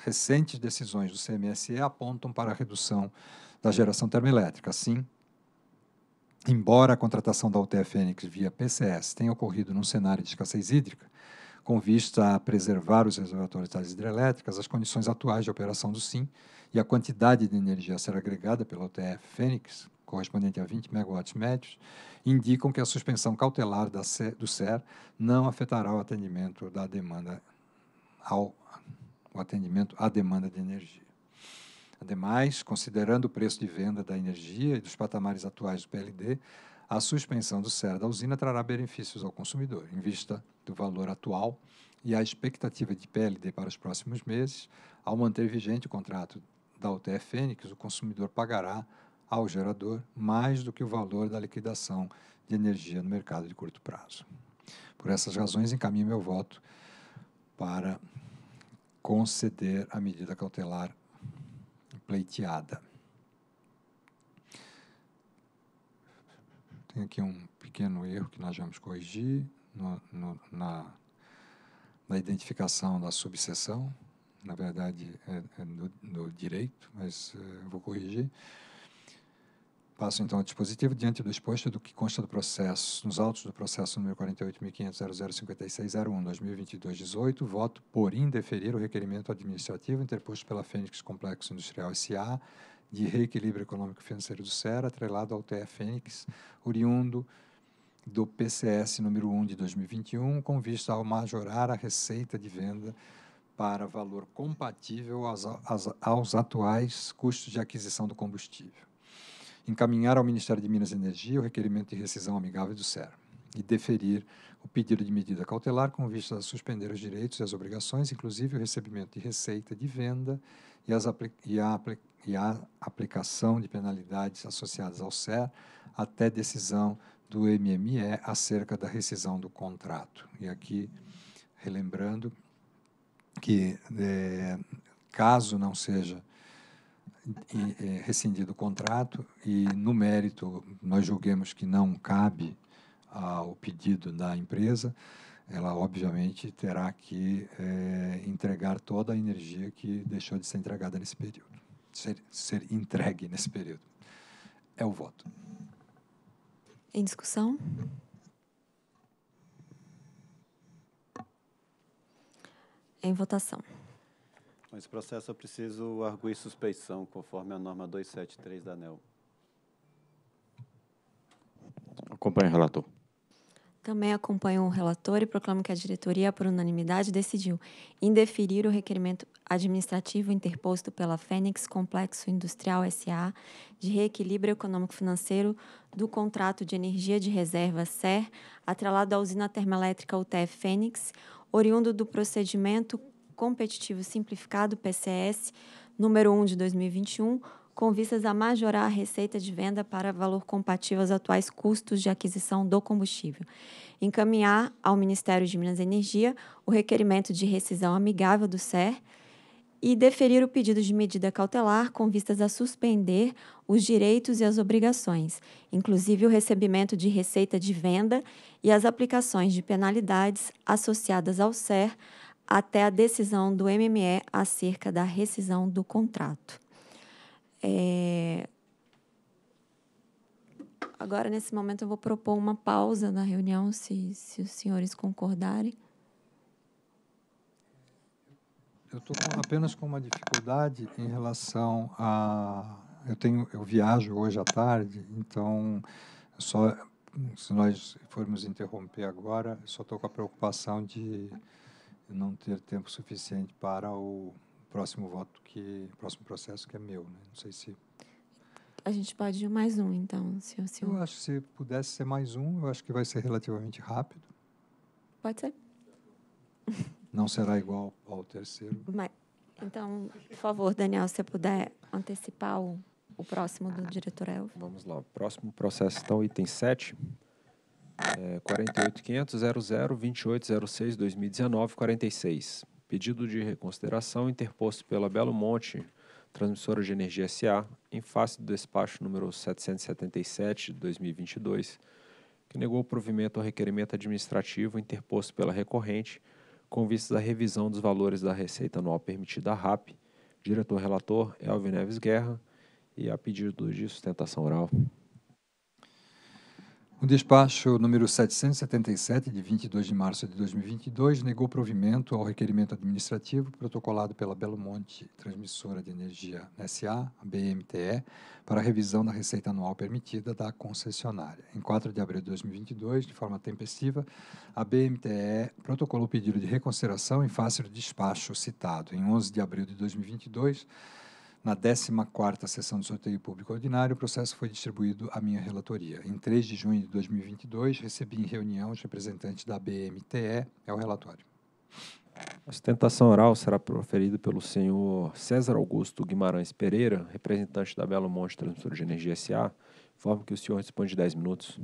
recentes decisões do CMSE apontam para a redução da geração termoelétrica. Assim, Embora a contratação da utf Fênix via PCS tenha ocorrido num cenário de escassez hídrica, com vista a preservar os reservatórios das hidrelétricas, as condições atuais de operação do SIM e a quantidade de energia a ser agregada pela UTF Fênix, correspondente a 20 megawatts médios, indicam que a suspensão cautelar CER, do SER não afetará o atendimento da demanda ao atendimento à demanda de energia. Ademais, considerando o preço de venda da energia e dos patamares atuais do PLD, a suspensão do CER da usina trará benefícios ao consumidor, em vista do valor atual e a expectativa de PLD para os próximos meses, ao manter vigente o contrato da UTF que o consumidor pagará ao gerador mais do que o valor da liquidação de energia no mercado de curto prazo. Por essas razões, encaminho meu voto para conceder a medida cautelar pleiteada. Tem aqui um pequeno erro que nós vamos corrigir no, no, na, na identificação da subseção, na verdade é, é do, do direito, mas é, vou corrigir passo então ao dispositivo diante do exposto do que consta do processo, nos autos do processo número 2022 18 voto por indeferir o requerimento administrativo interposto pela Fênix Complexo Industrial S.A. de reequilíbrio econômico financeiro do SERA, atrelado ao TE Fênix, oriundo do PCS número 1 de 2021, com vista ao majorar a receita de venda para valor compatível aos, aos, aos atuais custos de aquisição do combustível encaminhar ao Ministério de Minas e Energia o requerimento de rescisão amigável do SER e deferir o pedido de medida cautelar com vista a suspender os direitos e as obrigações, inclusive o recebimento de receita de venda e, as e, a, e a aplicação de penalidades associadas ao SER até decisão do MME acerca da rescisão do contrato. E aqui, relembrando que, é, caso não seja é, rescindido o contrato e, no mérito, nós julguemos que não cabe ao pedido da empresa, ela obviamente terá que é, entregar toda a energia que deixou de ser entregada nesse período, ser, ser entregue nesse período. É o voto. Em discussão? Em votação. Com esse processo, eu preciso arguir suspeição, conforme a norma 273 da ANEL. Acompanhe o relator. Também acompanho o relator e proclamo que a diretoria, por unanimidade, decidiu indeferir o requerimento administrativo interposto pela Fênix Complexo Industrial SA de reequilíbrio econômico-financeiro do contrato de energia de reserva SER atrelado à usina termoelétrica UTF Fênix, oriundo do procedimento Competitivo Simplificado, PCS, número 1 de 2021, com vistas a majorar a receita de venda para valor compatível aos atuais custos de aquisição do combustível. Encaminhar ao Ministério de Minas e Energia o requerimento de rescisão amigável do SER e deferir o pedido de medida cautelar com vistas a suspender os direitos e as obrigações, inclusive o recebimento de receita de venda e as aplicações de penalidades associadas ao SER até a decisão do MME acerca da rescisão do contrato. É... Agora, nesse momento, eu vou propor uma pausa na reunião, se, se os senhores concordarem. Eu estou apenas com uma dificuldade em relação a. Eu, tenho, eu viajo hoje à tarde, então, só se nós formos interromper agora, só estou com a preocupação de não ter tempo suficiente para o próximo voto, que próximo processo que é meu. Né? Não sei se. A gente pode ir mais um, então, se o senhor. Eu acho que se pudesse ser mais um, eu acho que vai ser relativamente rápido. Pode ser. Não será igual ao terceiro. Mas, então, por favor, Daniel, se puder antecipar o, o próximo do ah, diretor Elvio. Vamos lá. O próximo processo, então, item 7, é, 48.500.00.2806.2019.46. Pedido de reconsideração interposto pela Belo Monte, transmissora de energia SA, em face do despacho número 777 de 2022, que negou o provimento ao requerimento administrativo interposto pela recorrente com vistas à revisão dos valores da receita anual permitida à RAP, diretor relator Elvin Neves Guerra, e a pedido de sustentação oral. O despacho número 777, de 22 de março de 2022, negou provimento ao requerimento administrativo protocolado pela Belo Monte Transmissora de Energia SA, a BMTE, para a revisão da receita anual permitida da concessionária. Em 4 de abril de 2022, de forma tempestiva, a BMTE protocolou pedido de reconsideração em face do despacho citado. Em 11 de abril de 2022, na 14ª sessão do sorteio público ordinário, o processo foi distribuído à minha relatoria. Em 3 de junho de 2022, recebi em reunião os representantes da BMTE. É o relatório. A sustentação oral será proferida pelo senhor César Augusto Guimarães Pereira, representante da Belo Monte Transmissor de Energia S.A. Informo que o senhor responde de 10 minutos.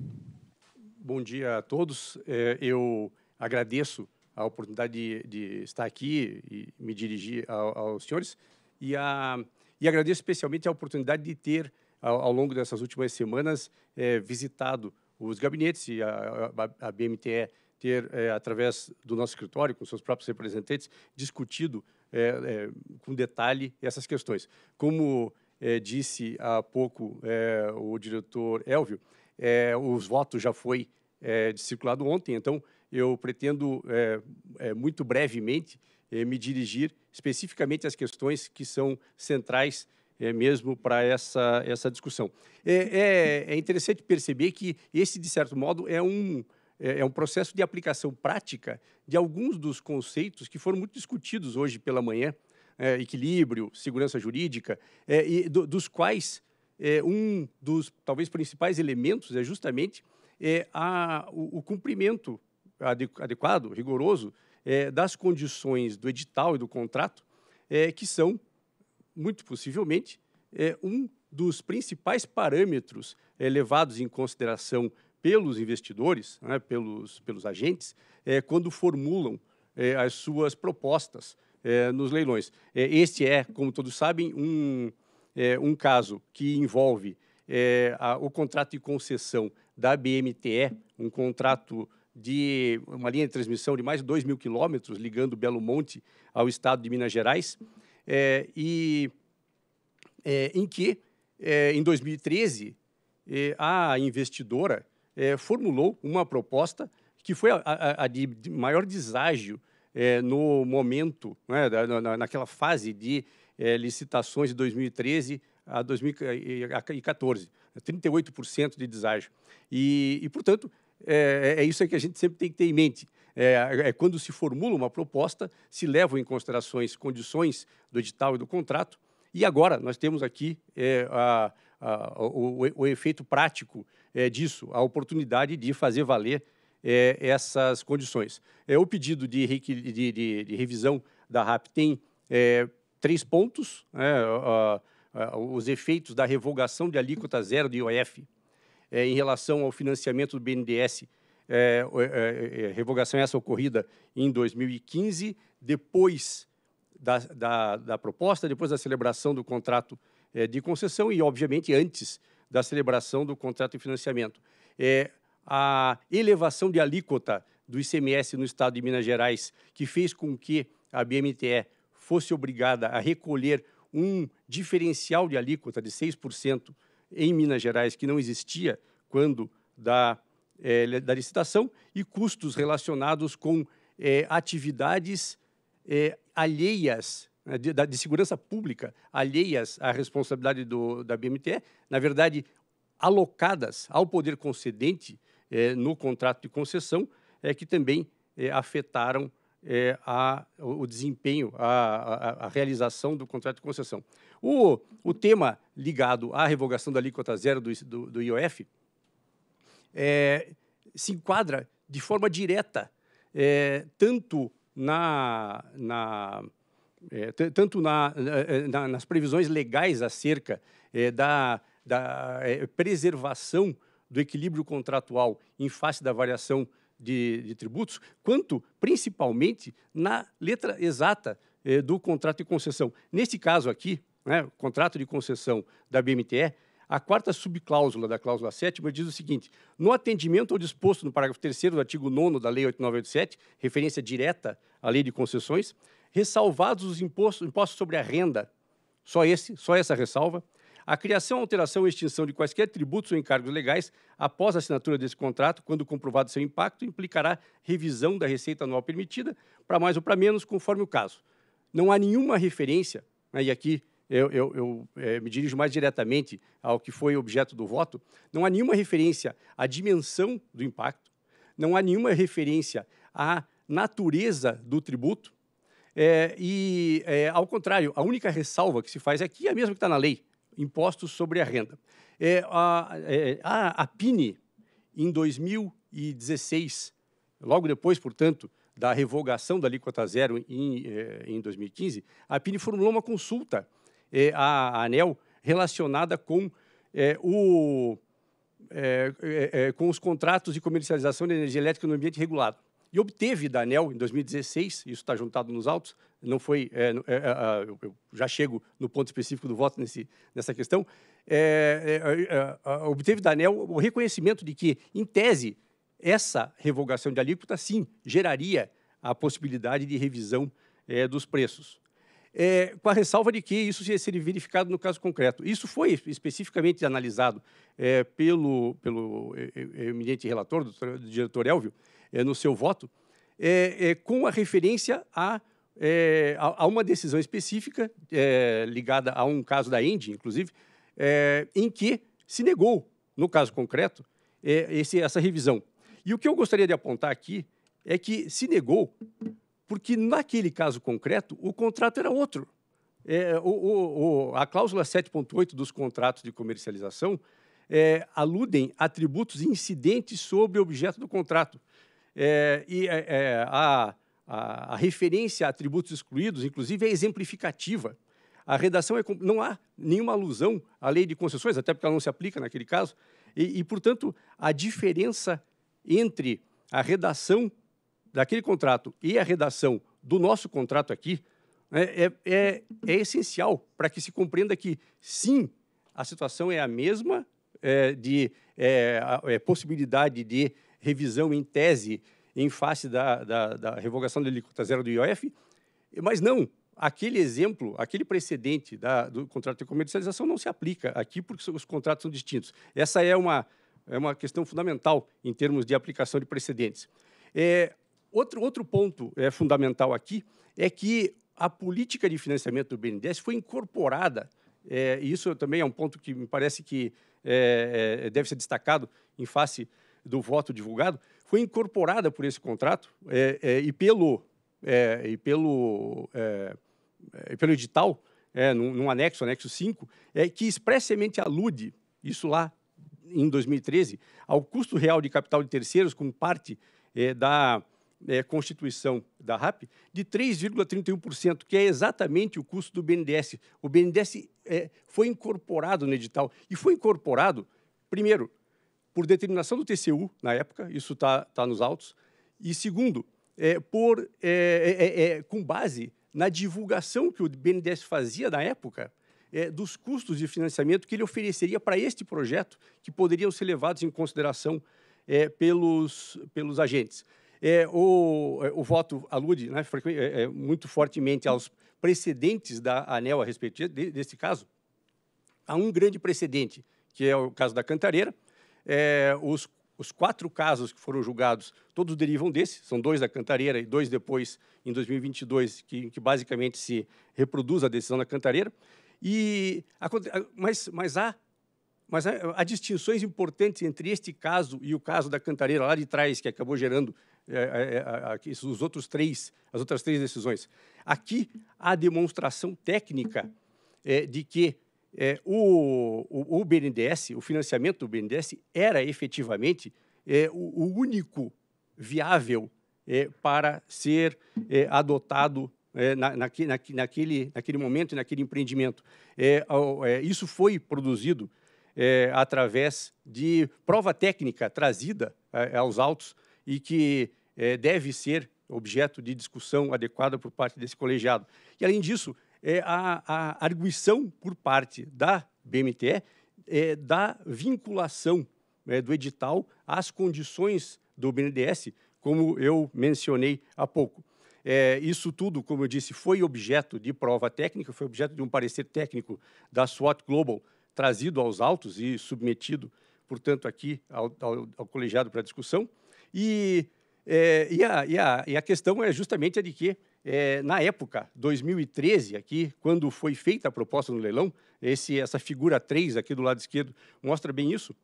Bom dia a todos. É, eu agradeço a oportunidade de, estar aqui e me dirigir aos senhores. E a, e agradeço especialmente a oportunidade de ter, ao, ao longo dessas últimas semanas, é, visitado os gabinetes e a, a, a BMTE ter, é, através do nosso escritório, com seus próprios representantes, discutido é, é com detalhe essas questões. Como é, disse há pouco é, o diretor Elvio, os votos já foi circulado ontem, então eu pretendo muito brevemente eh, me dirigir especificamente às questões que são centrais eh, mesmo para essa, essa discussão. É, é, é, interessante perceber que esse, de certo modo, é um, é, é, um processo de aplicação prática de alguns dos conceitos que foram muito discutidos hoje pela manhã, é, equilíbrio, segurança jurídica, é, e do, dos quais um dos, talvez, principais elementos é justamente a, o, o cumprimento adequado, rigoroso, é, das condições do edital e do contrato, é, que são, muito possivelmente, é, um dos principais parâmetros é, levados em consideração pelos investidores, né, pelos, pelos agentes, é, quando formulam é, as suas propostas nos leilões. este é, como todos sabem, um, um caso que envolve a, o contrato de concessão da BMTE, um contrato de uma linha de transmissão de mais de 2 mil quilômetros, ligando Belo Monte ao estado de Minas Gerais, é, e é, em que, é, em 2013, a investidora formulou uma proposta que foi a, a, a de maior deságio no momento, né, na, naquela fase de licitações de 2013 a 2014, 38% de deságio. E, e portanto, é, é, é isso que a gente sempre tem que ter em mente. É, é, é, quando se formula uma proposta, se levam em considerações condições do edital e do contrato. E agora nós temos aqui é, a, a, o, o, efeito prático é, disso, a oportunidade de fazer valer é, essas condições. É, o pedido de, de, de, de revisão da RAP tem três pontos: né? a, os efeitos da revogação de alíquota zero de IOF é, em relação ao financiamento do BNDES, é, eh, eh, revogação essa ocorrida em 2015, depois da, da, da, proposta, depois da celebração do contrato de concessão e, obviamente, antes da celebração do contrato de financiamento. a elevação de alíquota do ICMS no estado de Minas Gerais, que fez com que a BMTE fosse obrigada a recolher um diferencial de alíquota de 6% em Minas Gerais que não existia quando da, é, da licitação e custos relacionados com é, atividades é, alheias né, de, de, segurança pública, alheias à responsabilidade do, da BMTE, na verdade alocadas ao poder concedente no contrato de concessão, é, que também afetaram é, a, o desempenho, a, a, a, realização do contrato de concessão. O, o tema ligado à revogação da alíquota zero do, do, do IOF é, se enquadra de forma direta é, tanto na, na é, tanto na, na, nas previsões legais acerca é, da, da é, preservação do equilíbrio contratual em face da variação de, de tributos, quanto principalmente na letra exata eh, do contrato de concessão. Neste caso aqui, né, o contrato de concessão da BMTE, a quarta subcláusula da cláusula sétima diz o seguinte: no atendimento ao disposto no parágrafo 3 do artigo 9 da Lei 8987, referência direta à Lei de Concessões, ressalvados os impostos, impostos sobre a renda, só esse, só essa ressalva, a criação, alteração ou extinção de quaisquer tributos ou encargos legais após a assinatura desse contrato, quando comprovado seu impacto, implicará revisão da receita anual permitida para mais ou para menos, conforme o caso. Não há nenhuma referência, né, e aqui eu, eu, eu é, me dirijo mais diretamente ao que foi objeto do voto, não há nenhuma referência à dimensão do impacto, não há nenhuma referência à natureza do tributo, é, e, é, ao contrário, a única ressalva que se faz aqui é, é a mesma que está na lei, impostos sobre a renda. É, a, é, a, a em 2016, logo depois, portanto, da revogação da alíquota zero em, é, em 2015, a PINE formulou uma consulta é, à ANEL relacionada com, é, o, é, é, com os contratos de comercialização de energia elétrica no ambiente regulado e obteve da ANEL, em 2016, isso está juntado nos autos, não foi, é, é, é, é, eu já chego no ponto específico do voto nesse, nessa questão, é, é, obteve da ANEL o reconhecimento de que, em tese, essa revogação de alíquota, sim, geraria a possibilidade de revisão dos preços. É, com a ressalva de que isso seria verificado no caso concreto. Isso foi especificamente analisado é, pelo, pelo eminente relator, o diretor Elvio, é, no seu voto, é, é, com a referência a, é, a, a uma decisão específica é, ligada a um caso da Indy, inclusive, em que se negou, no caso concreto, esse, essa revisão. E o que eu gostaria de apontar aqui é que se negou porque, naquele caso concreto, o contrato era outro. É, o, o, o, a cláusula 7.8 dos contratos de comercialização é, aludem a tributos incidentes sobre o objeto do contrato é, e é, é, a, a, a, referência a atributos excluídos, inclusive, é exemplificativa. A redação é, não há nenhuma alusão à lei de concessões, até porque ela não se aplica naquele caso, e, e portanto, a diferença entre a redação daquele contrato e a redação do nosso contrato aqui né, é, é, é essencial para que se compreenda que, sim, a situação é a mesma é, de é, é possibilidade de revisão em tese em face da, da, da revogação da alíquota zero do IOF, mas não, aquele exemplo, aquele precedente da, do contrato de comercialização não se aplica aqui porque os contratos são distintos. Essa é uma, é uma questão fundamental em termos de aplicação de precedentes. É, outro, outro ponto é, fundamental aqui é que a política de financiamento do BNDES foi incorporada, é, e isso também é um ponto que me parece que é, é deve ser destacado em face do voto divulgado foi incorporada por esse contrato é, é, e pelo é, e pelo é, é, pelo edital é, num, num, anexo anexo 5 é que expressamente alude isso lá em 2013 ao custo real de capital de terceiros como parte da constituição da RAP de 3,31%, que é exatamente o custo do BNDES. O BNDES foi incorporado no edital e foi incorporado, primeiro, por determinação do TCU, na época, isso está tá nos autos, e segundo, é, por, é, é, é, é com base na divulgação que o BNDES fazia na época é, dos custos de financiamento que ele ofereceria para este projeto, que poderiam ser levados em consideração pelos, pelos agentes. O, o, voto alude né, muito fortemente aos precedentes da ANEL a respeito de, desse caso. Há um grande precedente, que é o caso da Cantareira, é, os, os quatro casos que foram julgados, todos derivam desse, são dois da Cantareira e dois depois, em 2022, que, que basicamente se reproduz a decisão da Cantareira. E, mas, mas há mas há, há, distinções importantes entre este caso e o caso da Cantareira lá de trás, que acabou gerando é, é, é, os outros três, as outras três decisões. Aqui há demonstração técnica é, de que é, o, o, o, BNDES, o financiamento do BNDES, era efetivamente é, o, o, único viável é, para ser é, adotado é, na, naquele, naquele momento e naquele empreendimento. É, isso foi produzido através de prova técnica trazida aos autos e que deve ser objeto de discussão adequada por parte desse colegiado. E, além disso, é, a, a arguição por parte da BMTE é, da vinculação é, do edital às condições do BNDES, como eu mencionei há pouco. É, isso tudo, como eu disse, foi objeto de prova técnica, foi objeto de um parecer técnico da SWOT Global, trazido aos autos e submetido, portanto, aqui ao, ao, ao colegiado para discussão. E, é, e, a, e, a, e, a, questão é justamente a de que é, na época, 2013, aqui, quando foi feita a proposta no leilão, esse, essa figura 3 aqui do lado esquerdo mostra bem isso.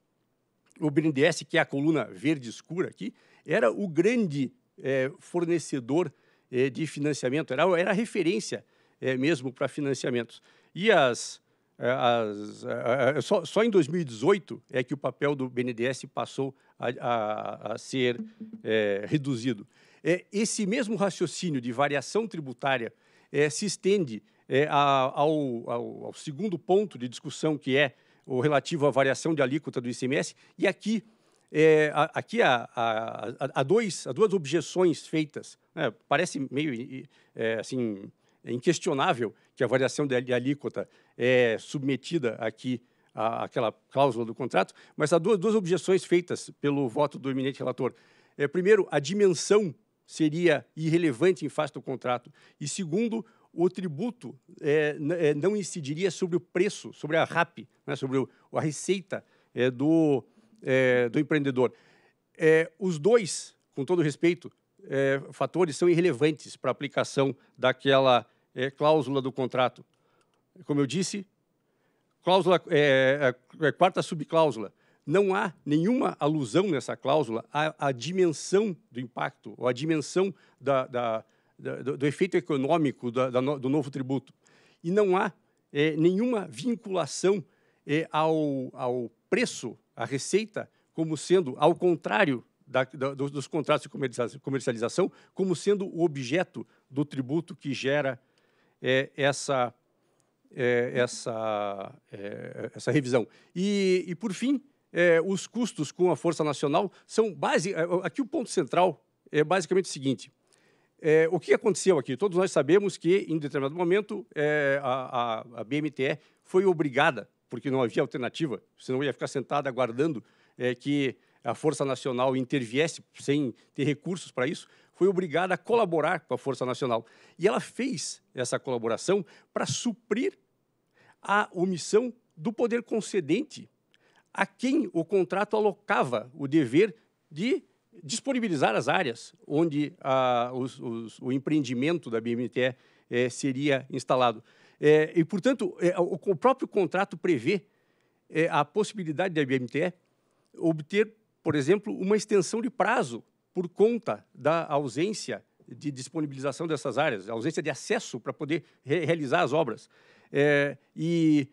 O BNDES, que é a coluna verde escura aqui, era o grande é, fornecedor é, de financiamento, era, era a referência é, mesmo para financiamentos. E as, é, as, é, só, só, em 2018 é que o papel do BNDES passou a, a, a ser reduzido. É, esse mesmo raciocínio de variação tributária é, se estende é, ao, ao, ao segundo ponto de discussão, que é o relativo à variação de alíquota do ICMS. E aqui é, aqui há, há, há, dois, há, duas objeções feitas. Né? Parece meio é, assim, inquestionável que a variação de alíquota é submetida aqui àquela cláusula do contrato, mas há duas, duas objeções feitas pelo voto do eminente relator. É, primeiro, a dimensão seria irrelevante em face do contrato. E segundo, o tributo é, é, não incidiria sobre o preço, sobre a RAP, né, sobre o, a receita é, do, é, do empreendedor. É, os dois, com todo respeito, é, fatores são irrelevantes para a aplicação daquela cláusula do contrato. Como eu disse, cláusula, quarta subcláusula, não há nenhuma alusão nessa cláusula à, à dimensão do impacto, ou à dimensão da, da, da, do, do, efeito econômico do novo tributo. E não há é, nenhuma vinculação é, ao, ao preço, à receita, como sendo, ao contrário da, da, dos, dos, contratos de comercialização, comercialização, como sendo o objeto do tributo que gera é, essa, é, essa, é, essa revisão. E, e, por fim, é, os custos com a Força Nacional são base. É, aqui o ponto central é basicamente o seguinte: é, o que aconteceu aqui? Todos nós sabemos que, em determinado momento, é, a, a, BMTE foi obrigada, porque não havia alternativa, senão ia ficar sentada aguardando é, que a Força Nacional interviesse sem ter recursos para isso, foi obrigada a colaborar com a Força Nacional. E ela fez essa colaboração para suprir a omissão do poder concedente a quem o contrato alocava o dever de disponibilizar as áreas onde a, ah, os, os, o empreendimento da BMTE é, eh, seria instalado. É, e, portanto, é, o, o, próprio contrato prevê a possibilidade da BMTE obter, por exemplo, uma extensão de prazo por conta da ausência de disponibilização dessas áreas, ausência de acesso para poder re realizar as obras. e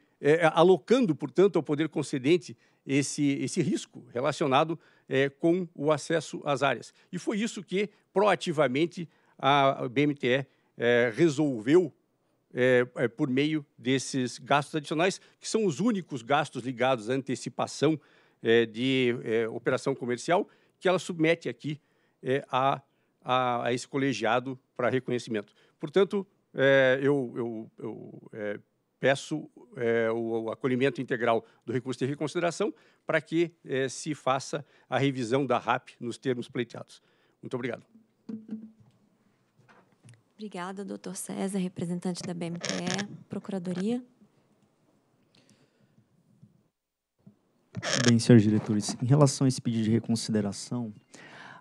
alocando, portanto, ao poder concedente esse, esse risco relacionado é, com o acesso às áreas. E foi isso que, proativamente, a BMTE é, resolveu é, é, por meio desses gastos adicionais, que são os únicos gastos ligados à antecipação é, de é, operação comercial, que ela submete aqui é, a, a, a, esse colegiado para reconhecimento. Portanto, é, eu, eu, eu peço é, o, acolhimento integral do recurso de reconsideração para que é, se faça a revisão da RAP nos termos pleiteados. Muito obrigado. Obrigada, doutor César, representante da BMPE, Procuradoria. Bem, senhores diretores, em relação a esse pedido de reconsideração,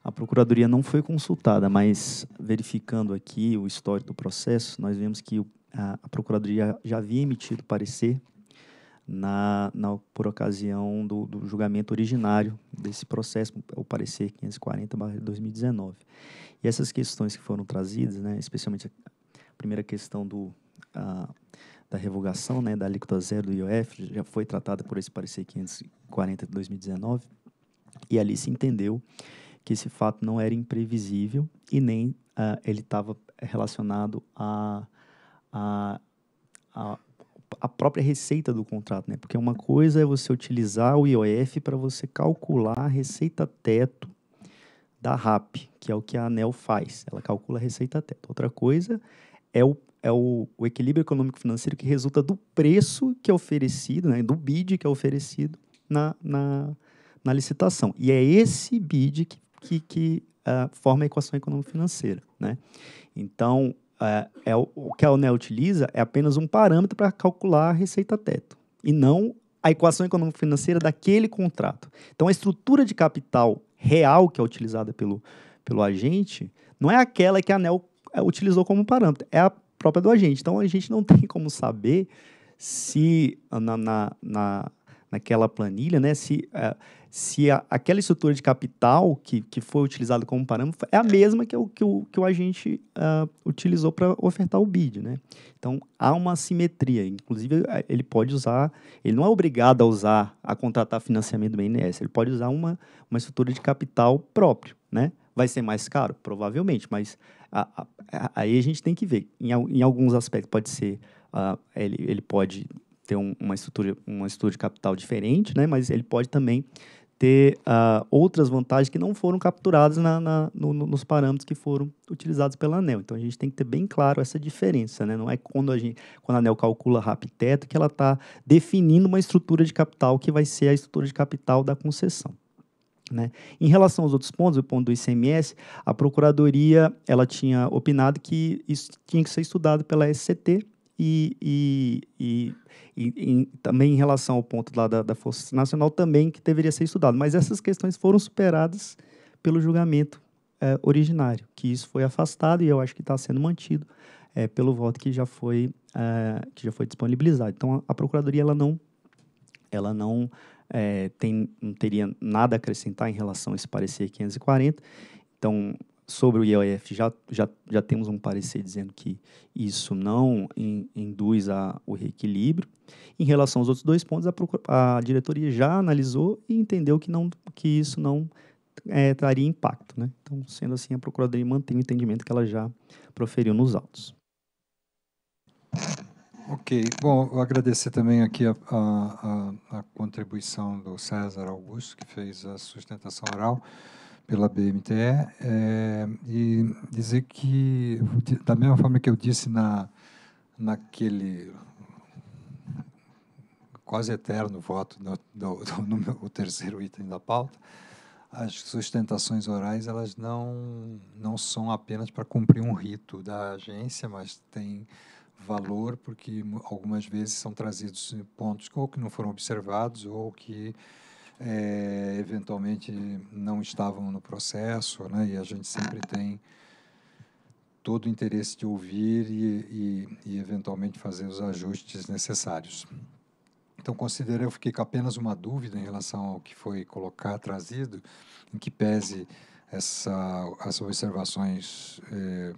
a Procuradoria não foi consultada, mas verificando aqui o histórico do processo, nós vemos que o a, a Procuradoria já havia emitido parecer na, na, por ocasião do, do, julgamento originário desse processo, o parecer 540-2019. E essas questões que foram trazidas, né, especialmente a primeira questão do, a, da revogação né, da alíquota zero do IOF, já foi tratada por esse parecer 540-2019, e ali se entendeu que esse fato não era imprevisível e nem a, ah, ele estava relacionado a a, a, a própria receita do contrato, né? Porque uma coisa é você utilizar o IOF para você calcular a receita teto da RAP, que é o que a ANEL faz, ela calcula a receita teto. Outra coisa é o, é o, o equilíbrio econômico-financeiro que resulta do preço que é oferecido, né, do bid que é oferecido na, na, na licitação. E é esse bid que, que, que uh, forma a equação econômico-financeira. Né? Então, é, é, o que a ANEL utiliza é apenas um parâmetro para calcular a receita teto e não a equação econômico-financeira daquele contrato. Então, a estrutura de capital real que é utilizada pelo, pelo agente não é aquela que a ANEL é, utilizou como parâmetro, é a própria do agente. Então, a gente não tem como saber se na, na, na naquela planilha, né, se é, se a, aquela estrutura de capital que, que foi utilizada como parâmetro é a mesma que o, que o, que o agente uh, utilizou para ofertar o bid. Né? Então, há uma simetria. Inclusive, é, ele pode usar, ele não é obrigado a usar, a contratar financiamento do BNS, ele pode usar uma, uma estrutura de capital próprio. Né? Vai ser mais caro? Provavelmente, mas a, a, aí a gente tem que ver. Em, em alguns aspectos pode ser, uh, ele, ele pode ter um, uma, estrutura, uma estrutura de capital diferente, né? mas ele pode também ter uh, outras vantagens que não foram capturadas na, na no, no, nos parâmetros que foram utilizados pela ANEL. Então a gente tem que ter bem claro essa diferença, né? Não é quando a gente, quando a ANEL calcula RAP teto que ela está definindo uma estrutura de capital que vai ser a estrutura de capital da concessão. Né? Em relação aos outros pontos, o ponto do ICMS, a Procuradoria ela tinha opinado que isso tinha que ser estudado pela SCT e, e, e e, e, também em relação ao ponto lá da, da Força Nacional, também que deveria ser estudado. Mas essas questões foram superadas pelo julgamento é, originário, que isso foi afastado e eu acho que está sendo mantido é, pelo voto que já foi, é, que já foi disponibilizado. Então, a, a Procuradoria ela não, ela não, é, tem, não teria nada a acrescentar em relação a esse parecer 540. Então, sobre o IOF já, já, já temos um parecer dizendo que isso não in, induz a, o reequilíbrio. Em relação aos outros dois pontos, a, a, diretoria já analisou e entendeu que, não, que isso não é, traria impacto. Né? Então, sendo assim, a Procuradoria mantém o entendimento que ela já proferiu nos autos. Ok. Bom, eu agradecer também aqui a, a, a contribuição do César Augusto, que fez a sustentação oral pela BMTE eh, é, e dizer que, da mesma forma que eu disse na, naquele quase eterno voto no, no, no meu, terceiro item da pauta, as sustentações orais elas não, não são apenas para cumprir um rito da agência, mas tem valor porque algumas vezes são trazidos pontos ou que não foram observados ou que é, eventualmente não estavam no processo, né? e a gente sempre tem todo o interesse de ouvir e, e, e eventualmente fazer os ajustes necessários. Então, considero, eu fiquei com apenas uma dúvida em relação ao que foi colocar, trazido, em que pese essa, as observações é,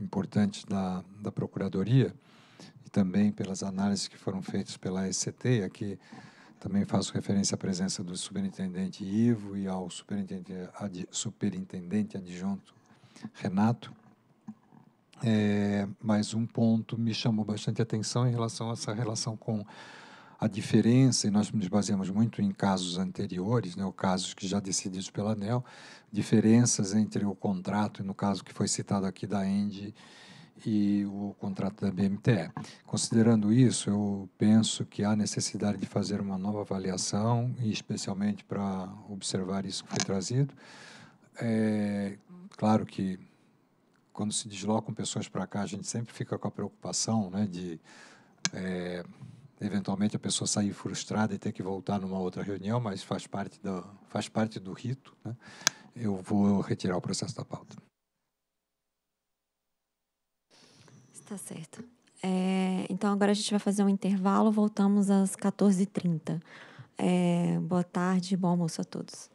importantes da, da Procuradoria e também pelas análises que foram feitas pela SCT é que também faço referência à presença do superintendente Ivo e ao superintendente, ad, superintendente adjunto Renato. É, mas um ponto me chamou bastante atenção em relação a essa relação com a diferença, e nós nos baseamos muito em casos anteriores, né, ou casos que já decididos pela ANEL, diferenças entre o contrato, e no caso que foi citado aqui da ENDE, e o contrato da BMTE. Considerando isso, eu penso que há necessidade de fazer uma nova avaliação, e especialmente para observar isso que foi trazido. É, claro que quando se deslocam pessoas para cá, a gente sempre fica com a preocupação né, de é, eventualmente a pessoa sair frustrada e ter que voltar numa outra reunião, mas faz parte, do faz parte do rito. Né? Eu vou retirar o processo da pauta. Tá certo. É, então agora a gente vai fazer um intervalo, voltamos às 14h30. É, boa tarde, bom almoço a todos.